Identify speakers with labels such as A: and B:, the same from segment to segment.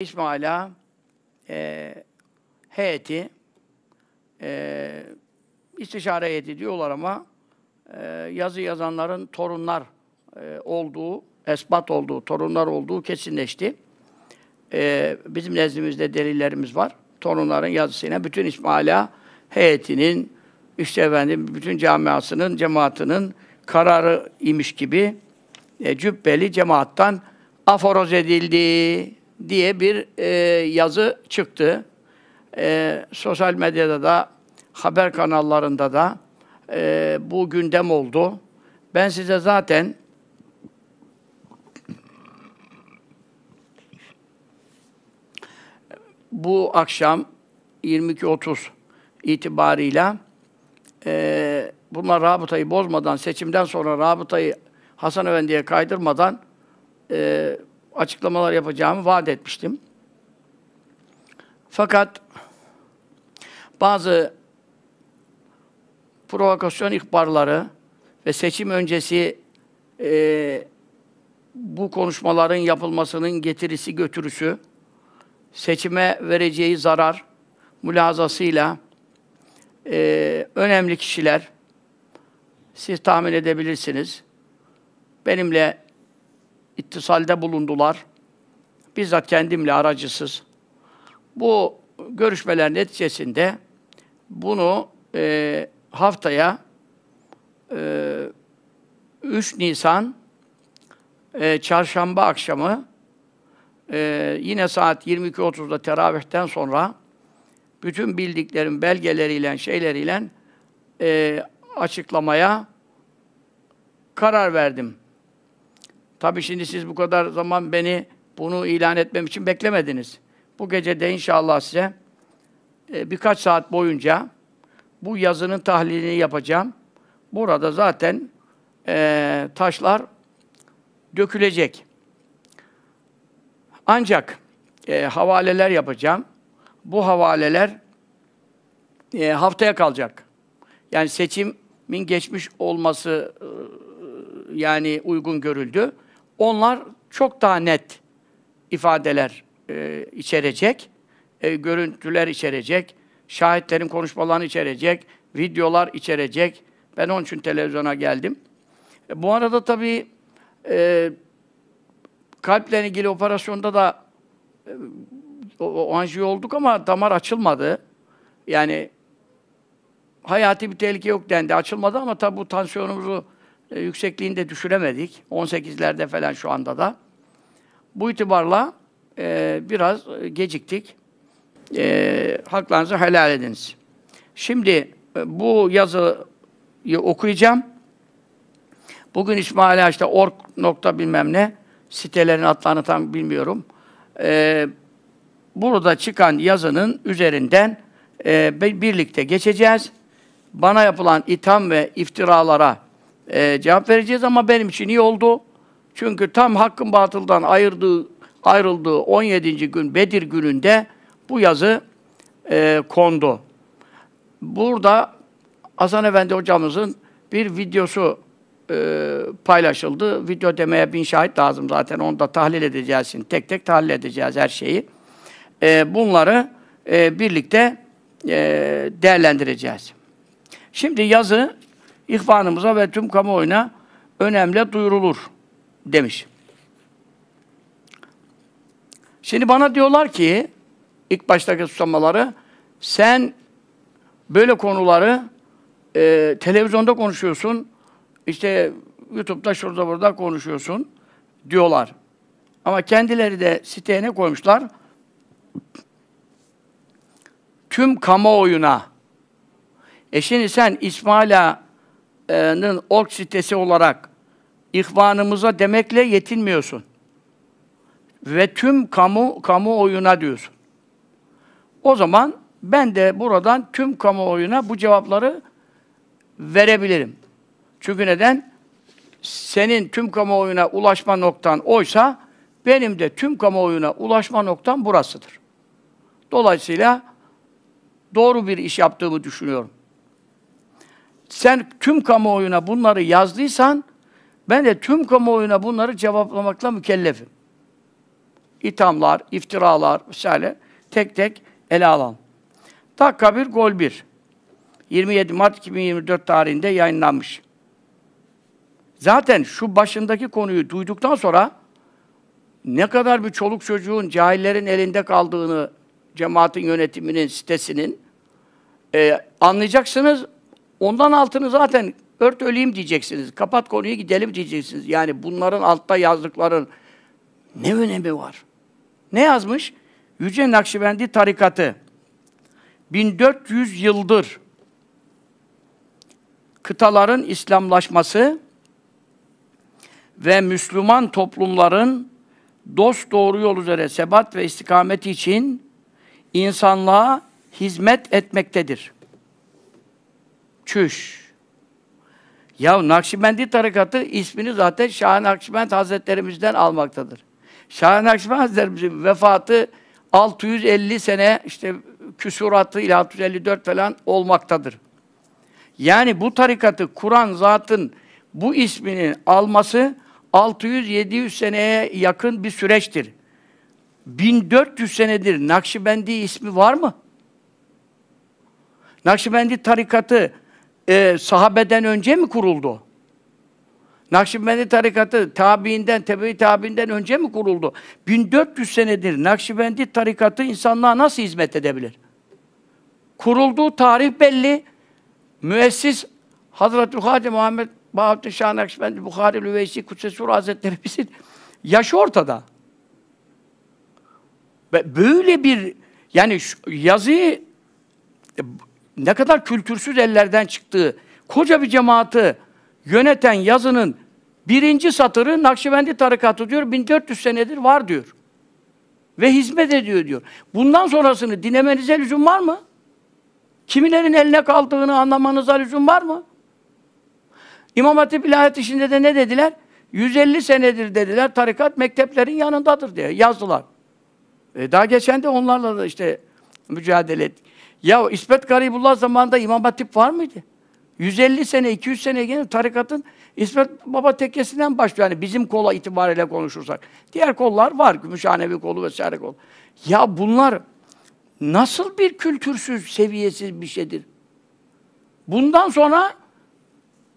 A: İsmaila e, heyeti e, istişare heyeti diyorlar ama e, yazı yazanların torunlar e, olduğu, esbat olduğu, torunlar olduğu kesinleşti. E, bizim nezdimizde delillerimiz var. Torunların yazısıyla bütün İsmaila heyetinin işte efendim bütün camiasının, cemaatinin kararı imiş gibi e, cübbeli cemaattan aforoz edildi diye bir e, yazı çıktı. E, sosyal medyada da, haber kanallarında da e, bu gündem oldu. Ben size zaten bu akşam 22.30 itibarıyla e, bunlar rabıtayı bozmadan, seçimden sonra rabıtayı Hasan Efendi'ye kaydırmadan e, açıklamalar yapacağımı vaat etmiştim. Fakat bazı provokasyon ihbarları ve seçim öncesi e, bu konuşmaların yapılmasının getirisi götürüsü, seçime vereceği zarar mülazasıyla e, önemli kişiler, siz tahmin edebilirsiniz, benimle ittisalde bulundular. Bizzat kendimle aracısız. Bu görüşmeler neticesinde bunu e, haftaya e, 3 Nisan e, çarşamba akşamı e, yine saat 22.30'da teravihten sonra bütün bildiklerim belgeleriyle, şeyleriyle e, açıklamaya karar verdim. Tabii şimdi siz bu kadar zaman beni bunu ilan etmem için beklemediniz. Bu gece de inşallah size e, birkaç saat boyunca bu yazının tahlilini yapacağım. Burada zaten e, taşlar dökülecek. Ancak e, havaleler yapacağım. Bu havaleler e, haftaya kalacak. Yani seçimin geçmiş olması e, yani uygun görüldü. Onlar çok daha net ifadeler e, içerecek, e, görüntüler içerecek, şahitlerin konuşmalarını içerecek, videolar içerecek. Ben onun için televizyona geldim. E, bu arada tabii e, kalple ilgili operasyonda da e, o, olduk ama damar açılmadı. Yani hayati bir tehlike yok dendi. Açılmadı ama tabii bu tansiyonumuzu e, yüksekliğini de düşüremedik. 18'lerde falan şu anda da. Bu itibarla e, biraz e, geciktik. E, haklarınızı helal ediniz. Şimdi e, bu yazıyı okuyacağım. Bugün İsmail Ağaç'ta org nokta bilmem ne sitelerin adlarını tam bilmiyorum. E, burada çıkan yazının üzerinden e, birlikte geçeceğiz. Bana yapılan itham ve iftiralara e, cevap vereceğiz ama benim için iyi oldu. Çünkü tam hakkın batıldan ayırdığı, ayrıldığı 17. gün Bedir gününde bu yazı e, kondu. Burada Hasan Efendi hocamızın bir videosu e, paylaşıldı. Video demeye bin şahit lazım zaten. Onu da tahlil edeceğiz şimdi. Tek tek tahlil edeceğiz her şeyi. E, bunları e, birlikte e, değerlendireceğiz. Şimdi yazı ihvanımıza ve tüm kamuoyuna önemli duyurulur demiş. Şimdi bana diyorlar ki ilk baştaki susammaları sen böyle konuları e, televizyonda konuşuyorsun işte YouTube'da şurada burada konuşuyorsun diyorlar. Ama kendileri de siteye ne koymuşlar? Tüm kamuoyuna. E şimdi sen İsmaila e, org sitesi olarak ihvanımıza demekle yetinmiyorsun. Ve tüm kamu kamu oyuna diyorsun. O zaman ben de buradan tüm kamu oyuna bu cevapları verebilirim. Çünkü neden? Senin tüm kamuoyuna ulaşma noktan oysa benim de tüm kamuoyuna ulaşma noktam burasıdır. Dolayısıyla doğru bir iş yaptığımı düşünüyorum sen tüm kamuoyuna bunları yazdıysan ben de tüm kamuoyuna bunları cevaplamakla mükellefim. İthamlar, iftiralar vesaire tek tek ele alalım. Dakika 1, gol 1. 27 Mart 2024 tarihinde yayınlanmış. Zaten şu başındaki konuyu duyduktan sonra ne kadar bir çoluk çocuğun cahillerin elinde kaldığını cemaatin yönetiminin sitesinin e, anlayacaksınız Ondan altını zaten ört öleyim diyeceksiniz. Kapat konuyu gidelim diyeceksiniz. Yani bunların altta yazdıkların ne önemi var? Ne yazmış? Yüce Nakşibendi tarikatı 1400 yıldır kıtaların İslamlaşması ve Müslüman toplumların dost doğru yol üzere sebat ve istikameti için insanlığa hizmet etmektedir. Çüş. Ya Nakşibendi tarikatı ismini zaten Şah Nakşibend Hazretlerimizden almaktadır. Şah Nakşibend Hazretlerimizin vefatı 650 sene işte küsuratı ile 654 falan olmaktadır. Yani bu tarikatı kuran zatın bu isminin alması 600-700 seneye yakın bir süreçtir. 1400 senedir Nakşibendi ismi var mı? Nakşibendi tarikatı e, sahabeden önce mi kuruldu? Nakşibendi tarikatı tabiinden, tebe tabiinden önce mi kuruldu? 1400 senedir Nakşibendi tarikatı insanlığa nasıl hizmet edebilir? Kurulduğu tarih belli. Müessis Hazreti Hacı Muhammed Bahattin Şah Nakşibendi Bukhari Lüveysi Kutsesur Hazretleri bizim yaşı ortada. Böyle bir yani yazıyı ne kadar kültürsüz ellerden çıktığı, koca bir cemaati yöneten yazının birinci satırı Nakşibendi tarikatı diyor, 1400 senedir var diyor. Ve hizmet ediyor diyor. Bundan sonrasını dinlemenize lüzum var mı? Kimilerin eline kaldığını anlamanıza lüzum var mı? İmam Hatip ilahiyat işinde de ne dediler? 150 senedir dediler tarikat mekteplerin yanındadır diye yazdılar. E daha geçen de onlarla da işte mücadele ettik. Ya İsmet Garibullah zamanında İmam Hatip var mıydı? 150 sene, 200 sene gene tarikatın İsmet Baba tekkesinden başlıyor. Yani bizim kola itibariyle konuşursak. Diğer kollar var. Gümüşhanevi kolu vesaire kol. Ya bunlar nasıl bir kültürsüz, seviyesiz bir şeydir? Bundan sonra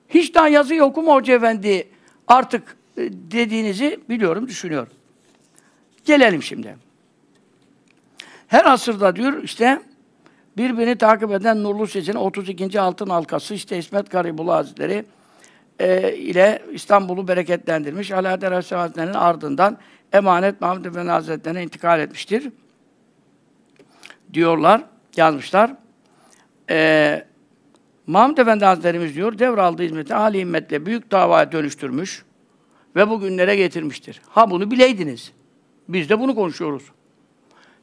A: hiç daha yazı okuma Hoca Efendi artık e, dediğinizi biliyorum, düşünüyorum. Gelelim şimdi. Her asırda diyor işte Birbirini takip eden Nurlu Ses'in 32. Altın Halkası işte İsmet Garibullah Hazretleri e, ile İstanbul'u bereketlendirmiş. Alaaddin Hasan Hazretleri'nin ardından emanet Mahmud Efendi Hazretleri'ne intikal etmiştir. Diyorlar, yazmışlar. E, Mahmud Efendi Hazretlerimiz diyor, devraldığı hizmeti âli himmetle büyük davaya dönüştürmüş ve bugünlere getirmiştir. Ha bunu bileydiniz. Biz de bunu konuşuyoruz.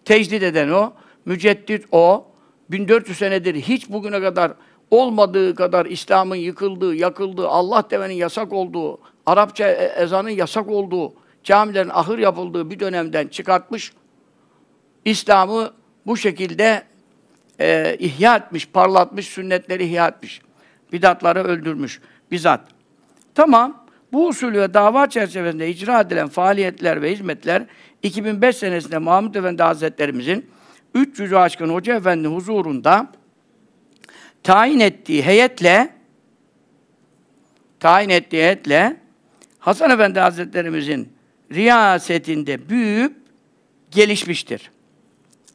A: Tecdit eden o, müceddit o, 1400 senedir hiç bugüne kadar olmadığı kadar İslam'ın yıkıldığı, yakıldığı, Allah demenin yasak olduğu, Arapça e, ezanın yasak olduğu, camilerin ahır yapıldığı bir dönemden çıkartmış, İslam'ı bu şekilde e, ihya etmiş, parlatmış, sünnetleri ihya etmiş. Bidatları öldürmüş. Bizzat. Tamam. Bu usulü ve dava çerçevesinde icra edilen faaliyetler ve hizmetler 2005 senesinde Mahmud Efendi Hazretlerimizin 300 yüzü aşkın Hoca Efendi huzurunda tayin ettiği heyetle tayin ettiği heyetle Hasan Efendi Hazretlerimizin riyasetinde büyüyüp gelişmiştir.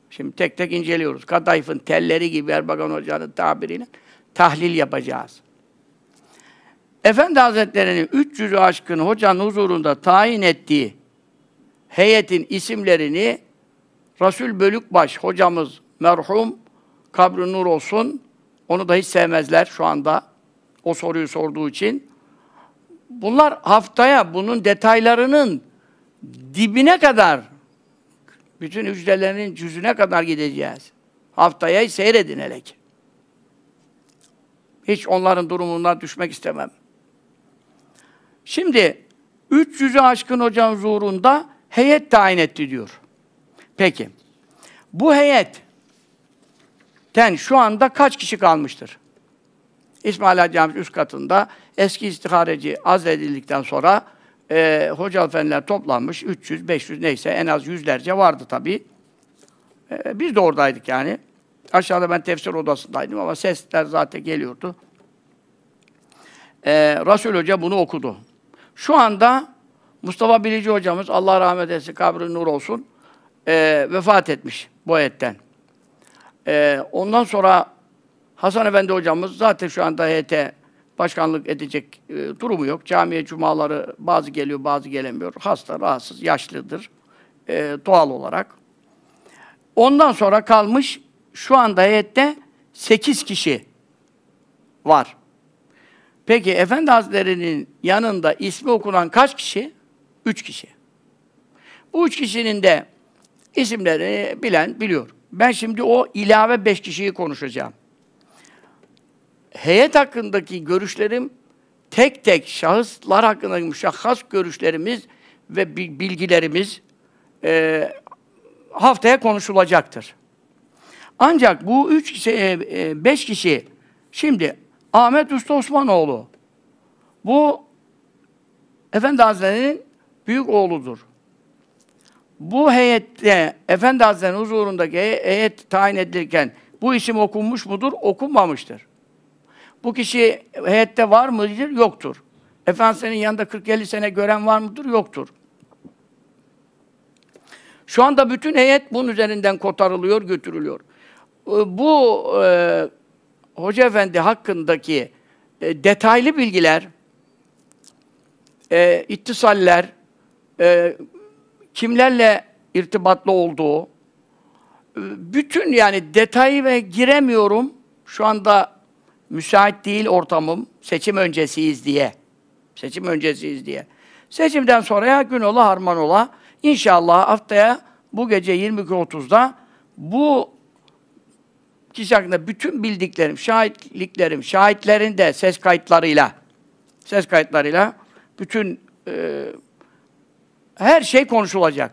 A: Şimdi tek tek inceliyoruz. Kadayıf'ın telleri gibi Erbakan Hoca'nın tabiriyle tahlil yapacağız. Efendi Hazretleri'nin 300'ü aşkın hocanın huzurunda tayin ettiği heyetin isimlerini Rasul Bölükbaş hocamız merhum kabri nur olsun. Onu da hiç sevmezler şu anda o soruyu sorduğu için. Bunlar haftaya bunun detaylarının dibine kadar bütün hücrelerin cüzüne kadar gideceğiz. Haftaya seyredin hele ki. Hiç onların durumundan düşmek istemem. Şimdi 300'ü aşkın hocam zuhurunda heyet tayin etti diyor. Peki. Bu heyet ten şu anda kaç kişi kalmıştır? İsmail Hacı Hamid üst katında eski istihareci azledildikten sonra e, hoca efendiler toplanmış. 300, 500 neyse en az yüzlerce vardı tabii. E, biz de oradaydık yani. Aşağıda ben tefsir odasındaydım ama sesler zaten geliyordu. E, Rasul Hoca bunu okudu. Şu anda Mustafa Bilici hocamız, Allah rahmet eylesin, kabri nur olsun, e, vefat etmiş bu ayetten. E, ondan sonra Hasan Efendi hocamız zaten şu anda HT başkanlık edecek e, durumu yok. Camiye cumaları bazı geliyor, bazı gelemiyor. Hasta, rahatsız, yaşlıdır e, doğal olarak. Ondan sonra kalmış şu anda heyette 8 kişi var. Peki Efendi Hazretleri'nin yanında ismi okunan kaç kişi? Üç kişi. Bu üç kişinin de İsimlerini bilen biliyor. Ben şimdi o ilave beş kişiyi konuşacağım. Heyet hakkındaki görüşlerim tek tek şahıslar hakkındaki müşahhas görüşlerimiz ve bilgilerimiz e, haftaya konuşulacaktır. Ancak bu üç kişi, e, e, beş kişi şimdi Ahmet Usta Osmanoğlu bu Efendi Hazretleri'nin büyük oğludur bu heyette Efendi Hazretleri'nin huzurundaki heyet tayin edilirken bu isim okunmuş mudur? Okunmamıştır. Bu kişi heyette var mıdır? Yoktur. Efendimiz'in yanında 40-50 sene gören var mıdır? Yoktur. Şu anda bütün heyet bunun üzerinden kotarılıyor, götürülüyor. Ee, bu e, Hoca Efendi hakkındaki e, detaylı bilgiler, e, ittisaller, e, kimlerle irtibatlı olduğu, e, bütün yani detayı ve giremiyorum. Şu anda müsait değil ortamım. Seçim öncesiyiz diye. Seçim öncesiyiz diye. Seçimden sonra ya gün ola harman ola. İnşallah haftaya bu gece 22.30'da bu kişi hakkında bütün bildiklerim, şahitliklerim, şahitlerin de ses kayıtlarıyla ses kayıtlarıyla bütün e, her şey konuşulacak.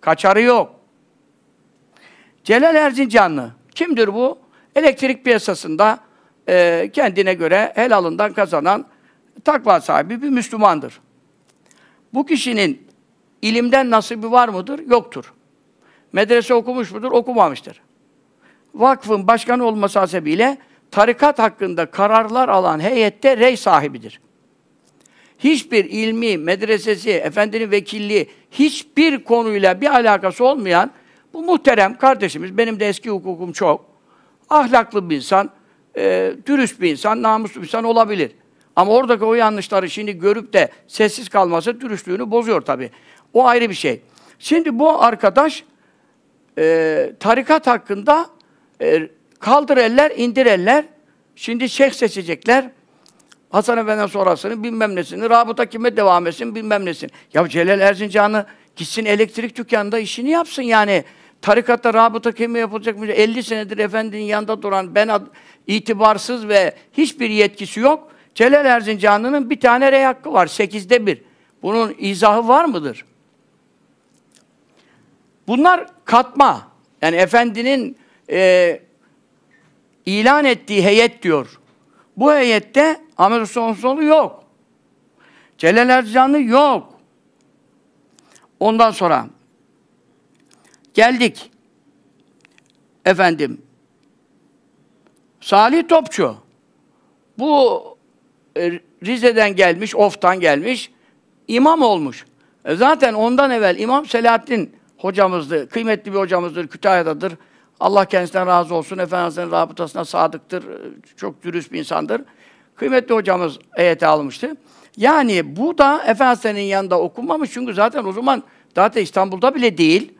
A: Kaçarı yok. Celal Erzincanlı. Kimdir bu? Elektrik piyasasında e, kendine göre helalından kazanan takva sahibi bir Müslümandır. Bu kişinin ilimden nasibi var mıdır? Yoktur. Medrese okumuş mudur? Okumamıştır. Vakfın başkanı olması hasebiyle tarikat hakkında kararlar alan heyette rey sahibidir hiçbir ilmi, medresesi, efendinin vekilliği, hiçbir konuyla bir alakası olmayan bu muhterem kardeşimiz, benim de eski hukukum çok, ahlaklı bir insan, e, dürüst bir insan, namuslu bir insan olabilir. Ama oradaki o yanlışları şimdi görüp de sessiz kalması dürüstlüğünü bozuyor tabii. O ayrı bir şey. Şimdi bu arkadaş e, tarikat hakkında e, kaldır eller, indir eller. Şimdi şeyh seçecekler. Hasan Efendi'den sonrasını bilmem nesini, rabıta kime devam etsin bilmem nesini. Ya Celal Erzincan'ı gitsin elektrik dükkanında işini yapsın yani. Tarikatta rabıta kime yapılacak mı? 50 senedir efendinin yanında duran ben itibarsız ve hiçbir yetkisi yok. Celal Erzincanlı'nın bir tane rey hakkı var. Sekizde bir. Bunun izahı var mıdır? Bunlar katma. Yani efendinin e, ilan ettiği heyet diyor. Bu heyette Ahmet Hüsnü yok. Celal Erzincanlı yok. Ondan sonra geldik. Efendim Salih Topçu bu e, Rize'den gelmiş, Of'tan gelmiş, imam olmuş. E, zaten ondan evvel İmam Selahattin hocamızdı, kıymetli bir hocamızdır, Kütahya'dadır. Allah kendisinden razı olsun. Efendimiz'in rabıtasına sadıktır. Çok dürüst bir insandır. Kıymetli hocamız EYT almıştı. Yani bu da Efendimiz'in yanında okunmamış. Çünkü zaten o zaman zaten İstanbul'da bile değil.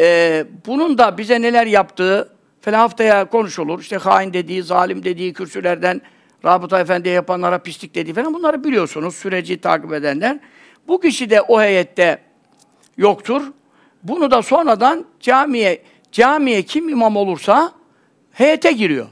A: Ee, bunun da bize neler yaptığı falan haftaya konuşulur. İşte hain dediği, zalim dediği kürsülerden Rabıta Efendi yapanlara pislik dediği falan bunları biliyorsunuz süreci takip edenler. Bu kişi de o heyette yoktur. Bunu da sonradan camiye Camiye kim imam olursa heyete giriyor.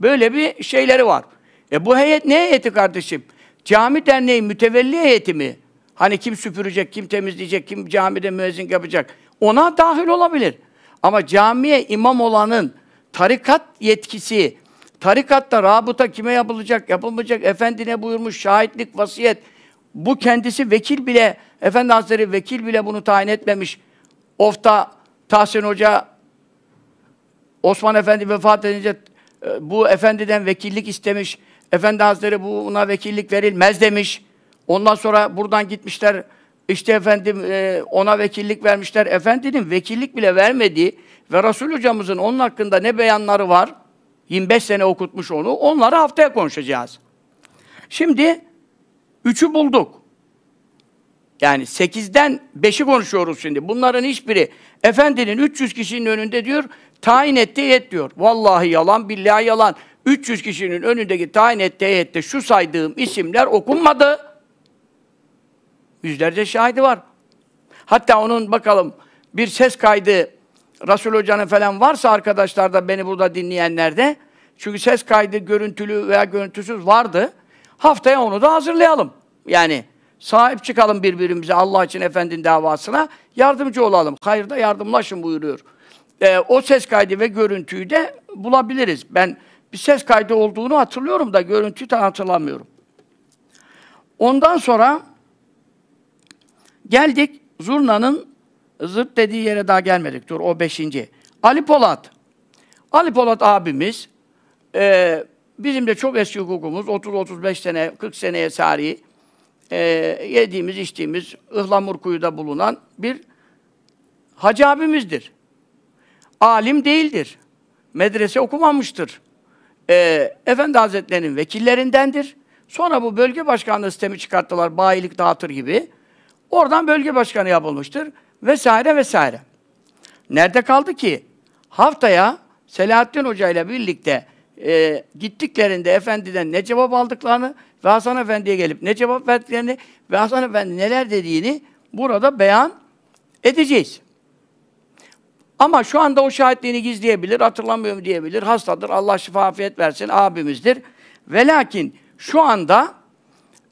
A: Böyle bir şeyleri var. E bu heyet ne heyeti kardeşim? Cami derneği mütevelli heyeti mi? Hani kim süpürecek, kim temizleyecek, kim camide müezzin yapacak? Ona dahil olabilir. Ama camiye imam olanın tarikat yetkisi, tarikatta rabıta kime yapılacak, yapılmayacak, efendine buyurmuş, şahitlik, vasiyet. Bu kendisi vekil bile, Efendi Hazretleri vekil bile bunu tayin etmemiş. Ofta Tahsin Hoca Osman Efendi vefat edince e, bu efendiden vekillik istemiş. Efendi Hazretleri buna vekillik verilmez demiş. Ondan sonra buradan gitmişler. İşte efendim e, ona vekillik vermişler. Efendinin vekillik bile vermediği ve Resul hocamızın onun hakkında ne beyanları var? 25 sene okutmuş onu. Onları haftaya konuşacağız. Şimdi üçü bulduk. Yani sekizden beşi konuşuyoruz şimdi. Bunların hiçbiri Efendinin 300 kişinin önünde diyor Tayin etti heyet diyor. Vallahi yalan, billahi yalan. 300 kişinin önündeki tayin etti heyette şu saydığım isimler okunmadı. Yüzlerce şahidi var. Hatta onun bakalım bir ses kaydı Rasul Hoca'nın falan varsa arkadaşlar da beni burada dinleyenlerde çünkü ses kaydı görüntülü veya görüntüsüz vardı. Haftaya onu da hazırlayalım. Yani sahip çıkalım birbirimize Allah için Efendinin davasına. Yardımcı olalım. Hayırda yardımlaşın buyuruyor. E, o ses kaydı ve görüntüyü de bulabiliriz. Ben bir ses kaydı olduğunu hatırlıyorum da görüntüyü de hatırlamıyorum. Ondan sonra geldik zurnanın zırt dediği yere daha gelmedik. Dur o beşinci. Ali Polat. Ali Polat abimiz e, bizim de çok eski hukukumuz 30-35 sene 40 seneye sari e, yediğimiz içtiğimiz ıhlamur kuyuda bulunan bir hacı abimizdir alim değildir. Medrese okumamıştır. E, Efendi Hazretleri'nin vekillerindendir. Sonra bu bölge başkanlığı sistemi çıkarttılar, bayilik dağıtır gibi. Oradan bölge başkanı yapılmıştır. Vesaire vesaire. Nerede kaldı ki? Haftaya Selahattin Hoca ile birlikte e, gittiklerinde Efendi'den ne cevap aldıklarını ve Hasan Efendi'ye gelip ne cevap verdiklerini ve Hasan Efendi neler dediğini burada beyan edeceğiz. Ama şu anda o şahitliğini gizleyebilir, hatırlamıyorum diyebilir, hastadır, Allah şifa afiyet versin, abimizdir. Ve lakin şu anda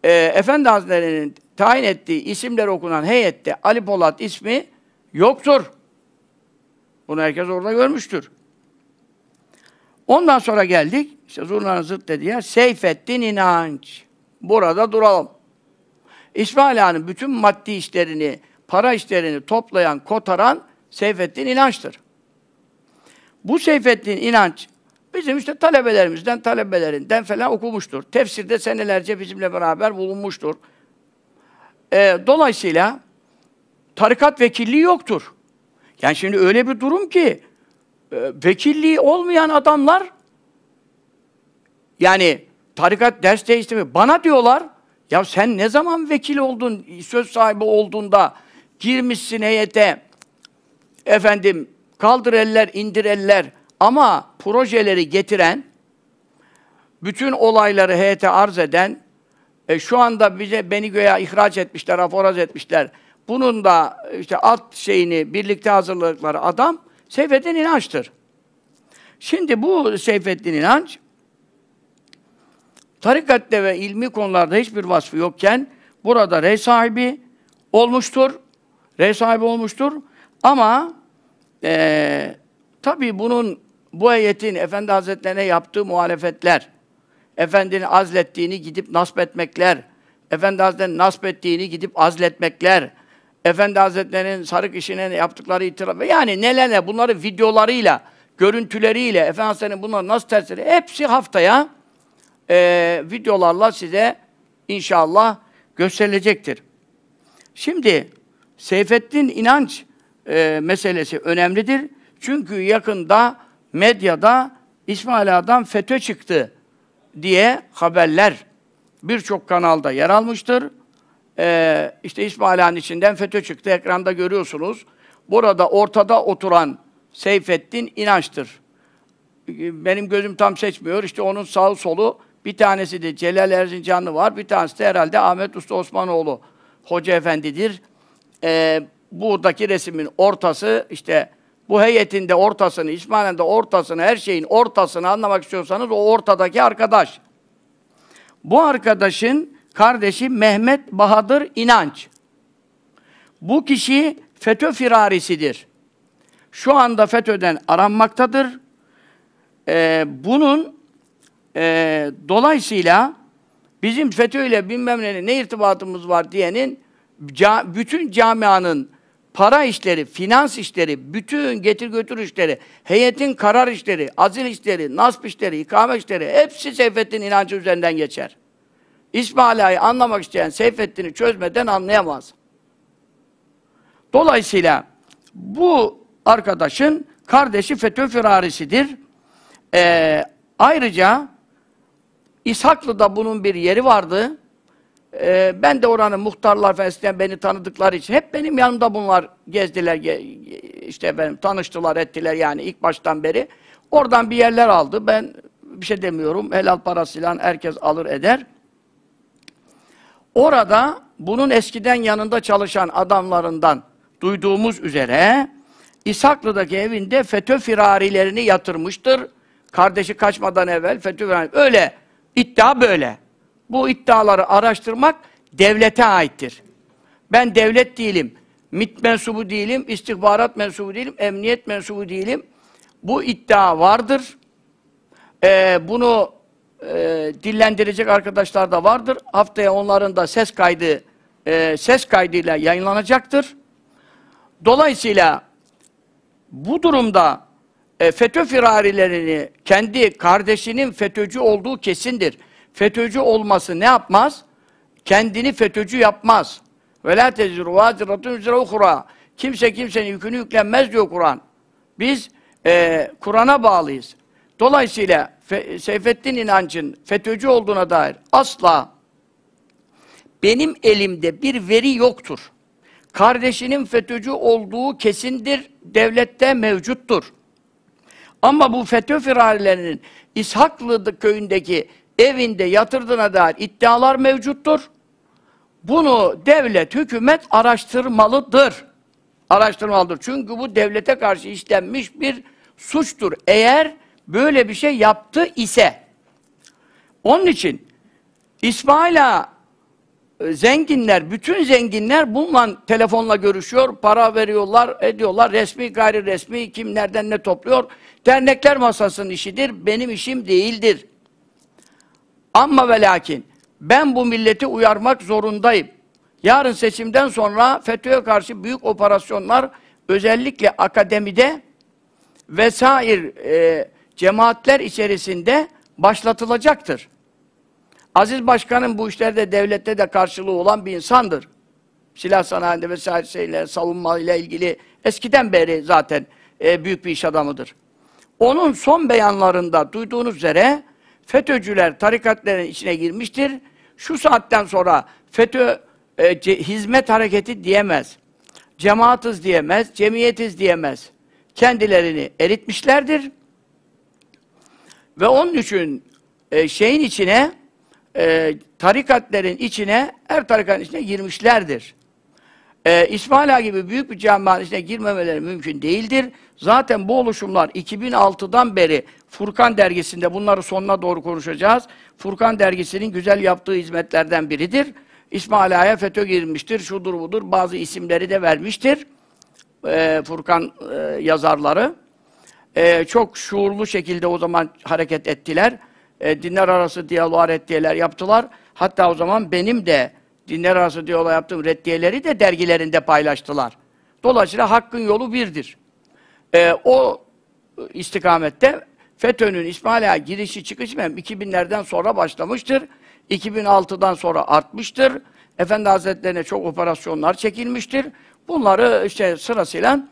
A: e, Efendi Hazretleri'nin tayin ettiği isimler okunan heyette Ali Polat ismi yoktur. Bunu herkes orada görmüştür. Ondan sonra geldik. İşte zurnanın zıt dediği yer Seyfettin İnanç. Burada duralım. İsmail Han'ın bütün maddi işlerini, para işlerini toplayan, kotaran Seyfettin inançtır. Bu Seyfettin inanç bizim işte talebelerimizden, talebelerinden falan okumuştur. Tefsirde senelerce bizimle beraber bulunmuştur. E, dolayısıyla tarikat vekilliği yoktur. Yani şimdi öyle bir durum ki e, vekilliği olmayan adamlar yani tarikat ders değiştirmiyor. Bana diyorlar ya sen ne zaman vekil oldun, söz sahibi olduğunda girmişsin heyete, efendim kaldır eller, indir eller ama projeleri getiren, bütün olayları heyete arz eden, e, şu anda bize beni göğe ihraç etmişler, aforaz etmişler. Bunun da e, işte alt şeyini birlikte hazırladıkları adam Seyfettin İnanç'tır. Şimdi bu Seyfettin İnanç tarikatte ve ilmi konularda hiçbir vasfı yokken burada rey sahibi olmuştur. Rey sahibi olmuştur. Ama e, tabii bunun bu heyetin Efendi Hazretlerine yaptığı muhalefetler, Efendinin azlettiğini gidip nasp etmekler, Efendi Hazretleri'nin nasp ettiğini gidip azletmekler, Efendi Hazretleri'nin sarık işine yaptıkları itiraf, yani neler ne, bunları videolarıyla, görüntüleriyle, Efendi Hazretleri'nin bunları nasıl tersleri, hepsi haftaya e, videolarla size inşallah gösterilecektir. Şimdi Seyfettin İnanç e, meselesi önemlidir. Çünkü yakında medyada İsmail Ağa'dan FETÖ çıktı diye haberler birçok kanalda yer almıştır. Ee, işte İsmail Ağa'nın içinden FETÖ çıktı. Ekranda görüyorsunuz. Burada ortada oturan Seyfettin İnanç'tır. Benim gözüm tam seçmiyor. İşte onun sağ solu bir tanesi de Celal Erzincanlı var. Bir tanesi de herhalde Ahmet Usta Osmanoğlu Hoca Efendi'dir. Ee, buğdaki resmin ortası işte bu heyetin de ortasını, İsmail'in de ortasını, her şeyin ortasını anlamak istiyorsanız o ortadaki arkadaş. Bu arkadaşın kardeşi Mehmet Bahadır İnanç. Bu kişi FETÖ firarisidir. Şu anda FETÖ'den aranmaktadır. Ee, bunun e, dolayısıyla bizim FETÖ ile bilmem ne, ne irtibatımız var diyenin ca, bütün camianın para işleri, finans işleri, bütün getir götür işleri, heyetin karar işleri, azil işleri, nasp işleri, ikame işleri hepsi Seyfettin inancı üzerinden geçer. İsmaila'yı anlamak isteyen Seyfettin'i çözmeden anlayamaz. Dolayısıyla bu arkadaşın kardeşi FETÖ firarisidir. Ee, ayrıca İshaklı'da bunun bir yeri vardı. Ee, ben de oranın muhtarlar falan isteyen beni tanıdıkları için hep benim yanımda bunlar gezdiler, ge işte benim tanıştılar, ettiler yani ilk baştan beri. Oradan bir yerler aldı. Ben bir şey demiyorum. Helal parasıyla herkes alır eder. Orada bunun eskiden yanında çalışan adamlarından duyduğumuz üzere İshaklı'daki evinde FETÖ firarilerini yatırmıştır. Kardeşi kaçmadan evvel FETÖ firarileri. Öyle. iddia böyle. Bu iddiaları araştırmak devlete aittir. Ben devlet değilim, mit mensubu değilim, istihbarat mensubu değilim, emniyet mensubu değilim. Bu iddia vardır. Ee, bunu e, dillendirecek arkadaşlar da vardır. Haftaya onların da ses kaydı e, ses kaydıyla yayınlanacaktır. Dolayısıyla bu durumda e, FETÖ firarilerini kendi kardeşinin FETÖ'cü olduğu kesindir. FETÖ'cü olması ne yapmaz? Kendini FETÖ'cü yapmaz. وَلَا تَزِرُ وَازِرَةٌ اُزْرَ اُخْرَى Kimse kimsenin yükünü yüklenmez diyor Kur'an. Biz e, Kur'an'a bağlıyız. Dolayısıyla Fe, Seyfettin İnanç'ın FETÖ'cü olduğuna dair asla benim elimde bir veri yoktur. Kardeşinin FETÖ'cü olduğu kesindir, devlette mevcuttur. Ama bu FETÖ firarilerinin İshaklı köyündeki evinde yatırdığına dair iddialar mevcuttur. Bunu devlet, hükümet araştırmalıdır. Araştırmalıdır. Çünkü bu devlete karşı işlenmiş bir suçtur. Eğer böyle bir şey yaptı ise. Onun için İsmaila e, zenginler, bütün zenginler bununla telefonla görüşüyor, para veriyorlar, ediyorlar, resmi gayri resmi kimlerden ne topluyor. Dernekler masasının işidir, benim işim değildir. Amma ve lakin ben bu milleti uyarmak zorundayım. Yarın seçimden sonra FETÖ'ye karşı büyük operasyonlar özellikle akademide vesair e, cemaatler içerisinde başlatılacaktır. Aziz Başkan'ın bu işlerde devlette de karşılığı olan bir insandır. Silah sanayinde vesaire şeyler, savunma ile ilgili eskiden beri zaten e, büyük bir iş adamıdır. Onun son beyanlarında duyduğunuz üzere FETÖ'cüler tarikatların içine girmiştir. Şu saatten sonra FETÖ e, ce, hizmet hareketi diyemez. Cemaatız diyemez, cemiyetiz diyemez. Kendilerini eritmişlerdir. Ve onun için e, şeyin içine, e, tarikatların içine, her tarikatın içine girmişlerdir e, ee, İsmaila gibi büyük bir camianın içine girmemeleri mümkün değildir. Zaten bu oluşumlar 2006'dan beri Furkan dergisinde bunları sonuna doğru konuşacağız. Furkan dergisinin güzel yaptığı hizmetlerden biridir. İsmaila'ya FETÖ girmiştir, şudur budur, bazı isimleri de vermiştir. E, Furkan e, yazarları. E, çok şuurlu şekilde o zaman hareket ettiler. E, dinler arası diyaloğa reddiyeler yaptılar. Hatta o zaman benim de dinler arası diyola yaptığım reddiyeleri de dergilerinde paylaştılar. Dolayısıyla hakkın yolu birdir. Ee, o istikamette FETÖ'nün İsmaila girişi çıkışı 2000'lerden sonra başlamıştır. 2006'dan sonra artmıştır. Efendi Hazretlerine çok operasyonlar çekilmiştir. Bunları işte sırasıyla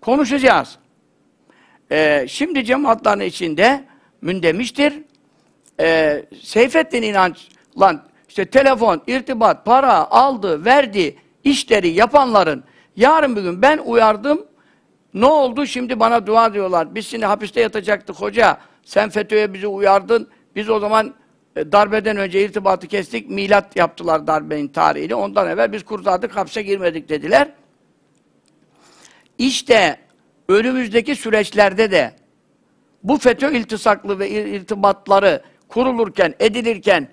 A: konuşacağız. Ee, şimdi cemaatlerin içinde mündemiştir. Ee, Seyfettin İnanç'la işte telefon, irtibat, para aldı, verdi işleri yapanların yarın bir gün ben uyardım ne oldu şimdi bana dua diyorlar. Biz şimdi hapiste yatacaktık hoca. Sen FETÖ'ye bizi uyardın. Biz o zaman e, darbeden önce irtibatı kestik. Milat yaptılar darbenin tarihini. Ondan evvel biz kurtardık, hapse girmedik dediler. İşte önümüzdeki süreçlerde de bu FETÖ iltisaklı ve irtibatları kurulurken, edilirken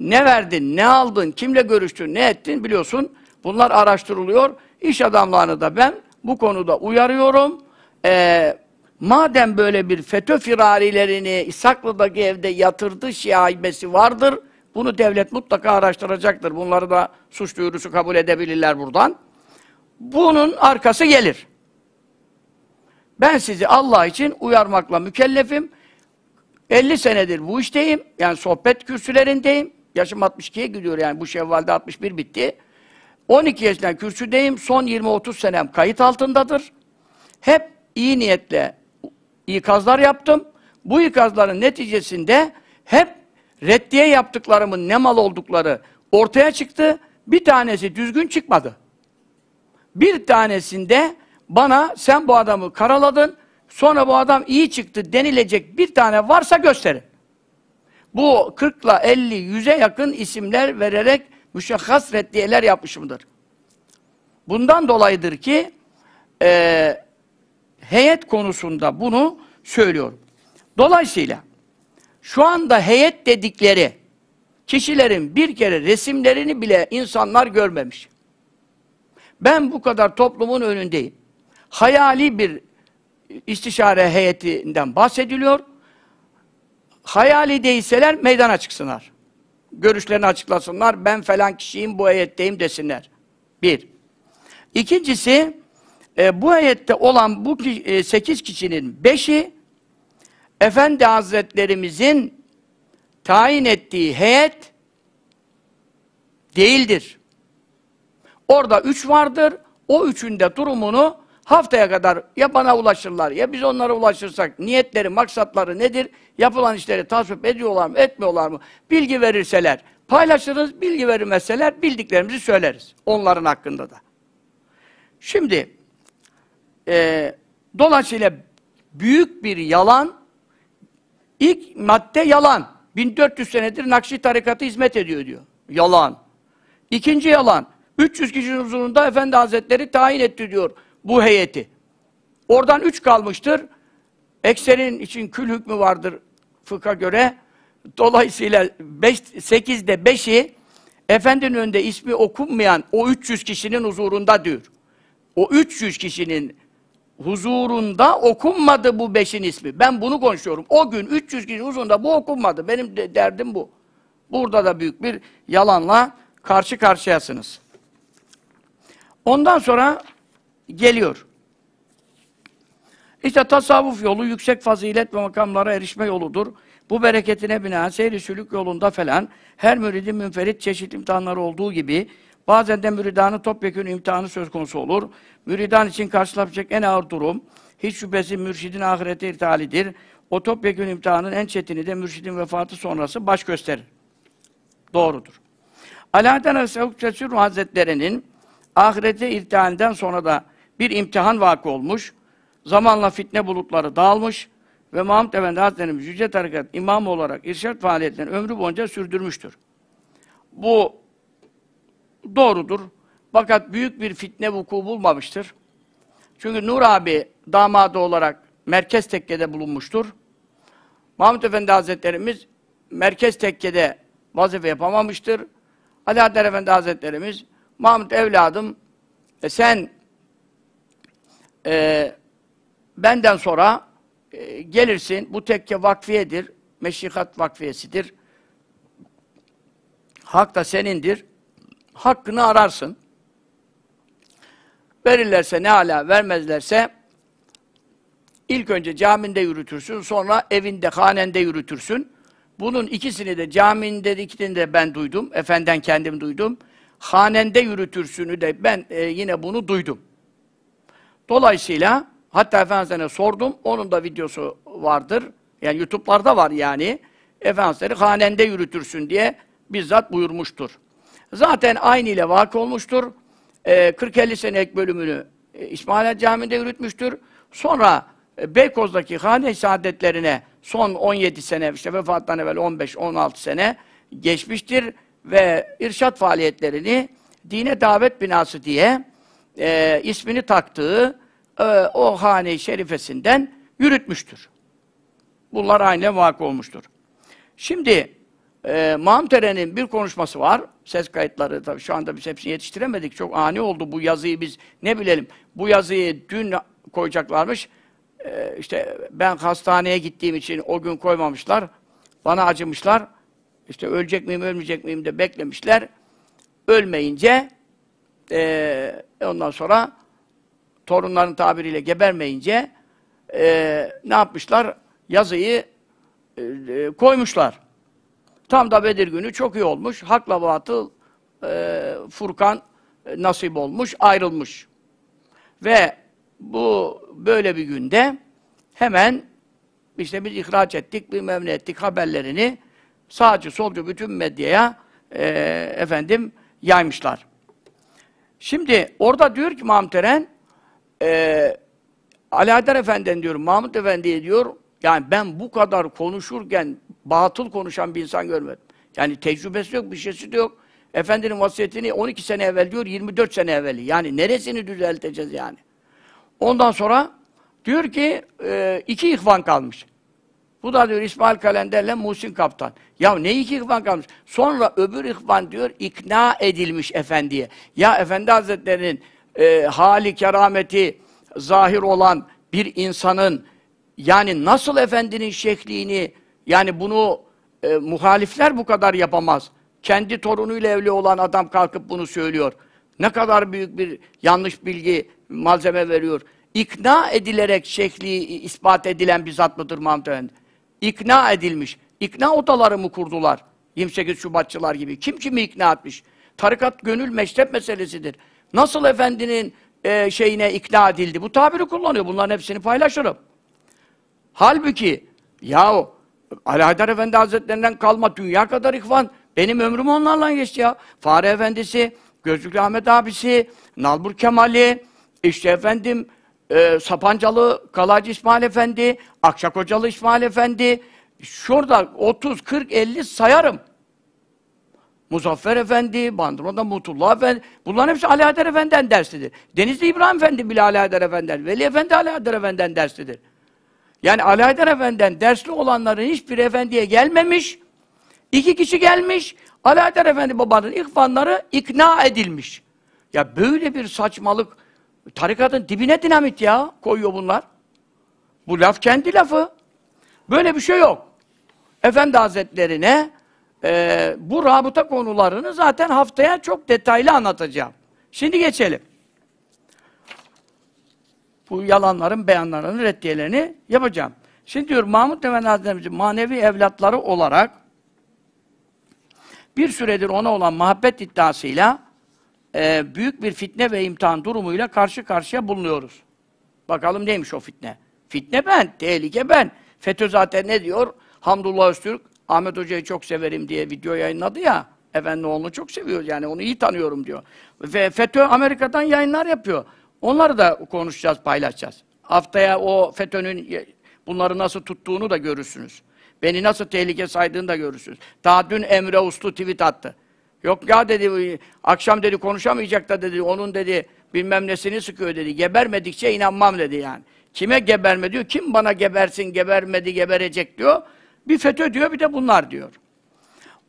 A: ne verdin, ne aldın, kimle görüştün, ne ettin biliyorsun. Bunlar araştırılıyor. İş adamlarını da ben bu konuda uyarıyorum. Ee, madem böyle bir FETÖ firarilerini İshaklı'daki evde yatırdı şiaibesi vardır, bunu devlet mutlaka araştıracaktır. Bunları da suç duyurusu kabul edebilirler buradan. Bunun arkası gelir. Ben sizi Allah için uyarmakla mükellefim. 50 senedir bu işteyim. Yani sohbet kürsülerindeyim. Yaşım 62'ye gidiyor yani bu Şevval'de 61 bitti. 12 yaşından kürsüdeyim. Son 20-30 senem kayıt altındadır. Hep iyi niyetle ikazlar yaptım. Bu ikazların neticesinde hep reddiye yaptıklarımın ne mal oldukları ortaya çıktı. Bir tanesi düzgün çıkmadı. Bir tanesinde bana sen bu adamı karaladın, sonra bu adam iyi çıktı denilecek bir tane varsa gösterin. Bu 40 ile 50, 100'e yakın isimler vererek müşahhas reddiyeler yapmışımdır. Bundan dolayıdır ki e, heyet konusunda bunu söylüyorum. Dolayısıyla şu anda heyet dedikleri kişilerin bir kere resimlerini bile insanlar görmemiş. Ben bu kadar toplumun önündeyim. Hayali bir istişare heyetinden bahsediliyor. Hayali değilseler meydana çıksınlar. Görüşlerini açıklasınlar. Ben falan kişiyim bu heyetteyim desinler. Bir. İkincisi e, bu heyette olan bu e, sekiz kişinin beşi Efendi Hazretlerimizin tayin ettiği heyet değildir. Orada üç vardır. O üçünde durumunu Haftaya kadar ya bana ulaşırlar ya biz onlara ulaşırsak niyetleri, maksatları nedir? Yapılan işleri tasvip ediyorlar mı, etmiyorlar mı? Bilgi verirseler, paylaşırız, bilgi vermezseler bildiklerimizi söyleriz. Onların hakkında da. Şimdi, e, dolayısıyla büyük bir yalan, ilk madde yalan. 1400 senedir Nakşi tarikatı hizmet ediyor diyor. Yalan. İkinci yalan. 300 kişinin huzurunda Efendi Hazretleri tayin etti diyor bu heyeti. Oradan üç kalmıştır. Ekserin için kül hükmü vardır fıkha göre. Dolayısıyla beş, sekizde beşi Efendinin önünde ismi okunmayan o 300 kişinin huzurunda diyor. O 300 kişinin huzurunda okunmadı bu beşin ismi. Ben bunu konuşuyorum. O gün 300 kişinin huzurunda bu okunmadı. Benim de derdim bu. Burada da büyük bir yalanla karşı karşıyasınız. Ondan sonra geliyor. İşte tasavvuf yolu yüksek fazilet ve makamlara erişme yoludur. Bu bereketine binaen seyri sülük yolunda falan her müridin münferit çeşitli imtihanları olduğu gibi bazen de müridanın topyekun imtihanı söz konusu olur. Müridan için karşılayabilecek en ağır durum hiç şüphesi mürşidin ahirete irtihalidir. O topyekun imtihanın en çetini de mürşidin vefatı sonrası baş gösterir. Doğrudur. Alaaddin Aleyhisselam Hazretleri'nin ahirete irtihalinden sonra da bir imtihan vakı olmuş. Zamanla fitne bulutları dağılmış ve Mahmud Efendi Hazretlerimiz Yüce Tarikat imam olarak irşat faaliyetlerini ömrü boyunca sürdürmüştür. Bu doğrudur. Fakat büyük bir fitne vuku bulmamıştır. Çünkü Nur abi damadı olarak merkez tekkede bulunmuştur. Mahmud Efendi Hazretlerimiz merkez tekkede vazife yapamamıştır. Ali Alaaddin Efendi Hazretlerimiz, Mahmud evladım e sen e, benden sonra e, gelirsin, bu tekke vakfiyedir, meşihat vakfiyesidir. Hak da senindir. Hakkını ararsın. Verirlerse ne ala, vermezlerse ilk önce caminde yürütürsün, sonra evinde, hanende yürütürsün. Bunun ikisini de caminde ikisini de ben duydum, efenden kendim duydum. Hanende yürütürsünü de ben e, yine bunu duydum. Dolayısıyla hatta Efendimiz'e sordum. Onun da videosu vardır. Yani YouTube'larda var yani. Efendileri hanende yürütürsün diye bizzat buyurmuştur. Zaten aynı ile vakı olmuştur. E, ee, 40-50 senelik bölümünü e, İsmail Camii'nde yürütmüştür. Sonra e, Beykoz'daki hane saadetlerine son 17 sene, işte vefattan evvel 15-16 sene geçmiştir ve irşat faaliyetlerini dine davet binası diye e, ismini taktığı e, o hane şerifesinden yürütmüştür. Bunlar aynı vakı olmuştur. Şimdi e, Mamtere'nin bir konuşması var. Ses kayıtları tabii şu anda biz hepsini yetiştiremedik. Çok ani oldu bu yazıyı biz ne bilelim. Bu yazıyı dün koyacaklarmış. E, işte ben hastaneye gittiğim için o gün koymamışlar. Bana acımışlar. İşte ölecek miyim ölmeyecek miyim de beklemişler. Ölmeyince e, e, ondan sonra torunların tabiriyle gebermeyince e, ne yapmışlar? Yazıyı e, e, koymuşlar. Tam da Bedir günü çok iyi olmuş. Hakla batıl e, Furkan e, nasip olmuş, ayrılmış. Ve bu böyle bir günde hemen işte biz ihraç ettik, bilmem ne ettik haberlerini sağcı, solcu bütün medyaya e, efendim yaymışlar. Şimdi orada diyor ki Mahmut Eren, e, Alaeddin Efendi'nin diyor, Mahmut Efendi'ye diyor, yani ben bu kadar konuşurken batıl konuşan bir insan görmedim. Yani tecrübesi yok, bir şeysi de yok. Efendinin vasiyetini 12 sene evvel diyor, 24 sene evveli. Yani neresini düzelteceğiz yani? Ondan sonra diyor ki e, iki ihvan kalmış. Bu da diyor İsmail Kalender'le Muhsin Kaptan. Ya ne iki ihvan kalmış? Sonra öbür ihvan diyor ikna edilmiş efendiye. Ya Efendi Hazretleri'nin e, hali, kerameti zahir olan bir insanın yani nasıl efendinin şekliğini yani bunu e, muhalifler bu kadar yapamaz. Kendi torunuyla evli olan adam kalkıp bunu söylüyor. Ne kadar büyük bir yanlış bilgi malzeme veriyor. İkna edilerek şekli ispat edilen bir zat mıdır Mahmut Efendi? ikna edilmiş. İkna odaları mı kurdular? 28 Şubatçılar gibi. Kim kimi ikna etmiş? Tarikat gönül meşrep meselesidir. Nasıl efendinin e, şeyine ikna edildi? Bu tabiri kullanıyor. Bunların hepsini paylaşırım. Halbuki yahu Ali Haydar Efendi Hazretlerinden kalma dünya kadar ihvan. Benim ömrüm onlarla geçti ya. Fare Efendisi, Gözlüklü Ahmet abisi, Nalbur Kemali, işte efendim e, Sapancalı Kalaycı İsmail Efendi, Akşakocalı İsmail Efendi, şurada 30, 40, 50 sayarım. Muzaffer Efendi, Bandırma'da Mutullah Efendi, bunların hepsi Ali Haydar Efendi'den dersidir. Denizli İbrahim Efendi bile Ali Haydar Efendi'den, Veli Efendi Ali Haydar Efendi'den dersidir. Yani Ali Haydar Efendi'den dersli olanların hiçbiri efendiye gelmemiş, iki kişi gelmiş, Ali Haydar Efendi babanın ihvanları ikna edilmiş. Ya böyle bir saçmalık Tarikatın dibine dinamit ya koyuyor bunlar. Bu laf kendi lafı. Böyle bir şey yok. Efendi Hazretlerine e, bu rabıta konularını zaten haftaya çok detaylı anlatacağım. Şimdi geçelim. Bu yalanların, beyanlarının, reddiyelerini yapacağım. Şimdi diyor Mahmud Efendi Hazretlerimizin manevi evlatları olarak bir süredir ona olan muhabbet iddiasıyla e, büyük bir fitne ve imtihan durumuyla karşı karşıya bulunuyoruz. Bakalım neymiş o fitne? Fitne ben, tehlike ben. FETÖ zaten ne diyor? Hamdullah Öztürk, Ahmet Hoca'yı çok severim diye video yayınladı ya. Efendi onu çok seviyor yani onu iyi tanıyorum diyor. Ve FETÖ Amerika'dan yayınlar yapıyor. Onları da konuşacağız, paylaşacağız. Haftaya o FETÖ'nün bunları nasıl tuttuğunu da görürsünüz. Beni nasıl tehlike saydığını da görürsünüz. Daha dün Emre Uslu tweet attı. Yok ya dedi, akşam dedi konuşamayacak da dedi, onun dedi bilmem nesini sıkıyor dedi. Gebermedikçe inanmam dedi yani. Kime geberme diyor, kim bana gebersin, gebermedi, geberecek diyor. Bir FETÖ diyor, bir de bunlar diyor.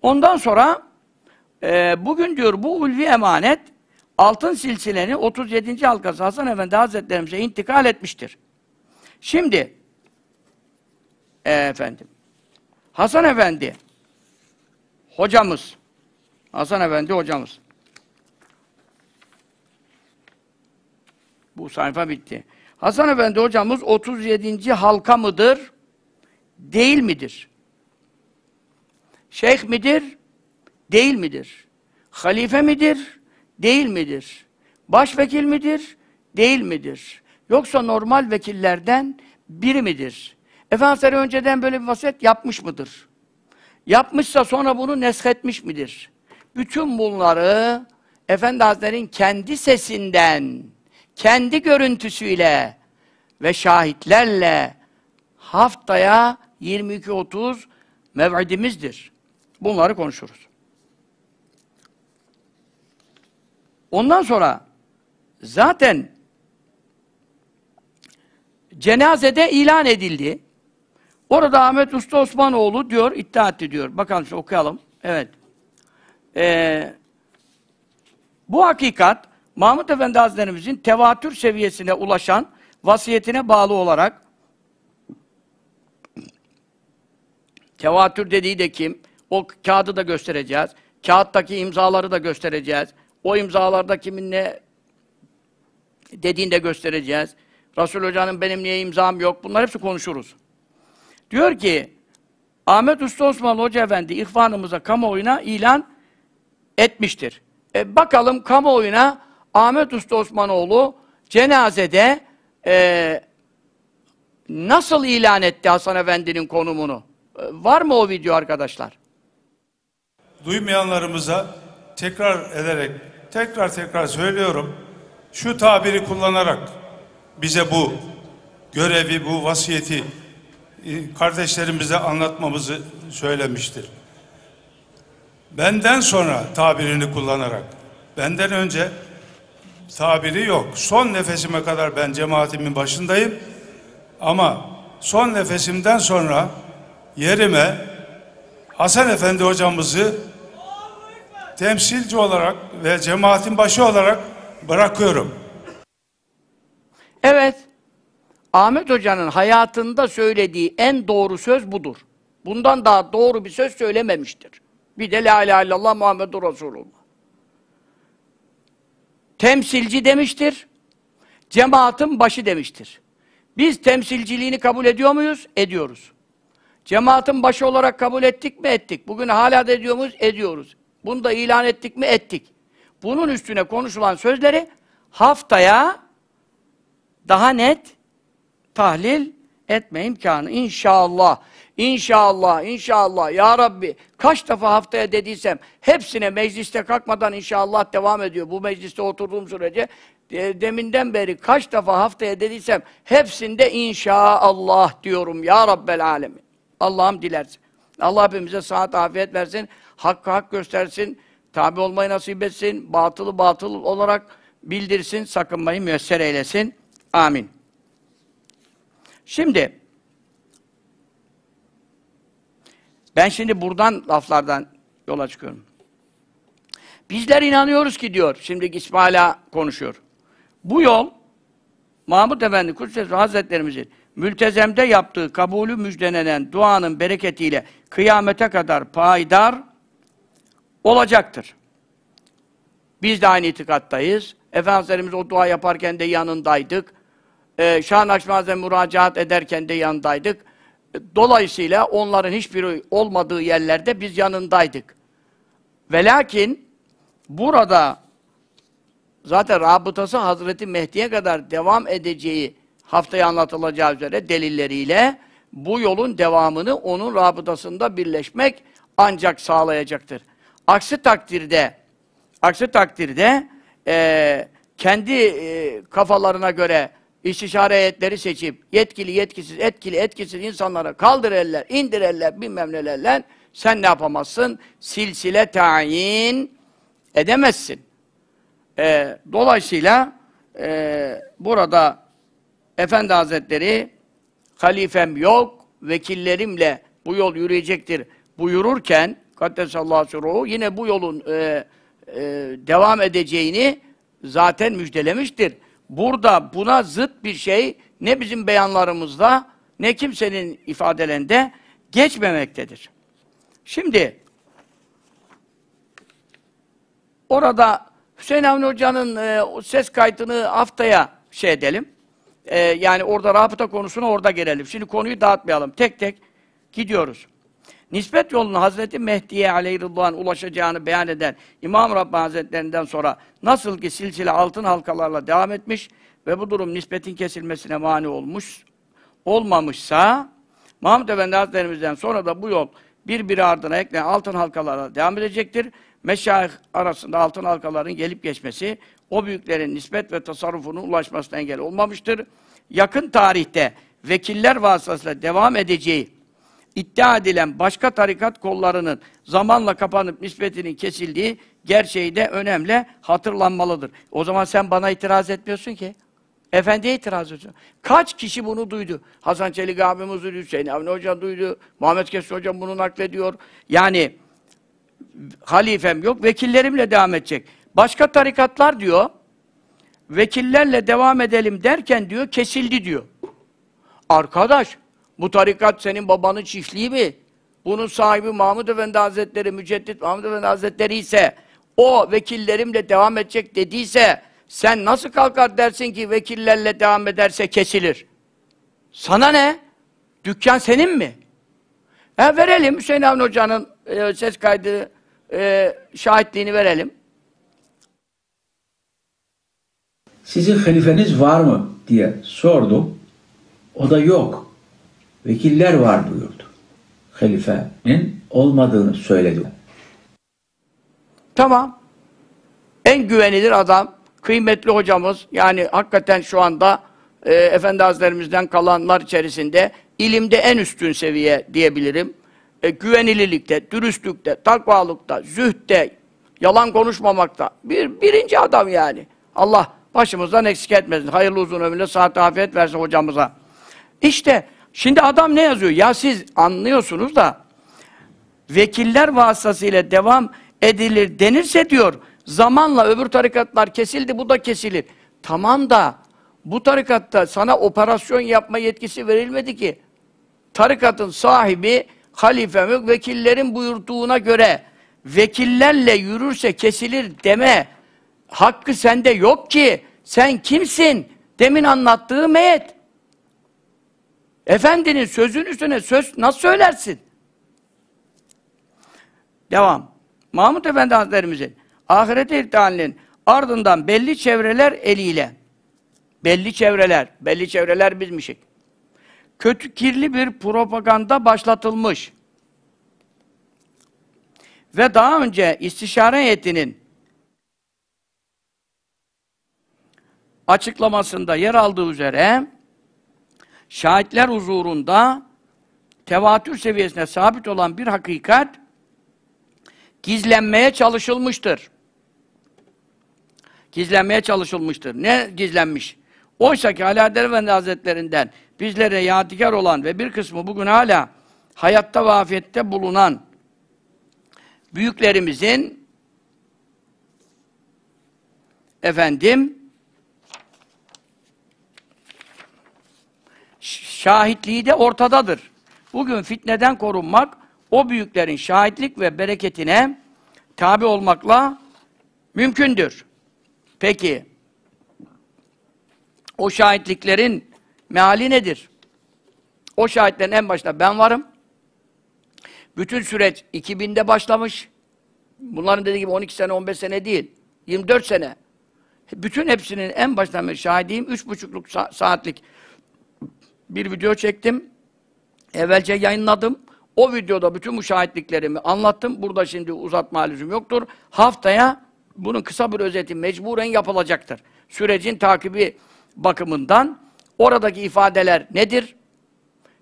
A: Ondan sonra e, bugün diyor bu ulvi emanet altın silsileni 37. halkası Hasan Efendi Hazretlerimize intikal etmiştir. Şimdi e, efendim Hasan Efendi hocamız Hasan Efendi hocamız. Bu sayfa bitti. Hasan Efendi hocamız 37. halka mıdır? Değil midir? Şeyh midir? Değil midir? Halife midir? Değil midir? Başvekil midir? Değil midir? Yoksa normal vekillerden biri midir? Efendimiz önceden böyle bir vasiyet yapmış mıdır? Yapmışsa sonra bunu neshetmiş midir? Bütün bunları Efendi Hazretleri'nin kendi sesinden, kendi görüntüsüyle ve şahitlerle haftaya 22.30 mevadimizdir. Bunları konuşuruz. Ondan sonra zaten cenazede ilan edildi. Orada Ahmet Usta Osmanoğlu diyor, iddia etti diyor. Bakalım işte okuyalım. Evet. Ee, bu hakikat Mahmud Efendi Hazretlerimizin tevatür seviyesine ulaşan vasiyetine bağlı olarak tevatür dediği de kim? O kağıdı da göstereceğiz. Kağıttaki imzaları da göstereceğiz. O imzalarda kimin ne dediğini de göstereceğiz. Resul Hoca'nın benim niye imzam yok? Bunlar hepsi konuşuruz. Diyor ki Ahmet Usta Osmanlı Hoca Efendi ihvanımıza kamuoyuna ilan etmiştir. E, bakalım kamuoyuna Ahmet Usta Osmanoğlu cenazede e, nasıl ilan etti Hasan Efendi'nin konumunu? E, var mı o video arkadaşlar?
B: Duymayanlarımıza tekrar ederek, tekrar tekrar söylüyorum. Şu tabiri kullanarak bize bu görevi, bu vasiyeti e, kardeşlerimize anlatmamızı söylemiştir benden sonra tabirini kullanarak, benden önce tabiri yok. Son nefesime kadar ben cemaatimin başındayım ama son nefesimden sonra yerime Hasan Efendi hocamızı temsilci olarak ve cemaatin başı olarak
A: bırakıyorum. Evet. Ahmet Hoca'nın hayatında söylediği en doğru söz budur. Bundan daha doğru bir söz söylememiştir. Bir de la ilahe illallah Muhammedur Resulullah. Temsilci demiştir. Cemaatin başı demiştir. Biz temsilciliğini kabul ediyor muyuz? Ediyoruz. Cemaatin başı olarak kabul ettik mi? Ettik. Bugün hala da ediyor muyuz? Ediyoruz. Bunu da ilan ettik mi? Ettik. Bunun üstüne konuşulan sözleri haftaya daha net tahlil etme imkanı inşallah İnşallah, inşallah, ya Rabbi kaç defa haftaya dediysem hepsine mecliste kalkmadan inşallah devam ediyor. Bu mecliste oturduğum sürece deminden beri kaç defa haftaya dediysem hepsinde inşallah diyorum ya Rabbel Alemin. Allah'ım dilersin. Allah hepimize sıhhat, afiyet versin. Hakkı hak göstersin. Tabi olmayı nasip etsin. Batılı batıl olarak bildirsin. Sakınmayı müyesser eylesin. Amin. Şimdi Ben şimdi buradan laflardan yola çıkıyorum. Bizler inanıyoruz ki diyor, şimdi İsmaila konuşuyor. Bu yol, Mahmud Efendi Kudüs Hazretlerimizin mültezemde yaptığı kabulü müjdelenen duanın bereketiyle kıyamete kadar paydar olacaktır. Biz de aynı itikattayız. Efendimiz o dua yaparken de yanındaydık. Ee, Şah-ı müracaat ederken de yanındaydık. Dolayısıyla onların hiçbir olmadığı yerlerde biz yanındaydık. Ve lakin burada zaten rabıtası Hazreti Mehdi'ye kadar devam edeceği haftaya anlatılacağı üzere delilleriyle bu yolun devamını onun rabıtasında birleşmek ancak sağlayacaktır. Aksi takdirde aksi takdirde e, kendi e, kafalarına göre istişare heyetleri seçip yetkili yetkisiz, etkili etkisiz insanlara kaldır eller, indir eller, bilmem nelerle sen ne yapamazsın? Silsile tayin edemezsin. Ee, dolayısıyla e, burada Efendi Hazretleri halifem yok, vekillerimle bu yol yürüyecektir buyururken Kaddesallahu Suruhu yine bu yolun e, e, devam edeceğini zaten müjdelemiştir burada buna zıt bir şey ne bizim beyanlarımızda ne kimsenin ifadelerinde geçmemektedir. Şimdi orada Hüseyin Avni Hoca'nın e, ses kaydını haftaya şey edelim. E, yani orada rabıta konusunu orada gelelim. Şimdi konuyu dağıtmayalım. Tek tek gidiyoruz nispet yolunu Hazreti Mehdi'ye aleyhirrahman ulaşacağını beyan eden İmam Rabbani Hazretlerinden sonra nasıl ki silsile altın halkalarla devam etmiş ve bu durum nispetin kesilmesine mani olmuş olmamışsa Mahmud Efendi Hazretlerimizden sonra da bu yol bir bir ardına eklenen altın halkalarla devam edecektir. Meşayih arasında altın halkaların gelip geçmesi o büyüklerin nispet ve tasarrufunun ulaşmasına engel olmamıştır. Yakın tarihte vekiller vasıtasıyla devam edeceği iddia edilen başka tarikat kollarının zamanla kapanıp nispetinin kesildiği gerçeği de önemli hatırlanmalıdır. O zaman sen bana itiraz etmiyorsun ki. Efendiye itiraz ediyorsun. Kaç kişi bunu duydu? Hasan Çelik abimiz duydu, Hüseyin Avni Hoca duydu, Muhammed Kesri Hocam bunu naklediyor. Yani halifem yok, vekillerimle devam edecek. Başka tarikatlar diyor, vekillerle devam edelim derken diyor, kesildi diyor. Arkadaş, bu tarikat senin babanın çiftliği mi? Bunun sahibi Mahmud Efendi Hazretleri, Müceddit Mahmud Efendi Hazretleri ise o vekillerimle devam edecek dediyse sen nasıl kalkar dersin ki vekillerle devam ederse kesilir? Sana ne? Dükkan senin mi? E verelim Hüseyin Avni Hoca'nın e, ses kaydı e, şahitliğini verelim. Sizin halifeniz var mı diye sordum. O da yok vekiller var buyurdu. Halifenin olmadığını söyledi. Tamam. En güvenilir adam, kıymetli hocamız, yani hakikaten şu anda e, Efendi Hazretlerimizden kalanlar içerisinde ilimde en üstün seviye diyebilirim. E, güvenilirlikte, dürüstlükte, takvalıkta, zühtte, yalan konuşmamakta. Bir, birinci adam yani. Allah başımızdan eksik etmesin. Hayırlı uzun ömürle, sıhhat afiyet versin hocamıza. İşte Şimdi adam ne yazıyor? Ya siz anlıyorsunuz da vekiller vasıtasıyla devam edilir denirse diyor zamanla öbür tarikatlar kesildi bu da kesilir. Tamam da bu tarikatta sana operasyon yapma yetkisi verilmedi ki. Tarikatın sahibi halife vekillerin buyurduğuna göre vekillerle yürürse kesilir deme. Hakkı sende yok ki. Sen kimsin? Demin anlattığı meyet. Efendinin sözün üstüne söz nasıl söylersin? Devam. Mahmut Efendi Hazretlerimizin ahiret irtihalinin ardından belli çevreler eliyle belli çevreler, belli çevreler bizmişik. Kötü kirli bir propaganda başlatılmış. Ve daha önce istişare heyetinin açıklamasında yer aldığı üzere şahitler huzurunda tevatür seviyesine sabit olan bir hakikat gizlenmeye çalışılmıştır. Gizlenmeye çalışılmıştır. Ne gizlenmiş? Oysa ki Ali Adel Efendi Hazretlerinden bizlere yadigar olan ve bir kısmı bugün hala hayatta ve afiyette bulunan büyüklerimizin efendim şahitliği de ortadadır. Bugün fitneden korunmak o büyüklerin şahitlik ve bereketine tabi olmakla mümkündür. Peki o şahitliklerin meali nedir? O şahitlerin en başta ben varım. Bütün süreç 2000'de başlamış. Bunların dediği gibi 12 sene, 15 sene değil. 24 sene. Bütün hepsinin en baştan beri şahidiyim. Üç buçukluk saatlik bir video çektim. Evvelce yayınladım. O videoda bütün bu anlattım. Burada şimdi uzatma lüzum yoktur. Haftaya bunun kısa bir özeti mecburen yapılacaktır. Sürecin takibi bakımından oradaki ifadeler nedir?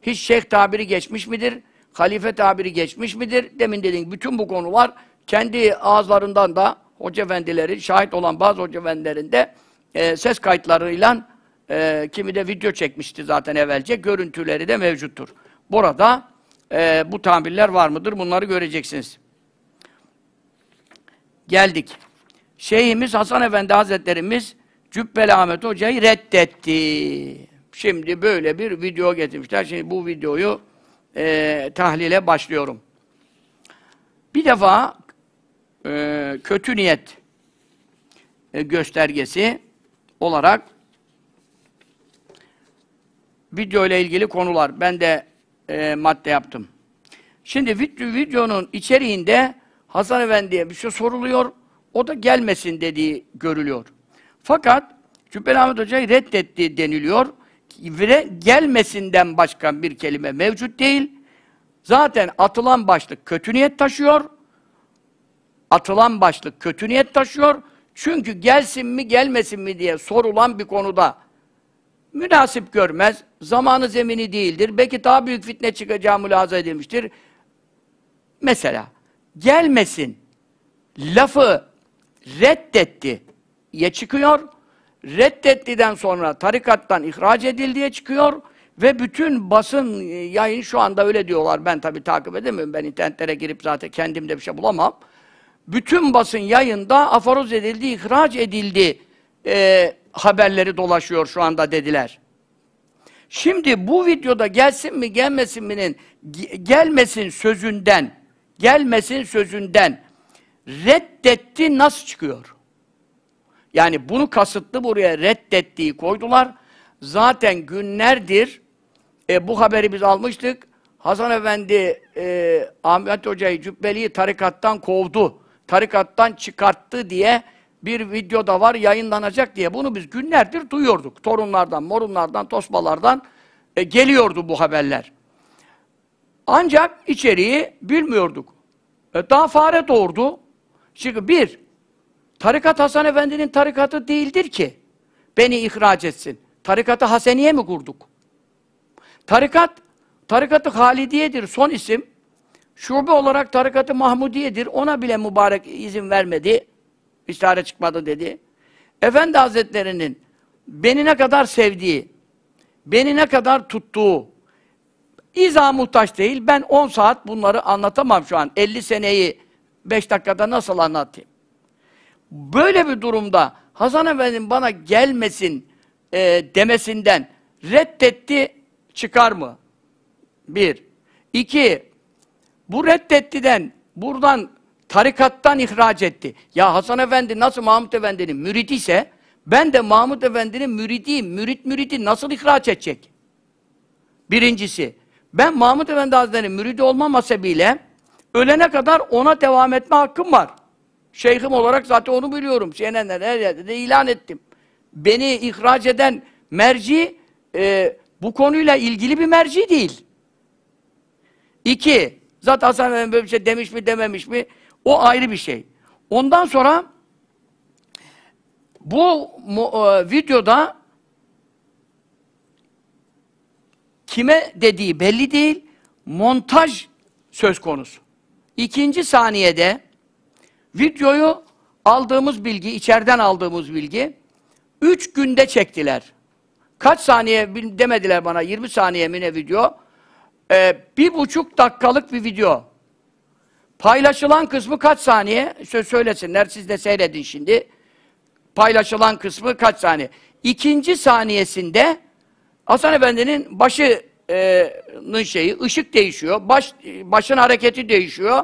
A: Hiç şeyh tabiri geçmiş midir? Halife tabiri geçmiş midir? Demin dediğim bütün bu konular kendi ağızlarından da hoca efendileri, şahit olan bazı hoca efendilerin de e, ses kayıtlarıyla e, kimi de video çekmişti zaten evvelce, görüntüleri de mevcuttur. Burada e, bu tamirler var mıdır? Bunları göreceksiniz. Geldik. Şeyhimiz Hasan Efendi Hazretlerimiz Cübbeli Ahmet Hoca'yı reddetti. Şimdi böyle bir video getirmişler. Şimdi bu videoyu e, tahlile başlıyorum. Bir defa e, kötü niyet e, göstergesi olarak video ile ilgili konular. Ben de e, madde yaptım. Şimdi video, videonun içeriğinde Hasan Efendi'ye bir şey soruluyor. O da gelmesin dediği görülüyor. Fakat Cübbeli Ahmet Hoca'yı reddetti deniliyor. Ve gelmesinden başka bir kelime mevcut değil. Zaten atılan başlık kötü niyet taşıyor. Atılan başlık kötü niyet taşıyor. Çünkü gelsin mi gelmesin mi diye sorulan bir konuda münasip görmez, zamanı zemini değildir, belki daha büyük fitne çıkacağı mülaza edilmiştir. Mesela, gelmesin lafı reddetti ye çıkıyor, reddettiden sonra tarikattan ihraç edildiye çıkıyor ve bütün basın e, yayın şu anda öyle diyorlar. Ben tabii takip edemiyorum. Ben internetlere girip zaten kendimde bir şey bulamam. Bütün basın yayında aforoz edildi, ihraç edildi e, haberleri dolaşıyor şu anda dediler. Şimdi bu videoda gelsin mi gelmesin mi'nin gelmesin sözünden gelmesin sözünden reddetti nasıl çıkıyor? Yani bunu kasıtlı buraya reddettiği koydular. Zaten günlerdir e, bu haberi biz almıştık. Hasan Efendi e, Ahmet Hoca'yı Cübbeli'yi tarikattan kovdu. Tarikattan çıkarttı diye bir video da var yayınlanacak diye bunu biz günlerdir duyuyorduk. Torunlardan, morunlardan, tosmalardan e, geliyordu bu haberler. Ancak içeriği bilmiyorduk. E, daha fare doğurdu. Çünkü bir, tarikat Hasan Efendi'nin tarikatı değildir ki beni ihraç etsin. Tarikatı Haseniye mi kurduk? Tarikat, tarikatı Halidiye'dir son isim. Şube olarak tarikatı Mahmudiye'dir. Ona bile mübarek izin vermedi istihare çıkmadı dedi. Efendi Hazretlerinin beni ne kadar sevdiği, beni ne kadar tuttuğu, İza muhtaç değil. Ben 10 saat bunları anlatamam şu an. 50 seneyi 5 dakikada nasıl anlatayım? Böyle bir durumda Hasan Efendi'nin bana gelmesin e, demesinden reddetti çıkar mı? Bir. İki, bu reddettiden buradan tarikattan ihraç etti. Ya Hasan Efendi nasıl Mahmut Efendi'nin müridi ise ben de Mahmut Efendi'nin müridiyim. Mürit müridi nasıl ihraç edecek? Birincisi, ben Mahmut Efendi Hazretleri'nin müridi olmam hasebiyle ölene kadar ona devam etme hakkım var. Şeyhim olarak zaten onu biliyorum. CNN'den her yerde de ilan ettim. Beni ihraç eden merci e, bu konuyla ilgili bir merci değil. İki, zaten Hasan Efendi böyle bir şey demiş mi dememiş mi o ayrı bir şey. Ondan sonra bu e, videoda kime dediği belli değil. Montaj söz konusu. İkinci saniyede videoyu aldığımız bilgi, içeriden aldığımız bilgi üç günde çektiler. Kaç saniye demediler bana, 20 saniye mi ne video? Ee, bir buçuk dakikalık bir video. Paylaşılan kısmı kaç saniye? Şöyle söylesinler, siz de seyredin şimdi. Paylaşılan kısmı kaç saniye? İkinci saniyesinde Hasan Efendi'nin başının şeyi, ışık değişiyor, baş, başın hareketi değişiyor.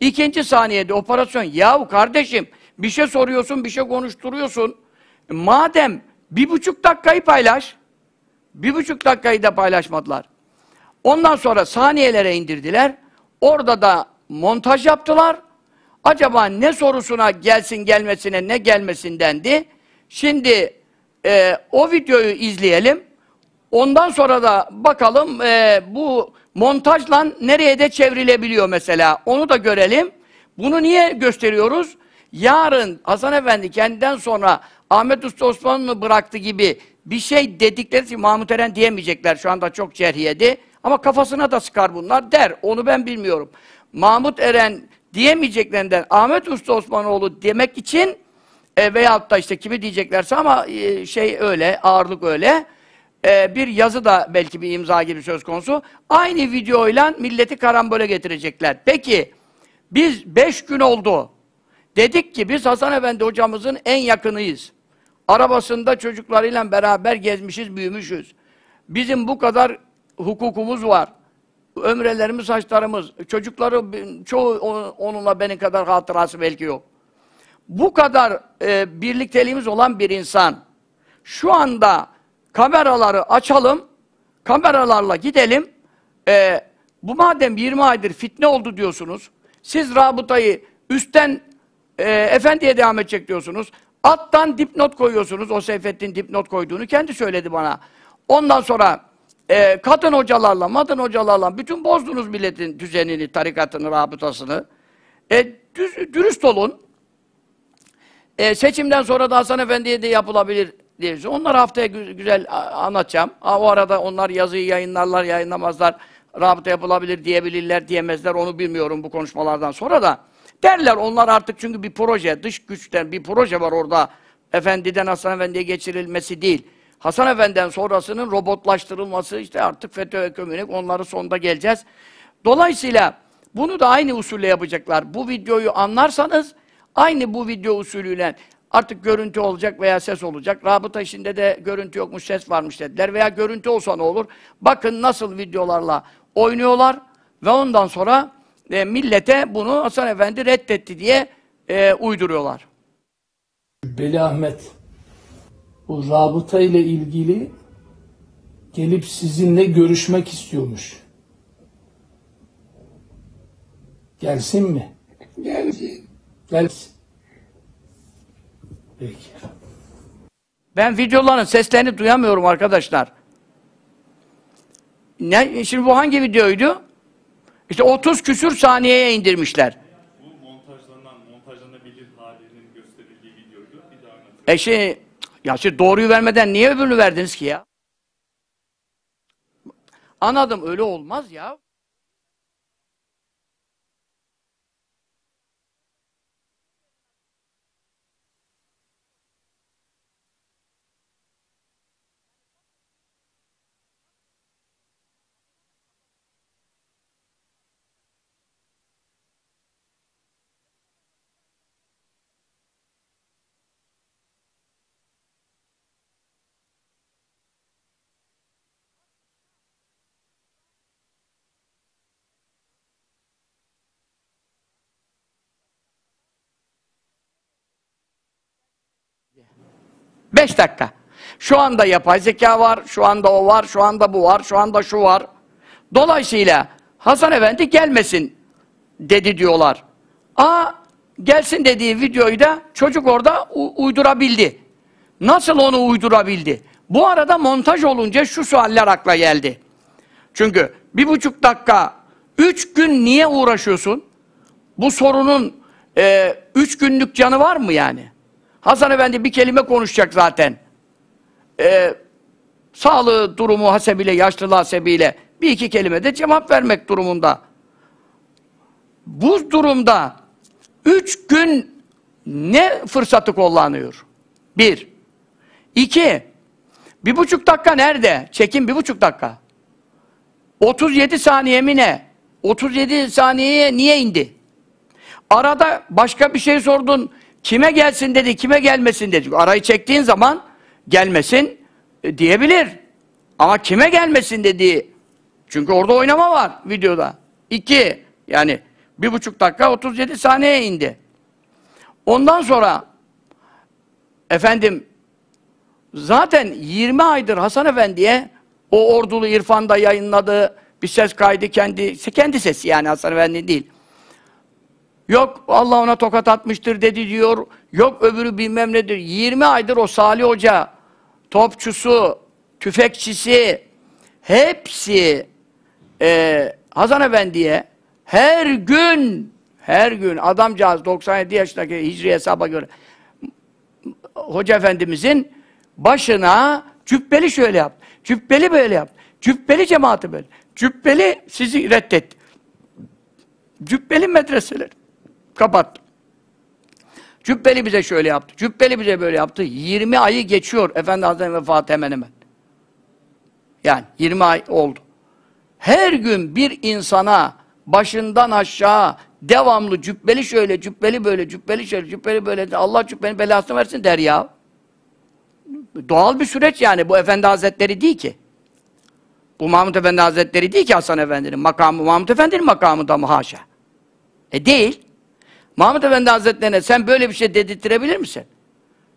A: İkinci saniyede operasyon, yahu kardeşim bir şey soruyorsun, bir şey konuşturuyorsun. Madem bir buçuk dakikayı paylaş, bir buçuk dakikayı da paylaşmadılar. Ondan sonra saniyelere indirdiler. Orada da montaj yaptılar. Acaba ne sorusuna gelsin gelmesine ne gelmesindendi. Şimdi e, o videoyu izleyelim. Ondan sonra da bakalım e, bu montajla nereye de çevrilebiliyor mesela. Onu da görelim. Bunu niye gösteriyoruz? Yarın Hasan Efendi kendinden sonra Ahmet Usta mı bıraktı gibi bir şey dedikleri için Mahmut Eren diyemeyecekler. Şu anda çok cerhiyedi. Ama kafasına da sıkar bunlar der. Onu ben bilmiyorum. Mahmut Eren diyemeyeceklerinden Ahmet Usta Osmanoğlu demek için e, veyahut da işte kimi diyeceklerse ama e, şey öyle, ağırlık öyle. E, bir yazı da belki bir imza gibi söz konusu. Aynı videoyla milleti karambole getirecekler. Peki biz beş gün oldu. Dedik ki biz Hasan Efendi hocamızın en yakınıyız. Arabasında çocuklarıyla beraber gezmişiz, büyümüşüz. Bizim bu kadar hukukumuz var ömrelerimiz, saçlarımız, çocukları çoğu onunla benim kadar hatırası belki yok. Bu kadar e, birlikteliğimiz olan bir insan. Şu anda kameraları açalım, kameralarla gidelim. E, bu madem 20 aydır fitne oldu diyorsunuz, siz rabıtayı üstten e, efendiye devam edecek diyorsunuz. Alttan dipnot koyuyorsunuz. O Seyfettin dipnot koyduğunu kendi söyledi bana. Ondan sonra e, kadın hocalarla, madın hocalarla bütün bozdunuz milletin düzenini, tarikatını, rabıtasını. E, düz, dürüst olun. E, seçimden sonra da Hasan Efendi'ye de yapılabilir diye. Onları haftaya gü güzel anlatacağım. Ha, o arada onlar yazıyı yayınlarlar, yayınlamazlar. Rabıta yapılabilir diyebilirler, diyemezler. Onu bilmiyorum bu konuşmalardan sonra da. Derler onlar artık çünkü bir proje, dış güçten bir proje var orada. Efendiden Hasan Efendi'ye geçirilmesi değil. Hasan Efendi'den sonrasının robotlaştırılması işte artık FETÖ ekonomik onları sonda geleceğiz. Dolayısıyla bunu da aynı usulle yapacaklar. Bu videoyu anlarsanız aynı bu video usulüyle artık görüntü olacak veya ses olacak. Rabıta işinde de görüntü yokmuş ses varmış dediler veya görüntü olsa ne olur? Bakın nasıl videolarla oynuyorlar ve ondan sonra e, millete bunu Hasan Efendi reddetti diye e, uyduruyorlar. Beli Ahmet bu rabıta ile ilgili gelip sizinle görüşmek
B: istiyormuş. Gelsin mi?
A: Gelsin. Gelsin. Peki. Ben videoların seslerini duyamıyorum arkadaşlar. Ne, şimdi bu hangi videoydu? İşte 30 küsür saniyeye indirmişler. Bu montajlanan, montajlanabilir halinin gösterildiği videoydu. Bir daha E şey, ya siz doğruyu vermeden niye öbürünü verdiniz ki ya? Anladım öyle olmaz ya. Beş dakika. Şu anda yapay zeka var, şu anda o var, şu anda bu var, şu anda şu var. Dolayısıyla Hasan Efendi gelmesin dedi diyorlar. Aa gelsin dediği videoyu da çocuk orada uydurabildi. Nasıl onu uydurabildi? Bu arada montaj olunca şu sualler akla geldi. Çünkü bir buçuk dakika, üç gün niye uğraşıyorsun? Bu sorunun e, üç günlük canı var mı yani? Hasan Efendi bir kelime konuşacak zaten. Ee, sağlığı durumu hasebiyle, yaşlılığı hasebiyle bir iki kelime de cevap vermek durumunda. Bu durumda üç gün ne fırsatı kullanıyor? Bir. İki. Bir buçuk dakika nerede? Çekin bir buçuk dakika. 37 saniye mi ne? 37 saniyeye niye indi? Arada başka bir şey sordun, Kime gelsin dedi, kime gelmesin dedi. Arayı çektiğin zaman gelmesin e, diyebilir. Ama kime gelmesin dedi. Çünkü orada oynama var videoda. İki, yani bir buçuk dakika 37 saniye indi. Ondan sonra efendim zaten 20 aydır Hasan Efendi'ye o ordulu İrfan'da yayınladığı bir ses kaydı kendi, kendi sesi yani Hasan Efendi değil. Yok Allah ona tokat atmıştır dedi diyor. Yok öbürü bilmem nedir. 20 aydır o Salih Hoca, topçusu, tüfekçisi, hepsi e, Hazan Efendi'ye her gün, her gün adamcağız 97 yaşındaki hicri hesaba göre Hoca Efendimizin başına cübbeli şöyle yaptı, cübbeli böyle yaptı, cübbeli cemaati böyle, cübbeli sizi reddetti. Cübbeli medreseler. Kapattı. Cübbeli bize şöyle yaptı. Cübbeli bize böyle yaptı. 20 ayı geçiyor Efendi Hazretleri vefatı hemen hemen. Yani 20 ay oldu. Her gün bir insana başından aşağı devamlı cübbeli şöyle, cübbeli böyle, cübbeli şöyle, cübbeli böyle Allah cübbeli belasını versin der ya. Doğal bir süreç yani. Bu Efendi Hazretleri değil ki. Bu Mahmut Efendi Hazretleri değil ki Hasan Efendi'nin makamı. Mahmut Efendi'nin makamı da mı haşa? E değil. Mahmut Efendi Hazretlerine sen böyle bir şey dedirttirebilir misin?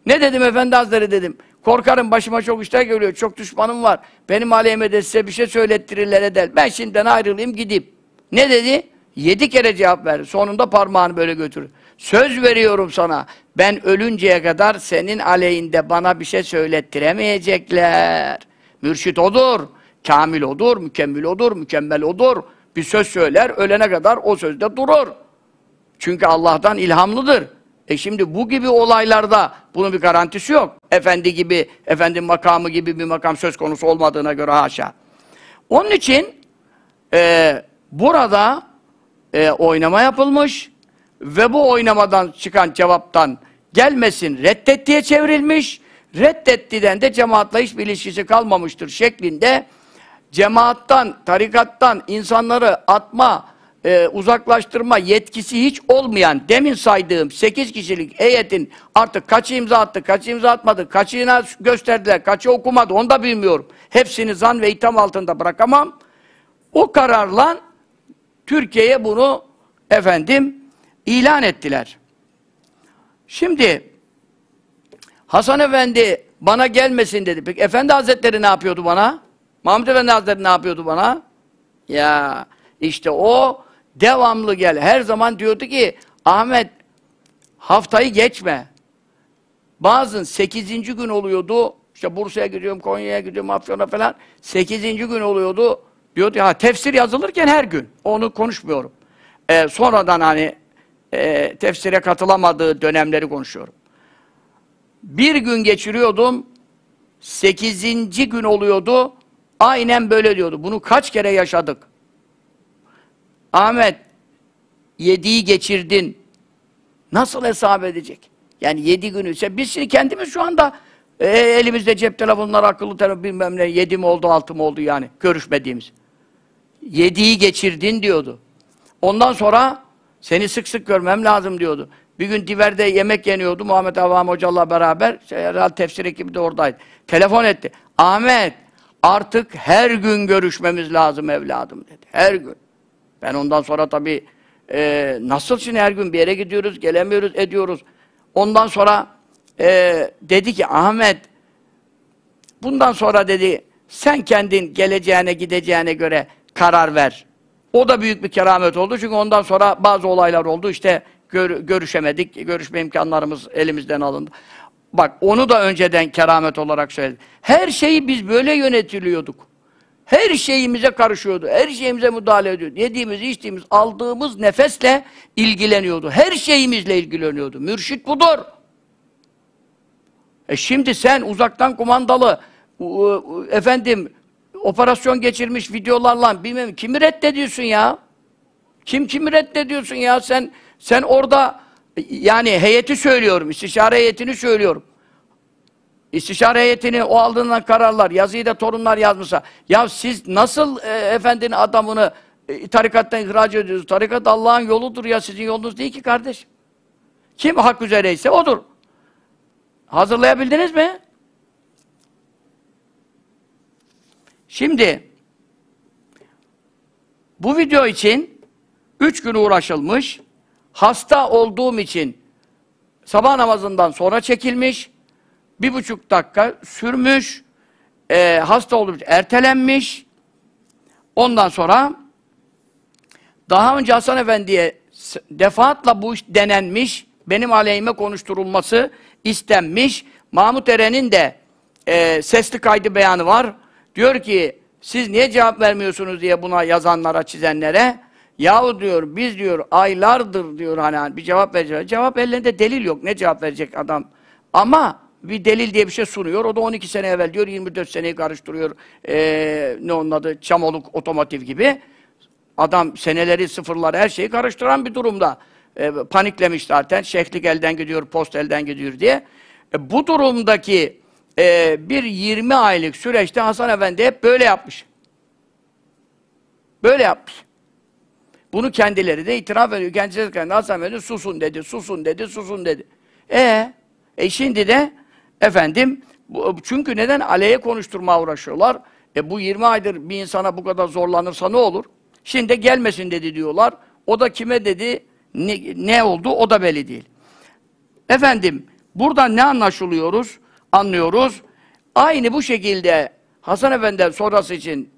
A: Ne dedim Efendi Hazretleri dedim. Korkarım başıma çok işler geliyor. Çok düşmanım var. Benim aleyhime de size bir şey söylettirirler edel. Ben şimdiden ayrılayım gideyim. Ne dedi? Yedi kere cevap verdi. Sonunda parmağını böyle götürür. Söz veriyorum sana. Ben ölünceye kadar senin aleyhinde bana bir şey söylettiremeyecekler. Mürşit odur. Kamil odur, mükemmel odur, mükemmel odur. Bir söz söyler, ölene kadar o sözde durur. Çünkü Allah'tan ilhamlıdır. E şimdi bu gibi olaylarda bunun bir garantisi yok. Efendi gibi, efendi makamı gibi bir makam söz konusu olmadığına göre haşa. Onun için e, burada e, oynama yapılmış ve bu oynamadan çıkan cevaptan gelmesin reddettiye çevrilmiş. Reddettiden de cemaatle hiçbir ilişkisi kalmamıştır şeklinde cemaattan, tarikattan insanları atma, e, uzaklaştırma yetkisi hiç olmayan demin saydığım 8 kişilik heyetin artık kaçı imza attı, kaçı imza atmadı, kaçına gösterdiler, kaçı okumadı onu da bilmiyorum. Hepsini zan ve itham altında bırakamam. O kararla Türkiye'ye bunu efendim ilan ettiler. Şimdi Hasan Efendi bana gelmesin dedi. Peki Efendi Hazretleri ne yapıyordu bana? Mahmud Efendi Hazretleri ne yapıyordu bana? Ya işte o Devamlı gel. Her zaman diyordu ki Ahmet haftayı geçme. Bazın 8. gün oluyordu. İşte Bursa'ya gidiyorum, Konya'ya gidiyorum, Afyon'a falan. 8. gün oluyordu. Diyordu ya tefsir yazılırken her gün. Onu konuşmuyorum. Ee, sonradan hani e, tefsire katılamadığı dönemleri konuşuyorum. Bir gün geçiriyordum. 8. gün oluyordu. Aynen böyle diyordu. Bunu kaç kere yaşadık? Ahmet yediği geçirdin. Nasıl hesap edecek? Yani yedi günü ise biz şimdi kendimiz şu anda e, elimizde cep telefonları, akıllı telefon bilmem ne, yedi mi oldu, altı mı oldu yani görüşmediğimiz. Yediği geçirdin diyordu. Ondan sonra seni sık sık görmem lazım diyordu. Bir gün Diver'de yemek yeniyordu Muhammed Avam Hoca'la beraber. Şey, herhalde tefsir ekibi de oradaydı. Telefon etti. Ahmet artık her gün görüşmemiz lazım evladım dedi. Her gün. Ben ondan sonra tabii e, nasıl şimdi her gün bir yere gidiyoruz, gelemiyoruz, ediyoruz. Ondan sonra e, dedi ki Ahmet bundan sonra dedi sen kendin geleceğine gideceğine göre karar ver. O da büyük bir keramet oldu çünkü ondan sonra bazı olaylar oldu işte gör, görüşemedik, görüşme imkanlarımız elimizden alındı. Bak onu da önceden keramet olarak söyledim. Her şeyi biz böyle yönetiliyorduk. Her şeyimize karışıyordu. Her şeyimize müdahale ediyordu. Yediğimiz, içtiğimiz, aldığımız nefesle ilgileniyordu. Her şeyimizle ilgileniyordu. Mürşit budur. E şimdi sen uzaktan kumandalı, efendim, operasyon geçirmiş videolarla bilmem kimi reddediyorsun ya? Kim kimi reddediyorsun ya? Sen sen orada yani heyeti söylüyorum, istişare heyetini söylüyorum. İstişare heyetini o aldığından kararlar, yazıyı da torunlar yazmışsa. Ya siz nasıl e, efendinin adamını e, tarikattan ihraç ediyorsunuz? Tarikat Allah'ın yoludur ya sizin yolunuz değil ki kardeş. Kim hak üzereyse odur. Hazırlayabildiniz mi? Şimdi bu video için üç gün uğraşılmış. Hasta olduğum için sabah namazından sonra çekilmiş bir buçuk dakika sürmüş, e, hasta olmuş, ertelenmiş. Ondan sonra daha önce Hasan Efendi'ye defaatla bu iş denenmiş, benim aleyhime konuşturulması istenmiş. Mahmut Eren'in de e, sesli kaydı beyanı var. Diyor ki, siz niye cevap vermiyorsunuz diye buna yazanlara, çizenlere. Yahu diyor, biz diyor aylardır diyor hani, hani bir cevap vereceğiz. Cevap ellerinde delil yok, ne cevap verecek adam. Ama bir delil diye bir şey sunuyor. O da 12 sene evvel diyor, 24 seneyi karıştırıyor. Ee, ne onun adı? Çamoluk otomotiv gibi. Adam seneleri, sıfırları, her şeyi karıştıran bir durumda. Ee, paniklemiş zaten. Şehlik elden gidiyor, post elden gidiyor diye. E, bu durumdaki e, bir 20 aylık süreçte Hasan Efendi hep böyle yapmış. Böyle yapmış. Bunu kendileri de itiraf ediyor. Kendisi de Hasan Efendi susun dedi, susun dedi, susun dedi. E, e şimdi de Efendim, bu, çünkü neden aleye konuşturmaya uğraşıyorlar? E bu 20 aydır bir insana bu kadar zorlanırsa ne olur? Şimdi de gelmesin dedi diyorlar. O da kime dedi, ne, ne oldu o da belli değil. Efendim, buradan ne anlaşılıyoruz? Anlıyoruz. Aynı bu şekilde Hasan Efendi sonrası için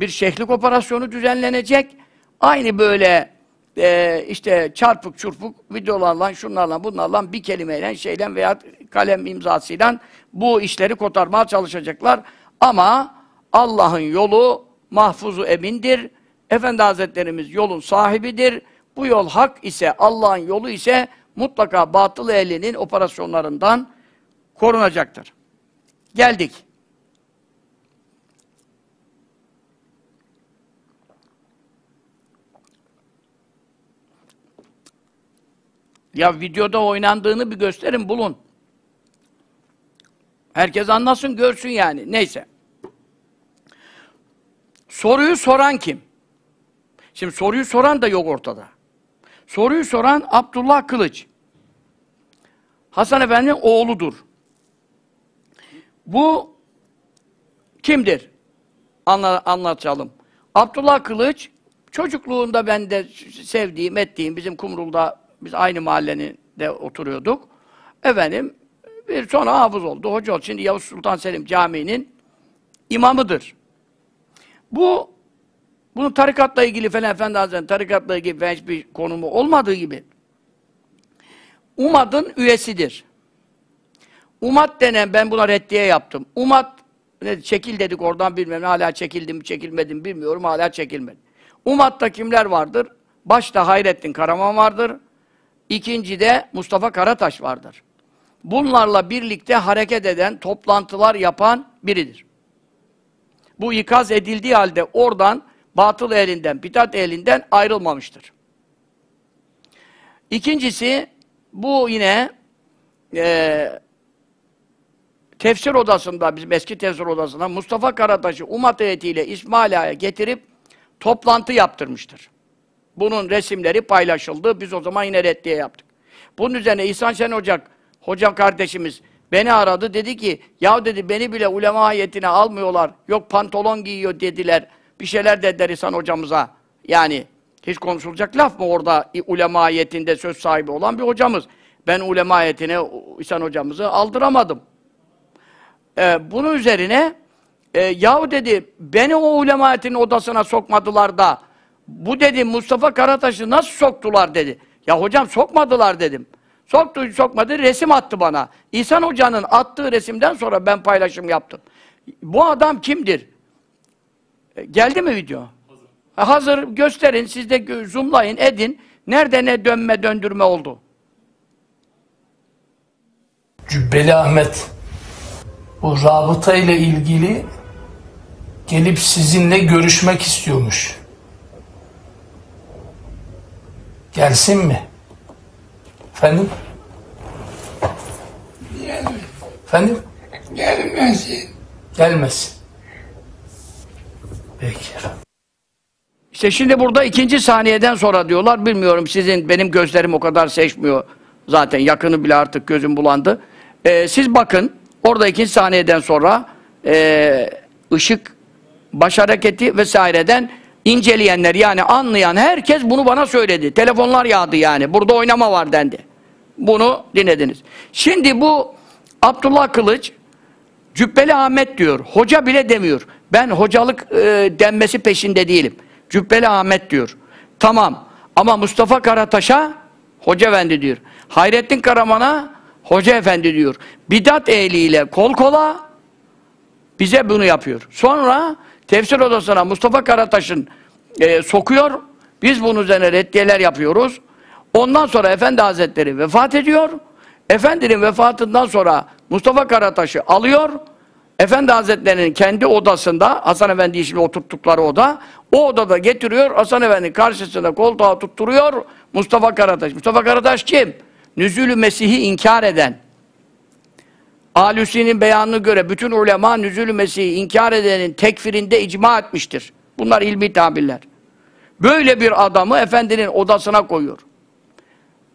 A: bir şehlik operasyonu düzenlenecek. Aynı böyle e, işte çarpık çurpuk videolarla, şunlarla, bunlarla bir kelimeyle, şeyle veya kalem imzasıyla bu işleri kotarmaya çalışacaklar. Ama Allah'ın yolu mahfuzu emindir. Efendi Hazretlerimiz yolun sahibidir. Bu yol hak ise, Allah'ın yolu ise mutlaka batıl elinin operasyonlarından korunacaktır. Geldik. Ya videoda oynandığını bir gösterin, bulun. Herkes anlasın, görsün yani. Neyse. Soruyu soran kim? Şimdi soruyu soran da yok ortada. Soruyu soran Abdullah Kılıç. Hasan Efendi'nin oğludur. Bu kimdir? Anla, anlatalım. Abdullah Kılıç, çocukluğunda ben de sevdiğim, ettiğim, bizim Kumrul'da biz aynı mahallenin de oturuyorduk. Efendim bir sonra hafız oldu. Hoca oldu. Şimdi Yavuz Sultan Selim Camii'nin imamıdır. Bu bunun tarikatla ilgili falan Efendi Hazretleri tarikatla ilgili falan hiçbir konumu olmadığı gibi Umad'ın üyesidir. Umad denen ben buna reddiye yaptım. Umad ne çekil dedik oradan bilmem hala çekildim çekilmedim bilmiyorum hala çekilmedi. Umad'da kimler vardır? Başta Hayrettin Karaman vardır. İkinci de Mustafa Karataş vardır. Bunlarla birlikte hareket eden, toplantılar yapan biridir. Bu ikaz edildiği halde oradan batıl elinden, bitat elinden ayrılmamıştır. İkincisi, bu yine e, tefsir odasında, bizim eski tefsir odasında Mustafa Karataş'ı Umat heyetiyle İsmaila'ya getirip toplantı yaptırmıştır. Bunun resimleri paylaşıldı. Biz o zaman yine reddiye yaptık. Bunun üzerine İhsan Şen Ocak, hocam kardeşimiz beni aradı. Dedi ki, ya dedi beni bile ulema heyetine almıyorlar. Yok pantolon giyiyor dediler. Bir şeyler dediler İhsan hocamıza. Yani hiç konuşulacak laf mı orada ulema heyetinde söz sahibi olan bir hocamız. Ben ulema heyetine İhsan hocamızı aldıramadım. Ee, bunun üzerine e, yahu dedi beni o ulema heyetinin odasına sokmadılar da bu dedi Mustafa Karataş'ı nasıl soktular dedi. Ya hocam sokmadılar dedim. Soktu sokmadı resim attı bana. İhsan Hoca'nın attığı resimden sonra ben paylaşım yaptım. Bu adam kimdir? E, geldi mi video? Hazır. E, hazır gösterin siz de zoomlayın edin. Nerede ne dönme döndürme oldu?
B: Cübbeli Ahmet bu rabıta ile ilgili gelip sizinle görüşmek istiyormuş. Gelsin mi? Efendim? Gelmez. Efendim?
A: Gelmesin. Gelmesin. Peki. efendim. İşte şimdi burada ikinci saniyeden sonra diyorlar, bilmiyorum sizin, benim gözlerim o kadar seçmiyor. Zaten yakını bile artık gözüm bulandı. Ee, siz bakın, orada ikinci saniyeden sonra e, ışık, baş hareketi vesaireden inceleyenler yani anlayan herkes bunu bana söyledi. Telefonlar yağdı yani. Burada oynama var dendi. Bunu dinlediniz. Şimdi bu Abdullah Kılıç Cübbeli Ahmet diyor. Hoca bile demiyor. Ben hocalık e, denmesi peşinde değilim. Cübbeli Ahmet diyor. Tamam. Ama Mustafa Karataş'a Hoca Efendi diyor. Hayrettin Karaman'a Hoca Efendi diyor. Bidat ehliyle kol kola bize bunu yapıyor. Sonra tefsir odasına Mustafa Karataş'ın e, sokuyor. Biz bunun üzerine reddiyeler yapıyoruz. Ondan sonra Efendi Hazretleri vefat ediyor. Efendinin vefatından sonra Mustafa Karataş'ı alıyor. Efendi Hazretleri'nin kendi odasında, Hasan Efendi'yi şimdi oturttukları oda, o odada getiriyor, Hasan Efendi karşısında koltuğa tutturuyor Mustafa Karataş. Mustafa Karataş kim? Nüzülü Mesih'i inkar eden, Alusi'nin beyanına göre bütün ulema nüzül Mesih'i inkar edenin tekfirinde icma etmiştir. Bunlar ilmi tabirler. Böyle bir adamı efendinin odasına koyuyor.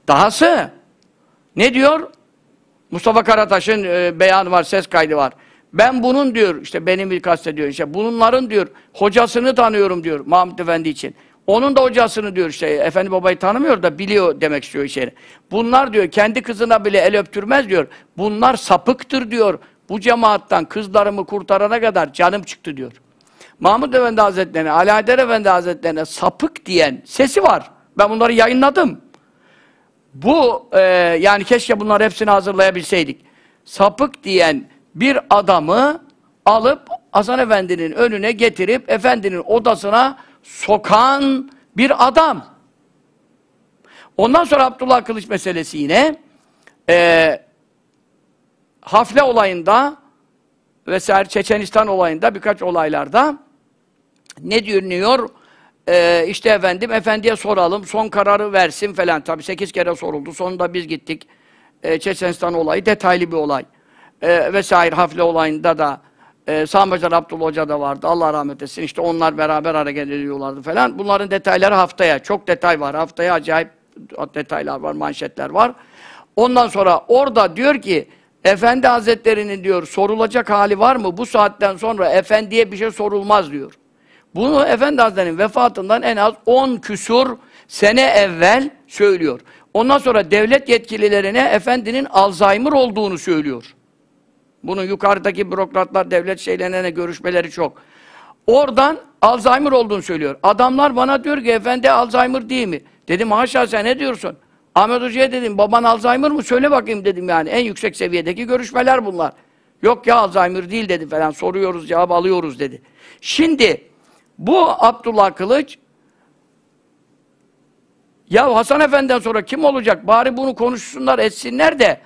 A: Dahası ne diyor? Mustafa Karataş'ın e, beyanı var, ses kaydı var. Ben bunun diyor, işte benim bir kastediyor, işte bunların diyor, hocasını tanıyorum diyor Mahmut Efendi için. Onun da hocasını diyor işte, efendi babayı tanımıyor da biliyor demek istiyor şeyini. Bunlar diyor, kendi kızına bile el öptürmez diyor. Bunlar sapıktır diyor. Bu cemaattan kızlarımı kurtarana kadar canım çıktı diyor. Mahmud Efendi Hazretlerine, Ali Alaeddin Efendi Hazretlerine sapık diyen sesi var. Ben bunları yayınladım. Bu, e, yani keşke bunlar hepsini hazırlayabilseydik. Sapık diyen bir adamı alıp Hasan Efendi'nin önüne getirip Efendi'nin odasına sokan bir adam. Ondan sonra Abdullah Kılıç meselesi yine e, Hafle olayında vesaire Çeçenistan olayında birkaç olaylarda ne diyor? Ee, işte efendim efendiye soralım son kararı versin falan. Tabi sekiz kere soruldu. Sonunda biz gittik. Ee, Çeçenistan olayı detaylı bir olay. Ee, vesaire Hafle olayında da ee, Sami Hacer Abdullah Hoca da vardı. Allah rahmet etsin. İşte onlar beraber hareket ediyorlardı falan. Bunların detayları haftaya. Çok detay var. Haftaya acayip detaylar var, manşetler var. Ondan sonra orada diyor ki Efendi Hazretleri'nin diyor sorulacak hali var mı? Bu saatten sonra Efendi'ye bir şey sorulmaz diyor. Bunu Efendi Hazretleri'nin vefatından en az 10 küsur sene evvel söylüyor. Ondan sonra devlet yetkililerine Efendi'nin Alzheimer olduğunu söylüyor. Bunun yukarıdaki bürokratlar, devlet şeylerine görüşmeleri çok. Oradan Alzheimer olduğunu söylüyor. Adamlar bana diyor ki efendi Alzheimer değil mi? Dedim haşa sen ne diyorsun? Ahmet Hoca'ya dedim baban Alzheimer mı? Söyle bakayım dedim yani. En yüksek seviyedeki görüşmeler bunlar. Yok ya Alzheimer değil dedi falan. Soruyoruz cevap alıyoruz dedi. Şimdi bu Abdullah Kılıç ya Hasan Efendi'den sonra kim olacak? Bari bunu konuşsunlar etsinler de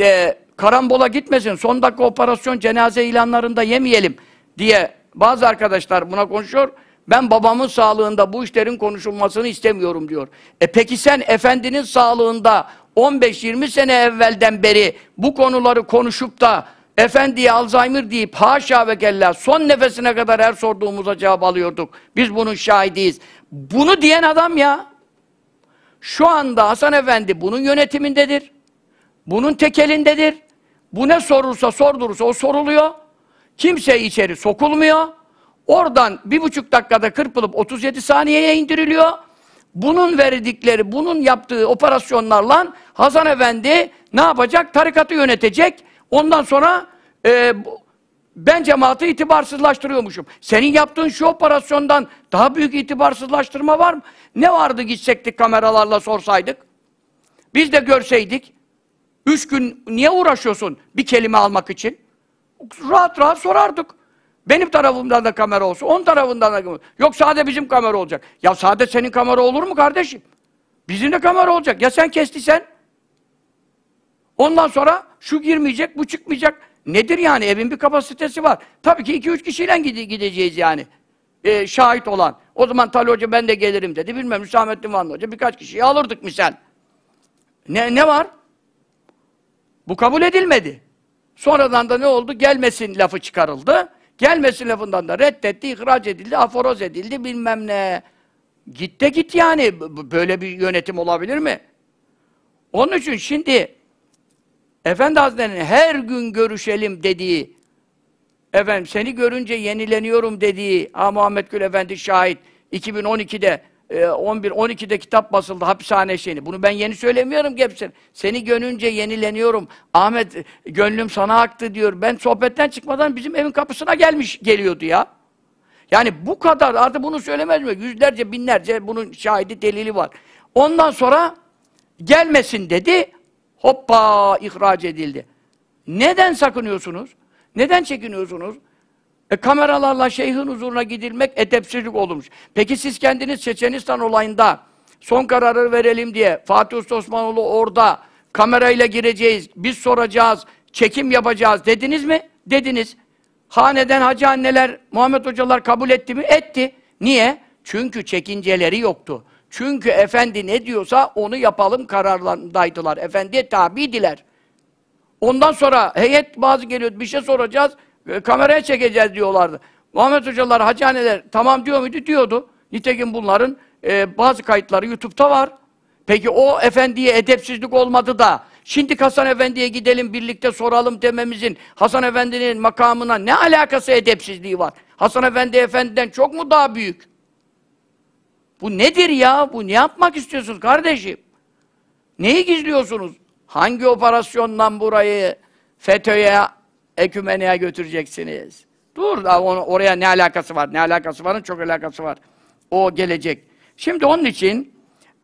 A: e, karambola gitmesin, son dakika operasyon cenaze ilanlarında yemeyelim diye bazı arkadaşlar buna konuşuyor. Ben babamın sağlığında bu işlerin konuşulmasını istemiyorum diyor. E peki sen efendinin sağlığında 15-20 sene evvelden beri bu konuları konuşup da efendiye Alzheimer deyip haşa ve kella son nefesine kadar her sorduğumuza cevap alıyorduk. Biz bunun şahidiyiz. Bunu diyen adam ya. Şu anda Hasan Efendi bunun yönetimindedir. Bunun tekelindedir. Bu ne sorulsa sordurursa o soruluyor. Kimse içeri sokulmuyor. Oradan bir buçuk dakikada kırpılıp 37 saniyeye indiriliyor. Bunun verdikleri, bunun yaptığı operasyonlarla Hasan Efendi ne yapacak? Tarikatı yönetecek. Ondan sonra e, ben cemaati itibarsızlaştırıyormuşum. Senin yaptığın şu operasyondan daha büyük itibarsızlaştırma var mı? Ne vardı gitsektik kameralarla sorsaydık? Biz de görseydik. Üç gün niye uğraşıyorsun bir kelime almak için? Rahat rahat sorardık. Benim tarafımdan da kamera olsun, on tarafından da kamera Yok sade bizim kamera olacak. Ya sade senin kamera olur mu kardeşim? Bizim de kamera olacak. Ya sen kestiysen? Ondan sonra şu girmeyecek, bu çıkmayacak. Nedir yani? Evin bir kapasitesi var. Tabii ki iki üç kişiyle gideceğiz yani. Ee, şahit olan. O zaman Tali Hoca ben de gelirim dedi. Bilmem Hüsamettin Vanlı Hoca birkaç kişiyi alırdık mı sen? Ne, ne var? Bu kabul edilmedi. Sonradan da ne oldu? Gelmesin lafı çıkarıldı. Gelmesin lafından da reddetti, ihraç edildi, aforoz edildi bilmem ne. Git de git yani. Böyle bir yönetim olabilir mi? Onun için şimdi Efendi Hazretleri'nin her gün görüşelim dediği, efendim seni görünce yenileniyorum dediği, ha Muhammed Gül Efendi şahit, 2012'de 11-12'de ee, kitap basıldı hapishane şeyini. Bunu ben yeni söylemiyorum ki Seni gönünce yenileniyorum. Ahmet e, gönlüm sana aktı diyor. Ben sohbetten çıkmadan bizim evin kapısına gelmiş geliyordu ya. Yani bu kadar artık bunu söylemez mi? Yüzlerce binlerce bunun şahidi delili var. Ondan sonra gelmesin dedi. Hoppa ihraç edildi. Neden sakınıyorsunuz? Neden çekiniyorsunuz? E, kameralarla şeyhin huzuruna gidilmek edepsizlik olmuş. Peki siz kendiniz Çeçenistan olayında son kararı verelim diye Fatih Usta Osmanoğlu orada kamerayla gireceğiz, biz soracağız, çekim yapacağız dediniz mi? Dediniz. Haneden hacı anneler, Muhammed hocalar kabul etti mi? Etti. Niye? Çünkü çekinceleri yoktu. Çünkü efendi ne diyorsa onu yapalım kararlarındaydılar. Efendiye tabidiler. Ondan sonra heyet bazı geliyor bir şey soracağız. E, kameraya çekeceğiz diyorlardı. Muhammed hocalar, hacaneler tamam diyor muydu? Diyordu. Nitekim bunların e, bazı kayıtları YouTube'da var. Peki o efendiye edepsizlik olmadı da şimdi Hasan Efendi'ye gidelim birlikte soralım dememizin Hasan Efendi'nin makamına ne alakası edepsizliği var? Hasan Efendi Efendi'den çok mu daha büyük? Bu nedir ya? Bu ne yapmak istiyorsunuz kardeşim? Neyi gizliyorsunuz? Hangi operasyondan burayı FETÖ'ye Ekümeneye götüreceksiniz. Dur da onu, oraya ne alakası var? Ne alakası var? Çok alakası var. O gelecek. Şimdi onun için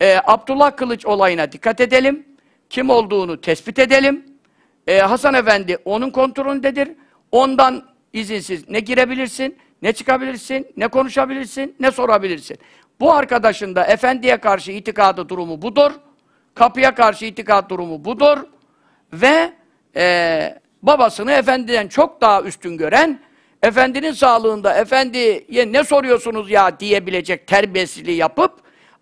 A: e, Abdullah Kılıç olayına dikkat edelim. Kim olduğunu tespit edelim. E, Hasan Efendi onun kontrolündedir. Ondan izinsiz ne girebilirsin, ne çıkabilirsin, ne konuşabilirsin, ne sorabilirsin. Bu arkadaşın da efendiye karşı itikadı durumu budur. Kapıya karşı itikat durumu budur. Ve e, babasını efendiden çok daha üstün gören, efendinin sağlığında, efendiye ne soruyorsunuz ya diyebilecek terbiyesizliği yapıp,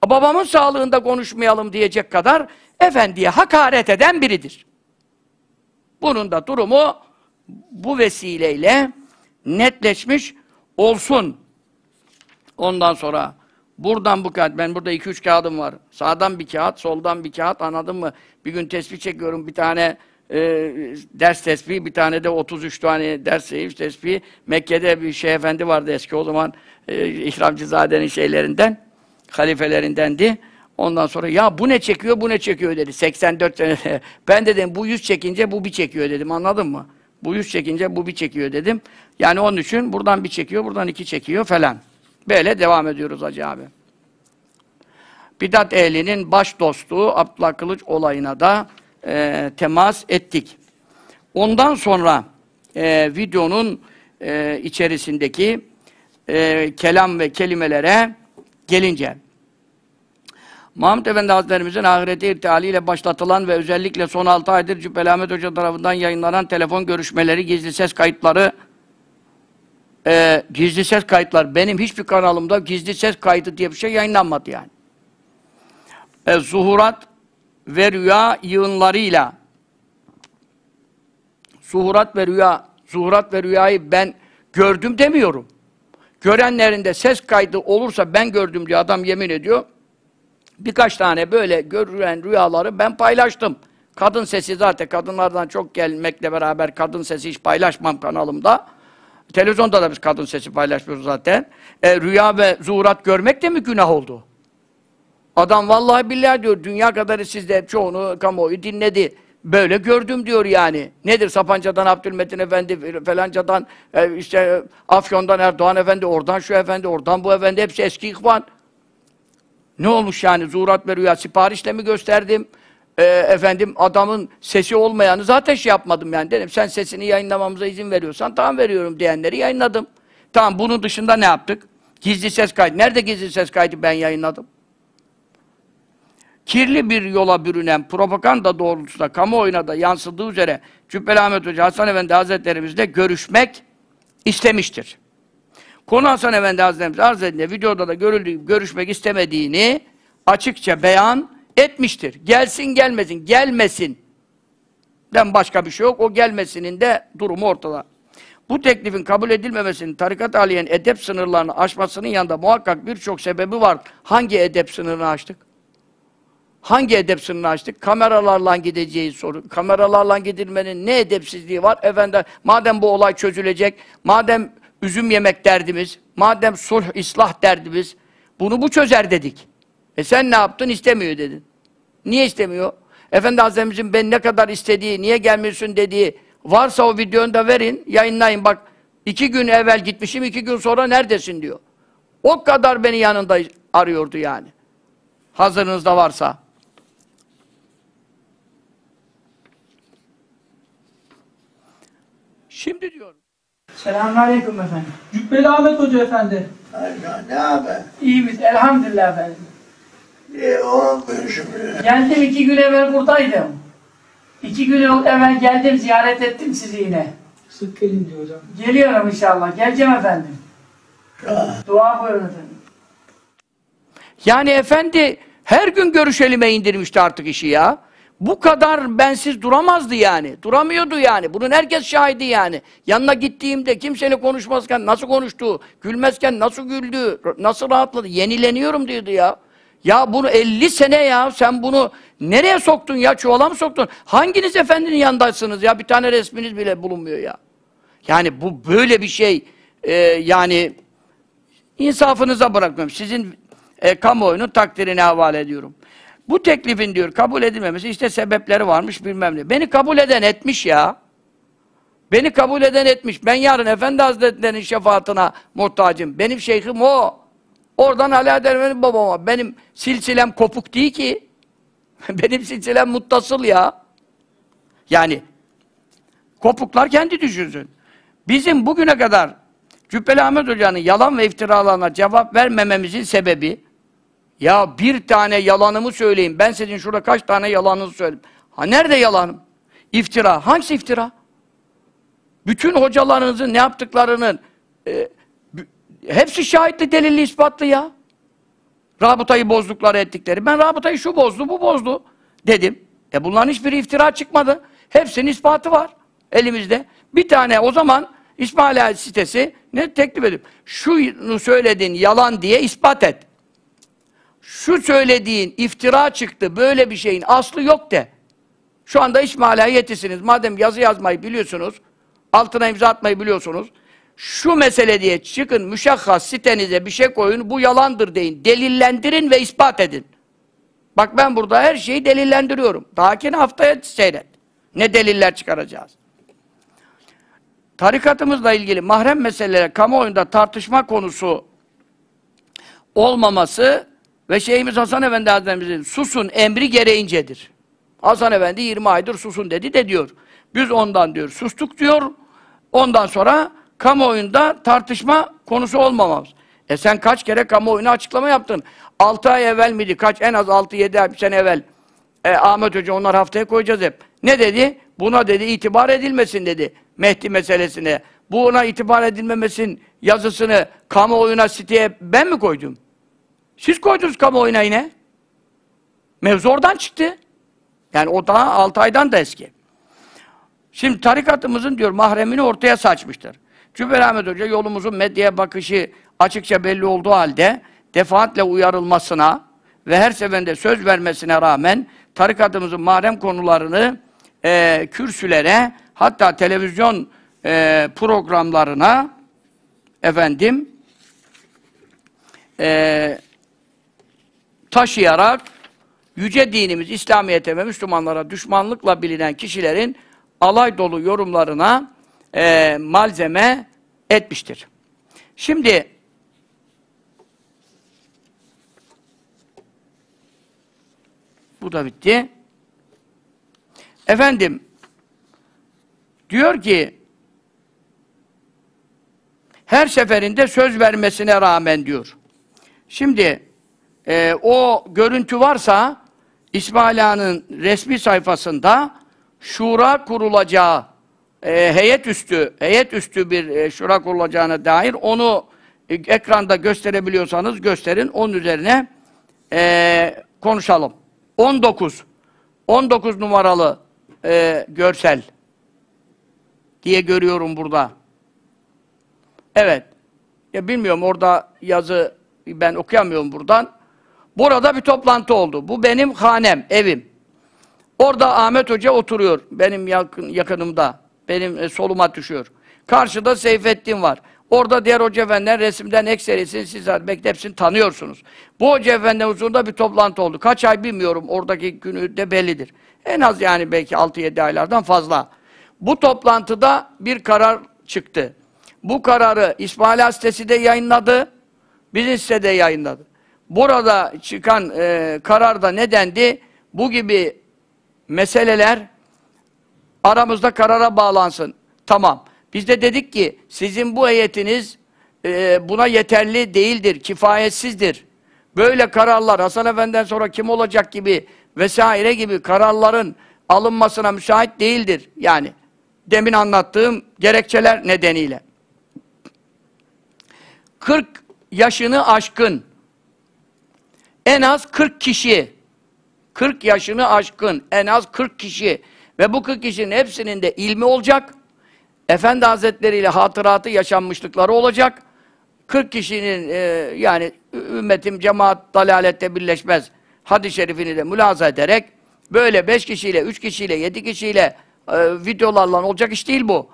A: babamın sağlığında konuşmayalım diyecek kadar efendiye hakaret eden biridir. Bunun da durumu bu vesileyle netleşmiş olsun. Ondan sonra buradan bu kağıt, ben burada iki üç kağıdım var. Sağdan bir kağıt, soldan bir kağıt anladın mı? Bir gün tespih çekiyorum bir tane e, ders tesbih, bir tane de 33 tane ders seyif tesbih. Mekke'de bir şey efendi vardı eski o zaman e, İhramcızade'nin şeylerinden, halifelerindendi. Ondan sonra ya bu ne çekiyor, bu ne çekiyor dedi. 84 sene. ben dedim bu yüz çekince bu bir çekiyor dedim. Anladın mı? Bu yüz çekince bu bir çekiyor dedim. Yani onun için buradan bir çekiyor, buradan iki çekiyor falan. Böyle devam ediyoruz Hacı abi. Bidat ehlinin baş dostu Abdullah Kılıç olayına da e, temas ettik. Ondan sonra e, videonun e, içerisindeki e, kelam ve kelimelere gelince Mahmut Efendi Hazretlerimizin ahirete irtihaliyle başlatılan ve özellikle son 6 aydır Cübbelamet Hoca tarafından yayınlanan telefon görüşmeleri, gizli ses kayıtları e, gizli ses kayıtlar. Benim hiçbir kanalımda gizli ses kaydı diye bir şey yayınlanmadı yani. E, zuhurat ve rüya yığınlarıyla suhurat ve rüya suhurat ve rüyayı ben gördüm demiyorum. Görenlerinde ses kaydı olursa ben gördüm diye adam yemin ediyor. Birkaç tane böyle görülen rüyaları ben paylaştım. Kadın sesi zaten kadınlardan çok gelmekle beraber kadın sesi hiç paylaşmam kanalımda. Televizyonda da biz kadın sesi paylaşmıyoruz zaten. E, rüya ve zuhurat görmek de mi günah oldu? Adam vallahi billahi diyor dünya kadarı sizde çoğunu kamuoyu dinledi. Böyle gördüm diyor yani. Nedir Sapanca'dan Abdülmetin Efendi, falanca'dan e, işte Afyon'dan Erdoğan Efendi, oradan şu efendi, oradan bu efendi hepsi eski ihvan. Ne olmuş yani zuhurat ve rüya siparişle mi gösterdim? E, efendim adamın sesi olmayanı zaten şey yapmadım yani dedim. Sen sesini yayınlamamıza izin veriyorsan tamam veriyorum diyenleri yayınladım. Tamam bunun dışında ne yaptık? Gizli ses kaydı. Nerede gizli ses kaydı ben yayınladım? kirli bir yola bürünen propaganda doğrultusunda kamuoyuna da yansıdığı üzere Cübbeli Ahmet Hoca Hasan Efendi Hazretlerimizle görüşmek istemiştir. Konu Hasan Efendi Hazretlerimiz arz edince videoda da görüldüğü görüşmek istemediğini açıkça beyan etmiştir. Gelsin gelmesin, gelmesin den başka bir şey yok. O gelmesinin de durumu ortada. Bu teklifin kabul edilmemesinin tarikat aliyen edep sınırlarını aşmasının yanında muhakkak birçok sebebi var. Hangi edep sınırını aştık? Hangi edep sınırını açtık? Kameralarla gideceği soru. Kameralarla gidilmenin ne edepsizliği var? Efendim madem bu olay çözülecek, madem üzüm yemek derdimiz, madem sulh, islah derdimiz, bunu bu çözer dedik. E sen ne yaptın? İstemiyor dedin. Niye istemiyor? Efendi Hazretimizin ben ne kadar istediği, niye gelmiyorsun dediği varsa o videonu da verin, yayınlayın. Bak iki gün evvel gitmişim, iki gün sonra neredesin diyor. O kadar beni yanında arıyordu yani. Hazırınızda varsa. Şimdi diyorum. Selamünaleyküm efendim. Cübbeli Ahmet Hoca efendi. Erkan ne haber? İyi biz elhamdülillah efendim.
B: E, olmuyor
A: şimdi. Geldim iki gün evvel buradaydım. İki gün evvel geldim ziyaret ettim sizi yine. Sık gelin diyor hocam. Geliyorum inşallah. Geleceğim efendim. Ya. Dua buyurun efendim. Yani efendi her gün görüşelime indirmişti artık işi ya bu kadar bensiz duramazdı yani. Duramıyordu yani. Bunun herkes şahidi yani. Yanına gittiğimde kimseyle konuşmazken nasıl konuştu, gülmezken nasıl güldü, nasıl rahatladı. Yenileniyorum diyordu ya. Ya bunu 50 sene ya sen bunu nereye soktun ya çuvala mı soktun? Hanginiz efendinin yandaysınız ya bir tane resminiz bile bulunmuyor ya. Yani bu böyle bir şey e, yani insafınıza bırakmıyorum. Sizin e, kamuoyunun takdirine havale ediyorum. Bu teklifin diyor kabul edilmemesi işte sebepleri varmış bilmem ne. Beni kabul eden etmiş ya. Beni kabul eden etmiş. Ben yarın Efendi Hazretleri'nin şefaatine muhtacım. Benim şeyhim o. Oradan hala dermenin babama. Benim silsilem kopuk değil ki. Benim silsilem muttasıl ya. Yani kopuklar kendi düşünsün. Bizim bugüne kadar Cübbeli Ahmet Hoca'nın yalan ve iftiralarına cevap vermememizin sebebi ya bir tane yalanımı söyleyin. Ben sizin şurada kaç tane yalanınızı söyledim. Ha nerede yalanım? İftira. Hangisi iftira? Bütün hocalarınızın ne yaptıklarının e, hepsi şahitli, delilli, ispatlı ya. Rabıtayı bozdukları ettikleri. Ben rabıtayı şu bozdu, bu bozdu dedim. E bunların hiçbiri iftira çıkmadı. Hepsinin ispatı var elimizde. Bir tane o zaman İsmail Ağa sitesi ne teklif edip şunu söyledin yalan diye ispat et şu söylediğin iftira çıktı böyle bir şeyin aslı yok de. Şu anda iş malayetisiniz. Madem yazı yazmayı biliyorsunuz, altına imza atmayı biliyorsunuz. Şu mesele diye çıkın müşahhas sitenize bir şey koyun bu yalandır deyin. Delillendirin ve ispat edin. Bak ben burada her şeyi delillendiriyorum. Daha kendi haftaya seyret. Ne deliller çıkaracağız. Tarikatımızla ilgili mahrem meselelere kamuoyunda tartışma konusu olmaması ve şeyimiz Hasan Efendi Hazretlerimizin susun emri gereğincedir. Hasan Efendi 20 aydır susun dedi de diyor. Biz ondan diyor sustuk diyor. Ondan sonra kamuoyunda tartışma konusu olmamamız. E sen kaç kere kamuoyuna açıklama yaptın? 6 ay evvel miydi? Kaç? En az 6-7 sene evvel. E, Ahmet Hoca onlar haftaya koyacağız hep. Ne dedi? Buna dedi itibar edilmesin dedi. Mehdi meselesine. Buna itibar edilmemesin yazısını kamuoyuna siteye ben mi koydum? Siz koydunuz kamuoyuna yine. Mevzu oradan çıktı. Yani o daha 6 aydan da eski. Şimdi tarikatımızın diyor mahremini ortaya saçmıştır. Cübbeli Ahmet Hoca yolumuzun medyaya bakışı açıkça belli olduğu halde defaatle uyarılmasına ve her seferinde söz vermesine rağmen tarikatımızın mahrem konularını e, kürsülere hatta televizyon e, programlarına efendim e, taşıyarak yüce dinimiz İslamiyet'e ve Müslümanlara düşmanlıkla bilinen kişilerin alay dolu yorumlarına e, malzeme etmiştir. Şimdi bu da bitti. Efendim diyor ki her seferinde söz vermesine rağmen diyor. Şimdi e, o görüntü varsa İsmailan'ın resmi sayfasında şura kurulacağı e, heyet üstü heyet üstü bir e, şura kurulacağına dair onu e, ekranda gösterebiliyorsanız gösterin. Onun üzerine e, konuşalım. 19 19 numaralı e, görsel diye görüyorum burada. Evet. Ya bilmiyorum orada yazı ben okuyamıyorum buradan. Burada bir toplantı oldu. Bu benim hanem, evim. Orada Ahmet Hoca oturuyor benim yakın, yakınımda. Benim e, soluma düşüyor. Karşıda Seyfettin var. Orada diğer hoca efendiler resimden ekserisini siz belki hepsini tanıyorsunuz. Bu hoca efendinin huzurunda bir toplantı oldu. Kaç ay bilmiyorum oradaki günü de bellidir. En az yani belki 6-7 aylardan fazla. Bu toplantıda bir karar çıktı. Bu kararı İsmail Sitesi de yayınladı. Bizim sitede yayınladı. Burada çıkan e, kararda ne dendi? Bu gibi meseleler aramızda karara bağlansın. Tamam. Biz de dedik ki sizin bu heyetiniz e, buna yeterli değildir, kifayetsizdir. Böyle kararlar Hasan Efendi'den sonra kim olacak gibi vesaire gibi kararların alınmasına müsait değildir. Yani demin anlattığım gerekçeler nedeniyle. 40 yaşını aşkın en az 40 kişi 40 yaşını aşkın en az 40 kişi ve bu 40 kişinin hepsinin de ilmi olacak. Efendi Hazretleri ile hatıratı, yaşanmışlıkları olacak. 40 kişinin e, yani ümmetim cemaat dalalette birleşmez hadis-i şerifini de mülaza ederek böyle 5 kişiyle, 3 kişiyle, 7 kişiyle e, videolarla olacak iş değil bu.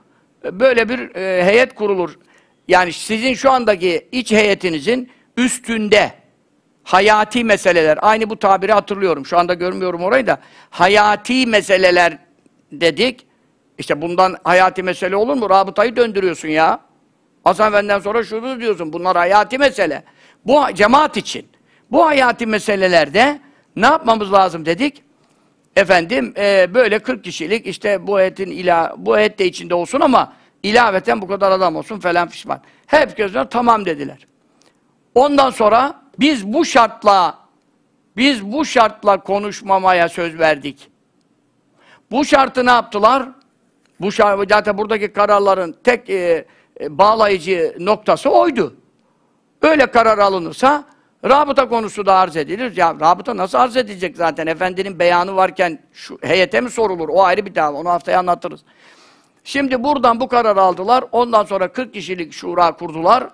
A: Böyle bir e, heyet kurulur. Yani sizin şu andaki iç heyetinizin üstünde hayati meseleler, aynı bu tabiri hatırlıyorum, şu anda görmüyorum orayı da, hayati meseleler dedik, işte bundan hayati mesele olur mu? Rabıtayı döndürüyorsun ya. Hasan benden sonra şunu diyorsun, bunlar hayati mesele. Bu cemaat için. Bu hayati meselelerde ne yapmamız lazım dedik? Efendim e, böyle 40 kişilik işte bu heyetin ila bu heyet de içinde olsun ama ilaveten bu kadar adam olsun falan fişman. Hep gözler tamam dediler. Ondan sonra biz bu şartla biz bu şartla konuşmamaya söz verdik. Bu şartı ne yaptılar? Bu şart, zaten buradaki kararların tek e, e bağlayıcı noktası oydu. Öyle karar alınırsa rabıta konusu da arz edilir. Ya rabıta nasıl arz edilecek zaten? Efendinin beyanı varken şu heyete mi sorulur? O ayrı bir dava. Onu haftaya anlatırız. Şimdi buradan bu karar aldılar. Ondan sonra 40 kişilik şura kurdular.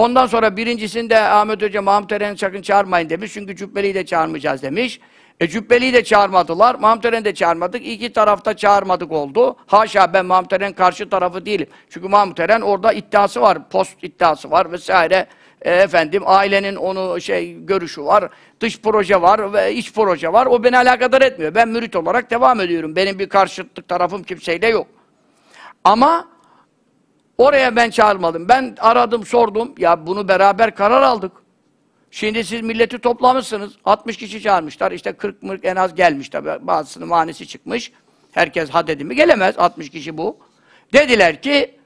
A: Ondan sonra birincisinde Ahmet Hoca, Mahmut Eren'i sakın çağırmayın demiş. Çünkü Cübbeli'yi de çağırmayacağız demiş. E Cübbeli'yi de çağırmadılar. Mahmut Eren'i de çağırmadık. İki tarafta çağırmadık oldu. Haşa ben Mahmut Eren karşı tarafı değilim. Çünkü Mahmut Eren orada iddiası var. Post iddiası var vesaire. E, efendim ailenin onu şey görüşü var. Dış proje var ve iç proje var. O beni alakadar etmiyor. Ben mürit olarak devam ediyorum. Benim bir karşıtlık tarafım kimseyle yok. Ama Oraya ben çağırmadım. Ben aradım, sordum. Ya bunu beraber karar aldık. Şimdi siz milleti toplamışsınız. 60 kişi çağırmışlar. İşte 40 mırk en az gelmiş tabii. Bazısının manisi çıkmış. Herkes ha dedi mi gelemez. 60 kişi bu. Dediler ki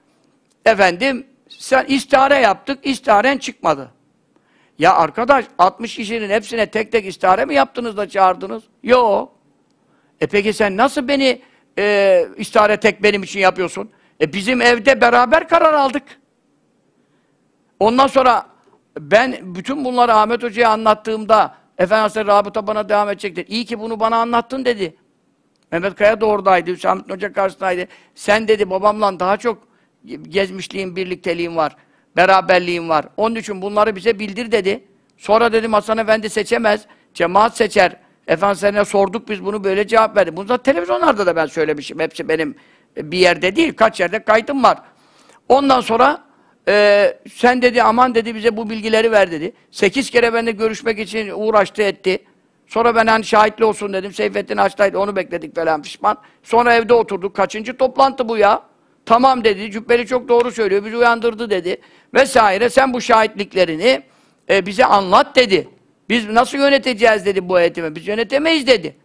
A: efendim sen istihare yaptık. İstiharen çıkmadı. Ya arkadaş 60 kişinin hepsine tek tek istihare mi yaptınız da çağırdınız? Yo. E peki sen nasıl beni e, istihare tek benim için yapıyorsun? E bizim evde beraber karar aldık. Ondan sonra ben bütün bunları Ahmet Hoca'ya anlattığımda Efendimiz rabıta bana devam edecek İyi ki bunu bana anlattın dedi. Mehmet Kaya da oradaydı, Hüsamettin Hoca karşısındaydı. Sen dedi babamla daha çok gezmişliğin, birlikteliğin var, beraberliğin var. Onun için bunları bize bildir dedi. Sonra dedim Hasan Efendi seçemez, cemaat seçer. Efendimiz'e sorduk biz bunu böyle cevap verdi. Bunu da televizyonlarda da ben söylemişim. Hepsi benim bir yerde değil, kaç yerde kaydım var. Ondan sonra e, sen dedi aman dedi bize bu bilgileri ver dedi. Sekiz kere benimle görüşmek için uğraştı etti. Sonra ben hani şahitli olsun dedim. Seyfettin Açtay'dı onu bekledik falan pişman. Sonra evde oturduk. Kaçıncı toplantı bu ya? Tamam dedi. Cübbeli çok doğru söylüyor. Bizi uyandırdı dedi. Vesaire sen bu şahitliklerini e, bize anlat dedi. Biz nasıl yöneteceğiz dedi bu eğitimi. Biz yönetemeyiz dedi.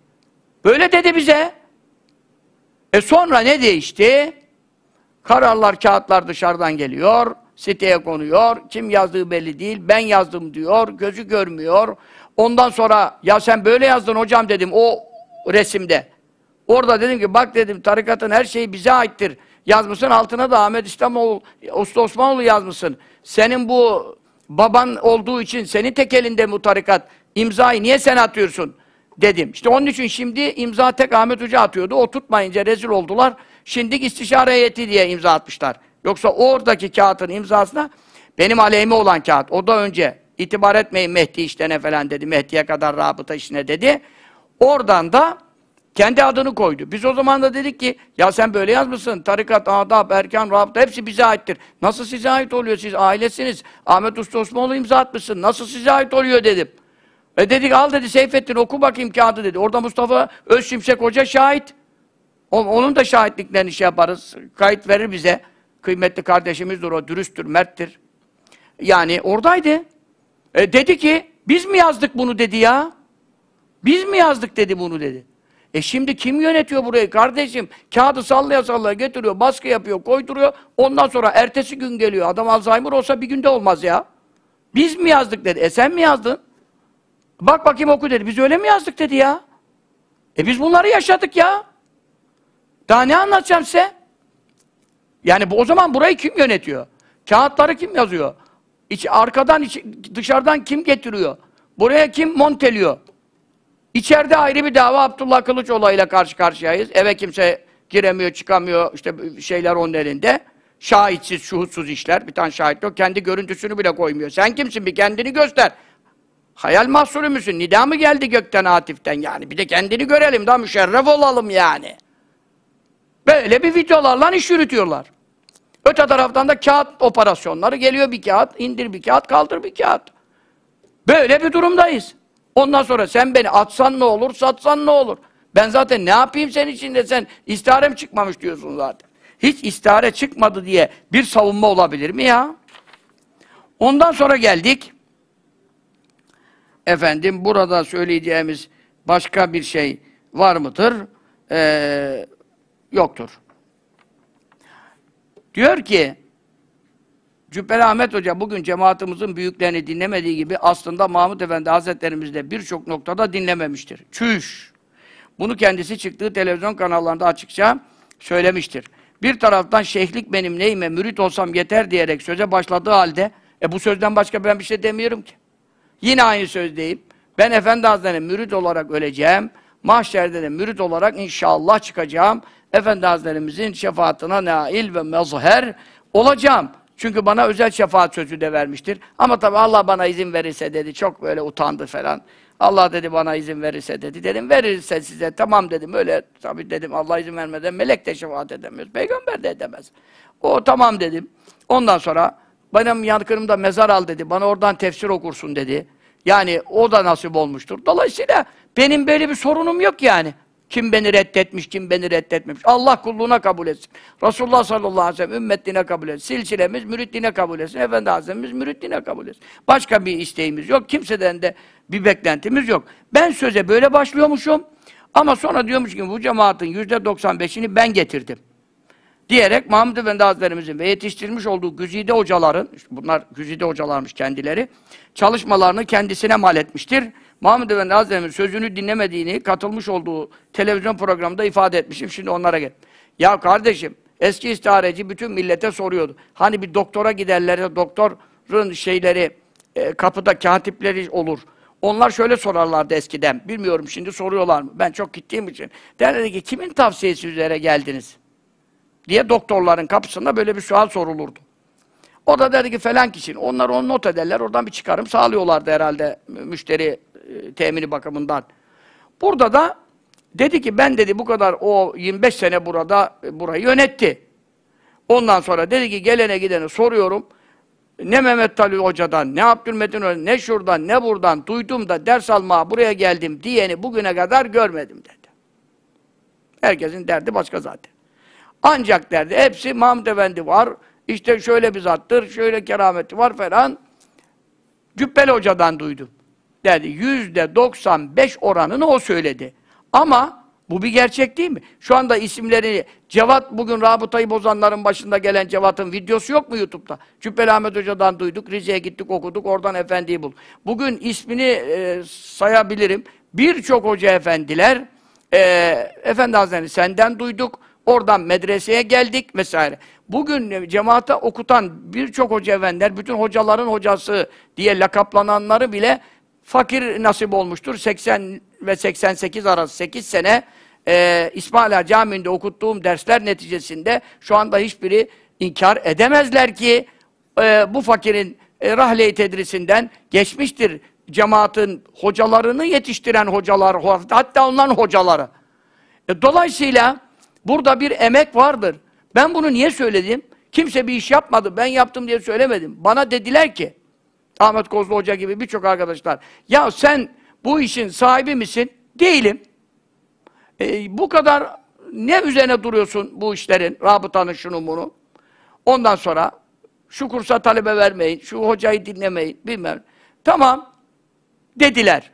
A: Böyle dedi bize. E sonra ne değişti? Kararlar, kağıtlar dışarıdan geliyor, siteye konuyor, kim yazdığı belli değil, ben yazdım diyor, gözü görmüyor. Ondan sonra, ya sen böyle yazdın hocam dedim o resimde. Orada dedim ki, bak dedim tarikatın her şeyi bize aittir. Yazmışsın altına da Ahmet İslamoğlu, Usta Osmanoğlu yazmışsın. Senin bu baban olduğu için senin tek elinde bu tarikat. imzayı niye sen atıyorsun? dedim. İşte onun için şimdi imza tek Ahmet Hoca atıyordu. O tutmayınca rezil oldular. Şimdi istişare heyeti diye imza atmışlar. Yoksa oradaki kağıtın imzasına benim aleyhime olan kağıt. O da önce itibar etmeyin Mehdi işlerine falan dedi. Mehdi'ye kadar rabıta işine dedi. Oradan da kendi adını koydu. Biz o zaman da dedik ki ya sen böyle yazmışsın. Tarikat, adab, erkan, rabıta hepsi bize aittir. Nasıl size ait oluyor? Siz ailesiniz. Ahmet Usta Osmanoğlu imza atmışsın. Nasıl size ait oluyor dedim. E dedik al dedi Seyfettin oku bakayım kağıdı dedi. Orada Mustafa Özşimşek Hoca şahit. Onun da şahitliklerini şey yaparız. Kayıt verir bize. Kıymetli kardeşimizdir o. Dürüsttür, merttir. Yani oradaydı. E dedi ki biz mi yazdık bunu dedi ya. Biz mi yazdık dedi bunu dedi. E şimdi kim yönetiyor burayı kardeşim? Kağıdı sallaya sallaya getiriyor, baskı yapıyor, koyduruyor. Ondan sonra ertesi gün geliyor. Adam Alzheimer olsa bir günde olmaz ya. Biz mi yazdık dedi. E sen mi yazdın? Bak bakayım oku dedi. Biz öyle mi yazdık dedi ya. E biz bunları yaşadık ya. Daha ne anlatacağım size? Yani bu, o zaman burayı kim yönetiyor? Kağıtları kim yazıyor? İç, arkadan, iç, dışarıdan kim getiriyor? Buraya kim monteliyor? İçeride ayrı bir dava Abdullah Kılıç olayıyla karşı karşıyayız. Eve kimse giremiyor, çıkamıyor. İşte şeyler onun elinde. Şahitsiz, şuhutsuz işler. Bir tane şahit yok. Kendi görüntüsünü bile koymuyor. Sen kimsin? Bir kendini göster. Hayal mahsulü müsün? Nida mı geldi gökten Atif'ten yani? Bir de kendini görelim daha müşerref olalım yani. Böyle bir videolarla iş yürütüyorlar. Öte taraftan da kağıt operasyonları geliyor bir kağıt, indir bir kağıt, kaldır bir kağıt. Böyle bir durumdayız. Ondan sonra sen beni atsan ne olur, satsan ne olur? Ben zaten ne yapayım senin için de sen istiharem çıkmamış diyorsun zaten. Hiç istihare çıkmadı diye bir savunma olabilir mi ya? Ondan sonra geldik efendim burada söyleyeceğimiz başka bir şey var mıdır? Ee, yoktur. Diyor ki Cübbeli Ahmet Hoca bugün cemaatimizin büyüklerini dinlemediği gibi aslında Mahmut Efendi Hazretlerimiz de birçok noktada dinlememiştir. Çüş! Bunu kendisi çıktığı televizyon kanallarında açıkça söylemiştir. Bir taraftan şeyhlik benim neyime mürit olsam yeter diyerek söze başladığı halde e bu sözden başka ben bir şey demiyorum ki. Yine aynı sözdeyim. Ben Efendi Hazretleri'ne mürit olarak öleceğim. Mahşerde de mürit olarak inşallah çıkacağım. Efendi Hazretlerimizin şefaatine nail ve mezher olacağım. Çünkü bana özel şefaat sözü de vermiştir. Ama tabi Allah bana izin verirse dedi. Çok böyle utandı falan. Allah dedi bana izin verirse dedi. Dedim verirse size tamam dedim. Öyle tabi dedim Allah izin vermeden melek de şefaat edemiyoruz. Peygamber de edemez. O tamam dedim. Ondan sonra benim yanıkırımda mezar al dedi. Bana oradan tefsir okursun dedi. Yani o da nasip olmuştur. Dolayısıyla benim böyle bir sorunum yok yani. Kim beni reddetmiş, kim beni reddetmemiş. Allah kulluğuna kabul etsin. Resulullah sallallahu aleyhi ve sellem ümmetliğine kabul etsin. Silsilemiz müritliğine kabul etsin. Efendi Hazretimiz müriddine kabul etsin. Başka bir isteğimiz yok. Kimseden de bir beklentimiz yok. Ben söze böyle başlıyormuşum. Ama sonra diyormuş ki bu cemaatin yüzde 95'ini ben getirdim diyerek Mahmud Efendi Hazretlerimizin ve yetiştirmiş olduğu güzide hocaların, işte bunlar güzide hocalarmış kendileri, çalışmalarını kendisine mal etmiştir. Mahmud Efendi Hazretlerimizin sözünü dinlemediğini katılmış olduğu televizyon programında ifade etmişim. Şimdi onlara gel. Ya kardeşim, eski istihareci bütün millete soruyordu. Hani bir doktora giderler, doktorun şeyleri, e, kapıda katipleri olur. Onlar şöyle sorarlardı eskiden. Bilmiyorum şimdi soruyorlar mı? Ben çok gittiğim için. Derler ki kimin tavsiyesi üzere geldiniz? diye doktorların kapısında böyle bir sual sorulurdu. O da dedi ki falan kişinin. Onlar onu not ederler. Oradan bir çıkarım sağlıyorlardı herhalde müşteri e, temini bakımından. Burada da dedi ki ben dedi bu kadar o 25 sene burada e, burayı yönetti. Ondan sonra dedi ki gelene gidene soruyorum. Ne Mehmet Ali Hoca'dan, ne Abdülmetin Hoca, ne şuradan, ne buradan duydum da ders almaya buraya geldim diyeni bugüne kadar görmedim dedi. Herkesin derdi başka zaten. Ancak derdi hepsi Mahmud Efendi var, İşte şöyle bir zattır, şöyle kerameti var falan. Cübbeli Hoca'dan duydum. Derdi yüzde 95 oranını o söyledi. Ama bu bir gerçek değil mi? Şu anda isimleri Cevat bugün rabıtayı bozanların başında gelen Cevat'ın videosu yok mu YouTube'da? Cübbeli Ahmet Hoca'dan duyduk, Rize'ye gittik okuduk, oradan efendiyi bul. Bugün ismini e, sayabilirim. Birçok hoca efendiler, e, Efendi Hazretleri senden duyduk, Oradan medreseye geldik vesaire. Bugün cemaate okutan birçok hoca efendiler, bütün hocaların hocası diye lakaplananları bile fakir nasip olmuştur. 80 ve 88 arası 8 sene e, İsmaila Camii'nde okuttuğum dersler neticesinde şu anda hiçbiri inkar edemezler ki e, bu fakirin e, rahle-i tedrisinden geçmiştir cemaatin hocalarını yetiştiren hocalar, hatta onların hocaları. E, dolayısıyla Burada bir emek vardır. Ben bunu niye söyledim? Kimse bir iş yapmadı. Ben yaptım diye söylemedim. Bana dediler ki Ahmet Kozlu Hoca gibi birçok arkadaşlar ya sen bu işin sahibi misin? Değilim. E, bu kadar ne üzerine duruyorsun bu işlerin? Rabıtanın şunu bunu. Ondan sonra şu kursa talebe vermeyin, şu hocayı dinlemeyin, bilmem. Tamam dediler.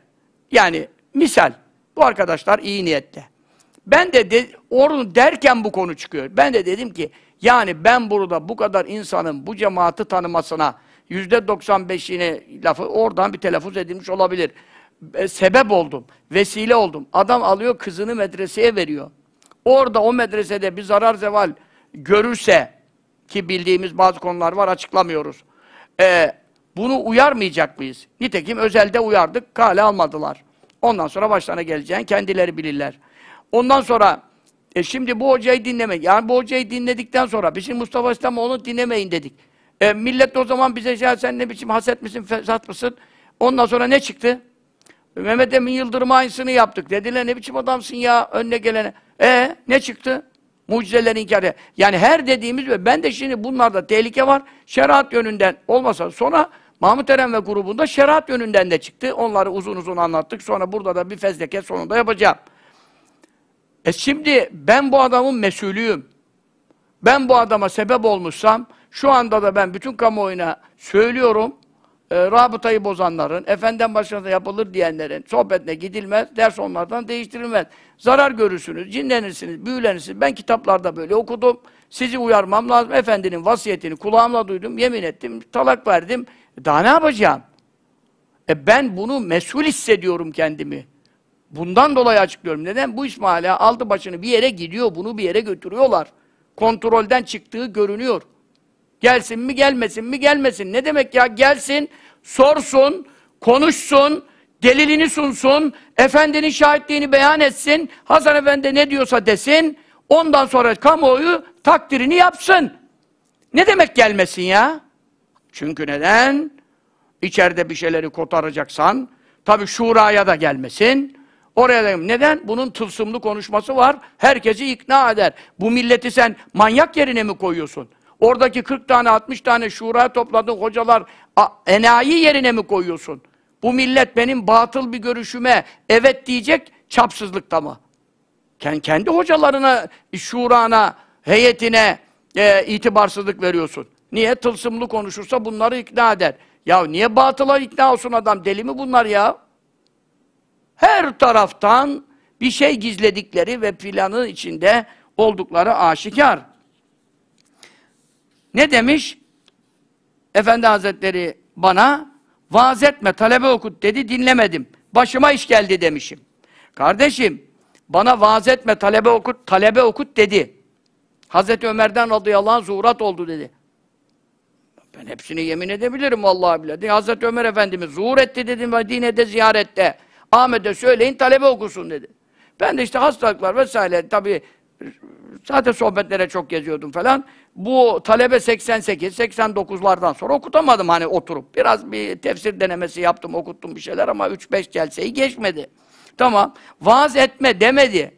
A: Yani misal bu arkadaşlar iyi niyetle. Ben de, de onu derken bu konu çıkıyor. Ben de dedim ki yani ben burada bu kadar insanın bu cemaati tanımasına yüzde 95'ini lafı oradan bir telaffuz edilmiş olabilir. E, sebep oldum, vesile oldum. Adam alıyor kızını medreseye veriyor. Orada o medresede bir zarar zeval görürse ki bildiğimiz bazı konular var açıklamıyoruz. E, bunu uyarmayacak mıyız? Nitekim özelde uyardık, kale almadılar. Ondan sonra başlarına geleceğin kendileri bilirler. Ondan sonra e şimdi bu hocayı dinlemek. Yani bu hocayı dinledikten sonra biz şimdi şey Mustafa onu dinlemeyin dedik. E, millet o zaman bize ya sen ne biçim haset misin, fesat mısın? Ondan sonra ne çıktı? Mehmet Emin Yıldırım aynısını yaptık. Dediler ne biçim adamsın ya önüne gelene. E ne çıktı? Mucizeleri inkar Yani her dediğimiz ve ben de şimdi bunlarda tehlike var. Şeriat yönünden olmasa sonra Mahmut Eren ve grubunda şeriat yönünden de çıktı. Onları uzun uzun anlattık. Sonra burada da bir fezleke sonunda yapacağım. E şimdi ben bu adamın mesulüyüm. Ben bu adama sebep olmuşsam, şu anda da ben bütün kamuoyuna söylüyorum, e, rabıtayı bozanların, efenden başkasına yapılır diyenlerin sohbetine gidilmez, ders onlardan değiştirilmez. Zarar görürsünüz, cinlenirsiniz, büyülenirsiniz. Ben kitaplarda böyle okudum, sizi uyarmam lazım. Efendinin vasiyetini kulağımla duydum, yemin ettim, talak verdim. Daha ne yapacağım? E ben bunu mesul hissediyorum kendimi. Bundan dolayı açıklıyorum. Neden? Bu İsmail Ağa aldı başını bir yere gidiyor, bunu bir yere götürüyorlar. Kontrolden çıktığı görünüyor. Gelsin mi gelmesin mi gelmesin. Ne demek ya? Gelsin, sorsun, konuşsun, delilini sunsun, efendinin şahitliğini beyan etsin, Hasan Efendi ne diyorsa desin, ondan sonra kamuoyu takdirini yapsın. Ne demek gelmesin ya? Çünkü neden? İçeride bir şeyleri kotaracaksan, tabi şuraya da gelmesin, Oraya da neden? Bunun tılsımlı konuşması var. Herkesi ikna eder. Bu milleti sen manyak yerine mi koyuyorsun? Oradaki 40 tane 60 tane şura topladığın hocalar enayi yerine mi koyuyorsun? Bu millet benim batıl bir görüşüme evet diyecek çapsızlıkta mı? Kendi hocalarına, şurana, heyetine e, itibarsızlık veriyorsun. Niye? Tılsımlı konuşursa bunları ikna eder. Ya niye batıla ikna olsun adam? Deli mi bunlar ya? her taraftan bir şey gizledikleri ve planın içinde oldukları aşikar. Ne demiş? Efendi Hazretleri bana vaaz etme, talebe okut dedi, dinlemedim. Başıma iş geldi demişim. Kardeşim, bana vaaz etme, talebe okut, talebe okut dedi. Hazreti Ömer'den radıyallahu anh zuhurat oldu dedi. Ben hepsini yemin edebilirim vallahi bile. Hazreti Ömer Efendimiz zuhur etti dedim ve dinede ziyarette. Ahmet'e söyleyin talebe okusun dedi. Ben de işte hastalıklar vesaire tabi zaten sohbetlere çok geziyordum falan. Bu talebe 88, 89'lardan sonra okutamadım hani oturup. Biraz bir tefsir denemesi yaptım, okuttum bir şeyler ama 3-5 celseyi geçmedi. Tamam. Vaaz etme demedi.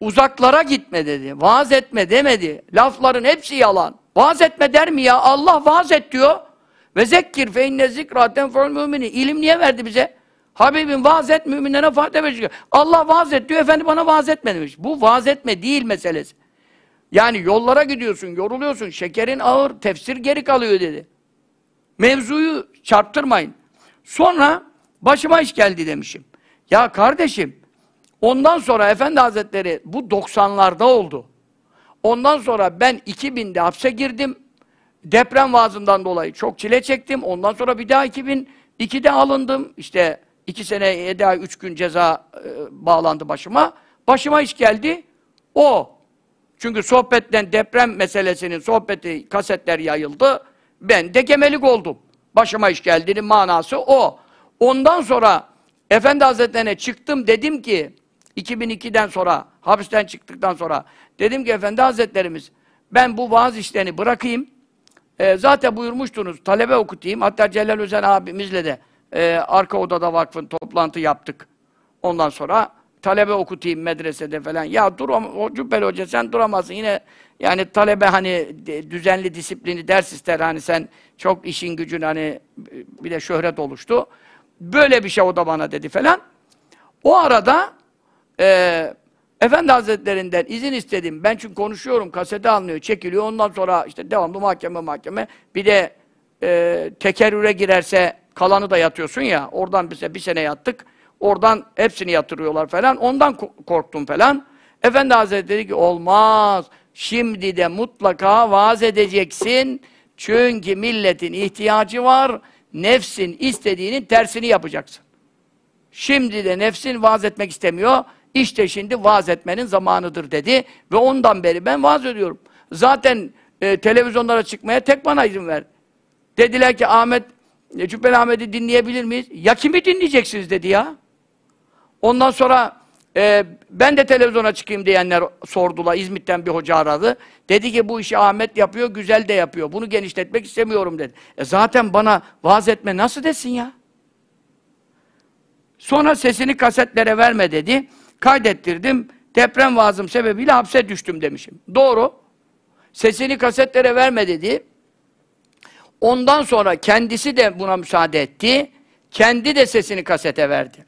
A: Uzaklara gitme dedi. Vaaz etme demedi. Lafların hepsi yalan. Vaaz etme der mi ya? Allah vaaz et diyor. Ve zekir fe inne zikraten fol mümini. İlim niye verdi bize? Habibim vaaz et müminlere fayda verecek. Allah vaaz et diyor, efendi bana vaaz etme demiş. Bu vaaz etme değil meselesi. Yani yollara gidiyorsun, yoruluyorsun, şekerin ağır, tefsir geri kalıyor dedi. Mevzuyu çarptırmayın. Sonra başıma iş geldi demişim. Ya kardeşim, ondan sonra Efendi Hazretleri bu 90'larda oldu. Ondan sonra ben 2000'de hapse girdim deprem vaazından dolayı çok çile çektim. Ondan sonra bir daha 2002'de alındım. İşte iki sene daha üç gün ceza e, bağlandı başıma. Başıma iş geldi. O. Çünkü sohbetten deprem meselesinin sohbeti, kasetler yayıldı. Ben de gemelik oldum. Başıma iş geldiğinin manası o. Ondan sonra Efendi Hazretlerine çıktım dedim ki 2002'den sonra hapisten çıktıktan sonra dedim ki Efendi Hazretlerimiz ben bu vaaz işlerini bırakayım e, zaten buyurmuştunuz, talebe okutayım. Hatta Celal Özen abimizle de e, arka odada vakfın toplantı yaptık. Ondan sonra talebe okutayım medresede falan. Ya dur o Cübbeli Hoca sen duramazsın. Yine yani talebe hani düzenli disiplini ders ister. Hani sen çok işin gücün hani bir de şöhret oluştu. Böyle bir şey o da bana dedi falan. O arada e, Efendi Hazretlerinden izin istedim. Ben çünkü konuşuyorum, kasete alınıyor, çekiliyor. Ondan sonra işte devamlı mahkeme mahkeme. Bir de e, tekerrüre girerse kalanı da yatıyorsun ya. Oradan bize bir sene yattık. Oradan hepsini yatırıyorlar falan. Ondan korktum falan. Efendi Hazretleri dedi ki olmaz. Şimdi de mutlaka vaaz edeceksin. Çünkü milletin ihtiyacı var. Nefsin istediğinin tersini yapacaksın. Şimdi de nefsin vaaz etmek istemiyor. İşte şimdi vaaz etmenin zamanıdır dedi ve ondan beri ben vaaz ediyorum. Zaten e, televizyonlara çıkmaya tek bana izin ver. Dediler ki Ahmet, e, Cübbeli Ahmet'i dinleyebilir miyiz? Ya kimi dinleyeceksiniz dedi ya. Ondan sonra e, ben de televizyona çıkayım diyenler sordular. İzmit'ten bir hoca aradı. Dedi ki bu işi Ahmet yapıyor, güzel de yapıyor. Bunu genişletmek istemiyorum dedi. E, zaten bana vaaz etme nasıl desin ya? Sonra sesini kasetlere verme dedi kaydettirdim. Deprem vazım sebebiyle hapse düştüm demişim. Doğru. Sesini kasetlere verme dedi. Ondan sonra kendisi de buna müsaade etti. Kendi de sesini kasete verdi.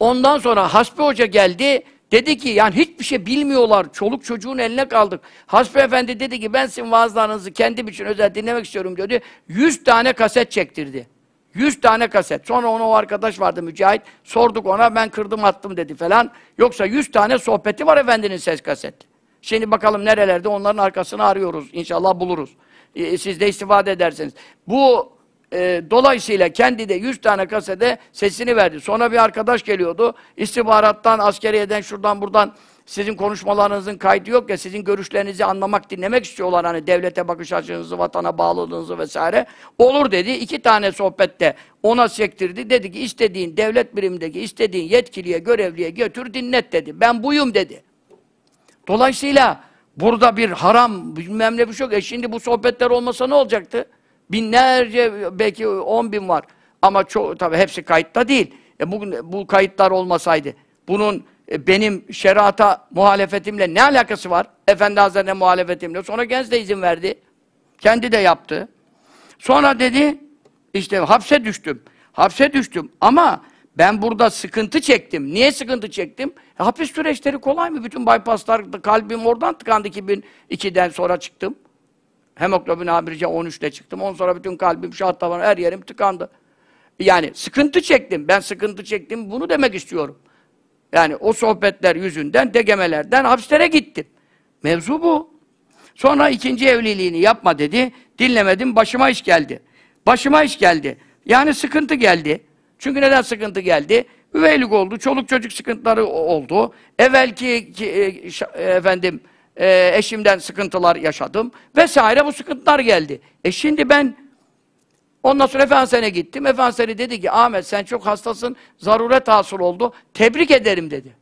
A: Ondan sonra Hasbi Hoca geldi. Dedi ki yani hiçbir şey bilmiyorlar. Çoluk çocuğun eline kaldık. Hasbi Efendi dedi ki ben sizin vaazlarınızı kendim için özel dinlemek istiyorum diyordu. Yüz tane kaset çektirdi. Yüz tane kaset. Sonra ona o arkadaş vardı Mücahit. Sorduk ona ben kırdım attım dedi falan. Yoksa yüz tane sohbeti var efendinin ses kaset. Şimdi bakalım nerelerde onların arkasını arıyoruz. İnşallah buluruz. Ee, siz de istifade edersiniz. Bu e, dolayısıyla kendi de 100 tane kasede sesini verdi. Sonra bir arkadaş geliyordu. İstihbarattan, askeriyeden, şuradan buradan sizin konuşmalarınızın kaydı yok ya, sizin görüşlerinizi anlamak, dinlemek istiyorlar hani devlete bakış açınızı, vatana bağlılığınızı vesaire. Olur dedi, iki tane sohbette ona sektirdi. Dedi ki istediğin devlet birimindeki istediğin yetkiliye, görevliye götür dinlet dedi. Ben buyum dedi. Dolayısıyla burada bir haram bilmem ne bir şey yok. E şimdi bu sohbetler olmasa ne olacaktı? Binlerce belki on bin var. Ama çok tabi hepsi kayıtta değil. E bugün bu kayıtlar olmasaydı bunun e, benim şerata muhalefetimle ne alakası var? Efendi Hazretlerine muhalefetimle. Sonra genç de izin verdi. Kendi de yaptı. Sonra dedi işte hapse düştüm. Hapse düştüm ama ben burada sıkıntı çektim. Niye sıkıntı çektim? E, hapis süreçleri kolay mı? Bütün bypasslar, kalbim oradan tıkandı 2002'den sonra çıktım. Hemoglobin A1C 13'te çıktım. Ondan sonra bütün kalbim, şah tavanı, her yerim tıkandı. Yani sıkıntı çektim. Ben sıkıntı çektim. Bunu demek istiyorum. Yani o sohbetler yüzünden degemelerden hapislere gittim. Mevzu bu. Sonra ikinci evliliğini yapma dedi. Dinlemedim başıma iş geldi. Başıma iş geldi. Yani sıkıntı geldi. Çünkü neden sıkıntı geldi? Üveylik oldu, çoluk çocuk sıkıntıları oldu. Evvelki ki e, e, efendim e, eşimden sıkıntılar yaşadım vesaire bu sıkıntılar geldi. E şimdi ben Ondan sonra Efendisene gittim. Efendisene dedi ki Ahmet sen çok hastasın. Zaruret hasıl oldu. Tebrik ederim dedi.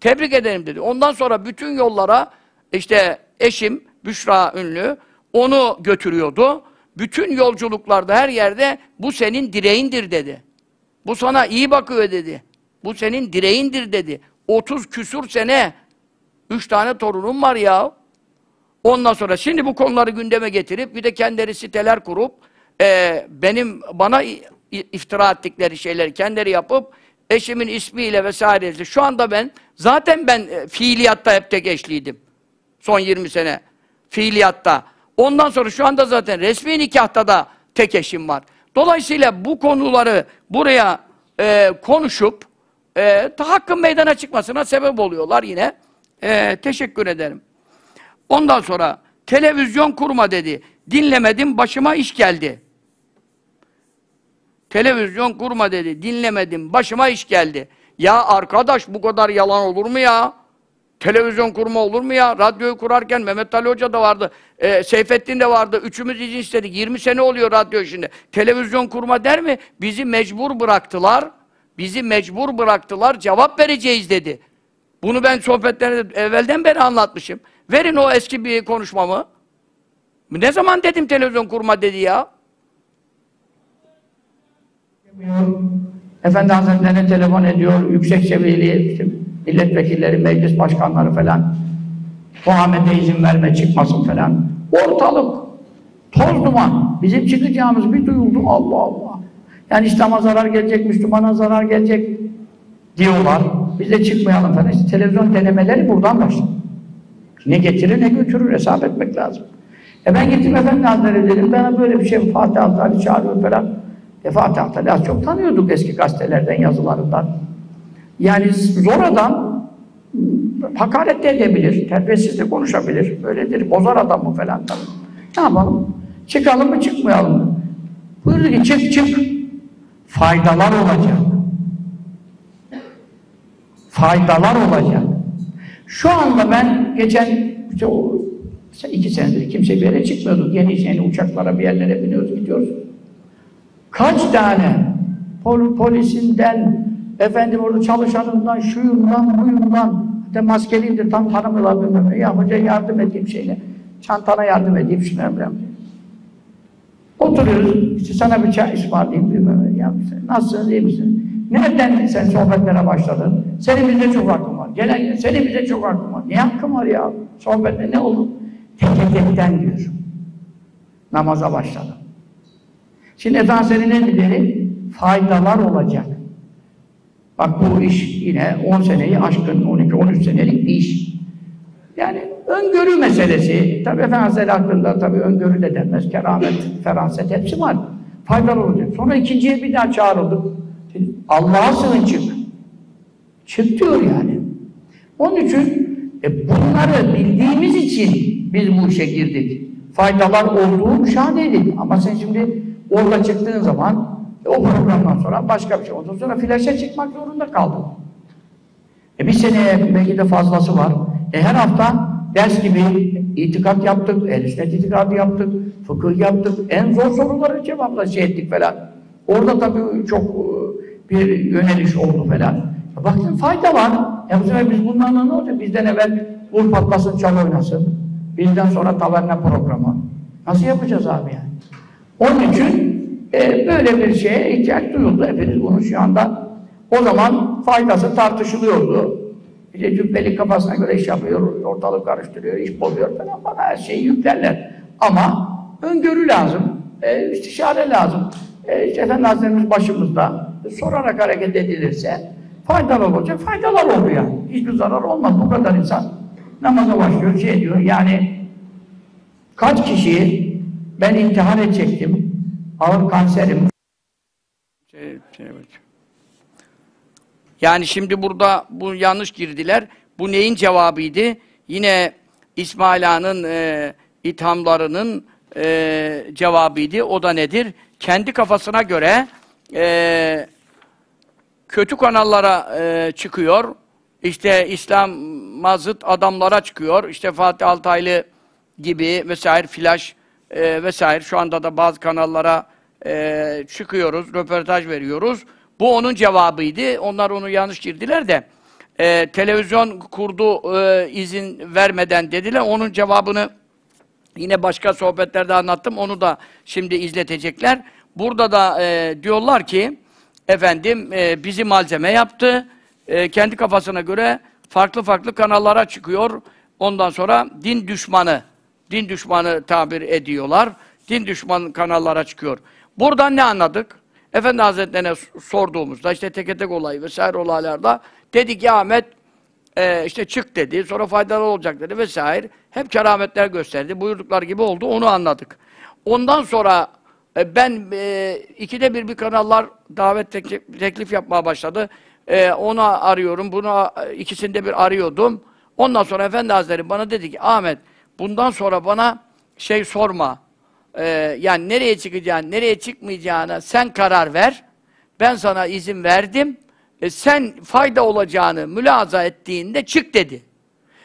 A: Tebrik ederim dedi. Ondan sonra bütün yollara işte eşim Büşra Ünlü onu götürüyordu. Bütün yolculuklarda her yerde bu senin direğindir dedi. Bu sana iyi bakıyor dedi. Bu senin direğindir dedi. 30 küsur sene üç tane torunum var ya. Ondan sonra şimdi bu konuları gündeme getirip bir de kendileri siteler kurup e, benim bana iftira ettikleri şeyleri kendileri yapıp eşimin ismiyle vesairesi. Şu anda ben zaten ben e, fiiliyatta hep tek eşliydim. Son 20 sene fiiliyatta. Ondan sonra şu anda zaten resmi nikahta da tek eşim var. Dolayısıyla bu konuları buraya e, konuşup e, hakkın meydana çıkmasına sebep oluyorlar yine. E, teşekkür ederim. Ondan sonra televizyon kurma dedi. Dinlemedim başıma iş geldi. Televizyon kurma dedi. Dinlemedim. Başıma iş geldi. Ya arkadaş bu kadar yalan olur mu ya? Televizyon kurma olur mu ya? Radyoyu kurarken Mehmet Ali Hoca da vardı. E, Seyfettin de vardı. Üçümüz izin istedik. 20 sene oluyor radyo şimdi. Televizyon kurma der mi? Bizi mecbur bıraktılar. Bizi mecbur bıraktılar. Cevap vereceğiz dedi. Bunu ben sohbetlerde evvelden beri anlatmışım. Verin o eski bir konuşmamı. Ne zaman dedim televizyon kurma dedi ya. Efendi Hazretlerine telefon ediyor, yüksek seviyeli işte milletvekilleri, meclis başkanları falan. Muhammed'e izin verme, çıkmasın falan. Ortalık, toz duman. Bizim çıkacağımız bir duyuldu, Allah Allah. Yani İslam'a zarar gelecek, Müslümana zarar gelecek diyorlar. Biz de çıkmayalım falan. İşte televizyon denemeleri buradan başlıyor. Ne getirir ne götürür hesap etmek lazım. E ben gittim efendim Hazretleri dedim, bana böyle bir şey Fatih Hazretleri çağırıyor falan. E Fatih az çok tanıyorduk eski gazetelerden, yazılarından. Yani zor adam hakaret de edebilir, terbiyesiz de konuşabilir, böyledir, bozar adam mı falan. da. Ne yapalım? Çıkalım mı çıkmayalım mı? Buyurdu ki çık çık, faydalar olacak. Faydalar olacak. Şu anda ben geçen işte o, iki senedir kimse bir yere çıkmıyordu. Yeni yeni uçaklara bir yerlere biniyoruz, gidiyoruz. Kaç tane pol, polisinden, efendim orada çalışanından, şuyundan, buyundan, de maskeliydi, tam tanımıyorlar bilmiyorum. Ya hoca yardım edeyim şeyle, çantana yardım edeyim şuna bilmem Oturuyoruz, işte sana bir çay ısmarlayayım bilmiyorum ya. nasılsın iyi misin? Nereden sen sohbetlere başladın? Senin bize çok hakkın var. Gelen senin bize çok hakkın var. Ne hakkın var ya? Sohbette ne olur? Teketekten diyor. Namaza başladım. Şimdi esasen ne dedi? Faydalar olacak. Bak bu iş yine 10 seneyi aşkın, 12-13 senelik bir iş. Yani öngörü meselesi. Tabi Efendimiz hakkında tabi öngörü de denmez. Keramet, feraset hepsi var. Faydalı olacak. Sonra ikinciye bir daha çağrıldık. Allah'a sığın çık. Çık diyor yani. Onun için e, bunları bildiğimiz için biz bu işe girdik. Faydalar olduğu müşahede edildi. Ama sen şimdi Orada çıktığın zaman e, o programdan sonra başka bir şey. Ondan sonra flaşa çıkmak zorunda kaldım. E bir sene belki de fazlası var. E her hafta ders gibi itikat yaptık, el sünnet itikadı yaptık, fıkıh yaptık. En zor soruları cevapla şey ettik falan. Orada tabii çok e, bir yöneliş oldu falan. E, Baktın fayda var. Ya bu sefer biz bunlarla ne olacak? Bizden evvel vur patlasın, çal oynasın. Bizden sonra taverna programı. Nasıl yapacağız abi yani? Onun için e, böyle bir şeye ihtiyaç duyuldu. Hepiniz bunu şu anda o zaman faydası tartışılıyordu. İşte cübbeli kafasına göre iş yapıyor, ortalık karıştırıyor, iş bozuyor falan bana her şeyi yüklerler. Ama öngörü lazım, e, istişare lazım. E, işte Efendi Hazretlerimiz başımızda e, sorarak hareket edilirse faydalı olacak, faydalar oluyor. Yani. Hiçbir zarar olmaz. bu kadar insan namaza başlıyor, şey diyor yani kaç kişi ben intihar edecektim. Ağır kanserim. Şey, şey, Yani şimdi burada bu yanlış girdiler. Bu neyin cevabıydı? Yine İsmail Ağa'nın e, ithamlarının e, cevabıydı. O da nedir? Kendi kafasına göre e, kötü kanallara e, çıkıyor. İşte İslam mazıt adamlara çıkıyor. İşte Fatih Altaylı gibi vesaire flash e, vesaire. Şu anda da bazı kanallara e, çıkıyoruz, röportaj veriyoruz. Bu onun cevabıydı. Onlar onu yanlış girdiler de e, televizyon kurdu e, izin vermeden dediler. Onun cevabını yine başka sohbetlerde anlattım. Onu da şimdi izletecekler. Burada da e, diyorlar ki efendim e, bizi malzeme yaptı. E, kendi kafasına göre farklı farklı kanallara çıkıyor. Ondan sonra din düşmanı din düşmanı tabir ediyorlar. Din düşman kanallara çıkıyor. Buradan ne anladık? Efendi Hazretlerine sorduğumuzda işte teke tek olayı vesaire olaylarda dedi ki Ahmet e, işte çık dedi. Sonra faydalı olacak dedi vesaire. Hep kerametler gösterdi. Buyurduklar gibi oldu. Onu anladık. Ondan sonra e, ben e, ikide bir bir kanallar davet teklif, teklif yapmaya başladı. E, ona arıyorum. bunu ikisinde bir arıyordum. Ondan sonra Efendi Hazretleri bana dedi ki Ahmet bundan sonra bana şey sorma. E, yani nereye çıkacağını, nereye çıkmayacağına sen karar ver. Ben sana izin verdim. E, sen fayda olacağını mülaza ettiğinde çık dedi.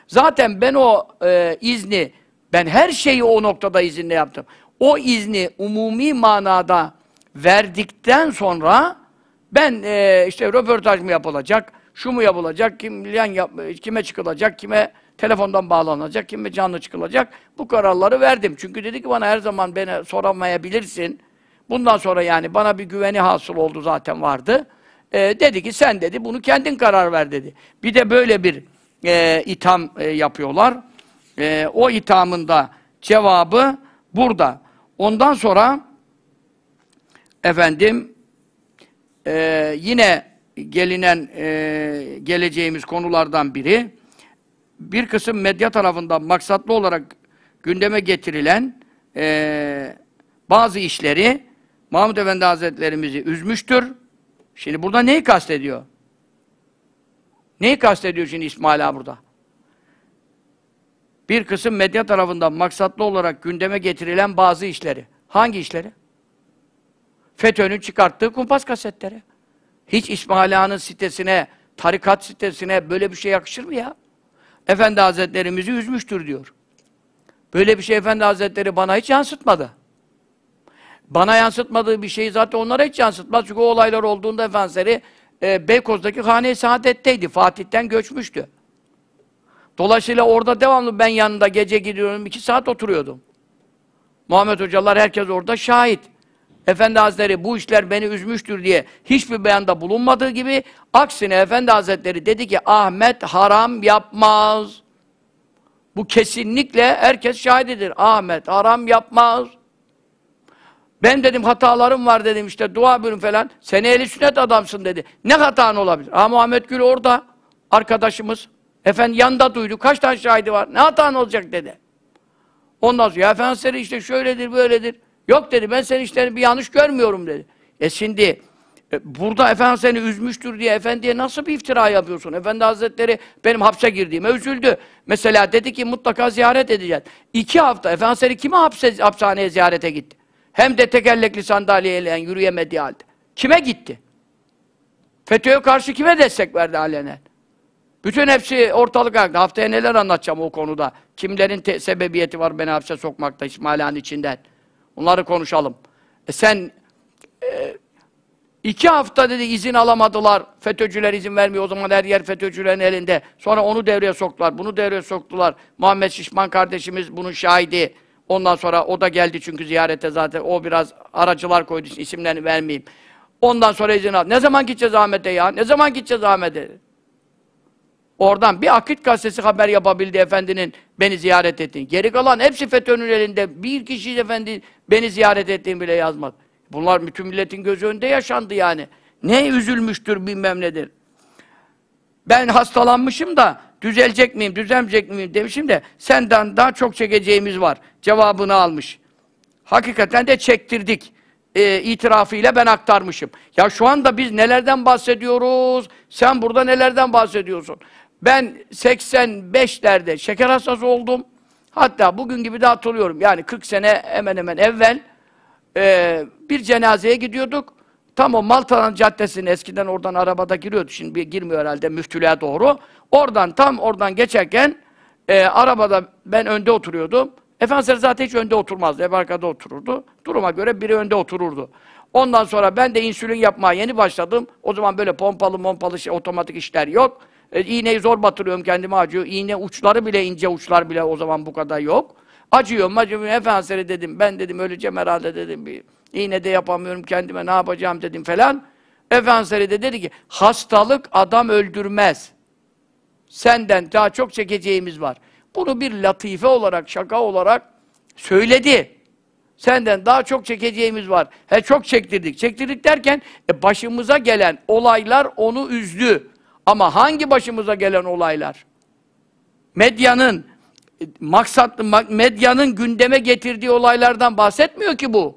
A: Zaten ben o e, izni, ben her şeyi o noktada izinle yaptım. O izni umumi manada verdikten sonra ben e, işte röportaj mı yapılacak, şu mu yapılacak, kim, yan yap, kime çıkılacak, kime telefondan bağlanacak, kim canlı çıkılacak. Bu kararları verdim. Çünkü dedi ki bana her zaman beni soramayabilirsin. Bundan sonra yani bana bir güveni hasıl oldu zaten vardı. E, dedi ki sen dedi bunu kendin karar ver dedi. Bir de böyle bir e, itham e, yapıyorlar. E, o ithamın da cevabı burada. Ondan sonra efendim e, yine gelinen e, geleceğimiz konulardan biri bir kısım medya tarafından maksatlı olarak gündeme getirilen e, bazı işleri Mahmud Efendi Hazretlerimizi üzmüştür. Şimdi burada neyi kastediyor? Neyi kastediyor şimdi İsmail Ağa burada? Bir kısım medya tarafından maksatlı olarak gündeme getirilen bazı işleri. Hangi işleri? FETÖ'nün çıkarttığı kumpas kasetleri. Hiç İsmail Ağa'nın sitesine, tarikat sitesine böyle bir şey yakışır mı ya? Efendi Hazretlerimizi üzmüştür diyor. Böyle bir şey Efendi Hazretleri bana hiç yansıtmadı. Bana yansıtmadığı bir şeyi zaten onlara hiç yansıtmaz. Çünkü o olaylar olduğunda Efendimizleri e, Beykoz'daki hane-i saadetteydi. Fatih'ten göçmüştü. Dolayısıyla orada devamlı ben yanında gece gidiyorum, iki saat oturuyordum. Muhammed Hocalar herkes orada şahit. Efendi Hazretleri bu işler beni üzmüştür diye hiçbir beyanda bulunmadığı gibi aksine Efendi Hazretleri dedi ki Ahmet haram yapmaz. Bu kesinlikle herkes şahididir. Ahmet haram yapmaz. Ben dedim hatalarım var dedim işte dua bölüm falan. Sen eli sünnet adamsın dedi. Ne hatan olabilir? Ha Muhammed Gül orada arkadaşımız. Efendim yanda duydu. Kaç tane şahidi var? Ne hatan olacak dedi. Ondan sonra ya efendim işte şöyledir böyledir. Yok dedi ben senin işlerini bir yanlış görmüyorum dedi. E şimdi e, burada efendim seni üzmüştür diye efendiye nasıl bir iftira yapıyorsun? Efendi Hazretleri benim hapse girdiğime üzüldü. Mesela dedi ki mutlaka ziyaret edeceğiz. İki hafta Efendim seni kime hapse, hapishaneye ziyarete gitti? Hem de tekerlekli sandalyeyle yürüyemediği halde. Kime gitti? FETÖ'ye karşı kime destek verdi alenen? Bütün hepsi ortalık hakkında. Haftaya neler anlatacağım o konuda. Kimlerin sebebiyeti var beni hapse sokmakta İsmaila'nın içinden. Onları konuşalım. E sen e, iki hafta dedi izin alamadılar. FETÖ'cüler izin vermiyor. O zaman her yer FETÖ'cülerin elinde. Sonra onu devreye soktular. Bunu devreye soktular. Muhammed Şişman kardeşimiz bunun şahidi. Ondan sonra o da geldi çünkü ziyarete zaten. O biraz aracılar koydu. isimlerini vermeyeyim. Ondan sonra izin al. Ne zaman gideceğiz Ahmet'e ya? Ne zaman gideceğiz Ahmet'e? Oradan bir Akit gazetesi haber yapabildi efendinin beni ziyaret ettin. Geri kalan hepsi FETÖ'nün elinde. Bir kişi efendi beni ziyaret ettiğini bile yazmaz. Bunlar bütün milletin gözü önünde yaşandı yani. Ne üzülmüştür bilmem nedir. Ben hastalanmışım da düzelecek miyim, düzelmeyecek miyim demişim de senden daha çok çekeceğimiz var. Cevabını almış. Hakikaten de çektirdik. E, itirafıyla ben aktarmışım. Ya şu anda biz nelerden bahsediyoruz? Sen burada nelerden bahsediyorsun? Ben 85'lerde şeker hastası oldum. Hatta bugün gibi de hatırlıyorum. Yani 40 sene hemen hemen evvel e, bir cenazeye gidiyorduk. Tam o Malta'nın caddesinin eskiden oradan arabada giriyordu. Şimdi girmiyor herhalde müftülüğe doğru. Oradan tam oradan geçerken e, arabada ben önde oturuyordum. Efendimiz zaten hiç önde oturmazdı. Hep arkada otururdu. Duruma göre biri önde otururdu. Ondan sonra ben de insülin yapmaya yeni başladım. O zaman böyle pompalı mompalı şey, otomatik işler yok. E, iğneyi zor batırıyorum kendime acıyor. İğne uçları bile ince uçlar bile o zaman bu kadar yok. Acıyorum acıyorum. Efendisi dedim ben dedim öleceğim herhalde dedim. Bir iğne de yapamıyorum kendime ne yapacağım dedim falan. Efendisi de dedi ki hastalık adam öldürmez. Senden daha çok çekeceğimiz var. Bunu bir latife olarak, şaka olarak söyledi. Senden daha çok çekeceğimiz var. He çok çektirdik. Çektirdik derken e, başımıza gelen olaylar onu üzdü. Ama hangi başımıza gelen olaylar? Medyanın maksatlı medyanın gündeme getirdiği olaylardan bahsetmiyor ki bu.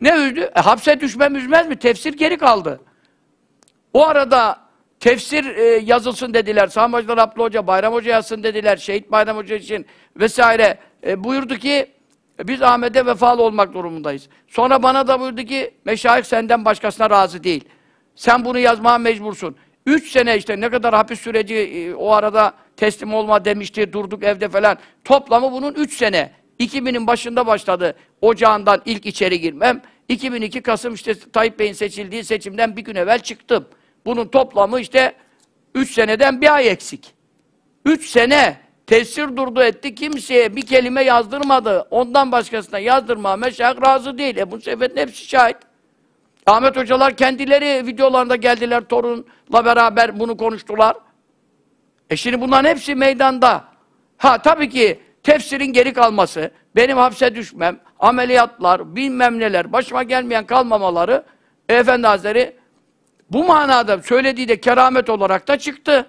A: Ne üzdü? E, hapse düşmem üzmez mi? Tefsir geri kaldı. O arada tefsir e, yazılsın dediler. Sami Hoca, Rablı Hoca, Bayram Hoca yazsın dediler. Şehit Bayram Hoca için vesaire. E, buyurdu ki biz Ahmet'e vefalı olmak durumundayız. Sonra bana da buyurdu ki meşayih senden başkasına razı değil. Sen bunu yazmaya mecbursun. Üç sene işte ne kadar hapis süreci e, o arada teslim olma demişti, durduk evde falan. Toplamı bunun üç sene. 2000'in başında başladı ocağından ilk içeri girmem. 2002 Kasım işte Tayyip Bey'in seçildiği seçimden bir gün evvel çıktım. Bunun toplamı işte üç seneden bir ay eksik. üç sene tesir durdu etti kimseye bir kelime yazdırmadı. Ondan başkasına yazdırma meşak razı değil. E bu Seyfet'in hepsi şahit. Ahmet hocalar kendileri videolarında geldiler torunla beraber bunu konuştular. E şimdi bunların hepsi meydanda. Ha tabii ki tefsirin geri kalması, benim hapse düşmem, ameliyatlar, bilmem neler, başıma gelmeyen kalmamaları e, Efendi Hazretleri bu manada söylediği de keramet olarak da çıktı.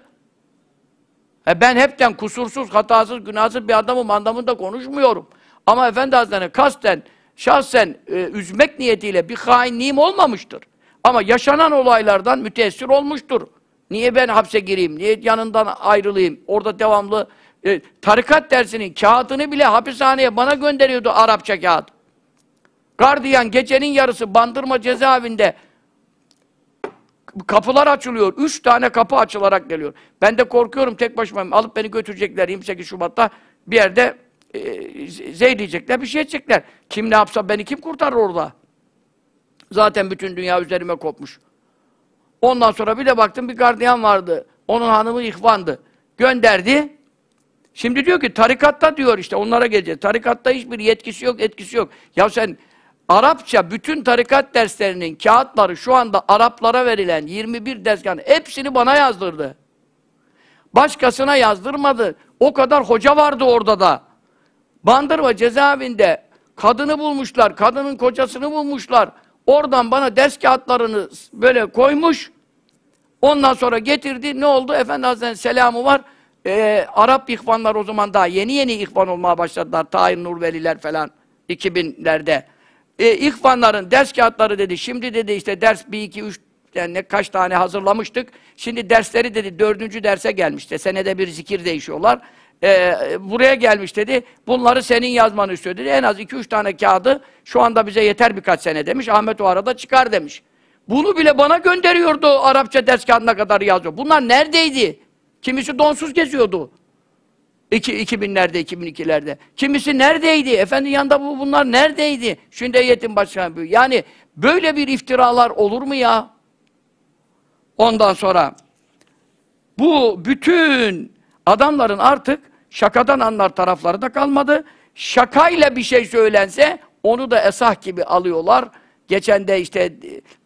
A: E ben hepten kusursuz, hatasız, günahsız bir adamım anlamında konuşmuyorum. Ama Efendi Hazretleri kasten şahsen e, üzmek niyetiyle bir hainliğim olmamıştır. Ama yaşanan olaylardan müteessir olmuştur. Niye ben hapse gireyim? Niye yanından ayrılayım? Orada devamlı e, tarikat dersinin kağıtını bile hapishaneye bana gönderiyordu Arapça kağıt. Gardiyan gecenin yarısı bandırma cezaevinde kapılar açılıyor. Üç tane kapı açılarak geliyor. Ben de korkuyorum tek başıma. Alıp beni götürecekler 28 Şubat'ta bir yerde e, e diyecekler, bir şey edecekler. Kim ne yapsa beni kim kurtarır orada? Zaten bütün dünya üzerime kopmuş. Ondan sonra bir de baktım bir gardiyan vardı. Onun hanımı ihvandı. Gönderdi. Şimdi diyor ki tarikatta diyor işte onlara geleceğiz. Tarikatta hiçbir yetkisi yok, etkisi yok. Ya sen Arapça bütün tarikat derslerinin kağıtları şu anda Araplara verilen 21 derskan hepsini bana yazdırdı. Başkasına yazdırmadı. O kadar hoca vardı orada da. Bandırma cezaevinde kadını bulmuşlar, kadının kocasını bulmuşlar. Oradan bana ders kağıtlarını böyle koymuş. Ondan sonra getirdi. Ne oldu? Efendi Hazretleri'nin selamı var. Ee, Arap ihvanlar o zaman daha yeni yeni ihvan olmaya başladılar. Tahir Nurveliler falan 2000'lerde. Ee, ihvanların ders kağıtları dedi. Şimdi dedi işte ders 1, 2, 3 yani ne kaç tane hazırlamıştık. Şimdi dersleri dedi dördüncü derse gelmişti. Senede bir zikir değişiyorlar e, buraya gelmiş dedi. Bunları senin yazmanı istiyor dedi. En az 2-3 tane kağıdı şu anda bize yeter birkaç sene demiş. Ahmet o arada çıkar demiş. Bunu bile bana gönderiyordu. Arapça ders kağıdına kadar yazıyor. Bunlar neredeydi? Kimisi donsuz geziyordu. İki, 2000'lerde, 2002'lerde. Kimisi neredeydi? Efendim yanında bu bunlar neredeydi? Şimdi yetim başkan büyüğü. Yani böyle bir iftiralar olur mu ya? Ondan sonra bu bütün Adamların artık şakadan anlar tarafları da kalmadı. Şakayla bir şey söylense onu da esah gibi alıyorlar. Geçen de işte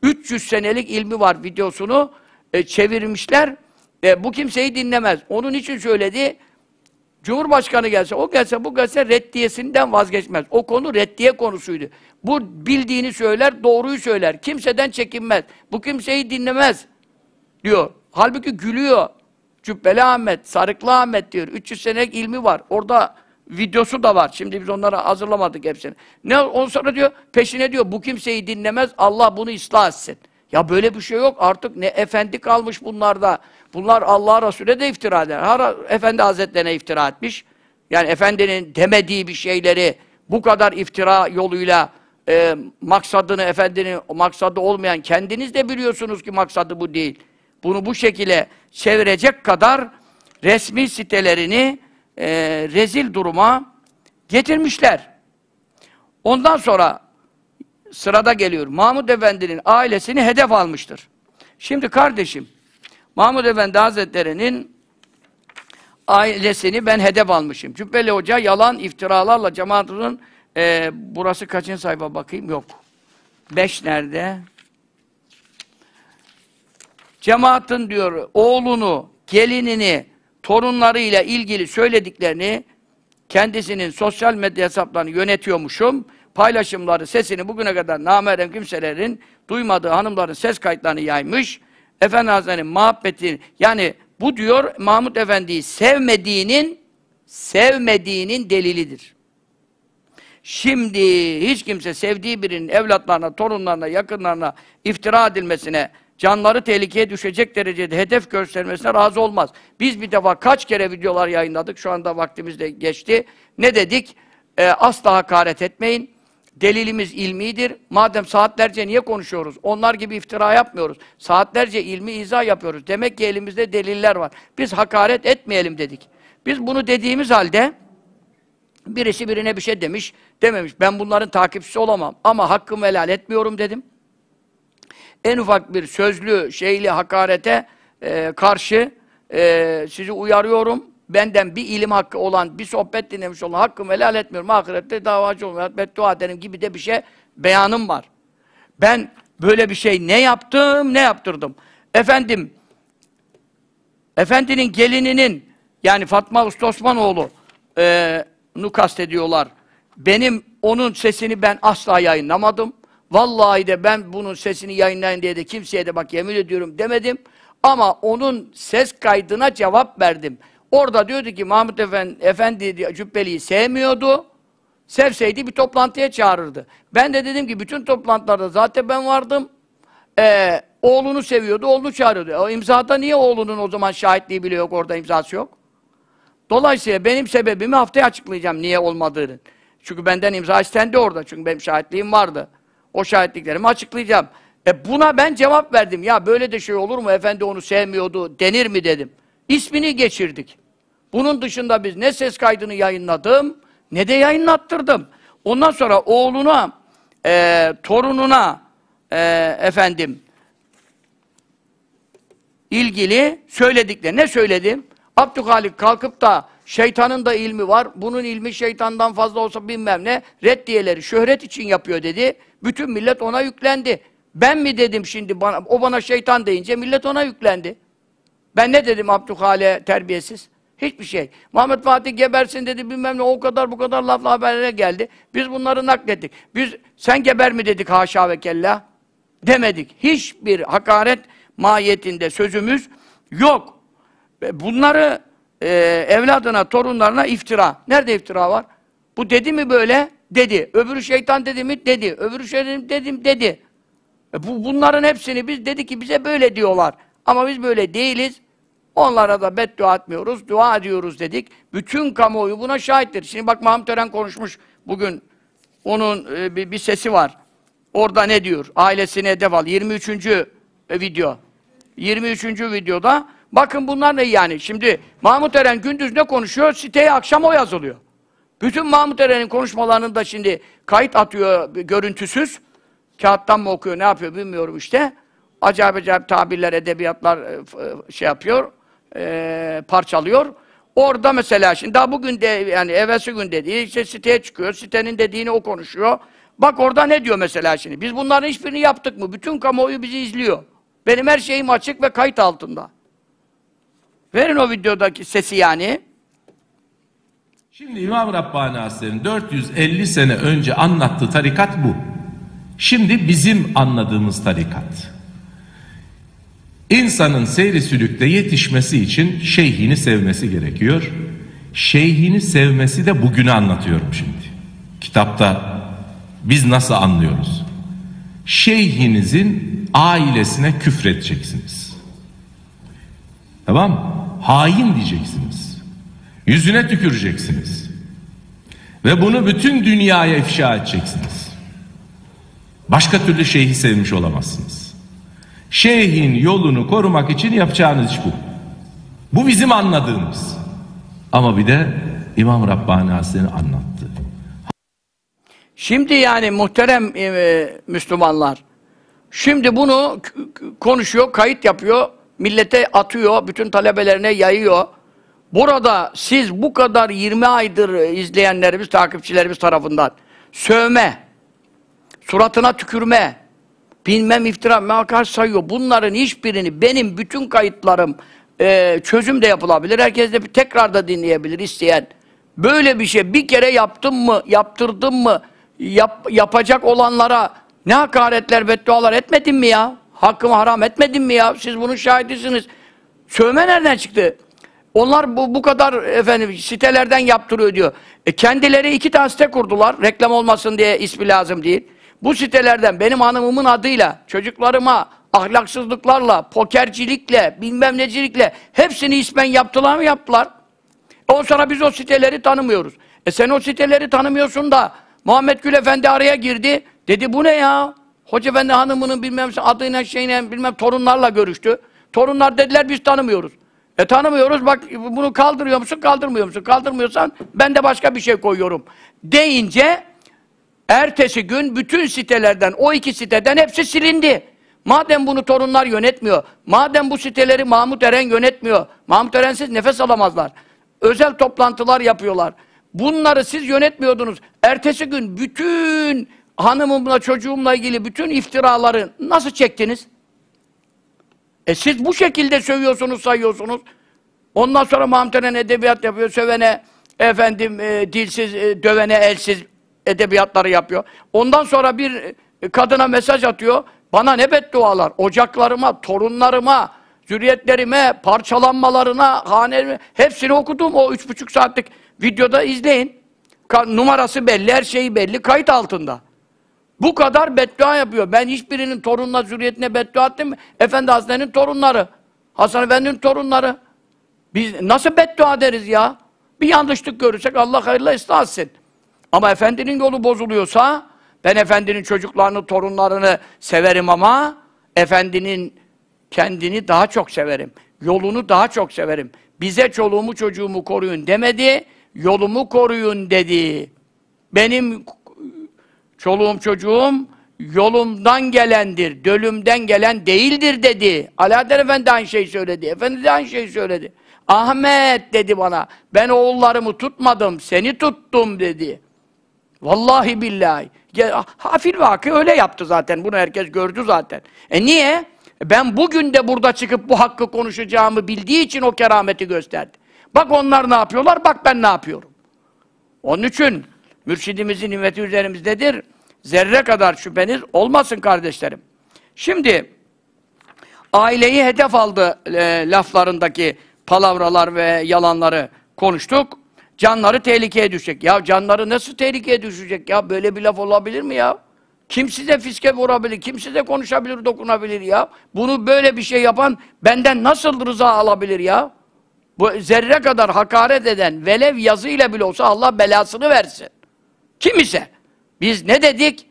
A: 300 e, senelik ilmi var videosunu e, çevirmişler. E, bu kimseyi dinlemez. Onun için söyledi. Cumhurbaşkanı gelse, o gelse, bu gelse reddiyesinden vazgeçmez. O konu reddiye konusuydu. Bu bildiğini söyler, doğruyu söyler. Kimseden çekinmez. Bu kimseyi dinlemez diyor. Halbuki gülüyor. Cübbeli Ahmet, Sarıklı Ahmet diyor. 300 senelik ilmi var. Orada videosu da var. Şimdi biz onlara hazırlamadık hepsini. Ne on sonra diyor peşine diyor bu kimseyi dinlemez. Allah bunu ıslah etsin. Ya böyle bir şey yok. Artık ne efendi kalmış bunlarda. Bunlar Allah Resulü'ne de iftira eder. Her efendi Hazretlerine iftira etmiş. Yani efendinin demediği bir şeyleri bu kadar iftira yoluyla e, maksadını efendinin maksadı olmayan kendiniz de biliyorsunuz ki maksadı bu değil bunu bu şekilde çevirecek kadar resmi sitelerini e, rezil duruma getirmişler. Ondan sonra sırada geliyor. Mahmud Efendi'nin ailesini hedef almıştır. Şimdi kardeşim, Mahmud Efendi Hazretleri'nin ailesini ben hedef almışım. Cübbeli Hoca yalan iftiralarla cemaatinin e, burası kaçın sayfa bakayım? Yok. Beş nerede? Cemaatin diyor oğlunu, gelinini, torunlarıyla ilgili söylediklerini kendisinin sosyal medya hesaplarını yönetiyormuşum. Paylaşımları, sesini bugüne kadar namerem kimselerin duymadığı hanımların ses kayıtlarını yaymış. Efendi Hazretleri'nin muhabbetini yani bu diyor Mahmut Efendi'yi sevmediğinin sevmediğinin delilidir. Şimdi hiç kimse sevdiği birinin evlatlarına, torunlarına, yakınlarına iftira edilmesine canları tehlikeye düşecek derecede hedef göstermesine razı olmaz. Biz bir defa kaç kere videolar yayınladık, şu anda vaktimiz de geçti. Ne dedik? E, asla hakaret etmeyin. Delilimiz ilmidir. Madem saatlerce niye konuşuyoruz? Onlar gibi iftira yapmıyoruz. Saatlerce ilmi izah yapıyoruz. Demek ki elimizde deliller var. Biz hakaret etmeyelim dedik. Biz bunu dediğimiz halde birisi birine bir şey demiş, dememiş. Ben bunların takipçisi olamam ama hakkımı helal etmiyorum dedim en ufak bir sözlü, şeyli hakarete e, karşı e, sizi uyarıyorum. Benden bir ilim hakkı olan, bir sohbet dinlemiş olan hakkımı helal etmiyorum. Ahirette davacı olmuyor. Beddua ederim gibi de bir şey beyanım var. Ben böyle bir şey ne yaptım, ne yaptırdım. Efendim, Efendinin gelininin, yani Fatma Usta Osmanoğlu, e, nu kastediyorlar. Benim onun sesini ben asla yayınlamadım. Vallahi de ben bunun sesini yayınlayın diye de kimseye de bak yemin ediyorum demedim. Ama onun ses kaydına cevap verdim. Orada diyordu ki Mahmut Efendi, Efendi Cübbeli'yi sevmiyordu. Sevseydi bir toplantıya çağırırdı. Ben de dedim ki bütün toplantılarda zaten ben vardım. Ee, oğlunu seviyordu, oğlunu çağırıyordu. E, o imzada niye oğlunun o zaman şahitliği bile yok, orada imzası yok? Dolayısıyla benim sebebimi haftaya açıklayacağım niye olmadığını. Çünkü benden imza istendi orada. Çünkü benim şahitliğim vardı. O şahitliklerimi açıklayacağım. E buna ben cevap verdim. Ya böyle de şey olur mu? Efendi onu sevmiyordu denir mi dedim. İsmini geçirdik. Bunun dışında biz ne ses kaydını yayınladım ne de yayınlattırdım. Ondan sonra oğluna, e, torununa e, efendim ilgili söyledikler. ne söyledim? Abdülhalik kalkıp da Şeytanın da ilmi var. Bunun ilmi şeytandan fazla olsa bilmem ne. Reddiyeleri şöhret için yapıyor dedi. Bütün millet ona yüklendi. Ben mi dedim şimdi bana, o bana şeytan deyince millet ona yüklendi. Ben ne dedim Abdülhale terbiyesiz? Hiçbir şey. Muhammed Fatih gebersin dedi bilmem ne o kadar bu kadar lafla haberlere geldi. Biz bunları naklettik. Biz sen geber mi dedik haşa ve kella? Demedik. Hiçbir hakaret mahiyetinde sözümüz yok. Bunları e, evladına, torunlarına iftira. Nerede iftira var? Bu dedi mi böyle? Dedi. Öbürü şeytan dedi mi? Dedi. Öbürü şeytan dedim dedi. E bu, bunların hepsini biz dedi ki bize böyle diyorlar. Ama biz böyle değiliz. Onlara da beddua etmiyoruz, dua ediyoruz dedik. Bütün kamuoyu buna şahittir. Şimdi bak Mahmut Ören konuşmuş bugün. Onun e, bir, bir sesi var. Orada ne diyor? Ailesine hedef al. 23. video. 23. videoda Bakın bunlar ne yani? Şimdi Mahmut Eren gündüz ne konuşuyor? Siteye akşam o yazılıyor. Bütün Mahmut Eren'in konuşmalarının da şimdi kayıt atıyor görüntüsüz. Kağıttan mı okuyor, ne yapıyor bilmiyorum işte. Acayip acayip tabirler, edebiyatlar e, e, şey yapıyor, e, parçalıyor. Orada mesela şimdi daha bugün de yani evvelsi gün dediği işte siteye çıkıyor. Sitenin dediğini o konuşuyor. Bak orada ne diyor mesela şimdi? Biz bunların hiçbirini yaptık mı? Bütün kamuoyu bizi izliyor. Benim her şeyim açık ve kayıt altında. Verin o videodaki sesi yani.
B: Şimdi İmam Rabbani Hazretleri'nin 450 sene önce anlattığı tarikat bu. Şimdi bizim anladığımız tarikat. İnsanın seyri sülükte yetişmesi için şeyhini sevmesi gerekiyor. Şeyhini sevmesi de bugünü anlatıyorum şimdi. Kitapta biz nasıl anlıyoruz? Şeyhinizin ailesine küfredeceksiniz. Tamam mı? hain diyeceksiniz. Yüzüne tüküreceksiniz. Ve bunu bütün dünyaya ifşa edeceksiniz. Başka türlü şeyhi sevmiş olamazsınız. Şeyhin yolunu korumak için yapacağınız iş bu. Bu bizim anladığımız. Ama bir de İmam Rabbani Hazretleri anlattı.
A: Şimdi yani muhterem e, Müslümanlar, şimdi bunu konuşuyor, kayıt yapıyor, millete atıyor, bütün talebelerine yayıyor. Burada siz bu kadar 20 aydır izleyenlerimiz, takipçilerimiz tarafından sövme, suratına tükürme, bilmem iftira, mekar sayıyor. Bunların hiçbirini benim bütün kayıtlarım e, çözüm de yapılabilir. Herkes de bir tekrar da dinleyebilir isteyen. Böyle bir şey bir kere yaptım mı, yaptırdım mı, yap, yapacak olanlara ne hakaretler, beddualar etmedin mi ya? Hakkımı haram etmedim mi ya? Siz bunun şahidisiniz. Sövme nereden çıktı? Onlar bu, bu kadar efendim sitelerden yaptırıyor diyor. E kendileri iki tane site kurdular. Reklam olmasın diye ismi lazım değil. Bu sitelerden benim hanımımın adıyla, çocuklarıma, ahlaksızlıklarla, pokercilikle, bilmem necilikle hepsini ismen yaptılar mı yaptılar. E o sonra biz o siteleri tanımıyoruz. E sen o siteleri tanımıyorsun da Muhammed Gül Efendi araya girdi. Dedi bu ne ya? Hoca Efendi hanımının bilmem şey adıyla şeyine bilmem torunlarla görüştü. Torunlar dediler biz tanımıyoruz. E tanımıyoruz bak bunu kaldırıyor musun kaldırmıyor musun? Kaldırmıyorsan ben de başka bir şey koyuyorum. Deyince ertesi gün bütün sitelerden o iki siteden hepsi silindi. Madem bunu torunlar yönetmiyor, madem bu siteleri Mahmut Eren yönetmiyor, Mahmut Erensiz nefes alamazlar. Özel toplantılar yapıyorlar. Bunları siz yönetmiyordunuz. Ertesi gün bütün hanımımla çocuğumla ilgili bütün iftiraları nasıl çektiniz? E siz bu şekilde sövüyorsunuz, sayıyorsunuz. Ondan sonra mamtenen edebiyat yapıyor, sövene, efendim e, dilsiz, e, dövene, elsiz edebiyatları yapıyor. Ondan sonra bir e, kadına mesaj atıyor. Bana ne beddualar? Ocaklarıma, torunlarıma, zürriyetlerime, parçalanmalarına, haneme, hepsini okudum o üç buçuk saatlik videoda izleyin. numarası belli, her şeyi belli, kayıt altında. Bu kadar beddua yapıyor. Ben hiçbirinin torununa, zürriyetine beddua ettim mi? Efendi Hazretleri'nin torunları. Hasan Efendi'nin torunları. Biz nasıl beddua deriz ya? Bir yanlışlık görürsek Allah hayırla ıslah etsin. Ama Efendinin yolu bozuluyorsa ben Efendinin çocuklarını, torunlarını severim ama Efendinin kendini daha çok severim. Yolunu daha çok severim. Bize çoluğumu çocuğumu koruyun demedi, yolumu koruyun dedi. Benim Çoluğum çocuğum yolumdan gelendir, dölümden gelen değildir dedi. Alaaddin Efendi aynı şeyi söyledi. Efendi de aynı şeyi söyledi. Ahmet dedi bana, ben oğullarımı tutmadım, seni tuttum dedi. Vallahi billahi. hafil vakı öyle yaptı zaten, bunu herkes gördü zaten. E niye? E ben bugün de burada çıkıp bu hakkı konuşacağımı bildiği için o kerameti gösterdi. Bak onlar ne yapıyorlar, bak ben ne yapıyorum. Onun için Mürşidimizin nimeti üzerimizdedir. Zerre kadar şüpheniz olmasın kardeşlerim. Şimdi aileyi hedef aldı e, laflarındaki palavralar ve yalanları konuştuk. Canları tehlikeye düşecek. Ya canları nasıl tehlikeye düşecek ya? Böyle bir laf olabilir mi ya? Kim size fiske vurabilir? Kim size konuşabilir, dokunabilir ya? Bunu böyle bir şey yapan benden nasıl rıza alabilir ya? Bu zerre kadar hakaret eden velev yazıyla bile olsa Allah belasını versin. Kim ise biz ne dedik?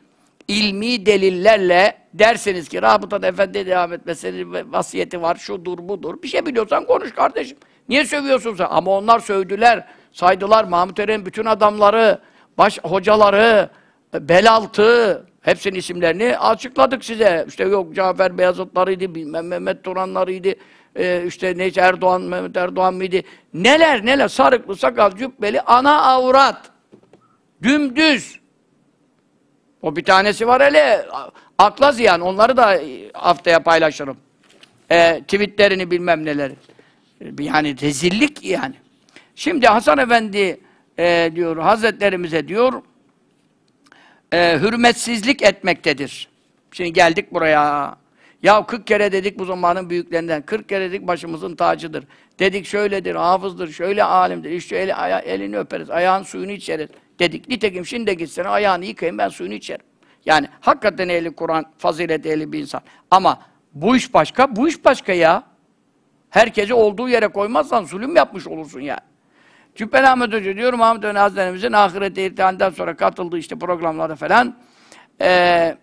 A: İlmi delillerle derseniz ki Rabıtan Efendi devam etmesinin vasiyeti var, şudur budur. Bir şey biliyorsan konuş kardeşim. Niye sövüyorsun sen? Ama onlar sövdüler, saydılar Mahmut Eren'in bütün adamları, baş hocaları, Belaltı, hepsinin isimlerini açıkladık size. İşte yok Cafer Beyazıtlarıydı, bilmem Mehmet Turanlarıydı, ee, işte neyse Erdoğan, Mehmet Erdoğan mıydı? Neler neler, sarıklı, sakal, cübbeli, ana avrat. Dümdüz. O bir tanesi var hele. Akla ziyan. Onları da haftaya paylaşırım. E, tweetlerini bilmem neleri. E, yani rezillik yani. Şimdi Hasan Efendi e, diyor, Hazretlerimize diyor, e, hürmetsizlik etmektedir. Şimdi geldik buraya. Ya 40 kere dedik bu zamanın büyüklerinden, 40 kere dedik başımızın tacıdır. Dedik şöyledir, hafızdır, şöyle alimdir, İşte el, aya, elini öperiz, ayağın suyunu içeriz dedik. Nitekim şimdi de gitsen ayağını yıkayın ben suyunu içerim. Yani hakikaten ehli Kur'an, fazilet ehli bir insan. Ama bu iş başka, bu iş başka ya. herkesi olduğu yere koymazsan zulüm yapmış olursun yani. Cübbeli Ahmet Hoca diyor, Muhammed Öne Hazretlerimizin ahirete irtihandan sonra katıldığı işte programlarda falan ee,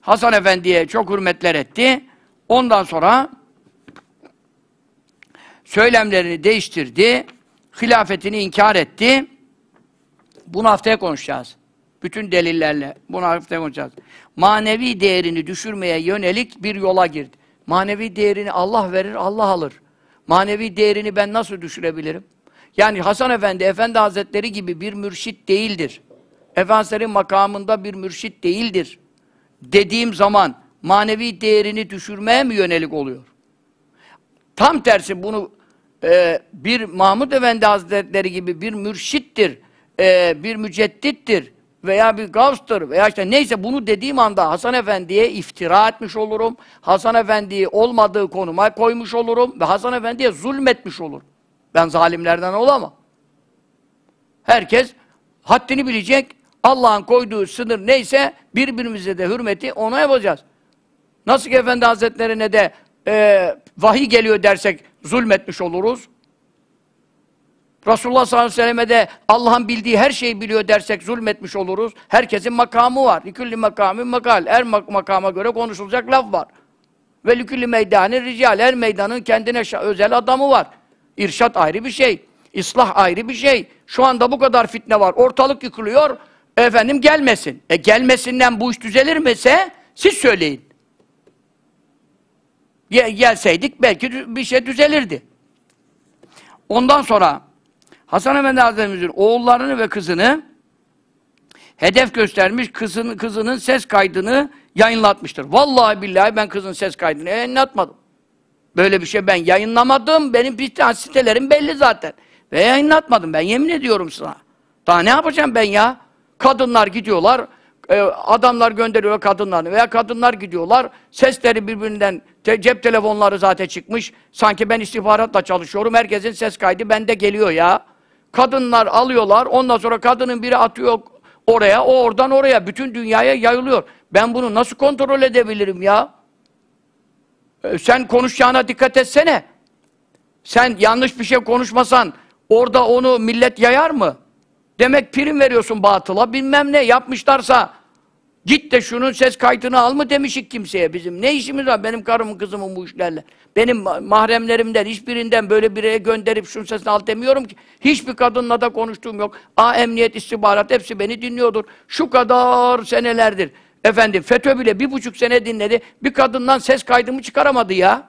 A: Hasan Efendi'ye çok hürmetler etti. Ondan sonra söylemlerini değiştirdi, hilafetini inkar etti. Bunu haftaya konuşacağız. Bütün delillerle. Bunu haftaya konuşacağız. Manevi değerini düşürmeye yönelik bir yola girdi. Manevi değerini Allah verir, Allah alır. Manevi değerini ben nasıl düşürebilirim? Yani Hasan Efendi, Efendi Hazretleri gibi bir mürşit değildir. Efendilerin makamında bir mürşit değildir. Dediğim zaman manevi değerini düşürmeye mi yönelik oluyor? Tam tersi bunu e, bir Mahmud Efendi Hazretleri gibi bir mürşittir e, bir müceddittir veya bir gavstır veya işte neyse bunu dediğim anda Hasan Efendi'ye iftira etmiş olurum. Hasan Efendi'yi olmadığı konuma koymuş olurum ve Hasan Efendi'ye zulmetmiş olur. Ben zalimlerden olamam. Herkes haddini bilecek. Allah'ın koyduğu sınır neyse birbirimize de hürmeti ona yapacağız. Nasıl ki Efendi Hazretlerine de e, vahiy geliyor dersek zulmetmiş oluruz. Resulullah sallallahu aleyhi ve selleme de Allah'ın bildiği her şeyi biliyor dersek zulmetmiş oluruz. Herkesin makamı var. Likülli makamı makal. Her mak makama göre konuşulacak laf var. Ve likülli meydanı rical. Her meydanın kendine özel adamı var. İrşat ayrı bir şey. İslah ayrı bir şey. Şu anda bu kadar fitne var. Ortalık yıkılıyor. Efendim gelmesin. E gelmesinden bu iş düzelir miyse siz söyleyin. Gelseydik belki bir şey düzelirdi. Ondan sonra Hasan Efendi Hazretimiz'in oğullarını ve kızını hedef göstermiş, kızın, kızının ses kaydını yayınlatmıştır. Vallahi billahi ben kızın ses kaydını yayınlatmadım. Böyle bir şey ben yayınlamadım. Benim bütün sitelerim belli zaten. Ve yayınlatmadım ben yemin ediyorum sana. Daha ne yapacağım ben ya? Kadınlar gidiyorlar, e, adamlar gönderiyor kadınlarını veya kadınlar gidiyorlar, sesleri birbirinden, cep telefonları zaten çıkmış. Sanki ben istihbaratla çalışıyorum, herkesin ses kaydı bende geliyor ya. Kadınlar alıyorlar, ondan sonra kadının biri atıyor oraya, o oradan oraya, bütün dünyaya yayılıyor. Ben bunu nasıl kontrol edebilirim ya? E, sen konuşacağına dikkat etsene. Sen yanlış bir şey konuşmasan, orada onu millet yayar mı? Demek prim veriyorsun batıla, bilmem ne yapmışlarsa Git de şunun ses kaydını al mı demişik kimseye bizim. Ne işimiz var benim karımın kızımın bu işlerle. Benim mahremlerimden hiçbirinden böyle bireye gönderip şunun sesini al demiyorum ki. Hiçbir kadınla da konuştuğum yok. A emniyet istihbarat hepsi beni dinliyordur. Şu kadar senelerdir. Efendim FETÖ bile bir buçuk sene dinledi. Bir kadından ses kaydımı çıkaramadı ya.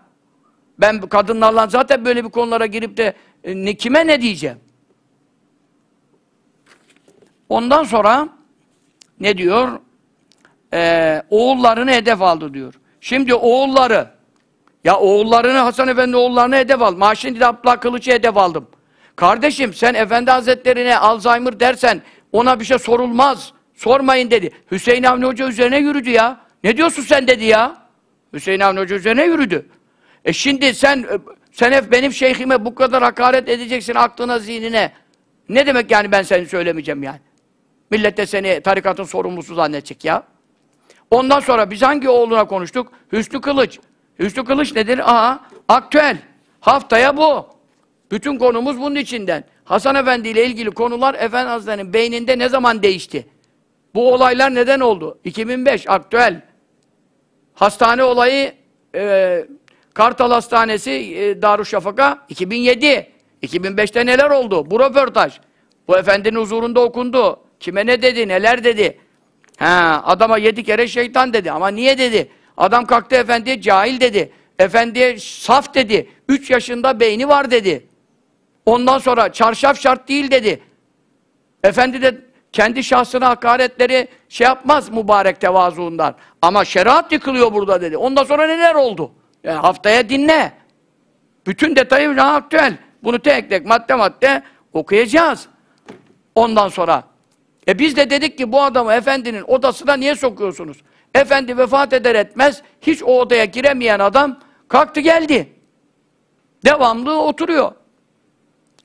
A: Ben kadınlarla zaten böyle bir konulara girip de e, ne, kime ne diyeceğim? Ondan sonra ne diyor? e, oğullarını hedef aldı diyor. Şimdi oğulları, ya oğullarını Hasan Efendi oğullarını hedef aldı. Maşin de Abdullah Kılıç'ı hedef aldım. Kardeşim sen Efendi Hazretlerine Alzheimer dersen ona bir şey sorulmaz. Sormayın dedi. Hüseyin Avni Hoca üzerine yürüdü ya. Ne diyorsun sen dedi ya. Hüseyin Avni Hoca üzerine yürüdü. E şimdi sen e, sen hep benim şeyhime bu kadar hakaret edeceksin aklına zihnine. Ne demek yani ben seni söylemeyeceğim yani. Millet de seni tarikatın sorumlusu zannedecek ya. Ondan sonra biz hangi oğluna konuştuk? Hüsnü Kılıç. Hüsnü Kılıç nedir? Aa, aktüel. Haftaya bu. Bütün konumuz bunun içinden. Hasan Efendi ile ilgili konular Efendi Hazretleri'nin beyninde ne zaman değişti? Bu olaylar neden oldu? 2005, aktüel. Hastane olayı, e, Kartal Hastanesi, e, Darüşşafaka, 2007. 2005'te neler oldu? Bu röportaj. Bu efendinin huzurunda okundu. Kime ne dedi, neler dedi? Ha, adama yedi kere şeytan dedi. Ama niye dedi? Adam kalktı efendiye cahil dedi. Efendiye saf dedi. Üç yaşında beyni var dedi. Ondan sonra çarşaf şart değil dedi. Efendi de kendi şahsına hakaretleri şey yapmaz mübarek tevazuundan. Ama şeriat yıkılıyor burada dedi. Ondan sonra neler oldu? Yani e, haftaya dinle. Bütün detayı ne aktüel. Bunu tek tek madde madde okuyacağız. Ondan sonra e biz de dedik ki bu adamı efendinin odasına niye sokuyorsunuz? Efendi vefat eder etmez hiç o odaya giremeyen adam kalktı geldi. Devamlı oturuyor.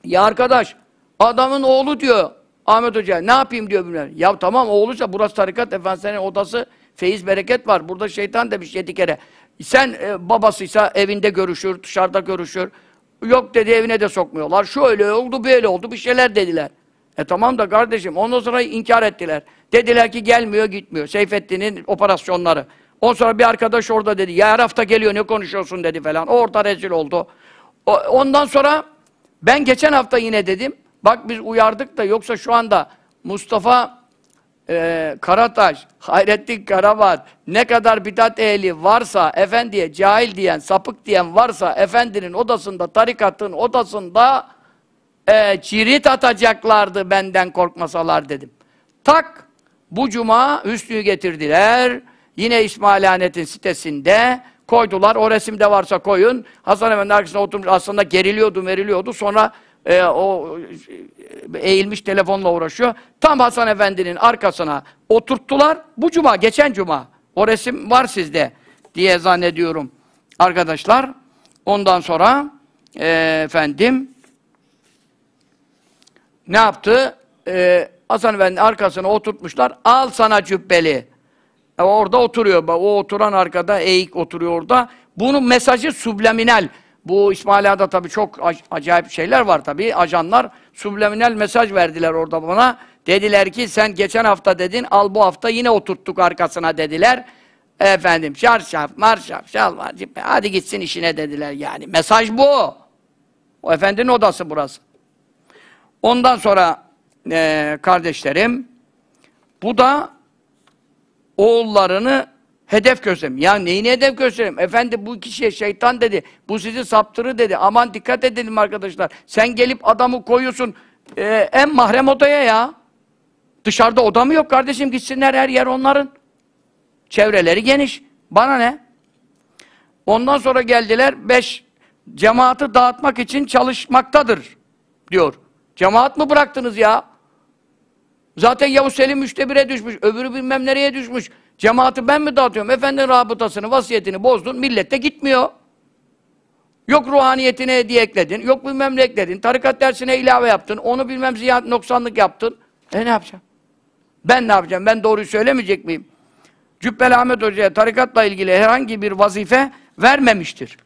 A: Ya arkadaş adamın oğlu diyor Ahmet Hoca ne yapayım diyor bilmem. Ya tamam oğluysa burası tarikat efendisinin odası feyiz bereket var. Burada şeytan demiş yedi kere. Sen e, babasıysa evinde görüşür, dışarıda görüşür. Yok dedi evine de sokmuyorlar. Şöyle oldu böyle oldu bir şeyler dediler. E tamam da kardeşim ondan sonra inkar ettiler. Dediler ki gelmiyor gitmiyor. Seyfettin'in operasyonları. Ondan sonra bir arkadaş orada dedi. Ya her hafta geliyor ne konuşuyorsun dedi falan. O orta rezil oldu. O, ondan sonra ben geçen hafta yine dedim. Bak biz uyardık da yoksa şu anda Mustafa e, Karataş, Hayrettin Karabat ne kadar bidat ehli varsa efendiye cahil diyen, sapık diyen varsa efendinin odasında, tarikatın odasında e, ee, çirit atacaklardı benden korkmasalar dedim. Tak! Bu cuma Hüsnü'yü getirdiler. Yine İsmail Anet'in sitesinde koydular. O resimde varsa koyun. Hasan Efendi arkasına oturmuş. Aslında geriliyordu, veriliyordu. Sonra e, o e, eğilmiş telefonla uğraşıyor. Tam Hasan Efendi'nin arkasına oturttular. Bu cuma, geçen cuma. O resim var sizde diye zannediyorum arkadaşlar. Ondan sonra e, efendim ne yaptı? Ee, Hasan Efendi'nin arkasına oturtmuşlar. Al sana cübbeli. E, orada oturuyor. O oturan arkada eğik oturuyor orada. Bunun mesajı subliminal. Bu İsmail'ada Ağa'da tabii çok acayip şeyler var tabii. Ajanlar subliminal mesaj verdiler orada bana. Dediler ki sen geçen hafta dedin, al bu hafta yine oturttuk arkasına dediler. Efendim şarşaf, marşaf, şalvar, hadi gitsin işine dediler yani. Mesaj bu. O efendinin odası burası. Ondan sonra e, kardeşlerim bu da oğullarını hedef gösterim. Ya neyini hedef gösterim? Efendi bu kişiye şeytan dedi. Bu sizi saptırı dedi. Aman dikkat edelim arkadaşlar. Sen gelip adamı koyuyorsun e, en mahrem odaya ya. Dışarıda oda mı yok kardeşim? Gitsinler her yer onların. Çevreleri geniş. Bana ne? Ondan sonra geldiler beş cemaati dağıtmak için çalışmaktadır diyor. Cemaat mı bıraktınız ya? Zaten Yavuz Selim müştebire düşmüş, öbürü bilmem nereye düşmüş. Cemaati ben mi dağıtıyorum? Efendinin rabıtasını, vasiyetini bozdun, millet de gitmiyor. Yok ruhaniyetine hediye ekledin, yok bilmem ne ekledin, tarikat dersine ilave yaptın, onu bilmem ziyat noksanlık yaptın. E ne yapacağım? Ben ne yapacağım? Ben doğruyu söylemeyecek miyim? Cübbeli Ahmet Hoca'ya tarikatla ilgili herhangi bir vazife vermemiştir.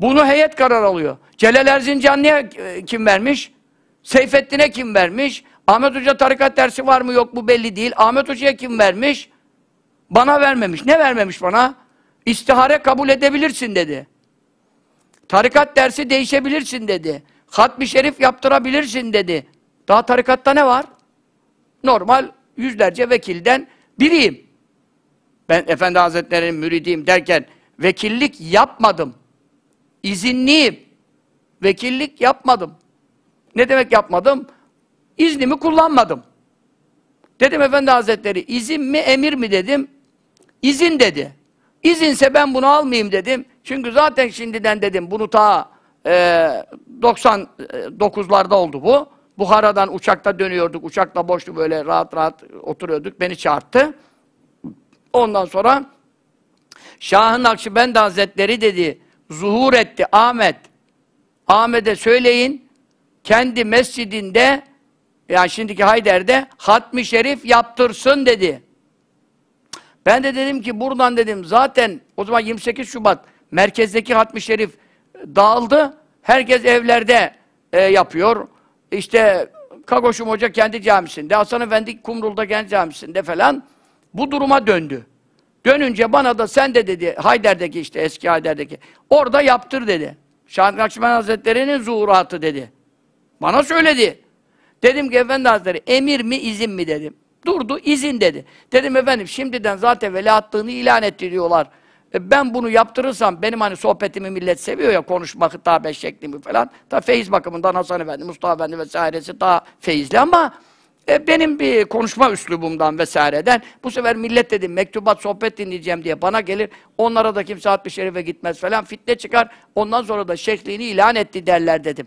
A: Bunu heyet karar alıyor. Celal Erzincan niye e, kim vermiş? Seyfettin'e kim vermiş? Ahmet Hoca tarikat dersi var mı yok mu belli değil. Ahmet Hoca'ya kim vermiş? Bana vermemiş. Ne vermemiş bana? İstihare kabul edebilirsin dedi. Tarikat dersi değişebilirsin dedi. Hatmi şerif yaptırabilirsin dedi. Daha tarikatta ne var? Normal yüzlerce vekilden biriyim. Ben Efendi Hazretleri'nin müridiyim derken vekillik yapmadım. İzinliyim. Vekillik yapmadım. Ne demek yapmadım? İznimi kullanmadım. Dedim Efendi Hazretleri, izin mi emir mi dedim. İzin dedi. İzinse ben bunu almayayım dedim. Çünkü zaten şimdiden dedim, bunu ta e, 99'larda oldu bu. Buhara'dan uçakta dönüyorduk, uçakla boştu böyle rahat rahat oturuyorduk. Beni çağırttı. Ondan sonra Şahın Akşibendi Hazretleri dedi, zuhur etti Ahmet. Ahmet'e söyleyin, kendi mescidinde yani şimdiki Hayder'de hatmi şerif yaptırsın dedi. Ben de dedim ki buradan dedim zaten o zaman 28 Şubat merkezdeki hatmi şerif dağıldı. Herkes evlerde e, yapıyor. İşte Kagoşum Hoca kendi camisinde, Hasan Efendi Kumrul'da kendi camisinde falan bu duruma döndü. Dönünce bana da sen de dedi Hayder'deki işte eski Hayder'deki orada yaptır dedi. Şahin Nakşibend Hazretleri'nin zuhuratı dedi. Bana söyledi. Dedim ki efendi hazretleri emir mi izin mi dedim. Durdu izin dedi. Dedim efendim şimdiden zaten veliatlığını ilan etti E ben bunu yaptırırsam benim hani sohbetimi millet seviyor ya konuşma hitabe şeklimi falan. Ta feyiz bakımından Hasan Efendi, Mustafa Efendi vesairesi daha feyizli ama e, benim bir konuşma üslubumdan vesaireden bu sefer millet dedim mektubat sohbet dinleyeceğim diye bana gelir. Onlara da kimse bir şerife gitmez falan fitne çıkar. Ondan sonra da şeklini ilan etti derler dedim.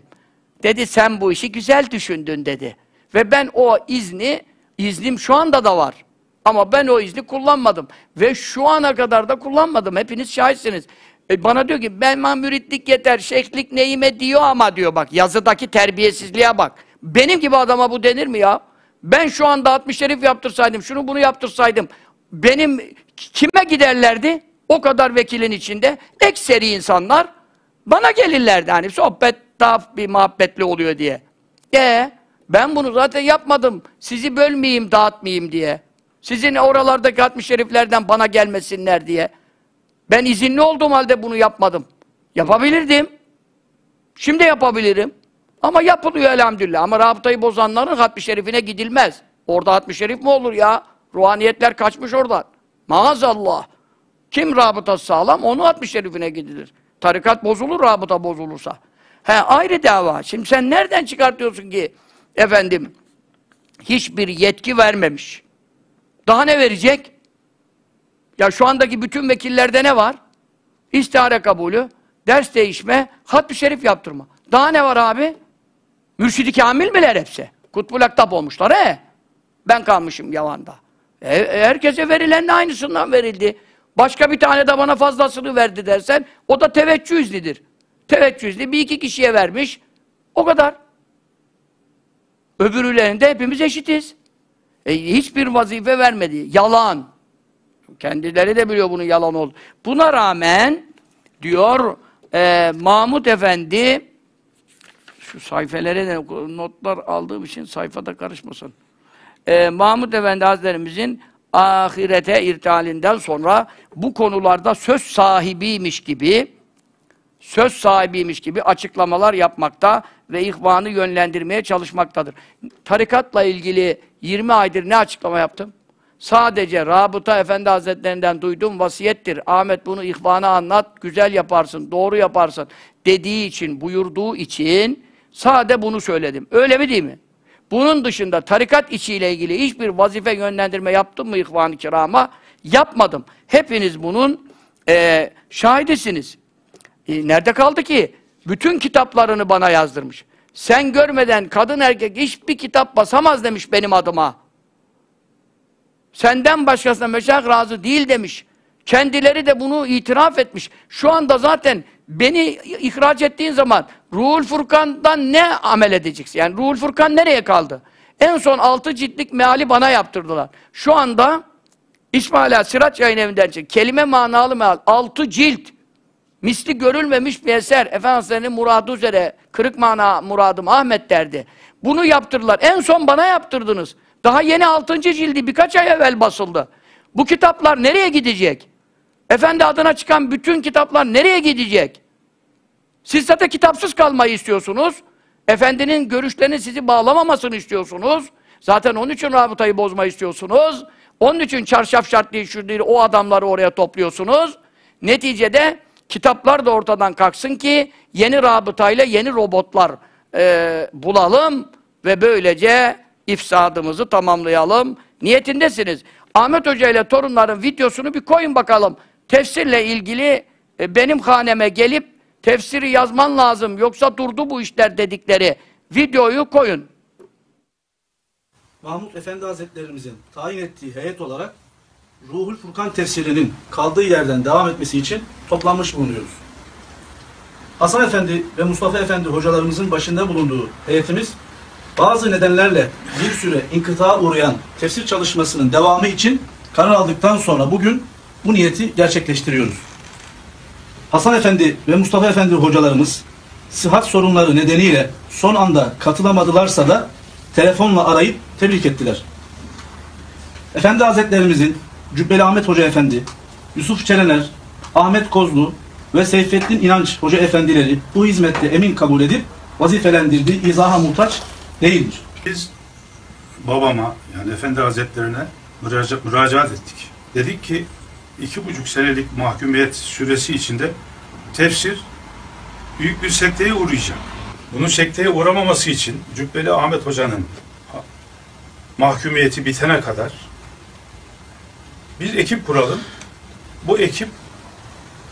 A: Dedi sen bu işi güzel düşündün dedi. Ve ben o izni, iznim şu anda da var. Ama ben o izni kullanmadım. Ve şu ana kadar da kullanmadım. Hepiniz şahitsiniz. E bana diyor ki ben müritlik yeter, şeyhlik neyime diyor ama diyor bak yazıdaki terbiyesizliğe bak. Benim gibi adama bu denir mi ya? Ben şu anda 60 şerif yaptırsaydım, şunu bunu yaptırsaydım benim kime giderlerdi? O kadar vekilin içinde ekseri insanlar bana gelirlerdi. Hani sohbet saf bir muhabbetli oluyor diye. E ben bunu zaten yapmadım. Sizi bölmeyeyim, dağıtmayayım diye. Sizin oralardaki hatmi şeriflerden bana gelmesinler diye. Ben izinli olduğum halde bunu yapmadım. Yapabilirdim. Şimdi yapabilirim. Ama yapılıyor elhamdülillah. Ama rabıtayı bozanların hatmi şerifine gidilmez. Orada hatmi şerif mi olur ya? Ruhaniyetler kaçmış oradan. Maazallah. Kim rabıta sağlam onu hatmi şerifine gidilir. Tarikat bozulur rabıta bozulursa. He ayrı dava. Şimdi sen nereden çıkartıyorsun ki efendim hiçbir yetki vermemiş. Daha ne verecek? Ya şu andaki bütün vekillerde ne var? İstihare kabulü, ders değişme, hat-ı şerif yaptırma. Daha ne var abi? Mürşidi kamil miler hepsi? Kutbul aktap olmuşlar he? Ben kalmışım yavanda. E, herkese verilen de aynısından verildi. Başka bir tane de bana fazlasını verdi dersen, o da teveccüh iznidir teveccühli bir iki kişiye vermiş. O kadar. Öbürlerinde hepimiz eşitiz. E, hiçbir vazife vermedi. Yalan. Kendileri de biliyor bunun yalan oldu. Buna rağmen diyor e, Mahmut Efendi şu sayfelere de notlar aldığım için sayfada karışmasın. E, Mahmut Efendi Hazretlerimizin ahirete irtihalinden sonra bu konularda söz sahibiymiş gibi söz sahibiymiş gibi açıklamalar yapmakta ve ihvanı yönlendirmeye çalışmaktadır. Tarikatla ilgili 20 aydır ne açıklama yaptım? Sadece Rabıta Efendi Hazretlerinden duyduğum vasiyettir. Ahmet bunu ihvana anlat, güzel yaparsın, doğru yaparsın dediği için, buyurduğu için sade bunu söyledim. Öyle mi değil mi? Bunun dışında tarikat içiyle ilgili hiçbir vazife yönlendirme yaptım mı ihvan-ı kirama? Yapmadım. Hepiniz bunun e, şahidisiniz. E, nerede kaldı ki? Bütün kitaplarını bana yazdırmış. Sen görmeden kadın erkek hiçbir kitap basamaz demiş benim adıma. Senden başkasına meşak razı değil demiş. Kendileri de bunu itiraf etmiş. Şu anda zaten beni ihraç ettiğin zaman Ruhul Furkan'dan ne amel edeceksin? Yani Ruhul Furkan nereye kaldı? En son altı ciltlik meali bana yaptırdılar. Şu anda İsmaila Sıraç yayın evinden çıktı. Kelime manalı meal. Altı cilt. Misli görülmemiş bir eser. Efendimiz'in muradı üzere, kırık mana muradım Ahmet derdi. Bunu yaptırdılar. En son bana yaptırdınız. Daha yeni 6. cildi birkaç ay evvel basıldı. Bu kitaplar nereye gidecek? Efendi adına çıkan bütün kitaplar nereye gidecek? Siz zaten kitapsız kalmayı istiyorsunuz. Efendinin görüşlerini sizi bağlamamasını istiyorsunuz. Zaten onun için rabıtayı bozma istiyorsunuz. Onun için çarşaf şartlı değil, şu o adamları oraya topluyorsunuz. Neticede Kitaplar da ortadan kalksın ki yeni rabıtayla yeni robotlar e, bulalım ve böylece ifsadımızı tamamlayalım. Niyetindesiniz. Ahmet Hoca ile torunların videosunu bir koyun bakalım. Tefsirle ilgili e, benim haneme gelip tefsiri yazman lazım yoksa durdu bu işler dedikleri videoyu koyun.
B: Mahmut Efendi Hazretlerimizin tayin ettiği heyet olarak Ruhul Furkan tefsirinin kaldığı yerden devam etmesi için toplanmış bulunuyoruz. Hasan Efendi ve Mustafa Efendi hocalarımızın başında bulunduğu heyetimiz bazı nedenlerle bir süre inkıta uğrayan tefsir çalışmasının devamı için karar aldıktan sonra bugün bu niyeti gerçekleştiriyoruz. Hasan Efendi ve Mustafa Efendi hocalarımız sıhhat sorunları nedeniyle son anda katılamadılarsa da telefonla arayıp tebrik ettiler. Efendi Hazretlerimizin Cübbeli Ahmet Hoca Efendi, Yusuf Çelener, Ahmet Kozlu ve Seyfettin İnanç Hoca Efendileri bu hizmette emin kabul edip vazifelendirdiği izaha muhtaç değildir. Biz babama yani Efendi Hazretlerine müraca müracaat ettik. Dedik ki iki buçuk senelik mahkumiyet süresi içinde tefsir büyük bir sekteye uğrayacak. Bunun sekteye uğramaması için Cübbeli Ahmet Hoca'nın mahkumiyeti bitene kadar biz ekip kuralım. Bu ekip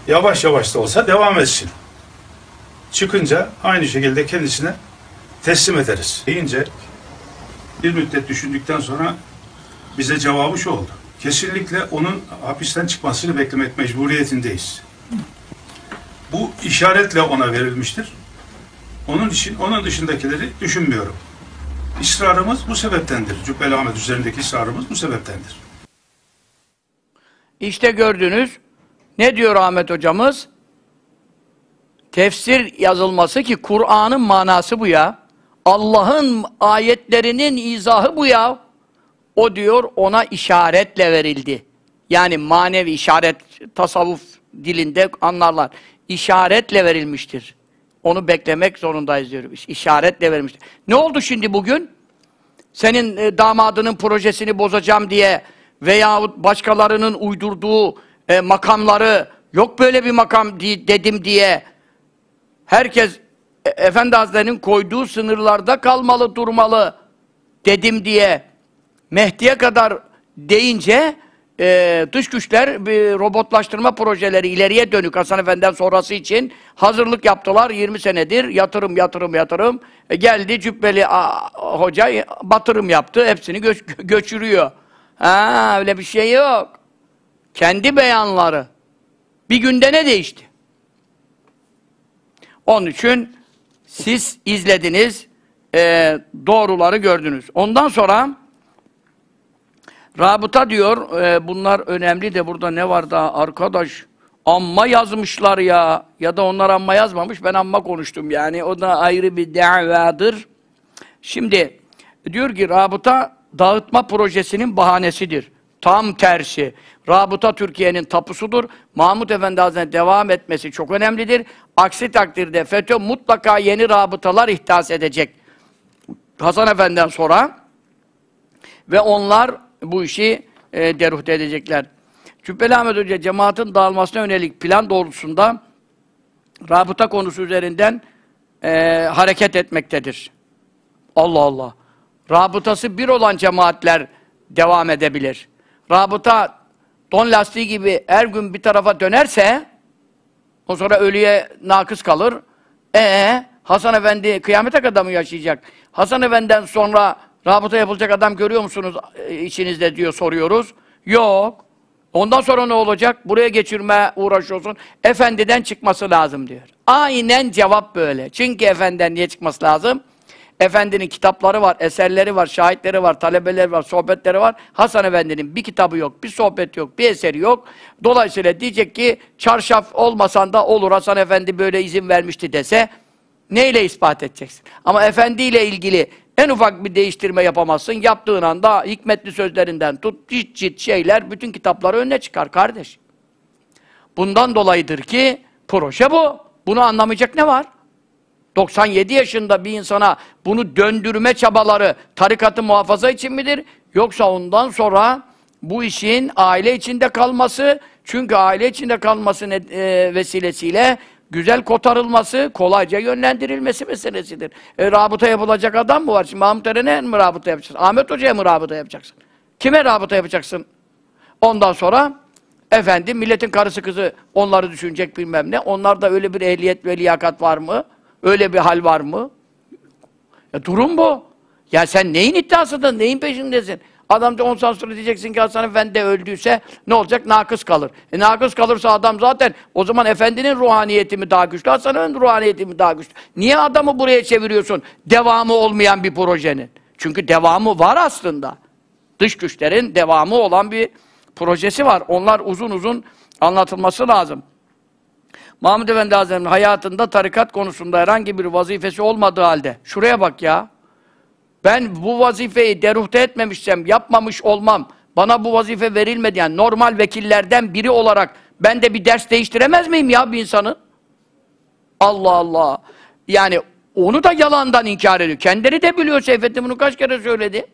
B: yavaş yavaş da olsa devam etsin. Çıkınca aynı şekilde kendisine teslim ederiz deyince bir müddet düşündükten sonra bize cevabı şu oldu. Kesinlikle onun hapisten çıkmasını beklemek mecburiyetindeyiz. Bu işaretle ona verilmiştir. Onun için onun dışındakileri düşünmüyorum. İsrarımız bu sebeptendir. Cübbeli Ahmet üzerindeki ısrarımız bu sebeptendir.
A: İşte gördünüz. Ne diyor Ahmet hocamız? Tefsir yazılması ki Kur'an'ın manası bu ya. Allah'ın ayetlerinin izahı bu ya. O diyor ona işaretle verildi. Yani manevi işaret tasavvuf dilinde anlarlar. İşaretle verilmiştir. Onu beklemek zorundayız diyor. İşaretle verilmiştir. Ne oldu şimdi bugün? Senin e, damadının projesini bozacağım diye veyahut başkalarının uydurduğu e, makamları yok böyle bir makam di dedim diye herkes e, Efendi Hazretleri'nin koyduğu sınırlarda kalmalı durmalı dedim diye Mehdi'ye kadar deyince e, dış güçler bir robotlaştırma projeleri ileriye dönük Hasan Efendi'den sonrası için hazırlık yaptılar 20 senedir yatırım yatırım yatırım e, geldi Cübbeli a, hoca e, batırım yaptı hepsini göç, göçürüyor Ha, öyle bir şey yok. Kendi beyanları. Bir günde ne değişti? Onun için siz izlediniz, e, doğruları gördünüz. Ondan sonra Rabıta diyor, e, bunlar önemli de burada ne var daha arkadaş? Amma yazmışlar ya. Ya da onlar amma yazmamış, ben amma konuştum yani. O da ayrı bir davadır. Şimdi diyor ki rabıta dağıtma projesinin bahanesidir. Tam tersi. Rabıta Türkiye'nin tapusudur. Mahmut Efendi Hazretleri devam etmesi çok önemlidir. Aksi takdirde FETÖ mutlaka yeni rabıtalar ihdas edecek. Hasan Efendi'den sonra ve onlar bu işi e, deruhte edecekler. Cübbeli Ahmet Hoca cemaatin dağılmasına yönelik plan doğrultusunda rabıta konusu üzerinden e, hareket etmektedir. Allah Allah. Rabıtası bir olan cemaatler devam edebilir. Rabıta don lastiği gibi her gün bir tarafa dönerse o sonra ölüye nakıs kalır. Ee Hasan Efendi kıyamete kadar mı yaşayacak? Hasan Efendi'den sonra rabıta yapılacak adam görüyor musunuz e, içinizde diyor soruyoruz. Yok. Ondan sonra ne olacak? Buraya geçirme uğraşıyorsun. Efendiden çıkması lazım diyor. Aynen cevap böyle. Çünkü efendiden niye çıkması lazım? Efendinin kitapları var, eserleri var, şahitleri var, talebeleri var, sohbetleri var. Hasan Efendi'nin bir kitabı yok, bir sohbet yok, bir eseri yok. Dolayısıyla diyecek ki çarşaf olmasan da olur Hasan Efendi böyle izin vermişti dese neyle ispat edeceksin? Ama Efendi ile ilgili en ufak bir değiştirme yapamazsın. Yaptığın anda hikmetli sözlerinden tut, cilt cilt şeyler bütün kitapları önüne çıkar kardeş. Bundan dolayıdır ki proje bu. Bunu anlamayacak ne var? 97 yaşında bir insana bunu döndürme çabaları tarikatı muhafaza için midir? Yoksa ondan sonra bu işin aile içinde kalması, çünkü aile içinde kalması e, vesilesiyle güzel kotarılması, kolayca yönlendirilmesi meselesidir. E, rabıta yapılacak adam mı var? Şimdi Mahmut Eren'e mi rabıta yapacaksın? Ahmet Hoca'ya mı rabıta yapacaksın? Kime rabıta yapacaksın? Ondan sonra efendim milletin karısı kızı onları düşünecek bilmem ne. Onlar da öyle bir ehliyet ve liyakat var mı? Öyle bir hal var mı? Ya durum bu. Ya sen neyin iddiasında, neyin peşindesin? Adam da 10 saat sonra diyeceksin ki Hasan Efendi öldüyse ne olacak? Nakıs kalır. E nakıs kalırsa adam zaten o zaman efendinin ruhaniyeti mi daha güçlü, Hasan'ın ruhaniyeti mi daha güçlü? Niye adamı buraya çeviriyorsun? Devamı olmayan bir projenin. Çünkü devamı var aslında. Dış güçlerin devamı olan bir projesi var. Onlar uzun uzun anlatılması lazım. Mahmud Efendi Hazretleri'nin hayatında tarikat konusunda herhangi bir vazifesi olmadığı halde, şuraya bak ya, ben bu vazifeyi deruhte etmemişsem, yapmamış olmam, bana bu vazife verilmedi yani normal vekillerden biri olarak ben de bir ders değiştiremez miyim ya bir insanı? Allah Allah. Yani onu da yalandan inkar ediyor. Kendileri de biliyor Seyfettin bunu kaç kere söyledi.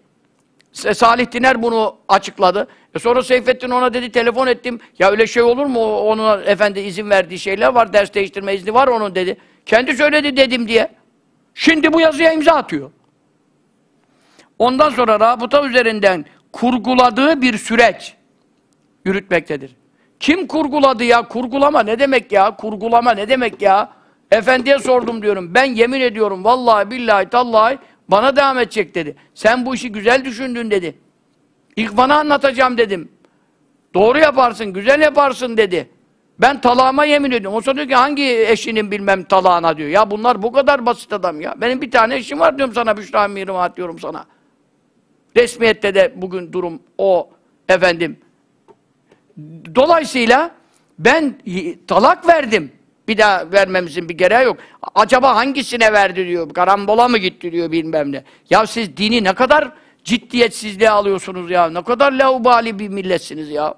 A: Salih Diner bunu açıkladı. E sonra Seyfettin ona dedi telefon ettim. Ya öyle şey olur mu? onun efendi izin verdiği şeyler var. Ders değiştirme izni var onun dedi. Kendi söyledi dedim diye. Şimdi bu yazıya imza atıyor. Ondan sonra rabıta üzerinden kurguladığı bir süreç yürütmektedir. Kim kurguladı ya? Kurgulama ne demek ya? Kurgulama ne demek ya? Efendiye sordum diyorum. Ben yemin ediyorum vallahi billahi tallahi bana devam edecek dedi. Sen bu işi güzel düşündün dedi. İlk bana anlatacağım dedim. Doğru yaparsın, güzel yaparsın dedi. Ben talağıma yemin ediyorum. O sonra diyor ki hangi eşinin bilmem talağına diyor. Ya bunlar bu kadar basit adam ya. Benim bir tane eşim var diyorum sana Büşra Mihrimat diyorum sana. Resmiyette de bugün durum o efendim. Dolayısıyla ben talak verdim. Bir daha vermemizin bir gereği yok. Acaba hangisine verdi diyor. Karambola mı gitti diyor bilmem ne. Ya siz dini ne kadar ciddiyetsizliğe alıyorsunuz ya. Ne kadar laubali bir milletsiniz ya.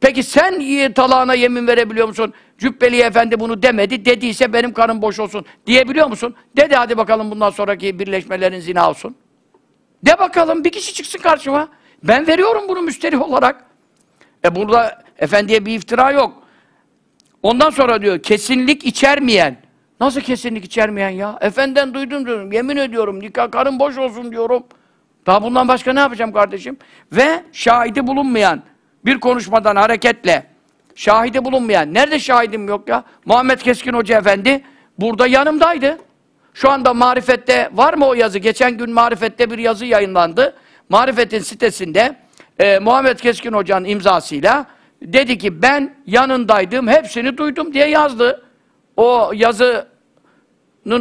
A: Peki sen talağına yemin verebiliyor musun? Cübbeli Efendi bunu demedi, dediyse benim karım boş olsun diyebiliyor musun? Dedi hadi bakalım bundan sonraki birleşmelerin zina olsun. De bakalım bir kişi çıksın karşıma. Ben veriyorum bunu müsterih olarak. E burada efendiye bir iftira yok. Ondan sonra diyor kesinlik içermeyen. Nasıl kesinlik içermeyen ya? Efenden duydum diyorum. Yemin ediyorum nikah karın boş olsun diyorum. Daha bundan başka ne yapacağım kardeşim? Ve şahidi bulunmayan bir konuşmadan hareketle şahidi bulunmayan. Nerede şahidim yok ya? Muhammed Keskin Hoca Efendi burada yanımdaydı. Şu anda marifette var mı o yazı? Geçen gün marifette bir yazı yayınlandı. Marifetin sitesinde e, Muhammed Keskin Hoca'nın imzasıyla dedi ki ben yanındaydım, hepsini duydum diye yazdı. O yazının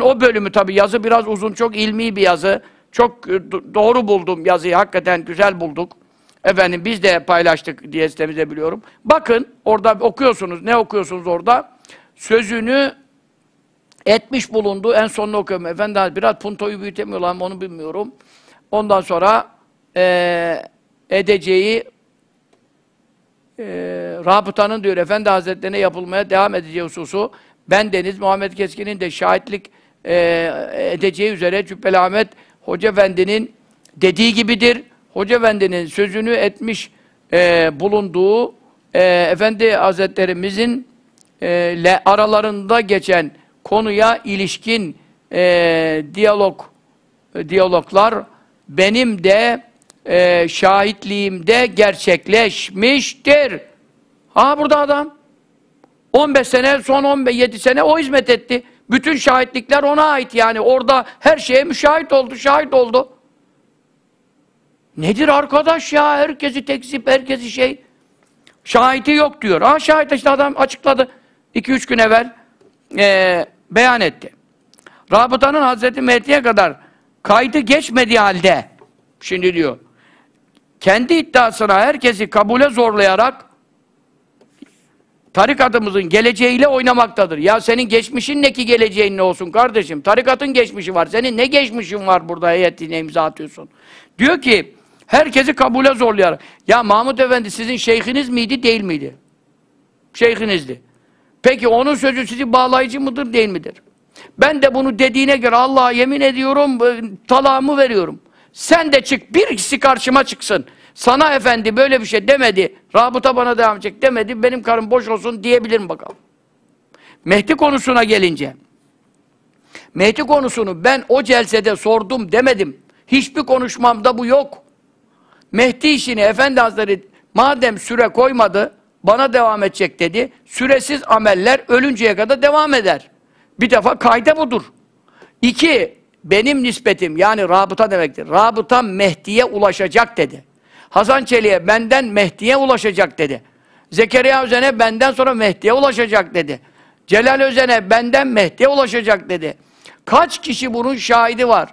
A: o bölümü tabi. yazı biraz uzun, çok ilmi bir yazı. Çok e, doğru buldum yazıyı, hakikaten güzel bulduk. Efendim biz de paylaştık diye sitemizde biliyorum. Bakın orada okuyorsunuz, ne okuyorsunuz orada? Sözünü etmiş bulundu. En sonunu okuyorum. Efendim biraz puntoyu büyütemiyorlar mı onu bilmiyorum. Ondan sonra e, edeceği ee, rabıtanın diyor Efendi Hazretlerine yapılmaya devam edeceği hususu ben Deniz Muhammed Keskin'in de şahitlik e, edeceği üzere Cübbeli Ahmet Hoca Efendi'nin dediği gibidir. Hoca Efendi'nin sözünü etmiş e, bulunduğu e, Efendi Hazretlerimizin e, aralarında geçen konuya ilişkin e, diyalog e, diyaloglar benim de e, ee, şahitliğimde gerçekleşmiştir. Ha burada adam. 15 sene, son 15 7 sene o hizmet etti. Bütün şahitlikler ona ait yani. Orada her şeye müşahit oldu, şahit oldu. Nedir arkadaş ya? Herkesi tekzip, herkesi şey. şahiti yok diyor. Ha şahit işte adam açıkladı. 2-3 gün evvel e, beyan etti. Rabıtanın Hazreti Mehdi'ye kadar kaydı geçmediği halde şimdi diyor kendi iddiasına herkesi kabule zorlayarak tarikatımızın geleceğiyle oynamaktadır. Ya senin geçmişin ne ki geleceğin ne olsun kardeşim? Tarikatın geçmişi var. Senin ne geçmişin var burada heyetine imza atıyorsun? Diyor ki herkesi kabule zorlayarak. Ya Mahmut Efendi sizin şeyhiniz miydi değil miydi? Şeyhinizdi. Peki onun sözü sizi bağlayıcı mıdır değil midir? Ben de bunu dediğine göre Allah'a yemin ediyorum e, talağımı veriyorum. Sen de çık, birisi karşıma çıksın. Sana efendi böyle bir şey demedi, rabıta bana devam edecek demedi, benim karım boş olsun diyebilirim bakalım. Mehdi konusuna gelince, Mehdi konusunu ben o celsede sordum demedim. Hiçbir konuşmamda bu yok. Mehdi işini Efendi Hazretleri madem süre koymadı, bana devam edecek dedi. Süresiz ameller ölünceye kadar devam eder. Bir defa kayda budur. İki, benim nispetim yani rabıta demektir. Rabıta Mehdi'ye ulaşacak dedi. Hasan Çelik'e benden Mehdi'ye ulaşacak dedi. Zekeriya Özen'e benden sonra Mehdi'ye ulaşacak dedi. Celal Özen'e benden Mehdi'ye ulaşacak dedi. Kaç kişi bunun şahidi var?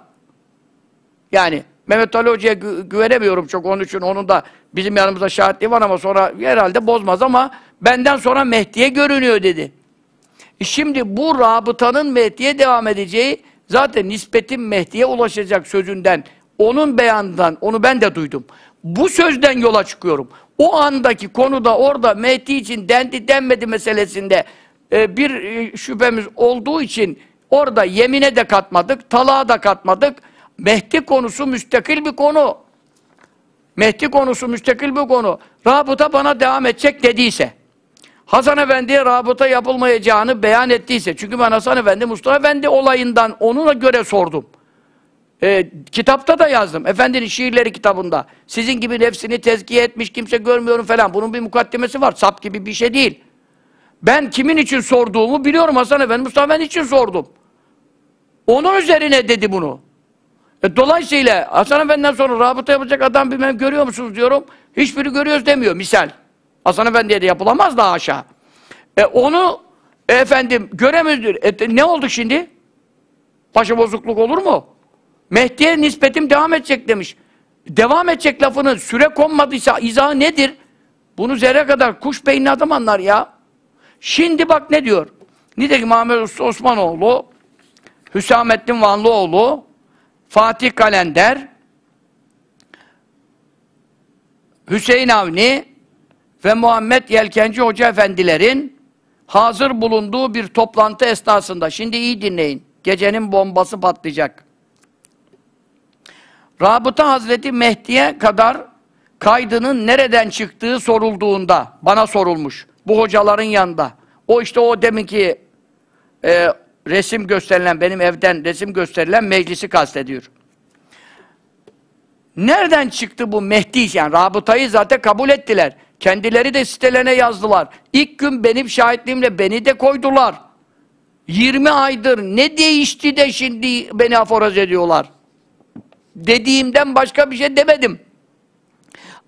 A: Yani Mehmet Ali Hoca'ya gü güvenemiyorum çok onun için onun da bizim yanımızda şahitliği var ama sonra herhalde bozmaz ama benden sonra Mehdi'ye görünüyor dedi. E şimdi bu rabıtanın Mehdi'ye devam edeceği Zaten nispetin Mehdi'ye ulaşacak sözünden, onun beyanından, onu ben de duydum. Bu sözden yola çıkıyorum. O andaki konuda orada Mehdi için dendi denmedi meselesinde e, bir e, şüphemiz olduğu için orada yemine de katmadık, talağa da katmadık. Mehdi konusu müstakil bir konu. Mehdi konusu müstakil bir konu. Rabıta bana devam edecek dediyse. Hasan Efendi'ye rabıta yapılmayacağını beyan ettiyse, çünkü ben Hasan Efendi, Mustafa Efendi olayından onuna göre sordum. E, kitapta da yazdım. Efendinin şiirleri kitabında. Sizin gibi nefsini tezkiye etmiş kimse görmüyorum falan. Bunun bir mukaddemesi var. Sap gibi bir şey değil. Ben kimin için sorduğumu biliyorum Hasan Efendi. Mustafa Efendi için sordum. Onun üzerine dedi bunu. E, dolayısıyla Hasan Efendi'den sonra rabıta yapacak adam bilmem görüyor musunuz diyorum. Hiçbiri görüyoruz demiyor misal. Hasan Efendi'ye de yapılamaz daha aşağı. E onu e efendim göremezdir. E, ne oldu şimdi? Paşa bozukluk olur mu? Mehdi'ye nispetim devam edecek demiş. Devam edecek lafının süre konmadıysa izahı nedir? Bunu zerre kadar kuş beyni adam anlar ya. Şimdi bak ne diyor? Nitekim Usta Osmanoğlu, Hüsamettin Vanlıoğlu, Fatih Kalender, Hüseyin Avni, ve Muhammed Yelkenci Hoca Efendilerin hazır bulunduğu bir toplantı esnasında, şimdi iyi dinleyin, gecenin bombası patlayacak. Rabıta Hazreti Mehdi'ye kadar kaydının nereden çıktığı sorulduğunda, bana sorulmuş, bu hocaların yanında. O işte o deminki e, resim gösterilen, benim evden resim gösterilen meclisi kastediyor. Nereden çıktı bu Mehdi? Yani rabıtayı zaten kabul ettiler. Kendileri de sitelerine yazdılar. İlk gün benim şahitliğimle beni de koydular. 20 aydır ne değişti de şimdi beni aforoz ediyorlar. Dediğimden başka bir şey demedim.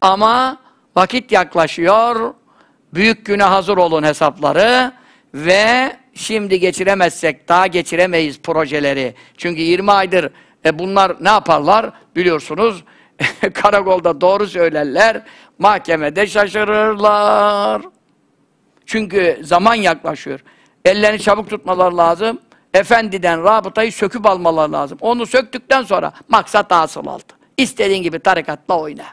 A: Ama vakit yaklaşıyor. Büyük güne hazır olun hesapları ve şimdi geçiremezsek daha geçiremeyiz projeleri. Çünkü 20 aydır e bunlar ne yaparlar biliyorsunuz. karakolda doğru söylerler mahkemede şaşırırlar. Çünkü zaman yaklaşıyor. Ellerini çabuk tutmalar lazım. Efendiden rabıtayı söküp almalar lazım. Onu söktükten sonra maksat asıl altı. İstediğin gibi tarikatla oyna.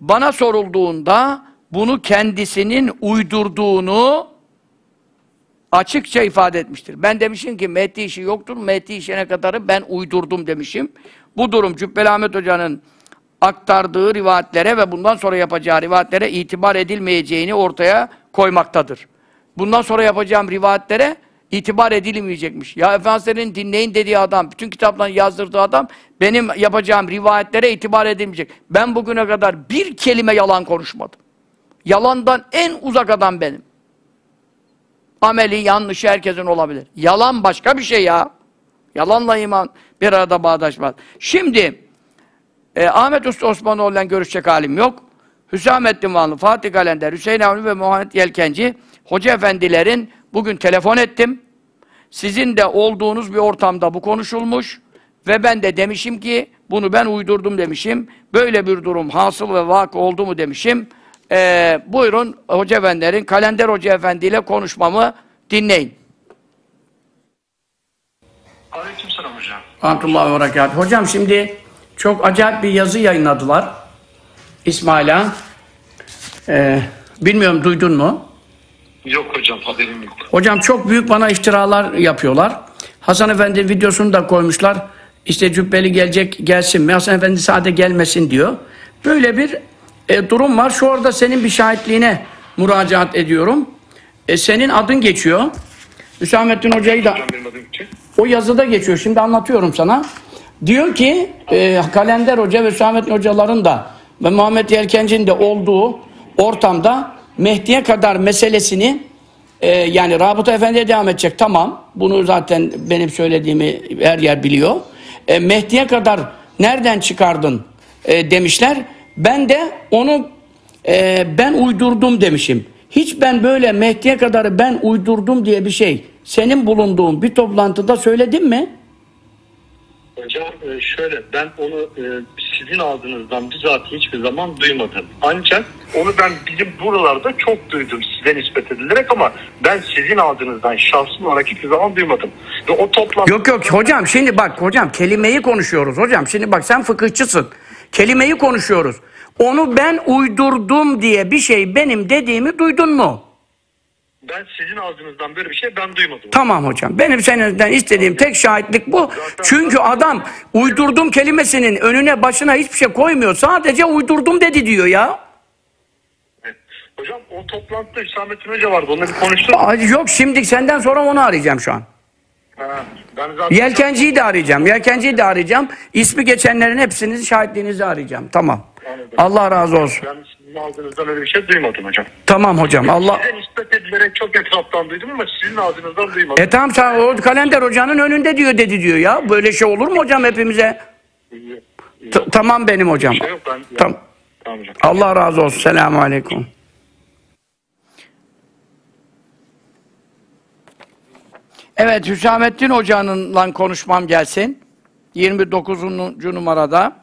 A: Bana sorulduğunda bunu kendisinin uydurduğunu açıkça ifade etmiştir. Ben demişim ki Mehdi işi yoktur, Mehdi işine kadarı ben uydurdum demişim. Bu durum Cübbeli Ahmet Hoca'nın aktardığı rivayetlere ve bundan sonra yapacağı rivayetlere itibar edilmeyeceğini ortaya koymaktadır. Bundan sonra yapacağım rivayetlere itibar edilmeyecekmiş. Ya Efendimiz'in dinleyin dediği adam, bütün kitaptan yazdırdığı adam benim yapacağım rivayetlere itibar edilmeyecek. Ben bugüne kadar bir kelime yalan konuşmadım. Yalandan en uzak adam benim. Ameli yanlış herkesin olabilir. Yalan başka bir şey ya. Yalanla iman bir arada bağdaşmaz. Şimdi e, Ahmet Usta Osmanoğlu ile görüşecek halim yok. Hüsamettin Vanlı, Fatih Kalender, Hüseyin Avni ve Muhammed Yelkenci hoca efendilerin bugün telefon ettim. Sizin de olduğunuz bir ortamda bu konuşulmuş ve ben de demişim ki bunu ben uydurdum demişim. Böyle bir durum hasıl ve vak oldu mu demişim. Ee, buyurun hoca efendilerin kalender hoca efendiyle konuşmamı dinleyin. Aleyküm selam hocam. Antullahi ve Hocam şimdi çok acayip bir yazı yayınladılar. İsmail'a. Ee, bilmiyorum duydun mu? Yok hocam haberim yok. Hocam çok büyük bana iftiralar yapıyorlar. Hasan Efendi videosunu da koymuşlar. İşte cübbeli gelecek gelsin mi? Hasan Efendi sade gelmesin diyor. Böyle bir e, durum var. Şu anda senin bir şahitliğine müracaat ediyorum. E, senin adın geçiyor. Hüsamettin Hoca'yı da o yazıda geçiyor. Şimdi anlatıyorum sana. Diyor ki e, Kalender Hoca ve samet Hocaların da ve Muhammed Yelkenci'nin de olduğu ortamda Mehdi'ye kadar meselesini e, yani Rabıta Efendi'ye devam edecek. Tamam. Bunu zaten benim söylediğimi her yer biliyor. E, Mehdi'ye kadar nereden çıkardın e, demişler. Ben de onu e, ben uydurdum demişim. Hiç ben böyle Mehdi'ye kadar ben uydurdum diye bir şey senin bulunduğun bir toplantıda söyledim mi?
B: Hocam e, şöyle ben onu e, sizin ağzınızdan bizzat hiçbir zaman duymadım. Ancak onu ben bizim buralarda çok duydum size nispet edilerek ama ben sizin ağzınızdan şahsım olarak hiçbir zaman
A: duymadım. Ve o toplam. Yok yok hocam şimdi bak hocam kelimeyi konuşuyoruz hocam. Şimdi bak sen fıkıhçısın. Kelimeyi konuşuyoruz. Onu ben uydurdum diye bir şey benim dediğimi duydun mu? Ben sizin ağzınızdan böyle bir şey ben duymadım. Tamam hocam. Benim senizden istediğim tek şahitlik bu. Çünkü adam uydurdum kelimesinin önüne başına hiçbir şey koymuyor. Sadece uydurdum dedi diyor ya. Hocam o toplantıda Hüsamettin Hoca vardı. Onunla bir konuştuk. Yok şimdi senden sonra onu arayacağım şu an. ben zaten Yelkenciyi de arayacağım. Yelkenciyi de arayacağım. İsmi geçenlerin hepsini şahitliğinizi arayacağım. Tamam. Allah razı olsun
B: mi ağzınızdan öyle bir şey duymadım
A: hocam. Tamam hocam. Allah
B: Size nispet edilerek çok etraftan duydum ama sizin ağzınızdan duymadım. E tamam
A: sen o kalender hocanın önünde diyor dedi diyor ya. Böyle şey olur mu hocam hepimize? T- tamam benim hocam. şey ben, Tam- tamam. Allah razı olsun. Selamun aleyküm. Evet Hüsamettin Hoca'nınla konuşmam gelsin. 29. numarada.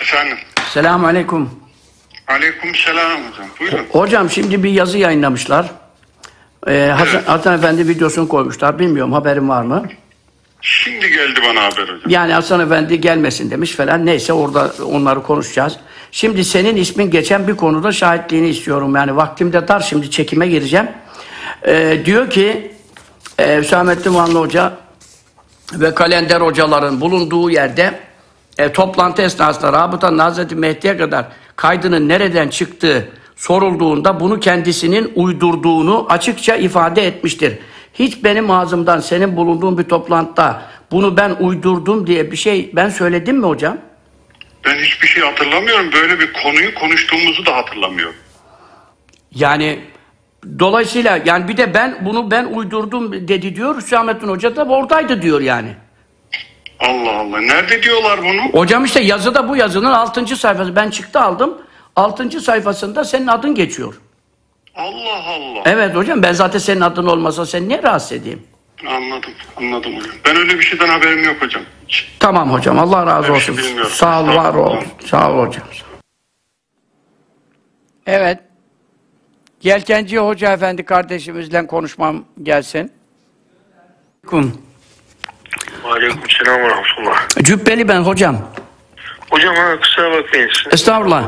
A: Efendim. Selamun Aleyküm.
B: Aleyküm selam hocam. Buyurun.
A: Hocam şimdi bir yazı yayınlamışlar. Ee, Hasan, Hasan Efendi videosunu koymuşlar. Bilmiyorum haberin var mı?
B: Şimdi geldi bana haber hocam.
A: Yani Hasan Efendi gelmesin demiş falan. Neyse orada onları konuşacağız. Şimdi senin ismin geçen bir konuda şahitliğini istiyorum. Yani vaktim de dar şimdi çekime gireceğim. Ee, diyor ki e, Hüsamettin Vanlı Hoca ve kalender hocaların bulunduğu yerde e, toplantı esnasında Rabıtan'ın Hazreti Mehdi'ye kadar kaydının nereden çıktığı sorulduğunda bunu kendisinin uydurduğunu açıkça ifade etmiştir. Hiç benim ağzımdan senin bulunduğun bir toplantıda bunu ben uydurdum diye bir şey ben söyledim mi hocam?
B: Ben hiçbir şey hatırlamıyorum. Böyle bir konuyu konuştuğumuzu da
A: hatırlamıyorum. Yani dolayısıyla yani bir de ben bunu ben uydurdum dedi diyor. Hüsamettin Hoca da oradaydı diyor yani. Allah Allah. Nerede diyorlar bunu? Hocam işte yazıda bu yazının 6. sayfası. Ben çıktı aldım. 6. sayfasında senin adın geçiyor. Allah Allah. Evet hocam ben zaten senin adın olmasa sen niye rahatsız edeyim?
B: Anladım. Anladım hocam. Ben öyle bir şeyden haberim yok hocam.
A: Tamam hocam. Allah razı ben şey olsun. Şey Sağ ol, var ol. Sağ ol hocam. Evet. Yelkenci Hoca Efendi kardeşimizle konuşmam gelsin. Kum.
B: Aleyküm selam ve rahmetullah.
A: Cübbeli ben hocam. Hocam ha kusura bakmayın. Estağfurullah.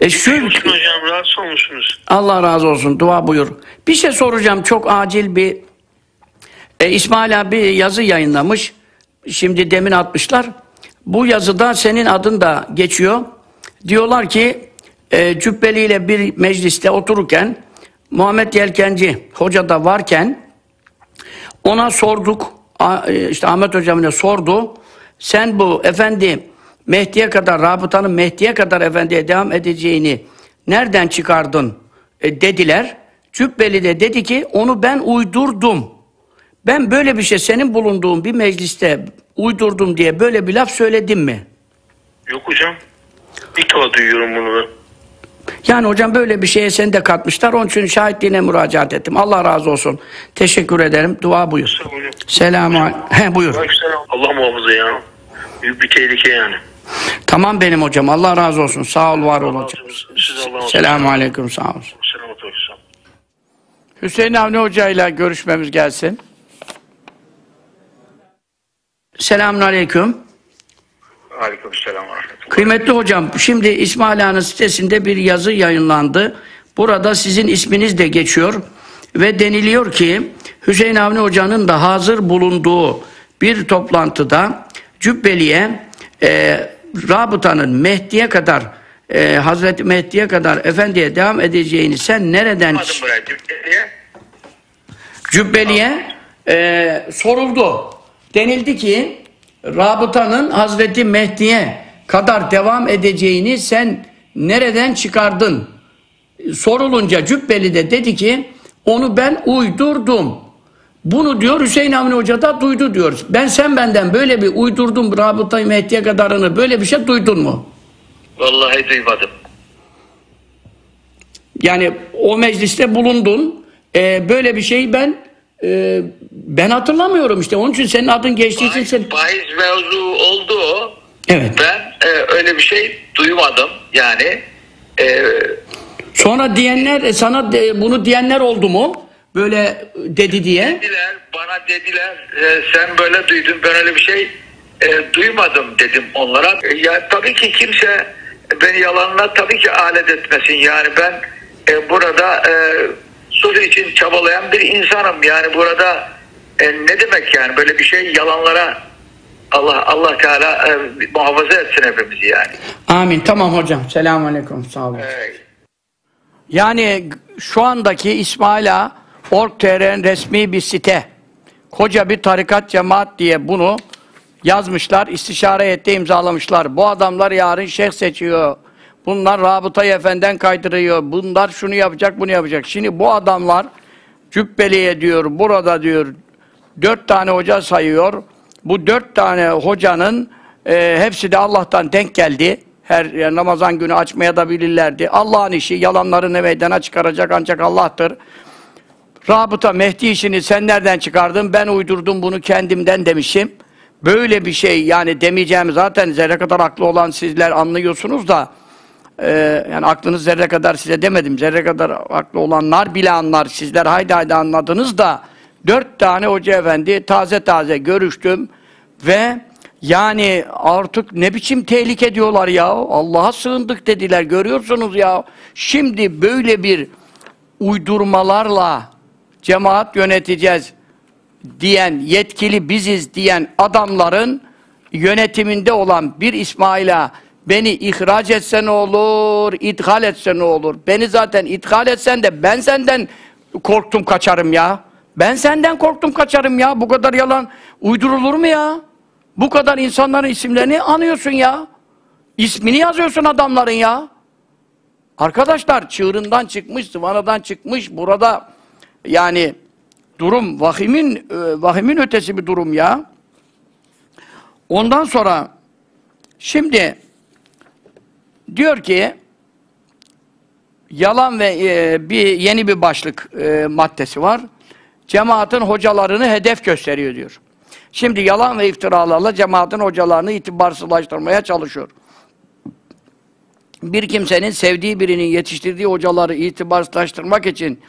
A: E şey şu... Olsun hocam rahatsız olmuşsunuz. Allah razı olsun dua buyur. Bir şey soracağım çok acil bir. E, İsmail abi yazı yayınlamış. Şimdi demin atmışlar. Bu yazıda senin adın da geçiyor. Diyorlar ki e, Cübbeli ile bir mecliste otururken Muhammed Yelkenci hoca da varken ona sorduk e, işte Ahmet hocamına sordu. Sen bu efendi Mehdi'ye kadar, rabıtanın Mehdi'ye kadar efendiye devam edeceğini nereden çıkardın e, dediler. Cübbeli de dedi ki onu ben uydurdum. Ben böyle bir şey senin bulunduğun bir mecliste uydurdum diye böyle bir laf söyledim mi?
B: Yok hocam. Bir kere duyuyorum bunu
A: yani hocam böyle bir şeye seni de katmışlar. Onun için şahitliğine müracaat ettim. Allah razı olsun. Teşekkür ederim. Dua buyur. Selamun He buyur.
B: Allah muhafaza ya. Büyük bir tehlike yani.
A: Tamam benim hocam. Allah razı olsun. Sağ ol, var ol hocam. Selamun aleyküm. Sağ olun. Hüseyin Avni Hoca ile görüşmemiz gelsin. Selamun aleyküm. Aleykümselam Kıymetli hocam, şimdi İsmail Ağa'nın sitesinde bir yazı yayınlandı. Burada sizin isminiz de geçiyor ve deniliyor ki Hüseyin Avni Hoca'nın da hazır bulunduğu bir toplantıda Cübbeli'ye e, Rabıta'nın Mehdi'ye kadar e, Hazreti Mehdi'ye kadar Efendi'ye devam edeceğini sen nereden Cübbeli'ye, Cübbeli'ye e, soruldu. Denildi ki rabıtanın Hazreti Mehdi'ye kadar devam edeceğini sen nereden çıkardın? Sorulunca Cübbeli de dedi ki onu ben uydurdum. Bunu diyor Hüseyin Avni Hoca da duydu diyor. Ben sen benden böyle bir uydurdum rabıta Mehdi'ye kadarını böyle bir şey duydun mu?
B: Vallahi duymadım.
A: Yani o mecliste bulundun. Ee, böyle bir şey ben e, ben hatırlamıyorum işte. Onun için senin adın geçtiği için sen... Bahis mevzu oldu o. Evet. Ben e, öyle bir şey duymadım. Yani e, Sonra diyenler e, sana bunu diyenler oldu mu? Böyle e, dedi diye. dediler, bana dediler e, sen böyle duydun ben öyle bir şey e, duymadım dedim onlara. E, ya tabii ki kimse beni yalanına tabii ki alet etmesin. Yani ben e, burada e, sulh için çabalayan bir insanım. Yani burada e, ne demek yani böyle bir şey yalanlara Allah Allah Teala e, muhafaza etsin hepimizi yani. Amin. Tamam hocam. Selamun aleyküm. Sağ olun. Evet. Yani şu andaki İsmaila Org.tr'nin resmi bir site. Koca bir tarikat cemaat diye bunu yazmışlar. istişare etti imzalamışlar. Bu adamlar yarın şeyh seçiyor. Bunlar Rabıtay Efendi'den kaydırıyor. Bunlar şunu yapacak, bunu yapacak. Şimdi bu adamlar Cübbeli'ye diyor, burada diyor, dört tane hoca sayıyor. Bu dört tane hocanın e, hepsi de Allah'tan denk geldi. Her yani e, Ramazan günü açmaya da bilirlerdi. Allah'ın işi yalanlarını meydana çıkaracak ancak Allah'tır. Rabıta Mehdi işini sen nereden çıkardın? Ben uydurdum bunu kendimden demişim. Böyle bir şey yani demeyeceğim zaten zerre kadar aklı olan sizler anlıyorsunuz da e, yani aklınız zerre kadar size demedim. Zerre kadar aklı olanlar bile anlar. Sizler haydi haydi anladınız da Dört tane hoca efendi taze taze görüştüm ve yani artık ne biçim tehlike diyorlar ya. Allah'a sığındık dediler görüyorsunuz ya. Şimdi böyle bir uydurmalarla cemaat yöneteceğiz diyen, yetkili biziz diyen adamların yönetiminde olan bir İsmail'a beni ihraç etsen olur, ithal etsen olur. Beni zaten ithal etsen de ben senden korktum kaçarım ya. Ben senden korktum kaçarım ya. Bu kadar yalan uydurulur mu ya? Bu kadar insanların isimlerini anıyorsun ya. İsmini yazıyorsun adamların ya. Arkadaşlar çığırından çıkmış, sıvanadan çıkmış. Burada yani durum vahimin e, vahimin ötesi bir durum ya. Ondan sonra şimdi diyor ki yalan ve e, bir yeni bir başlık e, maddesi var cemaatin hocalarını hedef gösteriyor diyor. Şimdi yalan ve iftiralarla cemaatin hocalarını itibarsızlaştırmaya çalışıyor. Bir kimsenin sevdiği birinin yetiştirdiği hocaları itibarsızlaştırmak için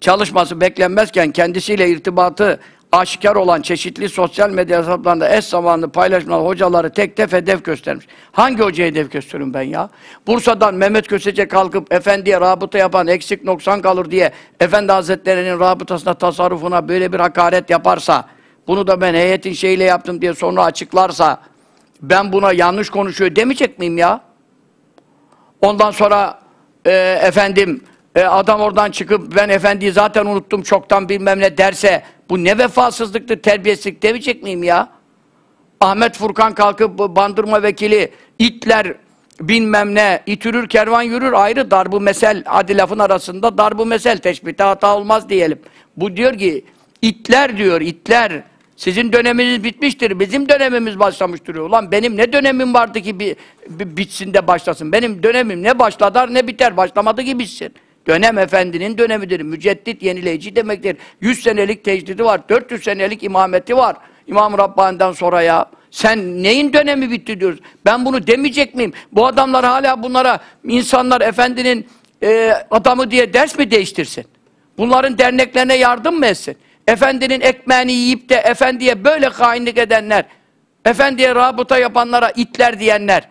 A: çalışması beklenmezken kendisiyle irtibatı aşikar olan çeşitli sosyal medya hesaplarında eş zamanlı paylaşmalı hocaları tek tek hedef göstermiş. Hangi hocaya hedef gösteriyorum ben ya? Bursa'dan Mehmet Kösece kalkıp efendiye rabıta yapan eksik noksan kalır diye Efendi Hazretleri'nin rabıtasına, tasarrufuna böyle bir hakaret yaparsa, bunu da ben heyetin şeyiyle yaptım diye sonra açıklarsa, ben buna yanlış konuşuyor demeyecek miyim ya? Ondan sonra e, efendim e, adam oradan çıkıp ben efendiyi zaten unuttum çoktan bilmem ne derse bu ne vefasızlıktı, terbiyesizlik demeyecek miyim ya? Ahmet Furkan kalkıp bandırma vekili itler bilmem ne itürür kervan yürür ayrı darbu mesel adi lafın arasında darbu mesel teşbihte hata olmaz diyelim. Bu diyor ki itler diyor itler sizin döneminiz bitmiştir bizim dönemimiz başlamıştır Ulan benim ne dönemim vardı ki bir, bir bitsin de başlasın benim dönemim ne başladar ne biter başlamadı ki bitsin. Dönem efendinin dönemidir. Müceddit yenileyici demektir. 100 senelik tecdidi var. 400 senelik imameti var. İmam Rabbani'den sonra ya. Sen neyin dönemi bitti diyoruz. Ben bunu demeyecek miyim? Bu adamlar hala bunlara insanlar efendinin e, adamı diye ders mi değiştirsin? Bunların derneklerine yardım mı etsin? Efendinin ekmeğini yiyip de efendiye böyle hainlik edenler, efendiye rabıta yapanlara itler diyenler,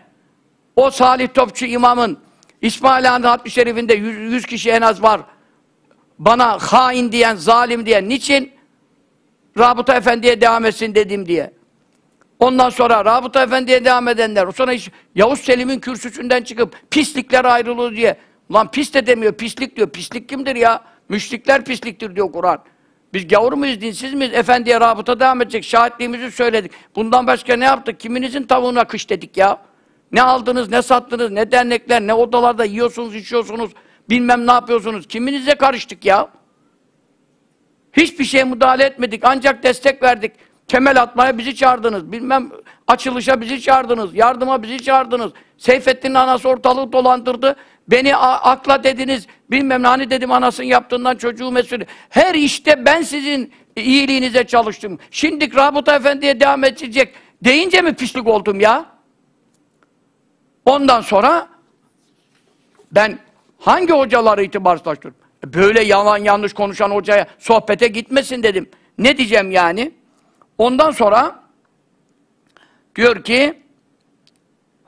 A: o Salih Topçu imamın İsmail Han'ın hatmi şerifinde 100, 100 kişi en az var. Bana hain diyen, zalim diyen. Niçin? Rabıta Efendi'ye devam etsin dedim diye. Ondan sonra Rabıta Efendi'ye devam edenler. Sonra hiç Yavuz Selim'in kürsüsünden çıkıp pislikler ayrılır diye. Lan pis de demiyor, pislik diyor. Pislik kimdir ya? Müşrikler pisliktir diyor Kur'an. Biz gavur muyuz, dinsiz miyiz? Efendiye rabıta devam edecek. Şahitliğimizi söyledik. Bundan başka ne yaptık? Kiminizin tavuğuna kış dedik ya? Ne aldınız, ne sattınız, ne dernekler, ne odalarda yiyorsunuz, içiyorsunuz, bilmem ne yapıyorsunuz. Kiminize karıştık ya? Hiçbir şeye müdahale etmedik, ancak destek verdik. Temel atmaya bizi çağırdınız, bilmem açılışa bizi çağırdınız, yardıma bizi çağırdınız. Seyfettin'in anası ortalığı dolandırdı, beni akla dediniz, bilmem ne hani dedim anasının yaptığından çocuğu mesul. Her işte ben sizin iyiliğinize çalıştım. Şimdi Rabıta Efendi'ye devam edecek deyince mi pislik oldum ya? Ondan sonra ben hangi hocaları itibarsızlaştırıyorum? E, böyle yalan yanlış konuşan hocaya sohbete gitmesin dedim. Ne diyeceğim yani? Ondan sonra diyor ki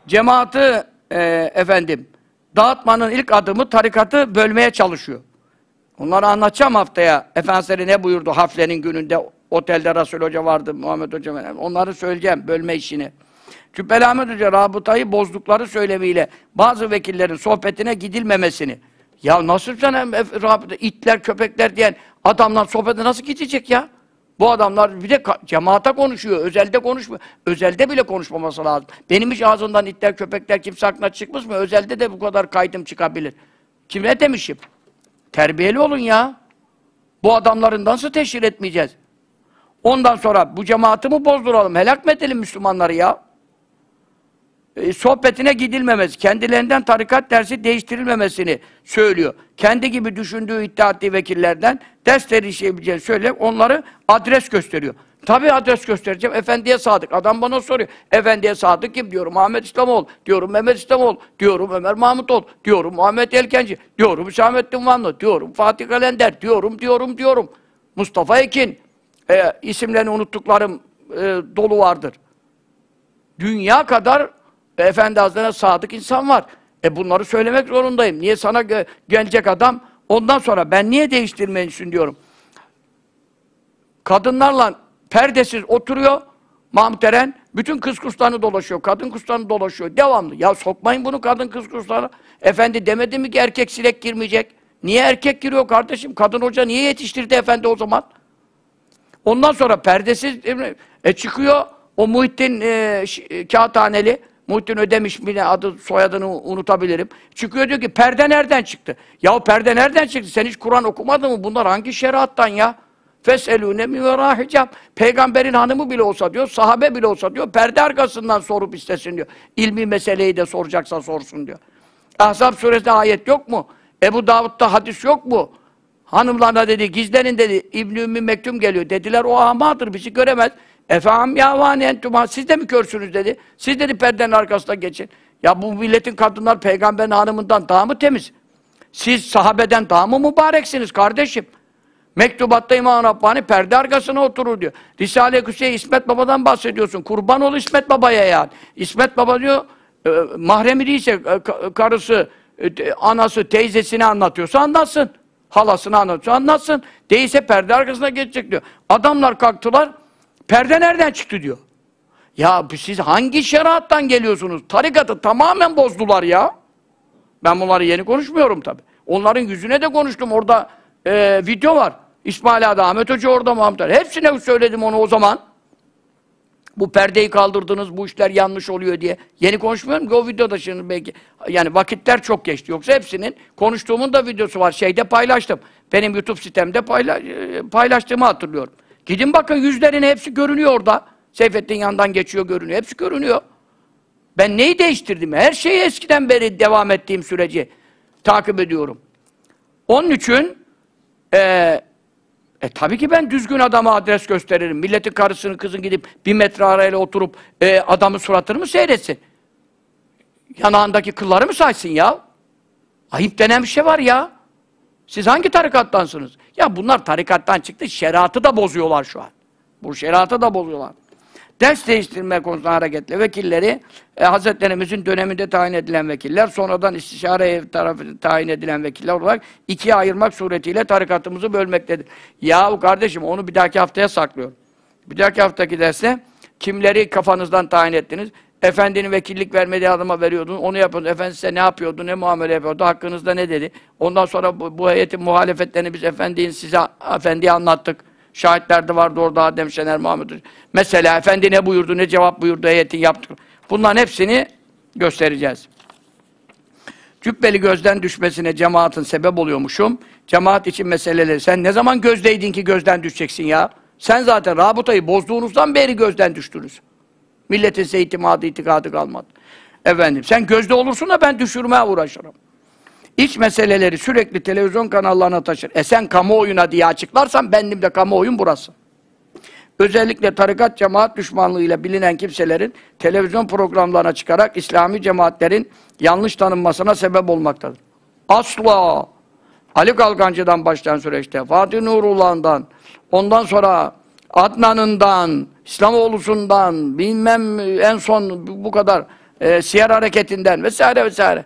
A: cemaati e, efendim dağıtmanın ilk adımı tarikatı bölmeye çalışıyor. Onları anlatacağım haftaya. Efendimiz ne buyurdu haflenin gününde otelde Resul Hoca vardı, Muhammed Hoca. Onları söyleyeceğim bölme işini. Cübbeli Ahmet Hoca rabıtayı bozdukları söylemiyle bazı vekillerin sohbetine gidilmemesini. Ya nasıl sen rabıta, itler, köpekler diyen adamlar sohbete nasıl gidecek ya? Bu adamlar bir de cemaate konuşuyor, özelde konuşmuyor. Özelde bile konuşmaması lazım. Benim hiç ağzımdan itler, köpekler kimse aklına çıkmış mı? Özelde de bu kadar kaydım çıkabilir. Kim ne demişim? Terbiyeli olun ya. Bu adamların nasıl teşhir etmeyeceğiz? Ondan sonra bu cemaati mi bozduralım, helak mı edelim Müslümanları ya? E, sohbetine gidilmemesi, kendilerinden tarikat dersi değiştirilmemesini söylüyor. Kendi gibi düşündüğü iddiatli vekillerden ders değişebileceğini söyleyip onları adres gösteriyor. Tabi adres göstereceğim. Efendiye sadık. Adam bana soruyor. Efendiye sadık kim? Diyorum Ahmet İslamoğlu. Diyorum Mehmet İslamoğlu. Diyorum Ömer Mahmutoğlu. Diyorum Muhammed Elkenci. Diyorum Hüsamettin Vanlı. Diyorum Fatih Kalender. Diyorum, diyorum, diyorum. Mustafa Ekin. E, isimlerini unuttuklarım e, dolu vardır. Dünya kadar e, Efendi Hazretleri'ne sadık insan var. E bunları söylemek zorundayım. Niye sana gö- gelecek adam ondan sonra ben niye değiştirmelisin diyorum. Kadınlarla perdesiz oturuyor Mahmut Eren. Bütün kız kurslarını dolaşıyor, kadın kurslarını dolaşıyor. Devamlı. Ya sokmayın bunu kadın kız kurslarına. Efendi demedi mi ki erkek silek girmeyecek? Niye erkek giriyor kardeşim? Kadın hoca niye yetiştirdi efendi o zaman? Ondan sonra perdesiz e, çıkıyor o Muhittin e, e kağıthaneli. Muhittin Ödemiş bile adı soyadını unutabilirim. Çıkıyor diyor ki perde nereden çıktı? Ya perde nereden çıktı? Sen hiç Kur'an okumadın mı? Bunlar hangi şeriattan ya? Feselûne mi vera Peygamberin hanımı bile olsa diyor, sahabe bile olsa diyor, perde arkasından sorup istesin diyor. İlmi meseleyi de soracaksa sorsun diyor. Ahzab suresinde ayet yok mu? Ebu Davud'da hadis yok mu? Hanımlarına dedi, gizlenin dedi, İbn-i Ümmü Mektum geliyor. Dediler o ahmadır, bizi göremez. Efam ya entuma siz de mi körsünüz dedi. Siz dedi perdenin arkasına geçin. Ya bu milletin kadınlar peygamberin hanımından daha mı temiz? Siz sahabeden daha mı mübareksiniz kardeşim? Mektubatta İmam Rabbani perde arkasına oturur diyor. Risale-i Hüseyin İsmet Baba'dan bahsediyorsun. Kurban ol İsmet Baba'ya yani. İsmet Baba diyor e, mahremi değilse e, e, karısı, anası, teyzesini anlatıyorsa anlatsın. Halasını anlatıyorsa anlatsın. Değilse perde arkasına geçecek diyor. Adamlar kalktılar Perde nereden çıktı diyor. Ya siz hangi şeriattan geliyorsunuz? Tarikatı tamamen bozdular ya. Ben bunları yeni konuşmuyorum tabi. Onların yüzüne de konuştum. Orada e, video var. İsmail Ağa'da, Ahmet Hoca orada, Muhammed Ağa'da. Hepsine söyledim onu o zaman. Bu perdeyi kaldırdınız, bu işler yanlış oluyor diye. Yeni konuşmuyorum ki o videoda şimdi belki. Yani vakitler çok geçti. Yoksa hepsinin konuştuğumun da videosu var. Şeyde paylaştım. Benim YouTube sitemde payla e, paylaştığımı hatırlıyorum. Gidin bakın yüzlerin hepsi görünüyor orada. Seyfettin yandan geçiyor görünüyor. Hepsi görünüyor. Ben neyi değiştirdim? Her şeyi eskiden beri devam ettiğim süreci takip ediyorum. Onun için e, e, tabii ki ben düzgün adama adres gösteririm. Milletin karısının kızın gidip bir metre arayla oturup e, adamın suratını mı seyretsin? Yanağındaki kılları mı saysın ya? Ayıp denen bir şey var ya. Siz hangi tarikattansınız? Ya bunlar tarikattan çıktı, şeriatı da bozuyorlar şu an. Bu şeriatı da bozuyorlar. Ders değiştirme konusunda hareketle vekilleri e, Hazretlerimizin döneminde tayin edilen vekiller, sonradan istişare ev tarafı tayin edilen vekiller olarak ikiye ayırmak suretiyle tarikatımızı bölmektedir. Ya o kardeşim onu bir dahaki haftaya saklıyorum. Bir dahaki haftaki derste kimleri kafanızdan tayin ettiniz? Efendinin vekillik vermediği adama veriyordun, onu yapıyordun. Efendi size ne yapıyordu, ne muamele yapıyordu, hakkınızda ne dedi? Ondan sonra bu, bu heyetin muhalefetlerini biz Efendinin size, efendiye anlattık. Şahitler de vardı orada Adem Şener, Muhammed Mesela efendi ne buyurdu, ne cevap buyurdu heyetin yaptık. Bunların hepsini göstereceğiz. Cübbeli gözden düşmesine cemaatin sebep oluyormuşum. Cemaat için meseleleri. Sen ne zaman gözdeydin ki gözden düşeceksin ya? Sen zaten rabıtayı bozduğunuzdan beri gözden düştünüz. Milletin size itimadı, itikadı kalmadı. Efendim sen gözde olursun da ben düşürmeye uğraşırım. İç meseleleri sürekli televizyon kanallarına taşır. E sen kamuoyuna diye açıklarsan bendim de kamuoyun burası. Özellikle tarikat cemaat düşmanlığıyla bilinen kimselerin televizyon programlarına çıkarak İslami cemaatlerin yanlış tanınmasına sebep olmaktadır. Asla! Ali Kalkancı'dan başlayan süreçte, Fatih Nurullah'ından, ondan sonra Adnan'ından, İslamoğlu'sundan, bilmem en son bu kadar e, siyer hareketinden vesaire vesaire.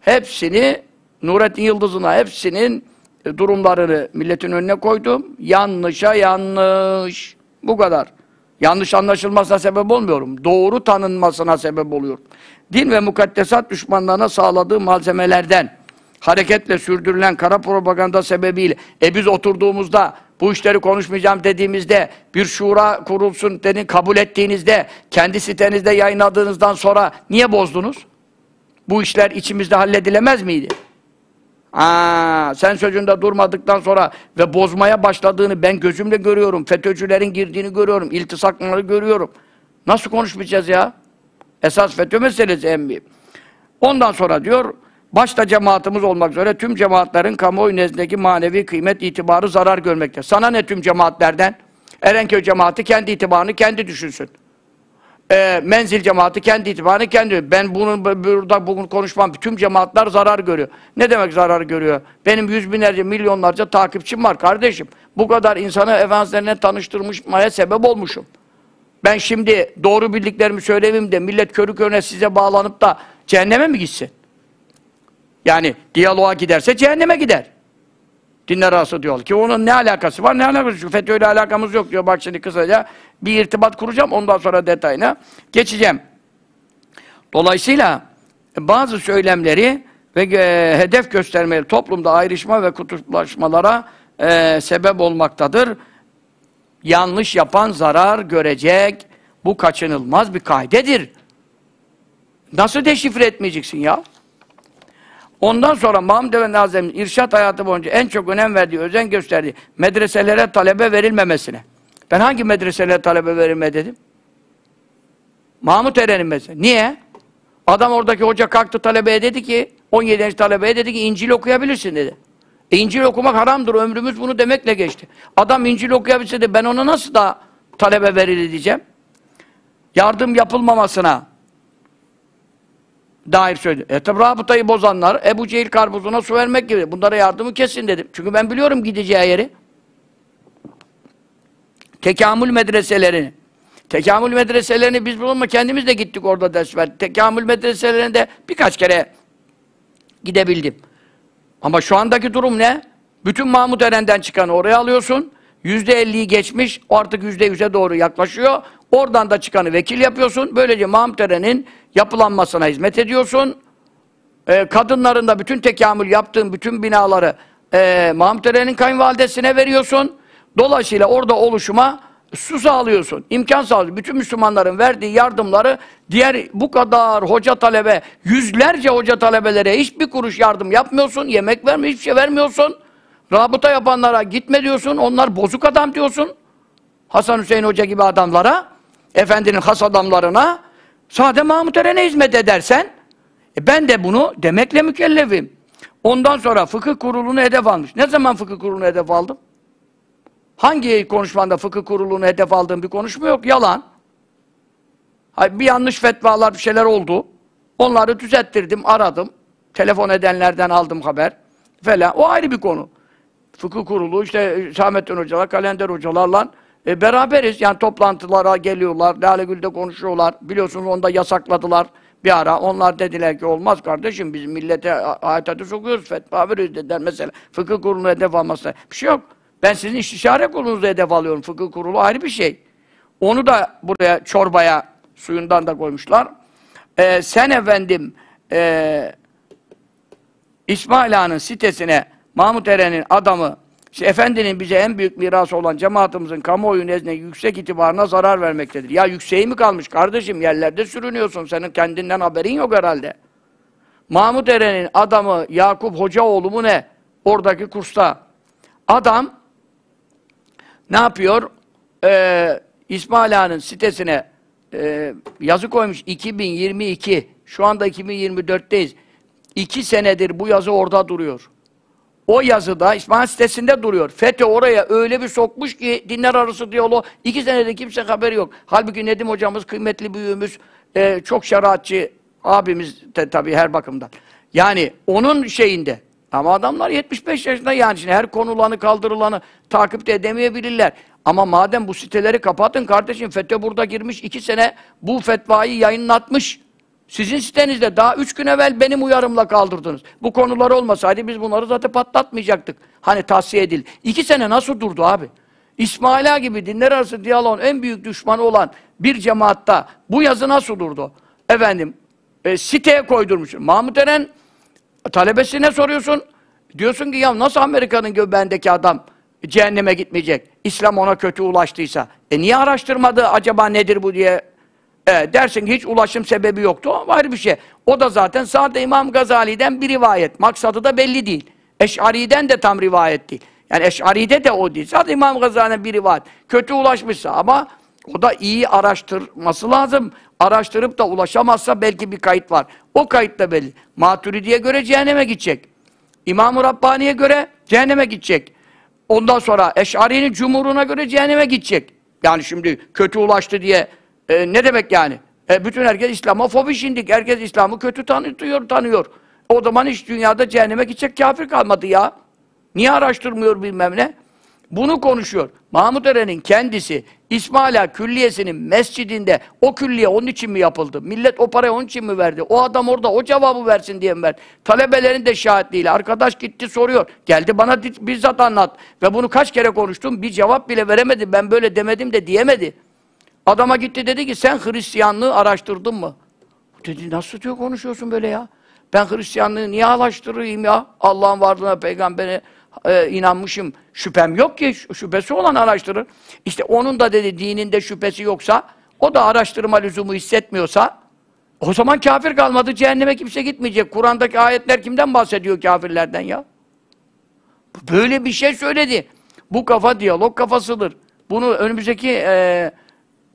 A: Hepsini Nurettin Yıldız'ına hepsinin e, durumlarını milletin önüne koydum. Yanlışa yanlış. Bu kadar. Yanlış anlaşılmasına sebep olmuyorum. Doğru tanınmasına sebep oluyor. Din ve mukaddesat düşmanlarına sağladığı malzemelerden hareketle sürdürülen kara propaganda sebebiyle e biz oturduğumuzda bu işleri konuşmayacağım dediğimizde bir şura kurulsun dedin kabul ettiğinizde kendi sitenizde yayınladığınızdan sonra niye bozdunuz? Bu işler içimizde halledilemez miydi? Aa, sen sözünde durmadıktan sonra ve bozmaya başladığını ben gözümle görüyorum. FETÖ'cülerin girdiğini görüyorum. iltisakları görüyorum. Nasıl konuşmayacağız ya? Esas FETÖ meselesi en büyük. Ondan sonra diyor Başta cemaatimiz olmak üzere tüm cemaatlerin kamuoyu nezdindeki manevi kıymet itibarı zarar görmekte. Sana ne tüm cemaatlerden? Erenköy cemaati kendi itibarını kendi düşünsün. E, menzil cemaati kendi itibarını kendi Ben bunu burada bugün konuşmam. Tüm cemaatler zarar görüyor. Ne demek zarar görüyor? Benim yüz binlerce, milyonlarca takipçim var kardeşim. Bu kadar insanı efendilerine tanıştırmaya sebep olmuşum. Ben şimdi doğru bildiklerimi söyleyeyim de millet körü körüne size bağlanıp da cehenneme mi gitsin? Yani diyaloğa giderse cehenneme gider. Dinler arası diyor ki onun ne alakası var ne alakası şu FETÖ'yle alakamız yok diyor. Bak şimdi kısaca bir irtibat kuracağım ondan sonra detayına geçeceğim. Dolayısıyla bazı söylemleri ve e, hedef göstermeleri toplumda ayrışma ve kutuplaşmalara e, sebep olmaktadır. Yanlış yapan zarar görecek. Bu kaçınılmaz bir kaydedir. Nasıl deşifre etmeyeceksin ya? Ondan sonra Mahmud Efendi Hazretleri'nin irşat hayatı boyunca en çok önem verdiği, özen gösterdiği medreselere talebe verilmemesine. Ben hangi medreselere talebe verilme dedim? Mahmut Eren'in mesela. Niye? Adam oradaki hoca kalktı talebeye dedi ki, 17. talebeye dedi ki İncil okuyabilirsin dedi. E, İncil okumak haramdır, ömrümüz bunu demekle geçti. Adam İncil okuyabilse de ben ona nasıl da talebe verilir diyeceğim? Yardım yapılmamasına, dair söyledi. E tabi rabıtayı bozanlar Ebu Cehil karpuzuna su vermek gibi. Bunlara yardımı kesin dedim. Çünkü ben biliyorum gideceği yeri. Tekamül medreselerini. Tekamül medreselerini biz bulunma kendimiz de gittik orada ders verdik. Tekamül medreselerini de birkaç kere gidebildim. Ama şu andaki durum ne? Bütün Mahmut Eren'den çıkanı oraya alıyorsun. Yüzde elliyi geçmiş, artık yüzde yüze doğru yaklaşıyor. Oradan da çıkanı vekil yapıyorsun. Böylece Mahmut Eren'in yapılanmasına hizmet ediyorsun. E, kadınların da bütün tekamül yaptığın bütün binaları e, Mahmut Eren'in kayınvalidesine veriyorsun. Dolayısıyla orada oluşuma su sağlıyorsun, imkan sağlıyorsun. Bütün Müslümanların verdiği yardımları diğer bu kadar hoca talebe, yüzlerce hoca talebelere hiçbir kuruş yardım yapmıyorsun, yemek vermiyorsun, hiçbir şey vermiyorsun. Rabıta yapanlara gitme diyorsun, onlar bozuk adam diyorsun. Hasan Hüseyin Hoca gibi adamlara, efendinin has adamlarına Sade Mahmut Eren'e hizmet edersen e ben de bunu demekle mükellefim. Ondan sonra fıkıh kurulunu hedef almış. Ne zaman fıkıh kurulunu hedef aldım? Hangi konuşmanda fıkıh kurulunu hedef aldığım bir konuşma yok. Yalan. Bir yanlış fetvalar bir şeyler oldu. Onları düzelttirdim, aradım. Telefon edenlerden aldım haber. Falan. O ayrı bir konu. Fıkıh kurulu, işte e, Samettin hocalar, kalender hocalarla e, beraberiz. Yani toplantılara geliyorlar. gülde konuşuyorlar. Biliyorsunuz onda yasakladılar bir ara. Onlar dediler ki olmaz kardeşim biz millete ayet hadis okuyoruz. Fetva veriyoruz dediler. Mesela fıkıh kurulunu hedef almasına. Bir şey yok. Ben sizin istişare kurulunuzu hedef alıyorum. Fıkıh kurulu ayrı bir şey. Onu da buraya çorbaya suyundan da koymuşlar. Ee, sen efendim e, İsmail Han'ın sitesine Mahmut Eren'in adamı Efendinin bize en büyük mirası olan cemaatimizin kamuoyu nezdinde yüksek itibarına zarar vermektedir. Ya yükseği mi kalmış kardeşim? Yerlerde sürünüyorsun. Senin kendinden haberin yok herhalde. Mahmut Eren'in adamı Yakup Hocaoğlu mu ne? Oradaki kursta. Adam ne yapıyor? Ee, İsmail Ağa'nın sitesine e, yazı koymuş 2022. Şu anda 2024'teyiz. İki senedir bu yazı orada duruyor. O yazıda İsmail sitesinde duruyor. FETÖ oraya öyle bir sokmuş ki dinler arası diyalog iki senede kimse haberi yok. Halbuki Nedim hocamız kıymetli büyüğümüz e, çok şeriatçı abimiz de tabii her bakımdan. Yani onun şeyinde ama adamlar 75 yaşında yani şimdi her konulanı kaldırılanı takip de edemeyebilirler. Ama madem bu siteleri kapatın kardeşim FETÖ burada girmiş iki sene bu fetvayı yayınlatmış. Sizin sitenizde daha üç gün evvel benim uyarımla kaldırdınız. Bu konular olmasaydı biz bunları zaten patlatmayacaktık. Hani tavsiye edil. İki sene nasıl durdu abi? İsmaila gibi dinler arası diyaloğun en büyük düşmanı olan bir cemaatta bu yazı nasıl durdu? Efendim e, siteye koydurmuş. Mahmut Eren talebesine soruyorsun. Diyorsun ki ya nasıl Amerika'nın göbeğindeki adam cehenneme gitmeyecek? İslam ona kötü ulaştıysa. E niye araştırmadı acaba nedir bu diye e, dersin ki hiç ulaşım sebebi yoktu. O ayrı bir şey. O da zaten sadece İmam Gazali'den bir rivayet. Maksadı da belli değil. Eş'ari'den de tam rivayet değil. Yani Eş'ari'de de o değil. Sadece İmam Gazali'den bir rivayet. Kötü ulaşmışsa ama o da iyi araştırması lazım. Araştırıp da ulaşamazsa belki bir kayıt var. O kayıt da belli. Maturidi'ye göre cehenneme gidecek. İmam-ı Rabbani'ye göre cehenneme gidecek. Ondan sonra Eş'ari'nin cumhuruna göre cehenneme gidecek. Yani şimdi kötü ulaştı diye e, ne demek yani? E, bütün herkes İslam'a fobi şimdi. Herkes İslam'ı kötü tanıtıyor, tanıyor. O zaman hiç dünyada cehenneme gidecek kafir kalmadı ya. Niye araştırmıyor bilmem ne? Bunu konuşuyor. Mahmut Eren'in kendisi İsmaila Külliyesi'nin mescidinde o külliye onun için mi yapıldı? Millet o parayı onun için mi verdi? O adam orada o cevabı versin diye mi verdi? Talebelerin de şahitliğiyle. Arkadaş gitti soruyor. Geldi bana bizzat anlat. Ve bunu kaç kere konuştum. Bir cevap bile veremedi. Ben böyle demedim de diyemedi. Adama gitti dedi ki sen Hristiyanlığı araştırdın mı? Dedi nasıl diyor konuşuyorsun böyle ya? Ben Hristiyanlığı niye araştırayım ya? Allah'ın varlığına, peygambere e, inanmışım. Şüphem yok ki. Şüphesi olan araştırır. İşte onun da dedi dininde şüphesi yoksa, o da araştırma lüzumu hissetmiyorsa, o zaman kafir kalmadı, cehenneme kimse gitmeyecek. Kur'an'daki ayetler kimden bahsediyor kafirlerden ya? Böyle bir şey söyledi. Bu kafa diyalog kafasıdır. Bunu önümüzdeki e,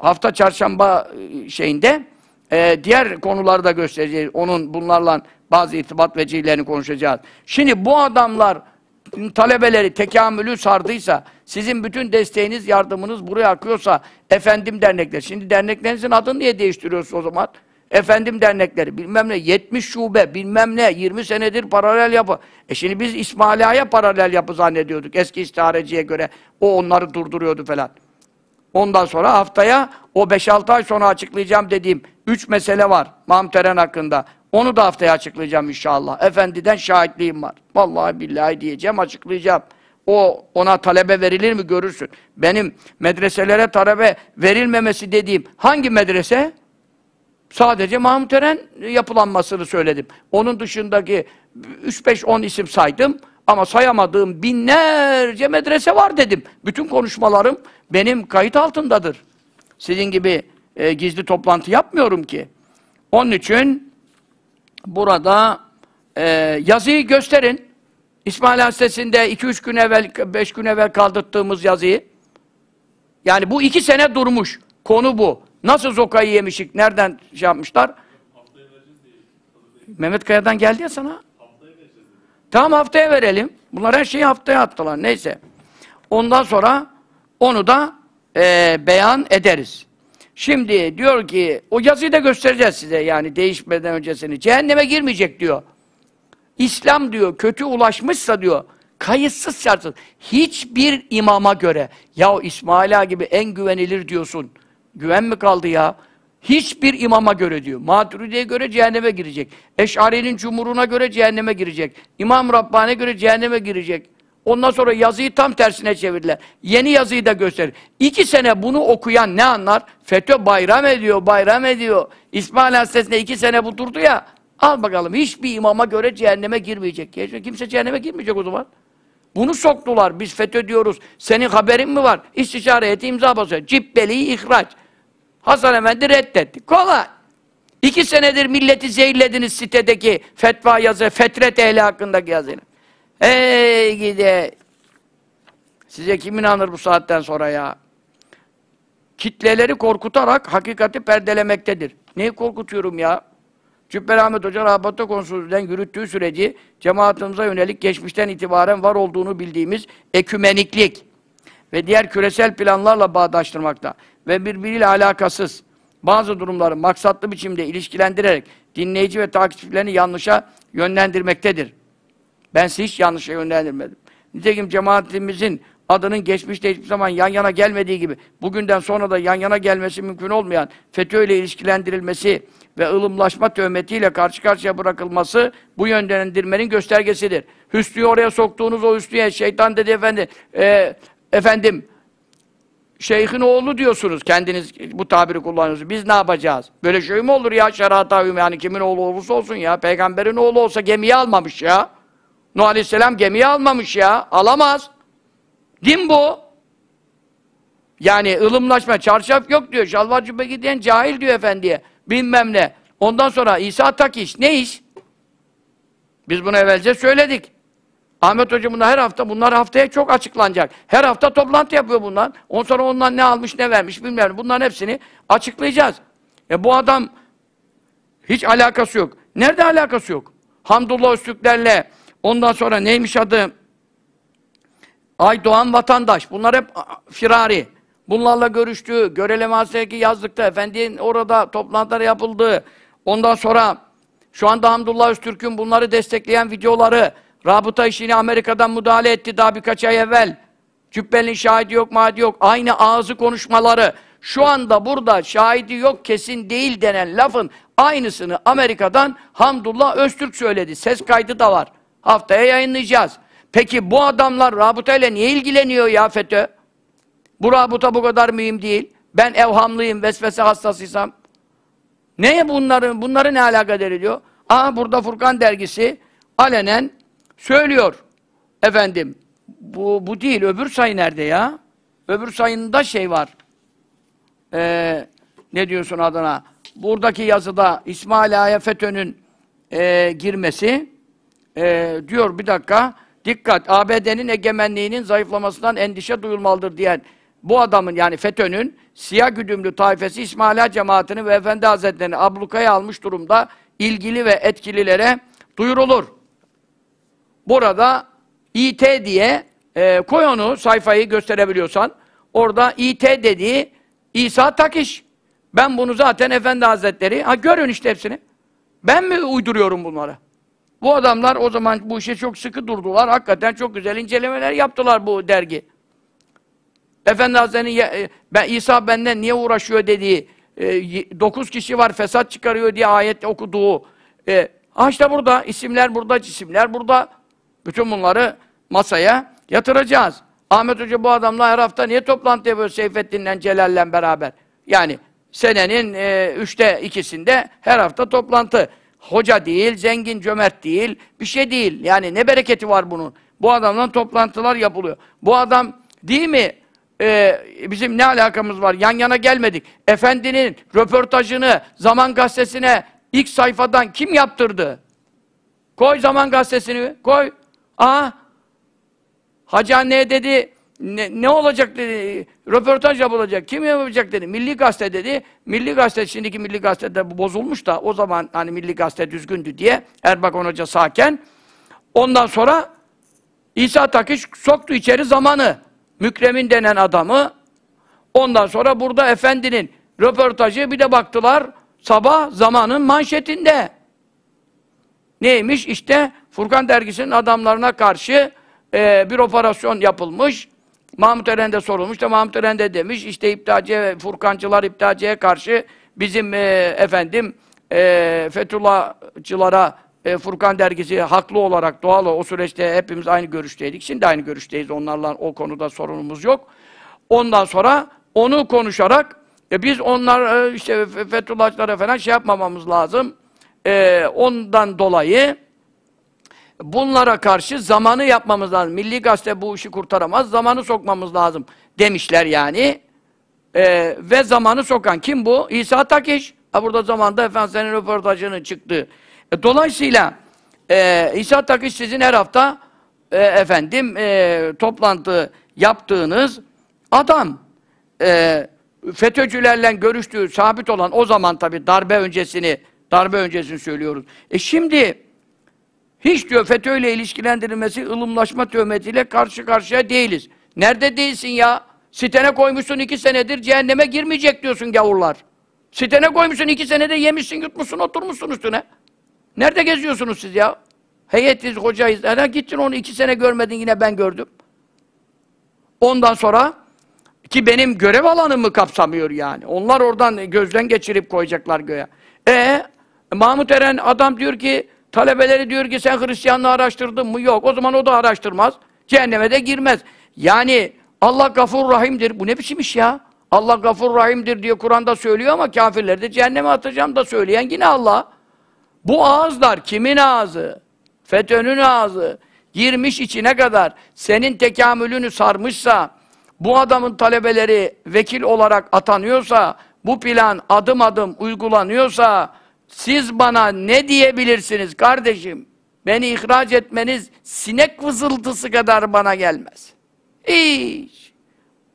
A: hafta çarşamba e, şeyinde e, diğer konuları da göstereceğiz. Onun bunlarla bazı irtibat vecihlerini konuşacağız. Şimdi bu adamlar talebeleri tekamülü sardıysa, sizin bütün desteğiniz, yardımınız buraya akıyorsa, efendim dernekler, şimdi derneklerinizin adını niye değiştiriyorsunuz o zaman? Efendim dernekleri, bilmem ne, 70 şube, bilmem ne, 20 senedir paralel yapı. E şimdi biz İsmaila'ya paralel yapı zannediyorduk, eski istihareciye göre. O onları durduruyordu falan. Ondan sonra haftaya o 5-6 ay sonra açıklayacağım dediğim 3 mesele var Mamteren hakkında. Onu da haftaya açıklayacağım inşallah. Efendiden şahitliğim var. Vallahi billahi diyeceğim, açıklayacağım. O ona talebe verilir mi görürsün. Benim medreselere talebe verilmemesi dediğim hangi medrese? Sadece Mahmut Eren yapılanmasını söyledim. Onun dışındaki 3-5-10 isim saydım. Ama sayamadığım binlerce medrese var dedim. Bütün konuşmalarım benim kayıt altındadır. Sizin gibi e, gizli toplantı yapmıyorum ki. Onun için burada e, yazıyı gösterin. İsmail Hastanesi'nde 2-3 gün evvel, 5 gün evvel kaldırttığımız yazıyı. Yani bu iki sene durmuş. Konu bu. Nasıl zokayı yemişik? Nereden şey yapmışlar? Mehmet Kaya'dan geldi ya sana. Tamam haftaya verelim. Bunlar her şeyi haftaya attılar. Neyse. Ondan sonra onu da e, beyan ederiz. Şimdi diyor ki o yazıyı da göstereceğiz size yani değişmeden öncesini. Cehenneme girmeyecek diyor. İslam diyor kötü ulaşmışsa diyor kayıtsız şartsız hiçbir imama göre ya İsmaila gibi en güvenilir diyorsun. Güven mi kaldı ya? Hiçbir imama göre diyor. Maturidi'ye göre cehenneme girecek. Eş'ari'nin cumhuruna göre cehenneme girecek. İmam Rabbani'ye göre cehenneme girecek. Ondan sonra yazıyı tam tersine çevirdiler. Yeni yazıyı da gösterir. İki sene bunu okuyan ne anlar? FETÖ bayram ediyor, bayram ediyor. İsmail Hastanesi'nde iki sene bu durdu ya. Al bakalım hiçbir imama göre cehenneme girmeyecek. Kimse cehenneme girmeyecek o zaman. Bunu soktular. Biz FETÖ diyoruz. Senin haberin mi var? İstişare heyeti imza basıyor. Cibbeli ihraç. Hasan Efendi reddetti. Kolay. İki senedir milleti zehirlediniz sitedeki fetva yazı, fetret ehli hakkındaki yazıyla. Ey gide! Size kim inanır bu saatten sonra ya? Kitleleri korkutarak hakikati perdelemektedir. Neyi korkutuyorum ya? Cübbeli Ahmet Hoca Rabatta Konsolosluğu'ndan yürüttüğü süreci cemaatimize yönelik geçmişten itibaren var olduğunu bildiğimiz ekümeniklik ve diğer küresel planlarla bağdaştırmakta ve birbiriyle alakasız bazı durumları maksatlı biçimde ilişkilendirerek dinleyici ve takipçilerini yanlışa yönlendirmektedir. Ben sizi hiç yanlışa yönlendirmedim. Nitekim cemaatimizin adının geçmişte hiçbir zaman yan yana gelmediği gibi bugünden sonra da yan yana gelmesi mümkün olmayan FETÖ ile ilişkilendirilmesi ve ılımlaşma tövmetiyle karşı karşıya bırakılması bu yönlendirmenin göstergesidir. Hüsnü'yü oraya soktuğunuz o Hüsnü'ye şeytan dedi efendi e, efendim şeyhin oğlu diyorsunuz. Kendiniz bu tabiri kullanıyorsunuz. Biz ne yapacağız? Böyle şey mi olur ya? Şerata yani kimin oğlu olursa olsun ya. Peygamberin oğlu olsa gemiyi almamış ya. Nuh Aleyhisselam gemiyi almamış ya. Alamaz. Din bu. Yani ılımlaşma, çarşaf yok diyor. Şalvar cübbe giyen cahil diyor efendiye. Bilmem ne. Ondan sonra İsa tak iş. Ne iş? Biz bunu evvelce söyledik. Ahmet Hoca bunlar her hafta, bunlar haftaya çok açıklanacak. Her hafta toplantı yapıyor bunlar. Ondan sonra ondan ne almış, ne vermiş bilmiyorum. Bunların hepsini açıklayacağız. E bu adam hiç alakası yok. Nerede alakası yok? Hamdullah Öztürklerle, ondan sonra neymiş adı? Aydoğan Vatandaş. Bunlar hep firari. Bunlarla görüştü. Göreleme Hastanesi'ndeki yazlıkta efendinin orada toplantılar yapıldı. Ondan sonra şu anda Hamdullah Öztürk'ün bunları destekleyen videoları Rabıta işini Amerika'dan müdahale etti daha birkaç ay evvel. Cübbel'in şahidi yok, madi yok. Aynı ağzı konuşmaları. Şu anda burada şahidi yok, kesin değil denen lafın aynısını Amerika'dan Hamdullah Öztürk söyledi. Ses kaydı da var. Haftaya yayınlayacağız. Peki bu adamlar ile niye ilgileniyor ya FETÖ? Bu rabıta bu kadar mühim değil. Ben evhamlıyım, vesvese hastasıysam. Neye bunların, bunları ne alakadar ediyor? Aa burada Furkan dergisi alenen söylüyor. Efendim, bu, bu değil, öbür sayı nerede ya? Öbür sayında şey var. Ee, ne diyorsun adına? Buradaki yazıda İsmail A'ya FETÖ'nün e, girmesi e, diyor bir dakika dikkat ABD'nin egemenliğinin zayıflamasından endişe duyulmalıdır diyen bu adamın yani FETÖ'nün siyah güdümlü tayfesi İsmaila cemaatini ve Efendi Hazretleri'ni ablukaya almış durumda ilgili ve etkililere duyurulur. Burada IT diye e, koy onu sayfayı gösterebiliyorsan. Orada IT dediği İsa Takiş. Ben bunu zaten Efendi Hazretleri, ha görün işte hepsini. Ben mi uyduruyorum bunları? Bu adamlar o zaman bu işe çok sıkı durdular. Hakikaten çok güzel incelemeler yaptılar bu dergi. Efendi Hazretleri e, ben, İsa benden niye uğraşıyor dediği, e, dokuz kişi var fesat çıkarıyor diye ayet okuduğu, e, ha işte burada, isimler burada, cisimler burada, bütün bunları masaya yatıracağız. Ahmet Hoca bu adamla her hafta niye toplantı yapıyor Seyfettin'le, Celal'le beraber? Yani senenin e, üçte ikisinde her hafta toplantı. Hoca değil, zengin, cömert değil, bir şey değil. Yani ne bereketi var bunun? Bu adamla toplantılar yapılıyor. Bu adam değil mi? Ee, bizim ne alakamız var? Yan yana gelmedik. Efendinin röportajını Zaman Gazetesi'ne ilk sayfadan kim yaptırdı? Koy Zaman Gazetesi'ni, koy. Aa, ah, hacı anneye dedi, ne, ne olacak dedi, röportaj yapılacak, kim yapacak dedi. Milli Gazete dedi, Milli Gazete, şimdiki Milli Gazete'de bozulmuş da o zaman hani Milli Gazete düzgündü diye Erbakan Hoca sağken. Ondan sonra İsa Takiş soktu içeri zamanı. Mükremin denen adamı. Ondan sonra burada efendinin röportajı bir de baktılar sabah zamanın manşetinde. Neymiş işte Furkan dergisinin adamlarına karşı e, bir operasyon yapılmış. Mahmut Erende sorulmuş da Mahmut Eren de demiş işte iptacı Furkancılar iptacıya karşı bizim e, efendim e, Fethullahçılara e, Furkan dergisi haklı olarak doğal o süreçte hepimiz aynı görüşteydik. Şimdi aynı görüşteyiz. Onlarla o konuda sorunumuz yok. Ondan sonra onu konuşarak e, biz onlar e, işte Fethullahçılara falan şey yapmamamız lazım. E, ondan dolayı bunlara karşı zamanı yapmamız lazım. Milli Gazete bu işi kurtaramaz, zamanı sokmamız lazım demişler yani. Ee, ve zamanı sokan kim bu? İsa Takiş. Ha, burada zamanda efendim senin röportajının çıktı. E, dolayısıyla e, İsa Takiş sizin her hafta e, efendim e, toplantı yaptığınız adam. E, FETÖ'cülerle görüştüğü sabit olan o zaman tabi darbe öncesini darbe öncesini söylüyoruz. E şimdi hiç diyor FETÖ'yle ilişkilendirilmesi ılımlaşma tövmetiyle karşı karşıya değiliz. Nerede değilsin ya? Sitene koymuşsun iki senedir cehenneme girmeyecek diyorsun gavurlar. Sitene koymuşsun iki senede yemişsin yutmuşsun oturmuşsun üstüne. Nerede geziyorsunuz siz ya? Heyetiz, hocayız. Hala gittin onu iki sene görmedin yine ben gördüm. Ondan sonra ki benim görev alanımı kapsamıyor yani. Onlar oradan gözden geçirip koyacaklar göğe. E Mahmut Eren adam diyor ki Talebeleri diyor ki sen Hristiyanlığı araştırdın mı? Yok. O zaman o da araştırmaz. Cehenneme de girmez. Yani Allah gafur rahimdir. Bu ne biçim iş ya? Allah gafur rahimdir diye Kur'an'da söylüyor ama kafirleri de cehenneme atacağım da söyleyen yine Allah. Bu ağızlar kimin ağzı? FETÖ'nün ağzı. Girmiş içine kadar senin tekamülünü sarmışsa, bu adamın talebeleri vekil olarak atanıyorsa, bu plan adım adım uygulanıyorsa, siz bana ne diyebilirsiniz kardeşim? Beni ihraç etmeniz sinek vızıltısı kadar bana gelmez. Hiç.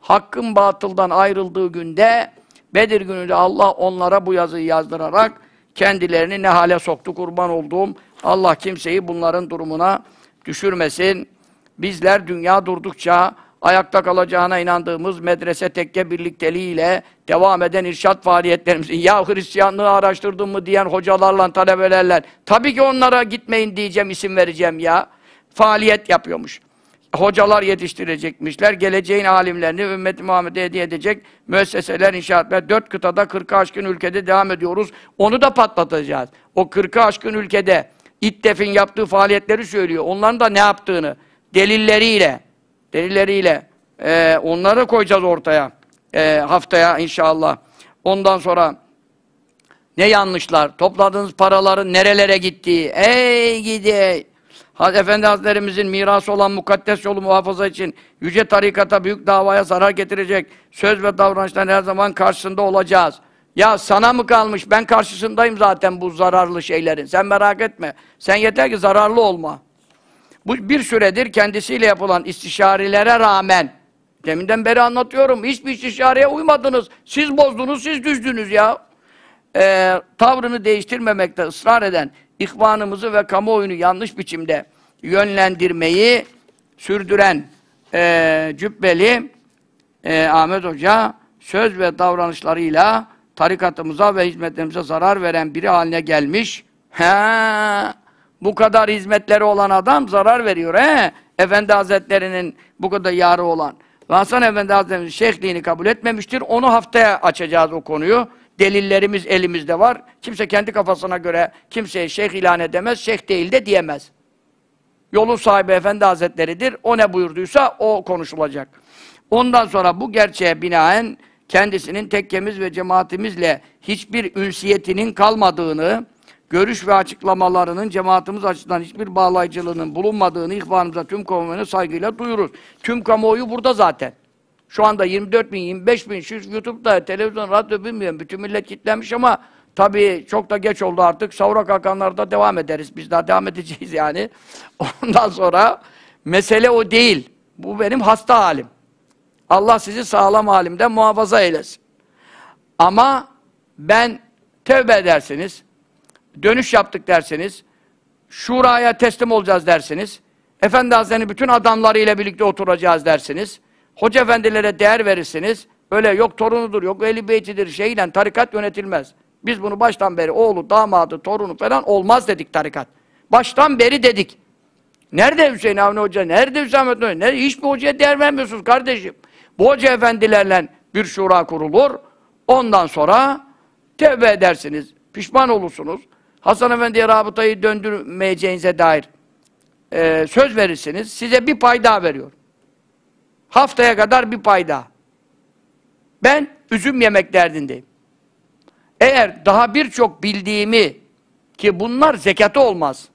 A: Hakkın batıldan ayrıldığı günde Bedir gününde Allah onlara bu yazıyı yazdırarak kendilerini ne hale soktu kurban olduğum Allah kimseyi bunların durumuna düşürmesin. Bizler dünya durdukça ayakta kalacağına inandığımız medrese tekke birlikteliğiyle devam eden irşat faaliyetlerimizin ya Hristiyanlığı araştırdın mı diyen hocalarla, talebelerle tabii ki onlara gitmeyin diyeceğim, isim vereceğim ya. Faaliyet yapıyormuş. Hocalar yetiştirecekmişler. Geleceğin alimlerini ümmeti Muhammed'e hediye edecek müesseseler inşa etmeye. Dört kıtada 40'a aşkın ülkede devam ediyoruz. Onu da patlatacağız. O 40'a aşkın ülkede İttef'in yaptığı faaliyetleri söylüyor. Onların da ne yaptığını delilleriyle. Delilleriyle. E, onları koyacağız ortaya. E, haftaya inşallah. Ondan sonra ne yanlışlar, topladığınız paraların nerelere gittiği, ey gidi. Efendi Hazretlerimizin mirası olan mukaddes yolu muhafaza için yüce tarikata büyük davaya zarar getirecek söz ve davranışların her zaman karşısında olacağız. Ya sana mı kalmış? Ben karşısındayım zaten bu zararlı şeylerin. Sen merak etme. Sen yeter ki zararlı olma. Bu bir süredir kendisiyle yapılan istişarelere rağmen deminden beri anlatıyorum. Hiçbir istişareye uymadınız. Siz bozdunuz, siz düzdünüz ya. Ee, tavrını değiştirmemekte ısrar eden ihvanımızı ve kamuoyunu yanlış biçimde yönlendirmeyi sürdüren e, Cübbeli e, Ahmet Hoca söz ve davranışlarıyla tarikatımıza ve hizmetimize zarar veren biri haline gelmiş. Ha bu kadar hizmetleri olan adam zarar veriyor. He? Efendi Hazretlerinin bu kadar yarı olan. Hasan Efendi Hazretlerimiz şeyhliğini kabul etmemiştir. Onu haftaya açacağız o konuyu. Delillerimiz elimizde var. Kimse kendi kafasına göre kimseye şeyh ilan edemez, şeyh değil de diyemez. Yolun sahibi Efendi Hazretleridir. O ne buyurduysa o konuşulacak. Ondan sonra bu gerçeğe binaen kendisinin tekkemiz ve cemaatimizle hiçbir ünsiyetinin kalmadığını, görüş ve açıklamalarının cemaatimiz açısından hiçbir bağlayıcılığının bulunmadığını ihbarımıza tüm kamuoyuna saygıyla duyurur. Tüm kamuoyu burada zaten. Şu anda 24 bin, 25 bin, şu YouTube'da, televizyon, radyo bilmiyorum. Bütün millet kitlenmiş ama tabii çok da geç oldu artık. Savura kalkanlarda devam ederiz. Biz daha devam edeceğiz yani. Ondan sonra mesele o değil. Bu benim hasta halim. Allah sizi sağlam halimden muhafaza eylesin. Ama ben tövbe edersiniz, dönüş yaptık derseniz, şuraya teslim olacağız derseniz, Efendi Hazretleri'nin bütün adamlarıyla birlikte oturacağız dersiniz. Hoca efendilere değer verirsiniz. Öyle yok torunudur, yok eli beytidir şeyle tarikat yönetilmez. Biz bunu baştan beri oğlu, damadı, torunu falan olmaz dedik tarikat. Baştan beri dedik. Nerede Hüseyin Avni Hoca, nerede Hüseyin Avni Hoca, nerede? hiçbir hocaya değer vermiyorsunuz kardeşim. Bu hoca efendilerle bir şura kurulur. Ondan sonra tevbe edersiniz, pişman olursunuz. Hasan Efendi'ye rabıtayı döndürmeyeceğinize dair e, söz verirsiniz. Size bir pay daha veriyor. Haftaya kadar bir pay daha. Ben üzüm yemek derdindeyim. Eğer daha birçok bildiğimi ki bunlar zekatı olmaz.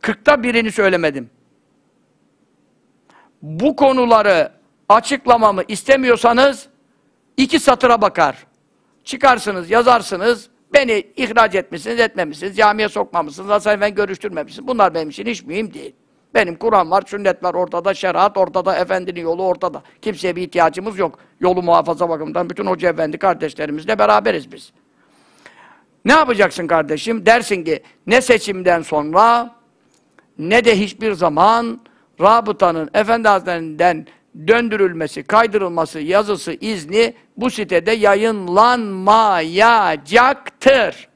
A: Kırkta birini söylemedim. Bu konuları açıklamamı istemiyorsanız iki satıra bakar. Çıkarsınız, yazarsınız, Beni ihraç etmişsiniz, etmemişsiniz, camiye sokmamışsınız, Hasan Efendi görüştürmemişsiniz. Bunlar benim için hiç mühim değil. Benim Kur'an var, sünnet var ortada, şeriat ortada, efendinin yolu ortada. Kimseye bir ihtiyacımız yok. Yolu muhafaza bakımından bütün hoca efendi kardeşlerimizle beraberiz biz. Ne yapacaksın kardeşim? Dersin ki ne seçimden sonra ne de hiçbir zaman rabıtanın efendi hazretlerinden döndürülmesi, kaydırılması, yazısı, izni bu sitede yayınlanmayacaktır.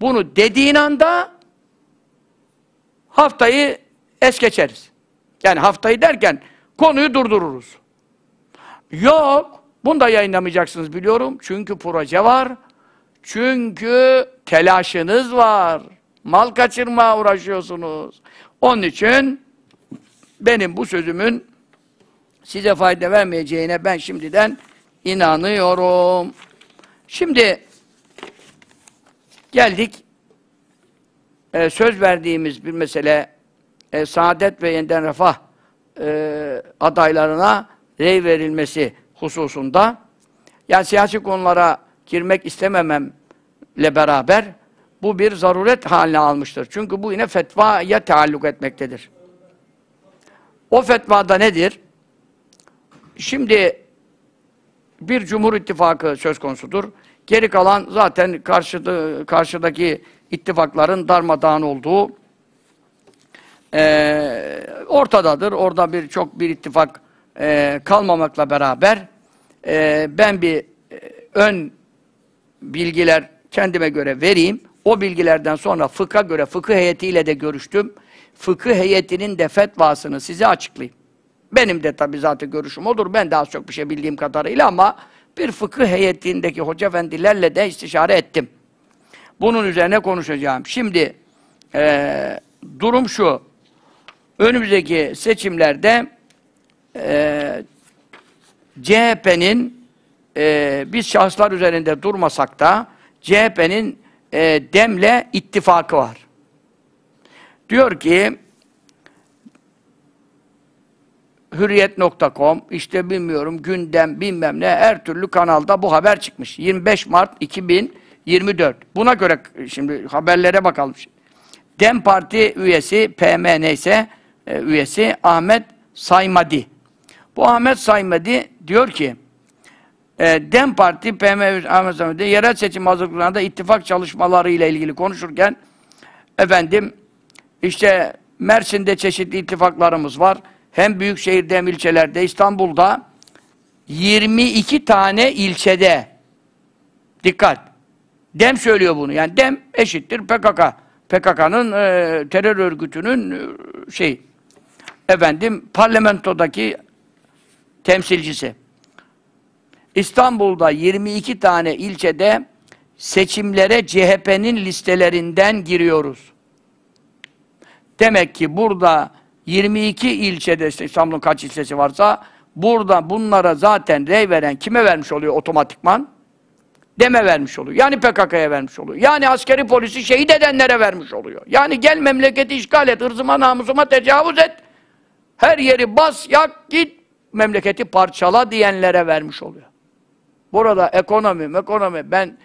A: Bunu dediğin anda haftayı es geçeriz. Yani haftayı derken konuyu durdururuz. Yok, bunu da yayınlamayacaksınız biliyorum. Çünkü proje var. Çünkü telaşınız var. Mal kaçırmaya uğraşıyorsunuz. Onun için benim bu sözümün size fayda vermeyeceğine ben şimdiden inanıyorum. Şimdi geldik e, söz verdiğimiz bir mesele e, saadet ve yeniden refah e, adaylarına rey verilmesi hususunda yani siyasi konulara girmek istemememle beraber bu bir zaruret haline almıştır. Çünkü bu yine fetvaya taalluk etmektedir. O fetvada nedir? Şimdi bir Cumhur İttifakı söz konusudur. Geri kalan zaten karşıda, karşıdaki ittifakların darmadağın olduğu e, ortadadır. Orada bir çok bir ittifak e, kalmamakla beraber e, ben bir e, ön bilgiler kendime göre vereyim. O bilgilerden sonra fıkha göre fıkıh heyetiyle de görüştüm. Fıkıh heyetinin de fetvasını size açıklayayım. Benim de tabi zaten görüşüm olur. Ben de az çok bir şey bildiğim kadarıyla ama bir fıkıh heyetindeki hoca efendilerle de istişare ettim. Bunun üzerine konuşacağım. Şimdi e, durum şu. Önümüzdeki seçimlerde e, CHP'nin e, biz şahıslar üzerinde durmasak da CHP'nin e, demle ittifakı var. Diyor ki hürriyet.com, işte bilmiyorum gündem bilmem ne her türlü kanalda bu haber çıkmış. 25 Mart 2024. Buna göre şimdi haberlere bakalım. Dem Parti üyesi, PM neyse üyesi Ahmet Saymadi. Bu Ahmet Saymadi diyor ki, e, Dem Parti, PM Ahmet Saymadi, yerel seçim hazırlıklarında ittifak çalışmaları ile ilgili konuşurken, efendim, işte Mersin'de çeşitli ittifaklarımız var hem büyük şehirde hem ilçelerde İstanbul'da 22 tane ilçede dikkat DEM söylüyor bunu yani DEM eşittir PKK PKK'nın e, terör örgütünün e, şey efendim parlamentodaki temsilcisi İstanbul'da 22 tane ilçede seçimlere CHP'nin listelerinden giriyoruz. Demek ki burada 22 ilçede işte İstanbul'un kaç ilçesi varsa burada bunlara zaten rey veren kime vermiş oluyor otomatikman? Deme vermiş oluyor. Yani PKK'ya vermiş oluyor. Yani askeri polisi şehit edenlere vermiş oluyor. Yani gel memleketi işgal et, ırzıma namusuma tecavüz et. Her yeri bas, yak, git. Memleketi parçala diyenlere vermiş oluyor. Burada ekonomi, ekonomi ben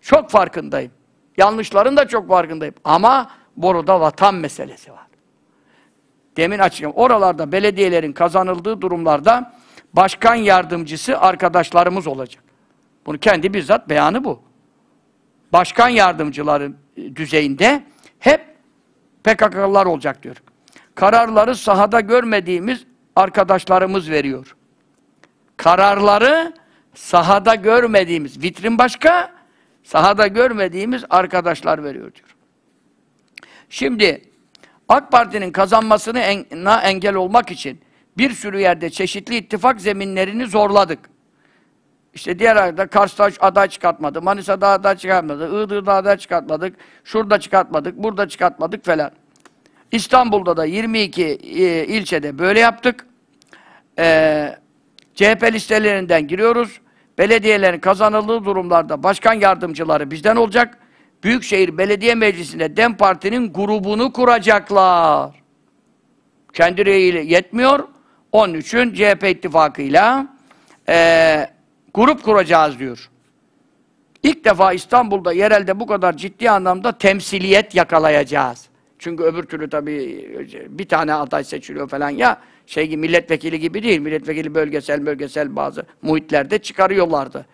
A: çok farkındayım. Yanlışların da çok farkındayım. Ama burada vatan meselesi var demin açıklam. Oralarda belediyelerin kazanıldığı durumlarda başkan yardımcısı arkadaşlarımız olacak. Bunu kendi bizzat beyanı bu. Başkan yardımcıları e, düzeyinde hep PKK'lılar olacak diyor. Kararları sahada görmediğimiz arkadaşlarımız veriyor. Kararları sahada görmediğimiz, vitrin başka, sahada görmediğimiz arkadaşlar veriyor diyor. Şimdi AK Parti'nin kazanmasını en, engel olmak için bir sürü yerde çeşitli ittifak zeminlerini zorladık. İşte diğer arada Kars'ta aday çıkartmadı, Manisa'da aday çıkartmadı, Iğdır'da aday çıkartmadık, şurada çıkartmadık, burada çıkartmadık falan. İstanbul'da da 22 e, ilçede böyle yaptık. Ee, CHP listelerinden giriyoruz. Belediyelerin kazanıldığı durumlarda başkan yardımcıları bizden olacak. Büyükşehir Belediye Meclisi'nde DEM Parti'nin grubunu kuracaklar. Kendi reyiyle yetmiyor. 13'ün CHP ittifakıyla e, grup kuracağız diyor. İlk defa İstanbul'da yerelde bu kadar ciddi anlamda temsiliyet yakalayacağız. Çünkü öbür türlü tabii e, bir tane aday seçiliyor falan ya şey gibi milletvekili gibi değil. Milletvekili bölgesel bölgesel bazı muhitlerde çıkarıyorlardı.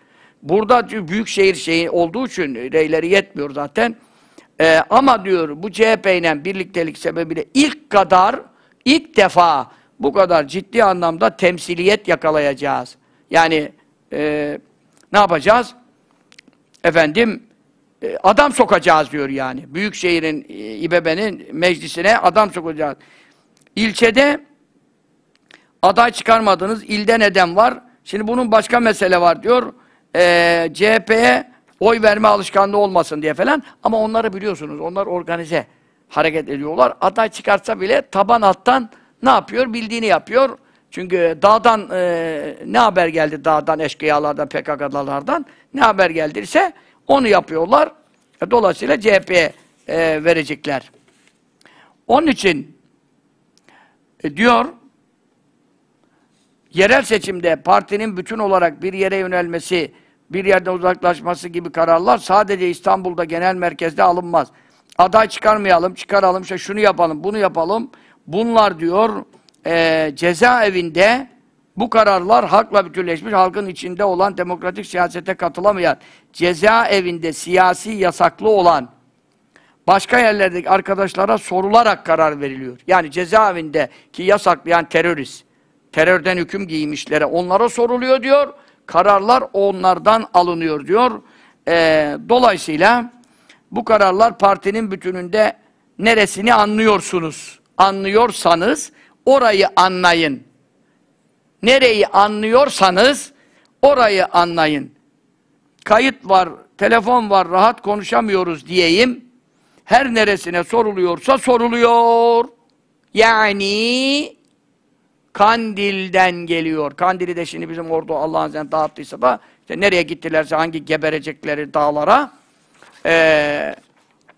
A: Burada büyük şehir şeyi olduğu için reyleri yetmiyor zaten. Ee, ama diyor bu CHP ile birliktelik sebebiyle ilk kadar, ilk defa bu kadar ciddi anlamda temsiliyet yakalayacağız. Yani e, ne yapacağız? Efendim e, adam sokacağız diyor yani. Büyükşehir'in, e, İBB'nin meclisine adam sokacağız. İlçede aday çıkarmadınız, ilde neden var? Şimdi bunun başka mesele var diyor e, CHP'ye oy verme alışkanlığı olmasın diye falan. Ama onları biliyorsunuz, onlar organize hareket ediyorlar. Aday çıkartsa bile taban alttan ne yapıyor? Bildiğini yapıyor. Çünkü dağdan e, ne haber geldi dağdan, eşkıyalardan, PKK'lardan ne haber geldiyse onu yapıyorlar. E, dolayısıyla CHP'ye e, verecekler. Onun için e, diyor yerel seçimde partinin bütün olarak bir yere yönelmesi, bir yerden uzaklaşması gibi kararlar sadece İstanbul'da genel merkezde alınmaz. Aday çıkarmayalım, çıkaralım, işte şunu yapalım, bunu yapalım. Bunlar diyor e, cezaevinde bu kararlar halkla bütünleşmiş, halkın içinde olan demokratik siyasete katılamayan, cezaevinde siyasi yasaklı olan başka yerlerdeki arkadaşlara sorularak karar veriliyor. Yani cezaevindeki yasaklı terörist terörden hüküm giymişlere onlara soruluyor diyor. Kararlar onlardan alınıyor diyor. E, dolayısıyla bu kararlar partinin bütününde neresini anlıyorsunuz? Anlıyorsanız orayı anlayın. Nereyi anlıyorsanız orayı anlayın. Kayıt var, telefon var, rahat konuşamıyoruz diyeyim. Her neresine soruluyorsa soruluyor. Yani Kandil'den geliyor. Kandil'i de şimdi bizim ordu Allah'ın izniyle dağıttıysa da işte nereye gittilerse hangi geberecekleri dağlara ee,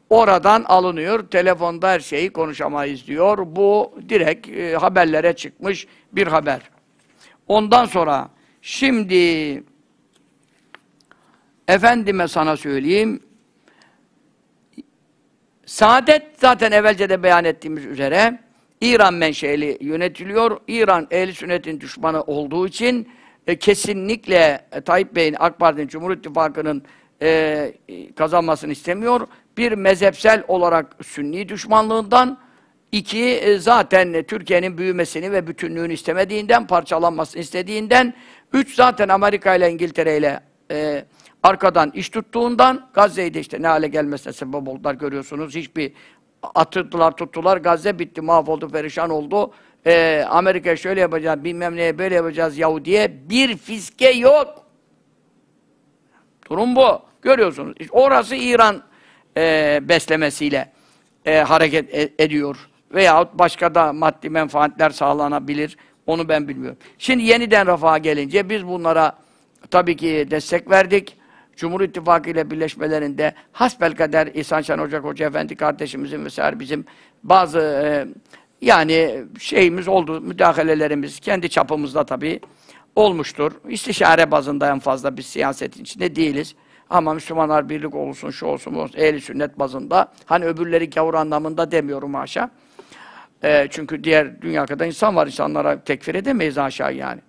A: oradan alınıyor. Telefonda her şeyi konuşamayız diyor. Bu direkt e, haberlere çıkmış bir haber. Ondan sonra şimdi efendime sana söyleyeyim saadet zaten evvelce de beyan ettiğimiz üzere İran menşeli yönetiliyor. İran ehli sünnetin düşmanı olduğu için e, kesinlikle e, Tayyip Bey'in AK Parti'nin Cumhur İttifakı'nın e, kazanmasını istemiyor. Bir mezhepsel olarak sünni düşmanlığından iki e, zaten e, Türkiye'nin büyümesini ve bütünlüğünü istemediğinden, parçalanmasını istediğinden üç zaten Amerika ile İngiltere ile e, arkadan iş tuttuğundan Gazze'yi de işte ne hale gelmesine sebep oldular görüyorsunuz. Hiçbir atırdılar, tuttular. Gazze bitti, mahvoldu, perişan oldu. Ee, Amerika şöyle yapacağız, bilmem neye böyle yapacağız Yahudi'ye. Bir fiske yok. Durum bu. Görüyorsunuz. İşte orası İran e, beslemesiyle e, hareket e, ediyor. Veyahut başka da maddi menfaatler sağlanabilir. Onu ben bilmiyorum. Şimdi yeniden rafa gelince biz bunlara tabii ki destek verdik. Cumhur İttifakı ile birleşmelerinde hasbel kader İhsan Şen Ocak Hoca Efendi kardeşimizin vesaire bizim bazı e, yani şeyimiz oldu, müdahalelerimiz kendi çapımızda tabii olmuştur. İstişare bazında en fazla biz siyasetin içinde değiliz. Ama Müslümanlar birlik olsun, şu olsun, bu olsun, ehli sünnet bazında. Hani öbürleri gavur anlamında demiyorum haşa. E, çünkü diğer dünya kadar insan var, insanlara tekfir edemeyiz aşağı yani.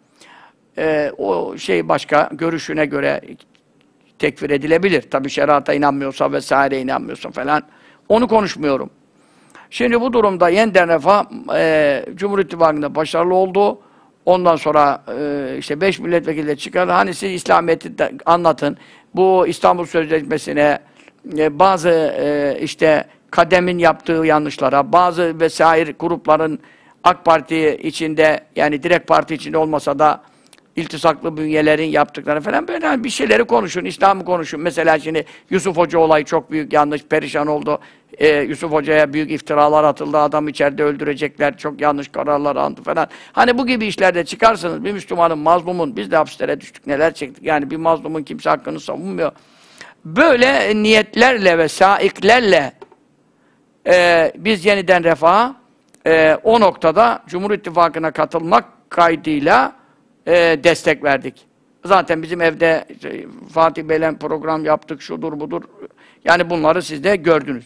A: E, o şey başka, görüşüne göre tekfir edilebilir. Tabi şerata inanmıyorsa vesaire inanmıyorsun falan. Onu konuşmuyorum. Şimdi bu durumda yeniden refah e, Cumhur İttifakı'nda başarılı oldu. Ondan sonra e, işte beş milletvekili de çıkardı. Hani siz İslamiyet'i de anlatın. Bu İstanbul Sözleşmesi'ne e, bazı e, işte kademin yaptığı yanlışlara, bazı vesaire grupların AK Parti içinde yani direkt parti içinde olmasa da iltisaklı bünyelerin yaptıklarını falan böyle hani bir şeyleri konuşun, İslam'ı konuşun. Mesela şimdi Yusuf Hoca olayı çok büyük yanlış, perişan oldu. Ee, Yusuf Hoca'ya büyük iftiralar atıldı, adam içeride öldürecekler, çok yanlış kararlar aldı falan. Hani bu gibi işlerde çıkarsınız, bir Müslümanın, mazlumun, biz de hapislere düştük, neler çektik. Yani bir mazlumun kimse hakkını savunmuyor. Böyle niyetlerle ve saiklerle e, biz yeniden refaha e, o noktada Cumhur İttifakı'na katılmak kaydıyla e, destek verdik. Zaten bizim evde şey, Fatih Bey'le program yaptık, şudur budur. Yani bunları siz de gördünüz.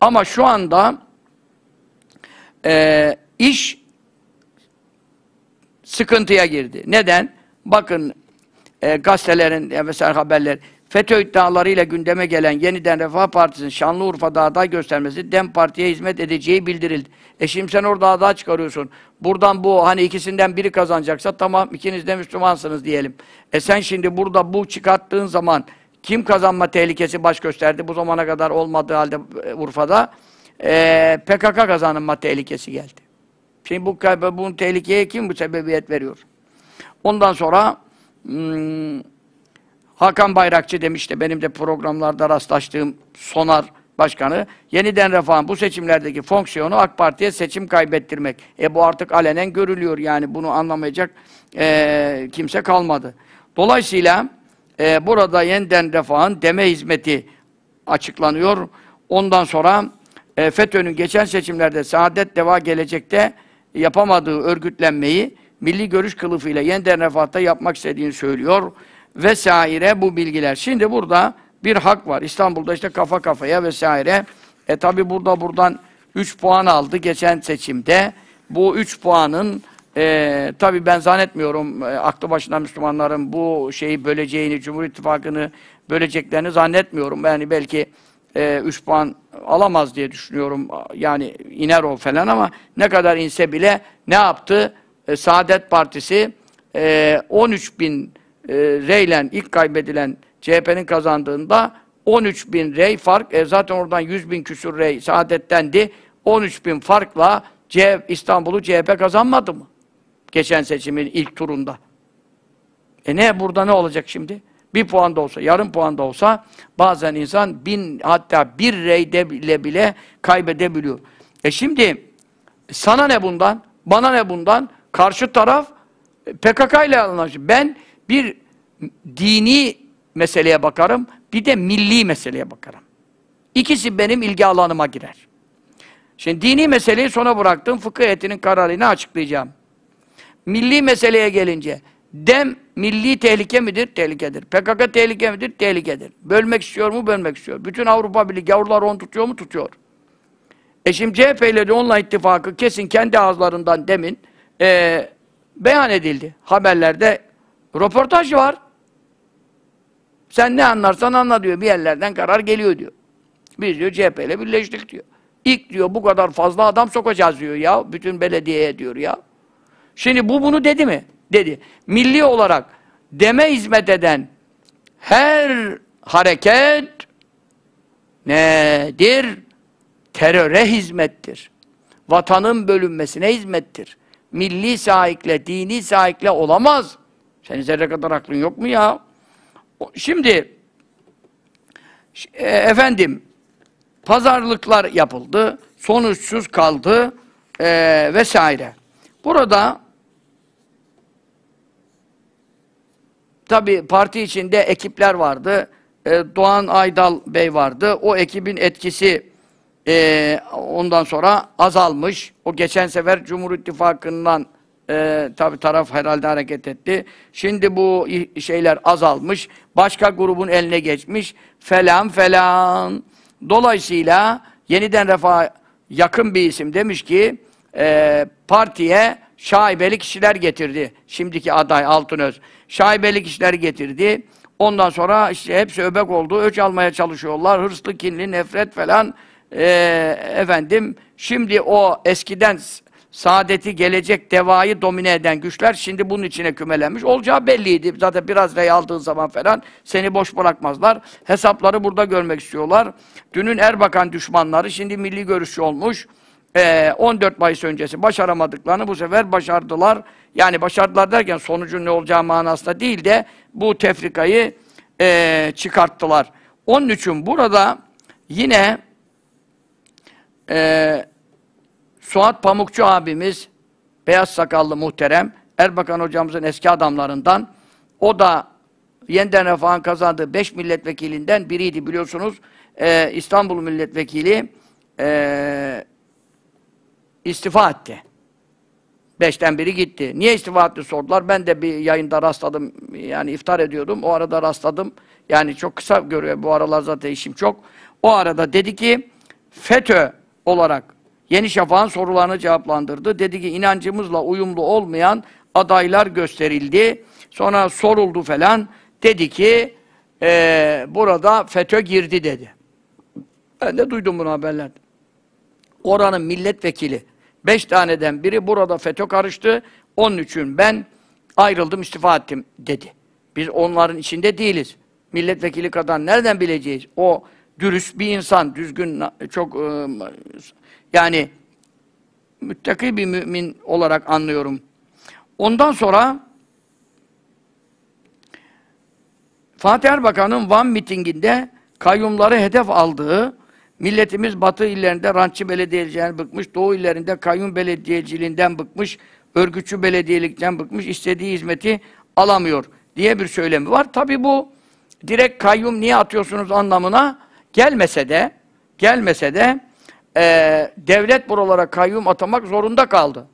A: Ama şu anda e, iş sıkıntıya girdi. Neden? Bakın e, gazetelerin e, mesela haberler FETÖ iddialarıyla gündeme gelen yeniden Refah Partisi'nin Şanlıurfa'da aday göstermesi DEM Parti'ye hizmet edeceği bildirildi. E şimdi sen orada aday çıkarıyorsun. Buradan bu hani ikisinden biri kazanacaksa tamam ikiniz de Müslümansınız diyelim. E sen şimdi burada bu çıkarttığın zaman kim kazanma tehlikesi baş gösterdi bu zamana kadar olmadığı halde e, Urfa'da? E, PKK kazanma tehlikesi geldi. Şimdi bu bunun tehlikeye kim bu sebebiyet veriyor? Ondan sonra hmm, Hakan Bayrakçı demişti, benim de programlarda rastlaştığım Sonar Başkanı, yeniden refahın bu seçimlerdeki fonksiyonu AK Parti'ye seçim kaybettirmek. E bu artık alenen görülüyor yani bunu anlamayacak e, kimse kalmadı. Dolayısıyla e, burada yeniden refahın deme hizmeti açıklanıyor. Ondan sonra e, FETÖ'nün geçen seçimlerde Saadet Deva gelecekte yapamadığı örgütlenmeyi milli görüş kılıfıyla yeniden refahta yapmak istediğini söylüyor vesaire bu bilgiler. Şimdi burada bir hak var. İstanbul'da işte kafa kafaya vesaire. E tabi burada buradan 3 puan aldı geçen seçimde. Bu 3 puanın e, tabi ben zannetmiyorum e, aklı başında Müslümanların bu şeyi böleceğini, Cumhur İttifakı'nı böleceklerini zannetmiyorum. Yani belki e, puan alamaz diye düşünüyorum. Yani iner o falan ama ne kadar inse bile ne yaptı? E, Saadet Partisi e, 13 bin ee, reylen ilk kaybedilen CHP'nin kazandığında 13 bin rey fark, e, zaten oradan 100 bin küsur rey saadettendi. 13 bin farkla CHP, İstanbul'u CHP kazanmadı mı? Geçen seçimin ilk turunda. E ne burada ne olacak şimdi? Bir puan da olsa, yarım puan da olsa bazen insan bin hatta bir reyde bile bile kaybedebiliyor. E şimdi sana ne bundan? Bana ne bundan? Karşı taraf e, PKK ile anlaşıyor. Ben bir dini meseleye bakarım, bir de milli meseleye bakarım. İkisi benim ilgi alanıma girer. Şimdi dini meseleyi sona bıraktım, fıkıh etinin kararını açıklayacağım. Milli meseleye gelince, dem milli tehlike midir? Tehlikedir. PKK tehlike midir? Tehlikedir. Bölmek istiyor mu? Bölmek istiyor. Bütün Avrupa Birliği gavurlar onu tutuyor mu? Tutuyor. E şimdi CHP ile de onunla ittifakı kesin kendi ağızlarından demin e, beyan edildi. Haberlerde Röportaj var. Sen ne anlarsan anla diyor. Bir yerlerden karar geliyor diyor. Biz diyor CHP ile birleştik diyor. İlk diyor bu kadar fazla adam sokacağız diyor ya. Bütün belediyeye diyor ya. Şimdi bu bunu dedi mi? Dedi. Milli olarak deme hizmet eden her hareket nedir? Teröre hizmettir. Vatanın bölünmesine hizmettir. Milli sahikle, dini sahikle olamaz. Senin zerre kadar aklın yok mu ya? Şimdi e, efendim pazarlıklar yapıldı. Sonuçsuz kaldı. E, vesaire. Burada tabi parti içinde ekipler vardı. E, Doğan Aydal Bey vardı. O ekibin etkisi e, ondan sonra azalmış. O geçen sefer Cumhur İttifakı'ndan e, ee, tabi taraf herhalde hareket etti. Şimdi bu şeyler azalmış. Başka grubun eline geçmiş. Falan falan. Dolayısıyla yeniden refah yakın bir isim demiş ki e, partiye şaibeli kişiler getirdi. Şimdiki aday Altınöz. Şaibeli kişiler getirdi. Ondan sonra işte hepsi öbek oldu. Öç almaya çalışıyorlar. Hırslı, kinli, nefret falan. E, efendim şimdi o eskiden saadeti, gelecek devayı domine eden güçler şimdi bunun içine kümelenmiş. Olacağı belliydi. Zaten biraz rey aldığın zaman falan seni boş bırakmazlar. Hesapları burada görmek istiyorlar. Dünün Erbakan düşmanları şimdi milli görüşçü olmuş. Ee, 14 Mayıs öncesi başaramadıklarını bu sefer başardılar. Yani başardılar derken sonucun ne olacağı manasında değil de bu tefrikayı e, çıkarttılar. Onun için burada yine eee Suat Pamukçu abimiz, beyaz sakallı muhterem, Erbakan hocamızın eski adamlarından, o da yeniden refahın kazandığı beş milletvekilinden biriydi biliyorsunuz. Ee, İstanbul milletvekili e, istifa etti. Beşten biri gitti. Niye istifa etti sordular. Ben de bir yayında rastladım. Yani iftar ediyordum. O arada rastladım. Yani çok kısa görüyor. Bu aralar zaten işim çok. O arada dedi ki FETÖ olarak Yeni Şafak'ın sorularını cevaplandırdı. Dedi ki inancımızla uyumlu olmayan adaylar gösterildi. Sonra soruldu falan. Dedi ki e, burada FETÖ girdi dedi. Ben de duydum bunu haberlerde. Oranın milletvekili beş taneden biri burada FETÖ karıştı. Onun için ben ayrıldım istifa ettim dedi. Biz onların içinde değiliz. Milletvekili kadar nereden bileceğiz? O dürüst bir insan, düzgün, çok e, yani müttaki bir mümin olarak anlıyorum. Ondan sonra Fatih Erbakan'ın Van mitinginde kayyumları hedef aldığı milletimiz batı illerinde rantçı belediyeciliğinden bıkmış, doğu illerinde kayyum belediyeciliğinden bıkmış, örgütçü belediyelikten bıkmış, istediği hizmeti alamıyor diye bir söylemi var. Tabi bu direkt kayyum niye atıyorsunuz anlamına gelmese de gelmese de e, devlet buralara kayyum atamak zorunda kaldı.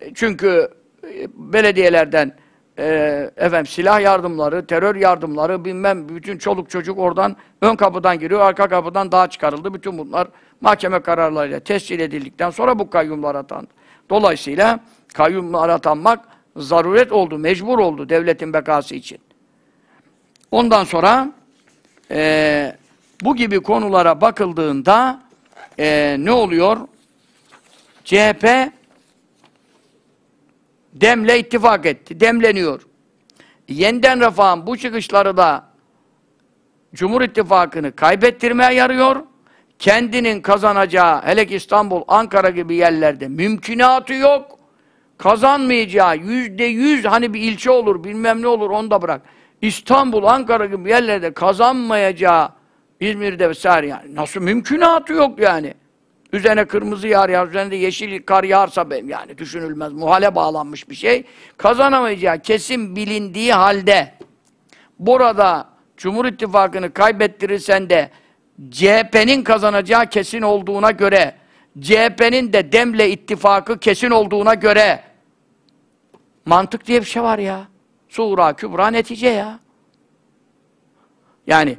A: E, çünkü e, belediyelerden e, efendim silah yardımları, terör yardımları bilmem bütün çoluk çocuk oradan ön kapıdan giriyor, arka kapıdan daha çıkarıldı. Bütün bunlar mahkeme kararlarıyla tescil edildikten sonra bu kayyumlar atandı. Dolayısıyla kayyumlar atanmak zaruret oldu, mecbur oldu devletin bekası için. Ondan sonra e, bu gibi konulara bakıldığında e, ne oluyor? CHP Demle ittifak etti. Demleniyor. Yeniden Refah'ın bu çıkışları da Cumhur İttifakı'nı kaybettirmeye yarıyor. Kendinin kazanacağı, hele ki İstanbul, Ankara gibi yerlerde mümkünatı yok. Kazanmayacağı yüzde yüz hani bir ilçe olur, bilmem ne olur onu da bırak. İstanbul, Ankara gibi yerlerde kazanmayacağı İzmir'de vesaire yani. Nasıl mümkünatı yok yani. Üzerine kırmızı yağar yağar, üzerinde yeşil kar yağarsa yani düşünülmez. Muhale bağlanmış bir şey. Kazanamayacağı kesin bilindiği halde burada Cumhur İttifakı'nı kaybettirirsen de CHP'nin kazanacağı kesin olduğuna göre, CHP'nin de Demle ittifakı kesin olduğuna göre mantık diye bir şey var ya. Suğra kübra netice ya. Yani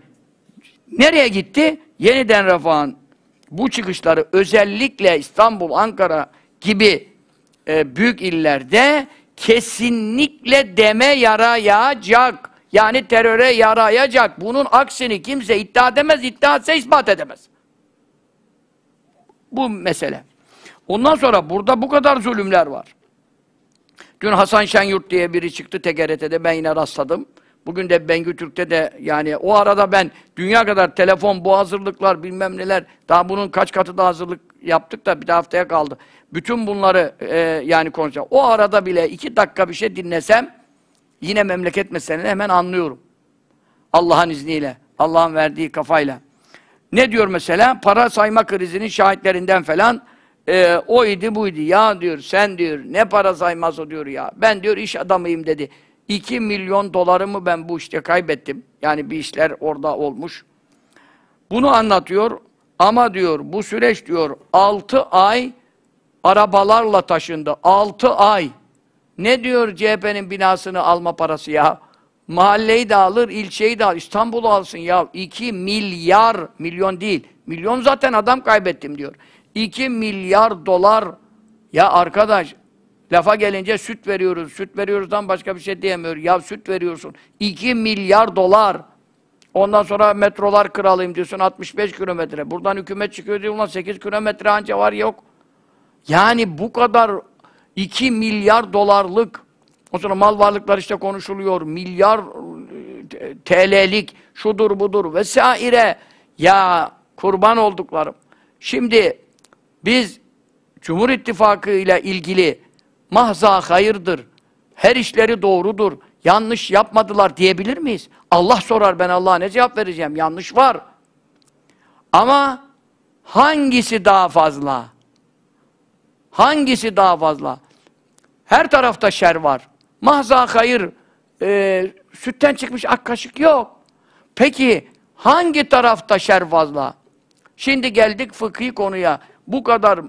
A: Nereye gitti? Yeniden refahın bu çıkışları özellikle İstanbul, Ankara gibi e, büyük illerde kesinlikle deme yarayacak. Yani teröre yarayacak. Bunun aksini kimse iddia edemez, iddia etse ispat edemez. Bu mesele. Ondan sonra burada bu kadar zulümler var. Dün Hasan Şenyurt diye biri çıktı TGRT'de, ben yine rastladım. Bugün de Bengü Türk'te de yani o arada ben dünya kadar telefon, bu hazırlıklar bilmem neler daha bunun kaç katı da hazırlık yaptık da bir de haftaya kaldı. Bütün bunları e, yani konuşacağım. O arada bile iki dakika bir şey dinlesem yine memleket meselesini hemen anlıyorum. Allah'ın izniyle, Allah'ın verdiği kafayla. Ne diyor mesela? Para sayma krizinin şahitlerinden falan e, o idi buydu. Ya diyor sen diyor ne para saymaz o diyor ya. Ben diyor iş adamıyım dedi. 2 milyon dolarımı ben bu işte kaybettim. Yani bir işler orada olmuş. Bunu anlatıyor. Ama diyor bu süreç diyor 6 ay arabalarla taşındı. 6 ay. Ne diyor CHP'nin binasını alma parası ya? Mahalleyi de alır, ilçeyi de alır, İstanbul'u alsın ya. 2 milyar, milyon değil. Milyon zaten adam kaybettim diyor. 2 milyar dolar. Ya arkadaş Lafa gelince süt veriyoruz, süt veriyoruzdan başka bir şey diyemiyor. Ya süt veriyorsun. 2 milyar dolar. Ondan sonra metrolar kralıyım diyorsun 65 kilometre. Buradan hükümet çıkıyor diyor ulan 8 kilometre anca var yok. Yani bu kadar 2 milyar dolarlık o sonra mal varlıklar işte konuşuluyor. Milyar e, TL'lik şudur budur vesaire. Ya kurban olduklarım. Şimdi biz Cumhur İttifakı ile ilgili mahza hayırdır, her işleri doğrudur, yanlış yapmadılar diyebilir miyiz? Allah sorar ben Allah'a ne cevap vereceğim? Yanlış var. Ama hangisi daha fazla? Hangisi daha fazla? Her tarafta şer var. Mahza hayır, e, sütten çıkmış ak kaşık yok. Peki hangi tarafta şer fazla? Şimdi geldik fıkhi konuya. Bu kadar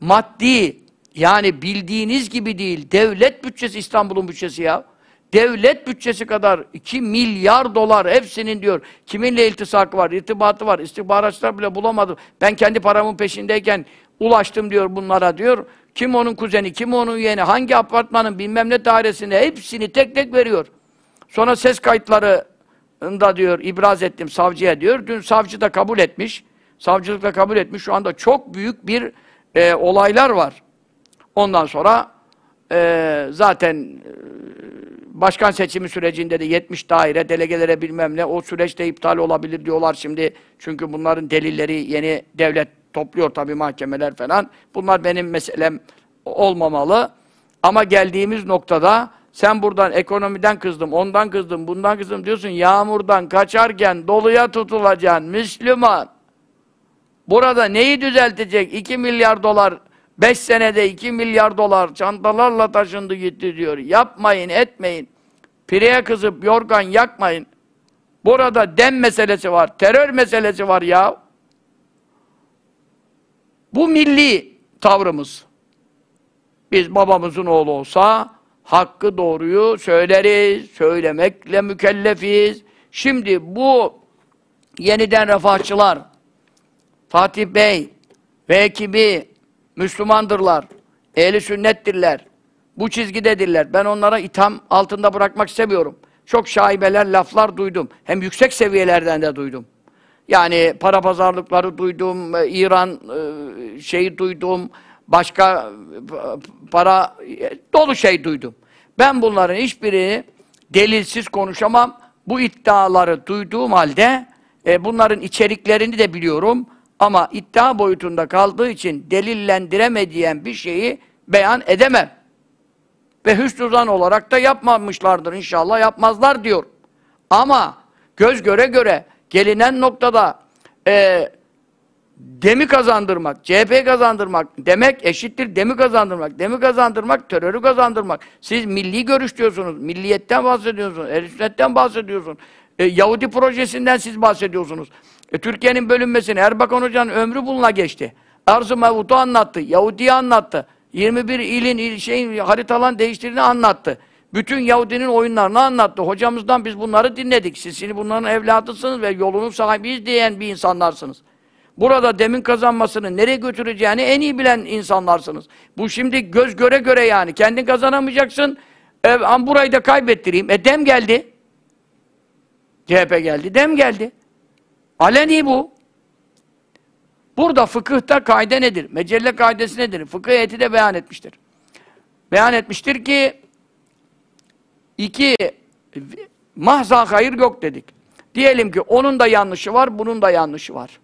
A: maddi, yani bildiğiniz gibi değil. Devlet bütçesi İstanbul'un bütçesi ya. Devlet bütçesi kadar 2 milyar dolar hepsinin diyor. Kiminle iltisakı var, irtibatı var. İstihbaratçılar bile bulamadım. Ben kendi paramın peşindeyken ulaştım diyor bunlara diyor. Kim onun kuzeni, kim onun yeğeni, hangi apartmanın bilmem ne dairesine hepsini tek tek veriyor. Sonra ses kayıtlarında diyor ibraz ettim savcıya diyor. Dün savcı da kabul etmiş. Savcılıkla kabul etmiş. Şu anda çok büyük bir e, olaylar var. Ondan sonra e, zaten e, başkan seçimi sürecinde de 70 daire delegelere bilmem ne o süreçte iptal olabilir diyorlar şimdi. Çünkü bunların delilleri yeni devlet topluyor tabii mahkemeler falan. Bunlar benim meselem olmamalı. Ama geldiğimiz noktada sen buradan ekonomiden kızdım, ondan kızdım, bundan kızdım diyorsun. Yağmurdan kaçarken doluya tutulacaksın Müslüman. Burada neyi düzeltecek? 2 milyar dolar Beş senede iki milyar dolar çantalarla taşındı gitti diyor. Yapmayın, etmeyin. Pireye kızıp yorgan yakmayın. Burada dem meselesi var, terör meselesi var ya. Bu milli tavrımız. Biz babamızın oğlu olsa hakkı doğruyu söyleriz, söylemekle mükellefiz. Şimdi bu yeniden refahçılar, Fatih Bey ve ekibi Müslümandırlar. Ehli sünnettirler. Bu çizgidedirler. Ben onlara itham altında bırakmak istemiyorum. Çok şaibeler, laflar duydum. Hem yüksek seviyelerden de duydum. Yani para pazarlıkları duydum, e, İran e, şeyi duydum, başka e, para dolu şey duydum. Ben bunların hiçbirini delilsiz konuşamam. Bu iddiaları duyduğum halde e, bunların içeriklerini de biliyorum. Ama iddia boyutunda kaldığı için delillendiremediyen bir şeyi beyan edemem. Ve hüsnüzan olarak da yapmamışlardır inşallah yapmazlar diyor. Ama göz göre göre gelinen noktada e, demi kazandırmak, CHP kazandırmak demek eşittir demi kazandırmak. Demi kazandırmak, terörü kazandırmak. Siz milli görüş diyorsunuz, milliyetten bahsediyorsunuz, el bahsediyorsunuz. E, Yahudi projesinden siz bahsediyorsunuz. E, Türkiye'nin bölünmesini Erbakan Hoca'nın ömrü bununla geçti. Arz-ı Mevut'u anlattı, Yahudi'yi anlattı. 21 ilin il, şeyin haritalan değiştirdiğini anlattı. Bütün Yahudinin oyunlarını anlattı. Hocamızdan biz bunları dinledik. Siz şimdi bunların evladısınız ve yolunun sahibiyiz diyen bir insanlarsınız. Burada demin kazanmasını nereye götüreceğini en iyi bilen insanlarsınız. Bu şimdi göz göre göre yani. Kendin kazanamayacaksın. E, burayı da kaybettireyim. E dem geldi. CHP geldi, dem geldi. Aleni bu. Burada fıkıhta kaide nedir? Mecelle kaidesi nedir? Fıkıh heyeti de beyan etmiştir. Beyan etmiştir ki iki mahza hayır yok dedik. Diyelim ki onun da yanlışı var, bunun da yanlışı var.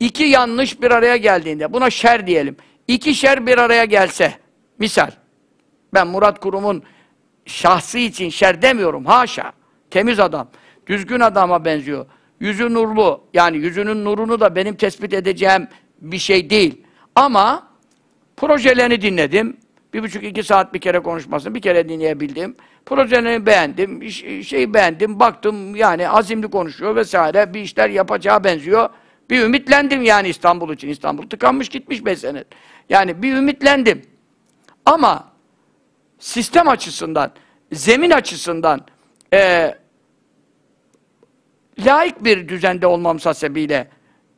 A: İki yanlış bir araya geldiğinde, buna şer diyelim. İki şer bir araya gelse, misal, ben Murat Kurum'un şahsı için şer demiyorum, haşa. Temiz adam, düzgün adama benziyor yüzü nurlu. Yani yüzünün nurunu da benim tespit edeceğim bir şey değil. Ama projelerini dinledim. Bir buçuk iki saat bir kere konuşmasını bir kere dinleyebildim. Projelerini beğendim, şeyi beğendim, baktım yani azimli konuşuyor vesaire. Bir işler yapacağı benziyor. Bir ümitlendim yani İstanbul için. İstanbul tıkanmış gitmiş beş sene. Yani bir ümitlendim. Ama sistem açısından, zemin açısından e, laik bir düzende olmam sebebiyle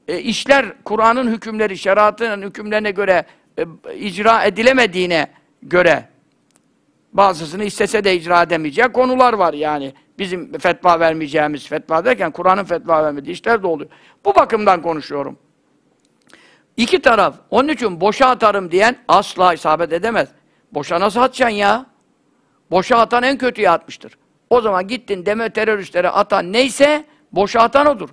A: e, işler Kur'an'ın hükümleri, şeriatın hükümlerine göre e, icra edilemediğine göre bazısını istese de icra edemeyecek konular var yani. Bizim fetva vermeyeceğimiz fetva derken Kur'an'ın fetva vermediği işler de oluyor. Bu bakımdan konuşuyorum. İki taraf. Onun için boşa atarım diyen asla isabet edemez. Boşa nasıl atacaksın ya? Boşa atan en kötüye atmıştır. O zaman gittin deme teröristlere atan neyse Boşa atan odur.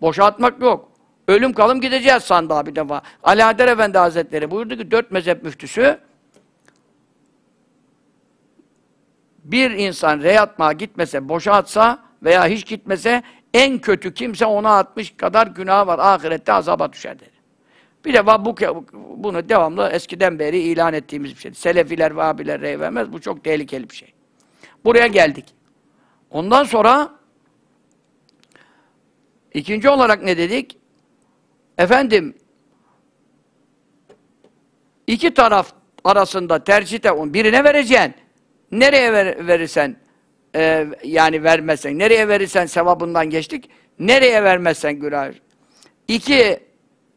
A: Boşa atmak yok. Ölüm kalım gideceğiz sandığa bir defa. Ali Hader Efendi Hazretleri buyurdu ki dört mezhep müftüsü bir insan reyatma gitmese, boşa atsa veya hiç gitmese en kötü kimse ona atmış kadar günah var. Ahirette azaba düşer dedi. Bir defa bu, bunu devamlı eskiden beri ilan ettiğimiz bir şey. Selefiler, Vahabiler rey vermez. Bu çok tehlikeli bir şey. Buraya geldik. Ondan sonra İkinci olarak ne dedik? Efendim, iki taraf arasında tercihte birine vereceğin, Nereye ver, verirsen, e, yani vermezsen, nereye verirsen sevabından geçtik, nereye vermezsen günah. İki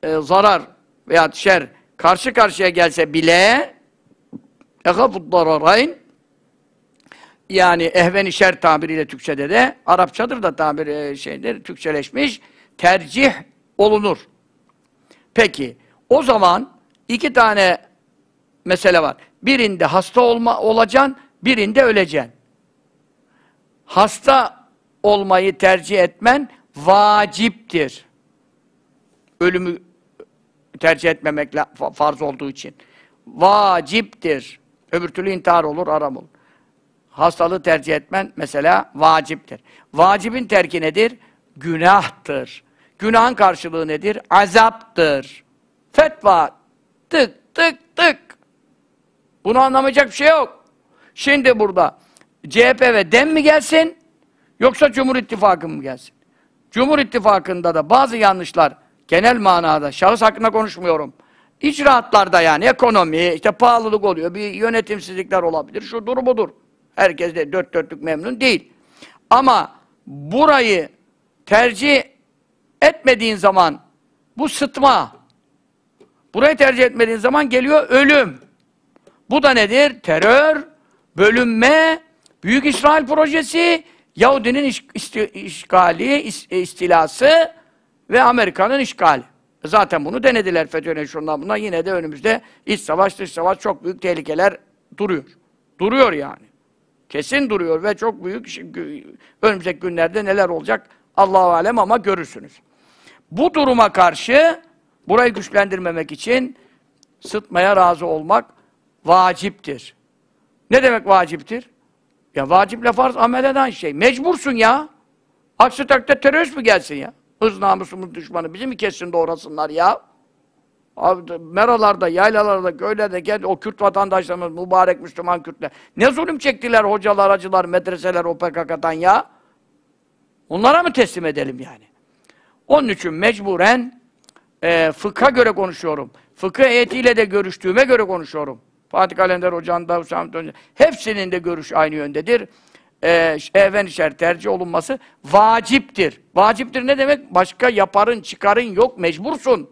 A: e, zarar veya şer karşı karşıya gelse bile اَخَفُ الضَّرَرَيْنِ yani ehven şer tabiriyle Türkçe'de de, Arapçadır da tabir e, şeydir, Türkçeleşmiş, tercih olunur. Peki, o zaman iki tane mesele var. Birinde hasta olma, olacaksın, birinde öleceksin. Hasta olmayı tercih etmen vaciptir. Ölümü tercih etmemekle farz olduğu için. Vaciptir. Öbür türlü intihar olur, aram olur hastalığı tercih etmen mesela vaciptir. Vacibin terki nedir? Günahtır. Günahın karşılığı nedir? Azaptır. Fetva. Tık tık tık. Bunu anlamayacak bir şey yok. Şimdi burada CHP ve DEM mi gelsin yoksa Cumhur İttifakı mı gelsin? Cumhur İttifakı'nda da bazı yanlışlar genel manada şahıs hakkında konuşmuyorum. İcraatlarda yani ekonomi, işte pahalılık oluyor, bir yönetimsizlikler olabilir, şu dur budur. Herkes de dört dörtlük memnun değil. Ama burayı tercih etmediğin zaman bu sıtma. Burayı tercih etmediğin zaman geliyor ölüm. Bu da nedir? Terör, bölünme, Büyük İsrail projesi, Yahudinin işgali, e, istilası ve Amerika'nın işgali. Zaten bunu denediler fetöne şundan buna. Yine de önümüzde iç savaş, dış savaş çok büyük tehlikeler duruyor. Duruyor yani. Kesin duruyor ve çok büyük önümüzdeki günlerde neler olacak Allahu alem ama görürsünüz. Bu duruma karşı burayı güçlendirmemek için sıtmaya razı olmak vaciptir. Ne demek vaciptir? Ya vaciple farz amel eden şey. Mecbursun ya. Aksi takdirde terörist mi gelsin ya? Hız namusumuz düşmanı bizi mi kessin doğrasınlar ya? meralarda, yaylalarda, köylerde gel o Kürt vatandaşlarımız, mübarek Müslüman Kürtler. Ne zulüm çektiler hocalar, acılar, medreseler o PKK'dan ya? Onlara mı teslim edelim yani? Onun için mecburen e, fıkha göre konuşuyorum. Fıkıh heyetiyle de görüştüğüme göre konuşuyorum. Fatih Kalender Hoca'nın da, Hüsamettin hepsinin de görüş aynı yöndedir. E, even şer tercih olunması vaciptir. Vaciptir ne demek? Başka yaparın, çıkarın yok, mecbursun.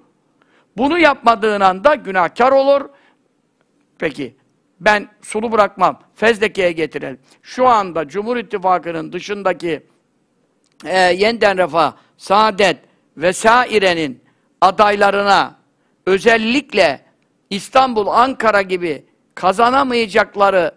A: Bunu yapmadığın anda günahkar olur. Peki ben sulu bırakmam. Fezleke'ye getirelim. Şu anda Cumhur İttifakı'nın dışındaki e, Yeniden Refah, Saadet vesairenin adaylarına özellikle İstanbul, Ankara gibi kazanamayacakları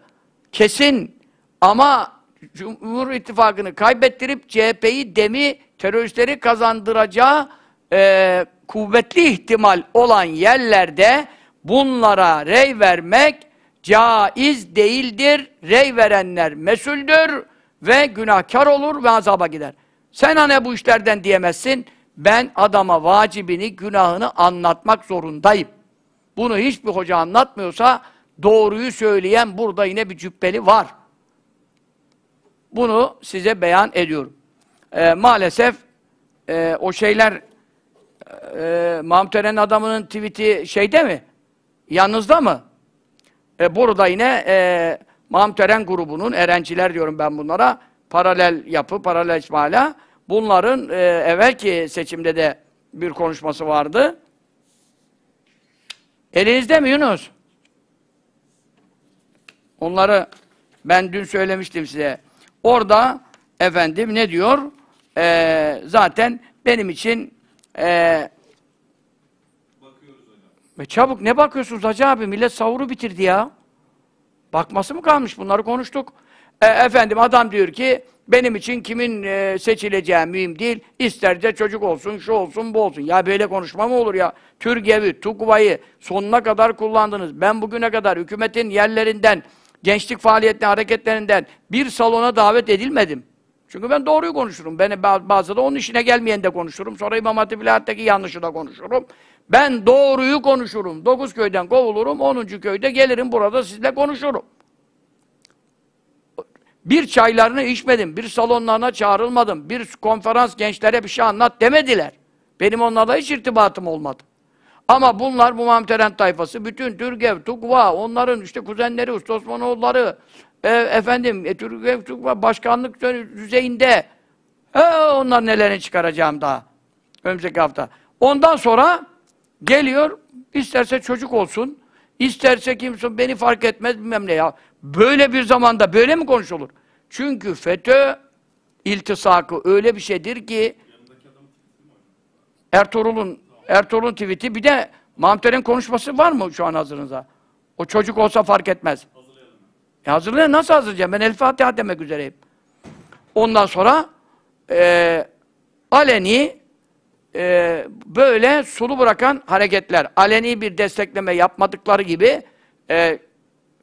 A: kesin ama Cumhur İttifakı'nı kaybettirip CHP'yi demi teröristleri kazandıracağı e, kuvvetli ihtimal olan yerlerde bunlara rey vermek caiz değildir. Rey verenler mesuldür ve günahkar olur ve azaba gider. Sen hani bu işlerden diyemezsin. Ben adama vacibini, günahını anlatmak zorundayım. Bunu hiçbir hoca anlatmıyorsa doğruyu söyleyen burada yine bir cübbeli var. Bunu size beyan ediyorum. Ee, maalesef e, o şeyler e, Mahmut adamının tweet'i şeyde mi? Yanınızda mı? E, burada yine e, Mahmut grubunun, Erenciler diyorum ben bunlara, paralel yapı, paralel icmala, bunların e, evvelki seçimde de bir konuşması vardı. Elinizde mi Yunus? Onları ben dün söylemiştim size. Orada efendim ne diyor? E, zaten benim için ee, e çabuk ne bakıyorsunuz hacı abi? Millet savuru bitirdi ya. Bakması mı kalmış? Bunları konuştuk. E, efendim adam diyor ki benim için kimin e, seçileceği mühim değil. de çocuk olsun, şu olsun, bu olsun. Ya böyle konuşma mı olur ya? Türgevi, Tukva'yı sonuna kadar kullandınız. Ben bugüne kadar hükümetin yerlerinden, gençlik faaliyetine hareketlerinden bir salona davet edilmedim. Çünkü ben doğruyu konuşurum. Beni bazı da onun işine gelmeyen de konuşurum. Sonra İmam Hatip İlahiyat'taki yanlışı da konuşurum. Ben doğruyu konuşurum. Dokuz köyden kovulurum. Onuncu köyde gelirim burada sizle konuşurum. Bir çaylarını içmedim. Bir salonlarına çağrılmadım. Bir konferans gençlere bir şey anlat demediler. Benim onlarla hiç irtibatım olmadı. Ama bunlar bu mamteren tayfası, bütün Türgev, Tugva, onların işte kuzenleri, Usta Osmanoğulları, e, efendim, e, Türkiye başkanlık düzeyinde e, onlar nelerini çıkaracağım daha önümüzdeki hafta. Ondan sonra geliyor, isterse çocuk olsun, isterse kimsin beni fark etmez bilmem ne ya. Böyle bir zamanda böyle mi konuşulur? Çünkü FETÖ iltisakı öyle bir şeydir ki Ertuğrul'un Ertuğrul'un tweet'i bir de Mamter'in konuşması var mı şu an hazırınıza? O çocuk olsa fark etmez. E hazırlayan nasıl hazırlayacağım? Ben El Fatiha demek üzereyim. Ondan sonra e, aleni e, böyle sulu bırakan hareketler. Aleni bir destekleme yapmadıkları gibi e,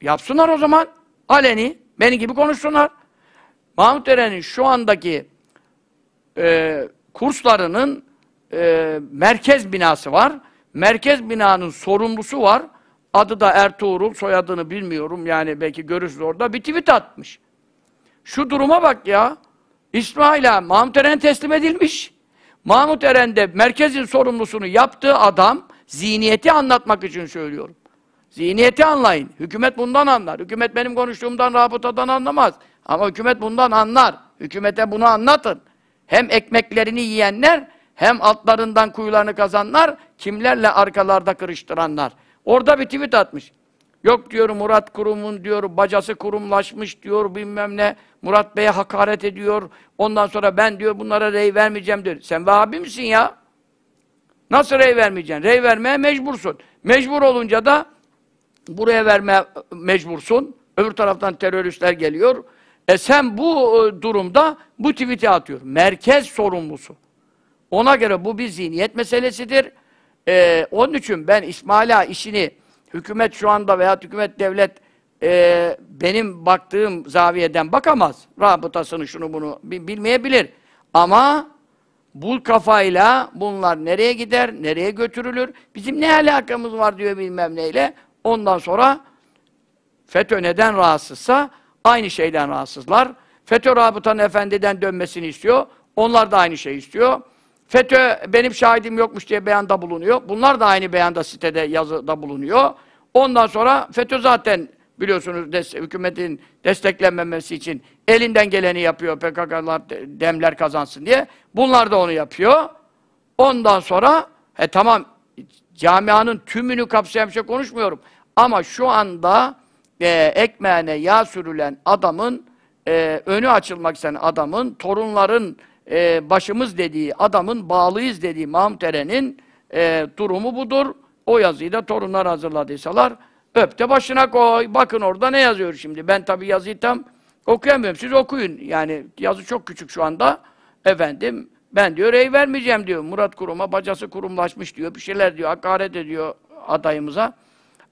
A: yapsınlar o zaman. Aleni, beni gibi konuşsunlar. Mahmut Eren'in şu andaki e, kurslarının e, merkez binası var. Merkez binanın sorumlusu var. Adı da Ertuğrul, soyadını bilmiyorum Yani belki görürsün orada. Bir tweet atmış. Şu duruma bak ya. İsmail'e Mahmut Eren teslim edilmiş. Mahmut Eren merkezin sorumlusunu yaptığı adam zihniyeti anlatmak için söylüyorum. Zihniyeti anlayın. Hükümet bundan anlar. Hükümet benim konuştuğumdan, rabıtadan anlamaz. Ama hükümet bundan anlar. Hükümete bunu anlatın. Hem ekmeklerini yiyenler, hem altlarından kuyularını kazanlar, kimlerle arkalarda kırıştıranlar. Orada bir tweet atmış. Yok diyor Murat Kurum'un diyor bacası kurumlaşmış diyor bilmem ne. Murat Bey'e hakaret ediyor. Ondan sonra ben diyor bunlara rey vermeyeceğim diyor. Sen Vahabi misin ya? Nasıl rey vermeyeceksin? Rey vermeye mecbursun. Mecbur olunca da buraya vermeye mecbursun. Öbür taraftan teröristler geliyor. E sen bu e, durumda bu tweet'i atıyor. Merkez sorumlusu. Ona göre bu bir zihniyet meselesidir. Ee, onun için ben İsmaila işini hükümet şu anda veya hükümet devlet e, benim baktığım zaviyeden bakamaz. Rabıtasını şunu bunu bilmeyebilir. Ama bul kafayla bunlar nereye gider, nereye götürülür, bizim ne alakamız var diyor bilmem neyle. Ondan sonra FETÖ neden rahatsızsa aynı şeyden rahatsızlar. FETÖ Rabıtan Efendi'den dönmesini istiyor. Onlar da aynı şey istiyor. FETÖ benim şahidim yokmuş diye beyanda bulunuyor. Bunlar da aynı beyanda sitede yazıda bulunuyor. Ondan sonra FETÖ zaten biliyorsunuz des hükümetin desteklenmemesi için elinden geleni yapıyor PKK'lar demler kazansın diye. Bunlar da onu yapıyor. Ondan sonra he tamam camianın tümünü kapsayan bir şey konuşmuyorum. Ama şu anda e, ekmeğine yağ sürülen adamın e, önü açılmak istenen adamın torunların e, başımız dediği adamın bağlıyız dediği Mahmutere'nin e, durumu budur. O yazıyı da torunlar hazırladıysalar öpte başına koy. Bakın orada ne yazıyor şimdi. Ben tabii yazıyı tam okuyamıyorum. Siz okuyun. Yani yazı çok küçük şu anda. Efendim ben diyor ey vermeyeceğim diyor. Murat Kurum'a bacası kurumlaşmış diyor. Bir şeyler diyor. Hakaret ediyor adayımıza.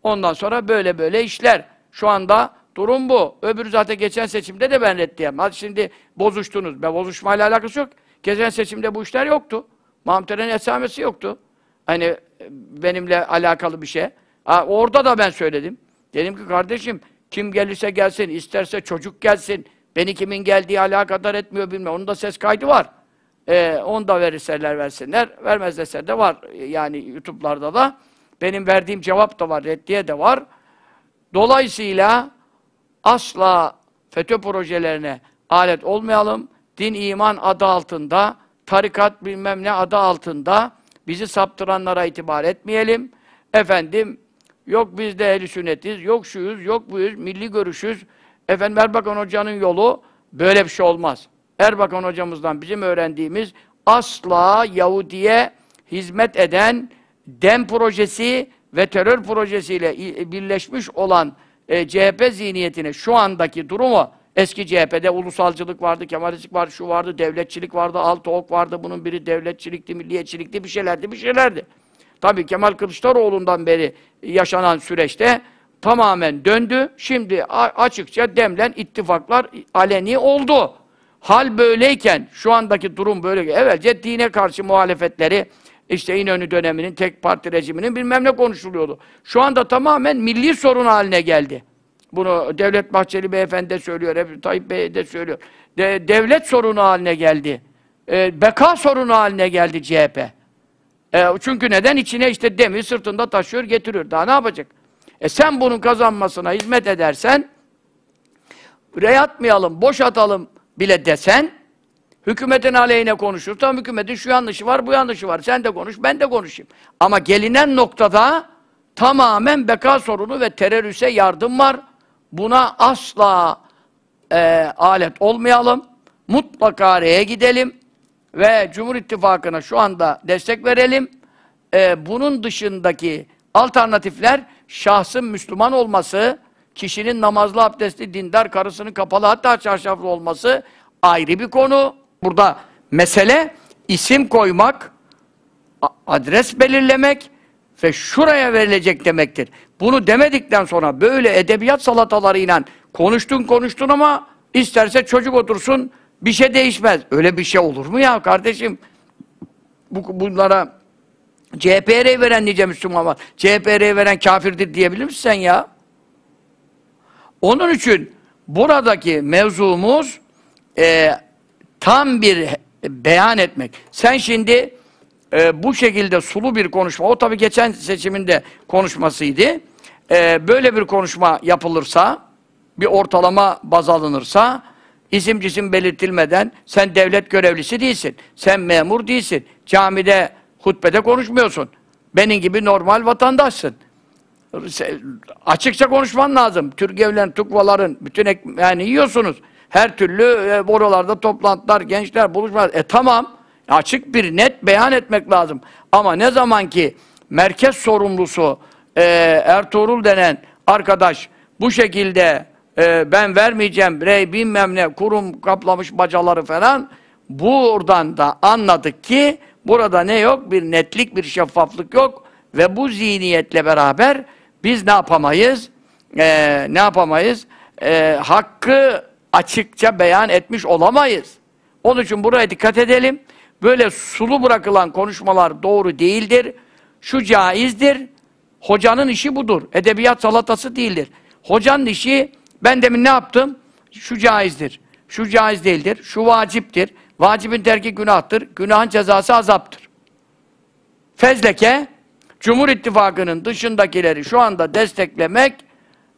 A: Ondan sonra böyle böyle işler. Şu anda Durum bu. Öbürü zaten geçen seçimde de ben reddiyem. Hadi şimdi bozuştunuz. Ben bozuşmayla alakası yok. Geçen seçimde bu işler yoktu. Mahmut Eren'in esamesi yoktu. Hani e, benimle alakalı bir şey. Ha, orada da ben söyledim. Dedim ki kardeşim kim gelirse gelsin, isterse çocuk gelsin. Beni kimin geldiği alakadar etmiyor bilmem. Onun da ses kaydı var. Ee, onu da verirseler versinler. Vermez deser de var. Yani YouTube'larda da. Benim verdiğim cevap da var, reddiye de var. Dolayısıyla asla FETÖ projelerine alet olmayalım. Din iman adı altında, tarikat bilmem ne adı altında bizi saptıranlara itibar etmeyelim. Efendim, yok biz de ehli sünnetiz, yok şuyuz, yok buyuz, milli görüşüz. Efendim Erbakan Hoca'nın yolu böyle bir şey olmaz. Erbakan Hocamızdan bizim öğrendiğimiz asla Yahudi'ye hizmet eden dem projesi ve terör projesiyle birleşmiş olan e, CHP zihniyetine şu andaki durumu eski CHP'de ulusalcılık vardı, kemalistlik vardı, şu vardı, devletçilik vardı, alt ok vardı. Bunun biri devletçilikti, milliyetçilikti, bir şeylerdi, bir şeylerdi. Tabii Kemal Kılıçdaroğlu'ndan beri yaşanan süreçte tamamen döndü. Şimdi açıkça demlen ittifaklar aleni oldu. Hal böyleyken, şu andaki durum böyle. Evvelce dine karşı muhalefetleri işte İnönü döneminin tek parti rejiminin bilmem ne konuşuluyordu. Şu anda tamamen milli sorun haline geldi. Bunu Devlet Bahçeli Beyefendi de söylüyor, hep Tayyip Bey de söylüyor. De, devlet sorunu haline geldi. E, beka sorunu haline geldi CHP. E, çünkü neden? içine işte demir sırtında taşıyor, getiriyor. Daha ne yapacak? E sen bunun kazanmasına hizmet edersen, reyatmayalım, atmayalım, boş atalım bile desen, Hükümetin aleyhine konuşur. Tam hükümetin şu yanlışı var, bu yanlışı var. Sen de konuş, ben de konuşayım. Ama gelinen noktada tamamen beka sorunu ve terörüse yardım var. Buna asla e, alet olmayalım. Mutlaka araya gidelim ve Cumhur İttifakı'na şu anda destek verelim. E, bunun dışındaki alternatifler şahsın Müslüman olması, kişinin namazlı abdestli, dindar, karısının kapalı hatta çarşaflı olması ayrı bir konu. Burada mesele isim koymak, adres belirlemek ve şuraya verilecek demektir. Bunu demedikten sonra böyle edebiyat salatalarıyla konuştun konuştun ama isterse çocuk otursun bir şey değişmez. Öyle bir şey olur mu ya kardeşim? Bu, bunlara CHP'ye veren nice Müslüman var. CHP'ye veren kafirdir diyebilir misin sen ya? Onun için buradaki mevzumuz e, tam bir beyan etmek. Sen şimdi e, bu şekilde sulu bir konuşma, o tabii geçen seçiminde konuşmasıydı. E, böyle bir konuşma yapılırsa, bir ortalama baz alınırsa, isim cisim belirtilmeden sen devlet görevlisi değilsin, sen memur değilsin, camide, hutbede konuşmuyorsun. Benim gibi normal vatandaşsın. Açıkça konuşman lazım. Türgevlen, tukvaların, bütün ekmeğini yiyorsunuz her türlü e, oralarda toplantılar, gençler, buluşmalar. E tamam, açık bir net beyan etmek lazım. Ama ne zaman ki merkez sorumlusu e, Ertuğrul denen arkadaş bu şekilde e, ben vermeyeceğim, rey bilmem ne, kurum kaplamış bacaları falan, buradan da anladık ki burada ne yok? Bir netlik, bir şeffaflık yok ve bu zihniyetle beraber biz ne yapamayız? E, ne yapamayız? E, hakkı açıkça beyan etmiş olamayız. Onun için buraya dikkat edelim. Böyle sulu bırakılan konuşmalar doğru değildir. Şu caizdir. Hocanın işi budur. Edebiyat salatası değildir. Hocanın işi ben demin ne yaptım? Şu caizdir. Şu caiz değildir. Şu vaciptir. Vacibin terki günahtır. Günahın cezası azaptır. Fezleke Cumhur İttifakı'nın dışındakileri şu anda desteklemek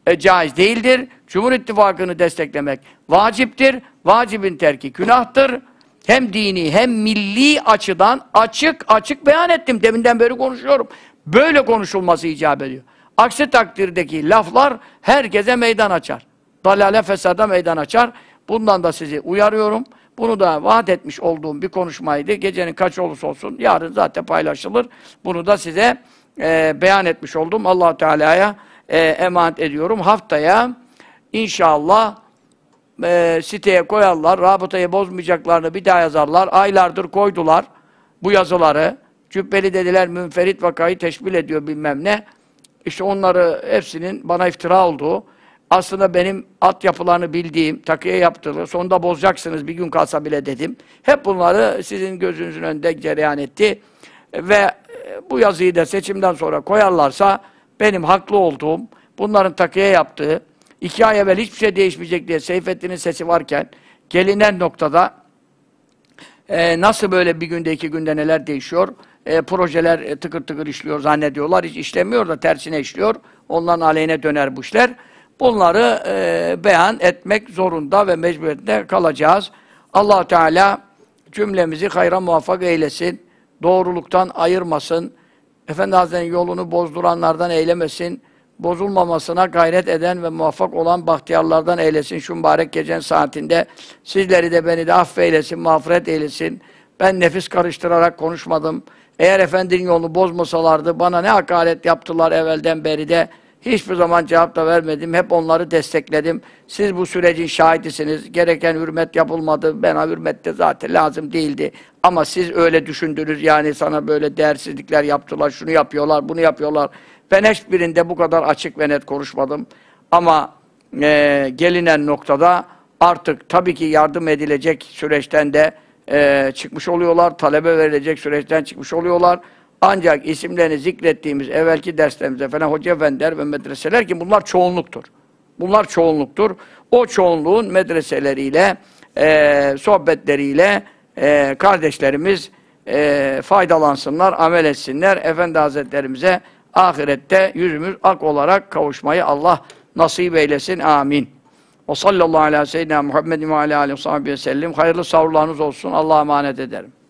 A: e, caiz değildir. Cumhur İttifakı'nı desteklemek vaciptir. Vacibin terki günahtır. Hem dini hem milli açıdan açık açık beyan ettim. Deminden beri konuşuyorum. Böyle konuşulması icap ediyor. Aksi takdirdeki laflar herkese meydan açar. Dalale fesada meydan açar. Bundan da sizi uyarıyorum. Bunu da vaat etmiş olduğum bir konuşmaydı. Gecenin kaç olursa olsun yarın zaten paylaşılır. Bunu da size e, beyan etmiş oldum. allah Teala'ya e, emanet ediyorum. Haftaya İnşallah e, siteye koyarlar. Rabıtayı bozmayacaklarını bir daha yazarlar. Aylardır koydular bu yazıları. Cübbeli dediler münferit vakayı teşbih ediyor bilmem ne. İşte onları hepsinin bana iftira olduğu, aslında benim at yapılarını bildiğim, takiye yaptığı, sonunda bozacaksınız bir gün kalsa bile dedim. Hep bunları sizin gözünüzün önünde cereyan etti. Ve e, bu yazıyı da seçimden sonra koyarlarsa benim haklı olduğum, bunların takiye yaptığı, iki ay evvel hiçbir şey değişmeyecek diye Seyfettin'in sesi varken gelinen noktada e, nasıl böyle bir günde iki günde neler değişiyor? E, projeler e, tıkır tıkır işliyor zannediyorlar. Hiç işlemiyor da tersine işliyor. Onların aleyhine döner bu işler. Bunları e, beyan etmek zorunda ve mecburiyette kalacağız. allah Teala cümlemizi hayra muvaffak eylesin. Doğruluktan ayırmasın. Efendi Hazretleri'nin yolunu bozduranlardan eylemesin bozulmamasına gayret eden ve muvaffak olan bahtiyarlardan eylesin şu mübarek gecen saatinde. Sizleri de beni de affeylesin, mağfiret eylesin. Ben nefis karıştırarak konuşmadım. Eğer Efendinin yolunu bozmasalardı bana ne hakaret yaptılar evvelden beri de hiçbir zaman cevap da vermedim. Hep onları destekledim. Siz bu sürecin şahidisiniz. Gereken hürmet yapılmadı. Bana hürmet de zaten lazım değildi. Ama siz öyle düşündünüz yani sana böyle değersizlikler yaptılar, şunu yapıyorlar, bunu yapıyorlar. Ben hiçbirinde bu kadar açık ve net konuşmadım. Ama e, gelinen noktada artık tabii ki yardım edilecek süreçten de e, çıkmış oluyorlar. Talebe verilecek süreçten çıkmış oluyorlar. Ancak isimlerini zikrettiğimiz evvelki derslerimizde falan hoca efendiler ve medreseler ki bunlar çoğunluktur. Bunlar çoğunluktur. O çoğunluğun medreseleriyle, e, sohbetleriyle e, kardeşlerimiz e, faydalansınlar, amel etsinler. Efendi Hazretlerimize ahirette yüzümüz ak olarak kavuşmayı Allah nasip eylesin. Amin. Ve sallallahu aleyhi ve sellem Muhammedin ve aleyhi ve sellem. Hayırlı savrularınız olsun. Allah'a emanet ederim.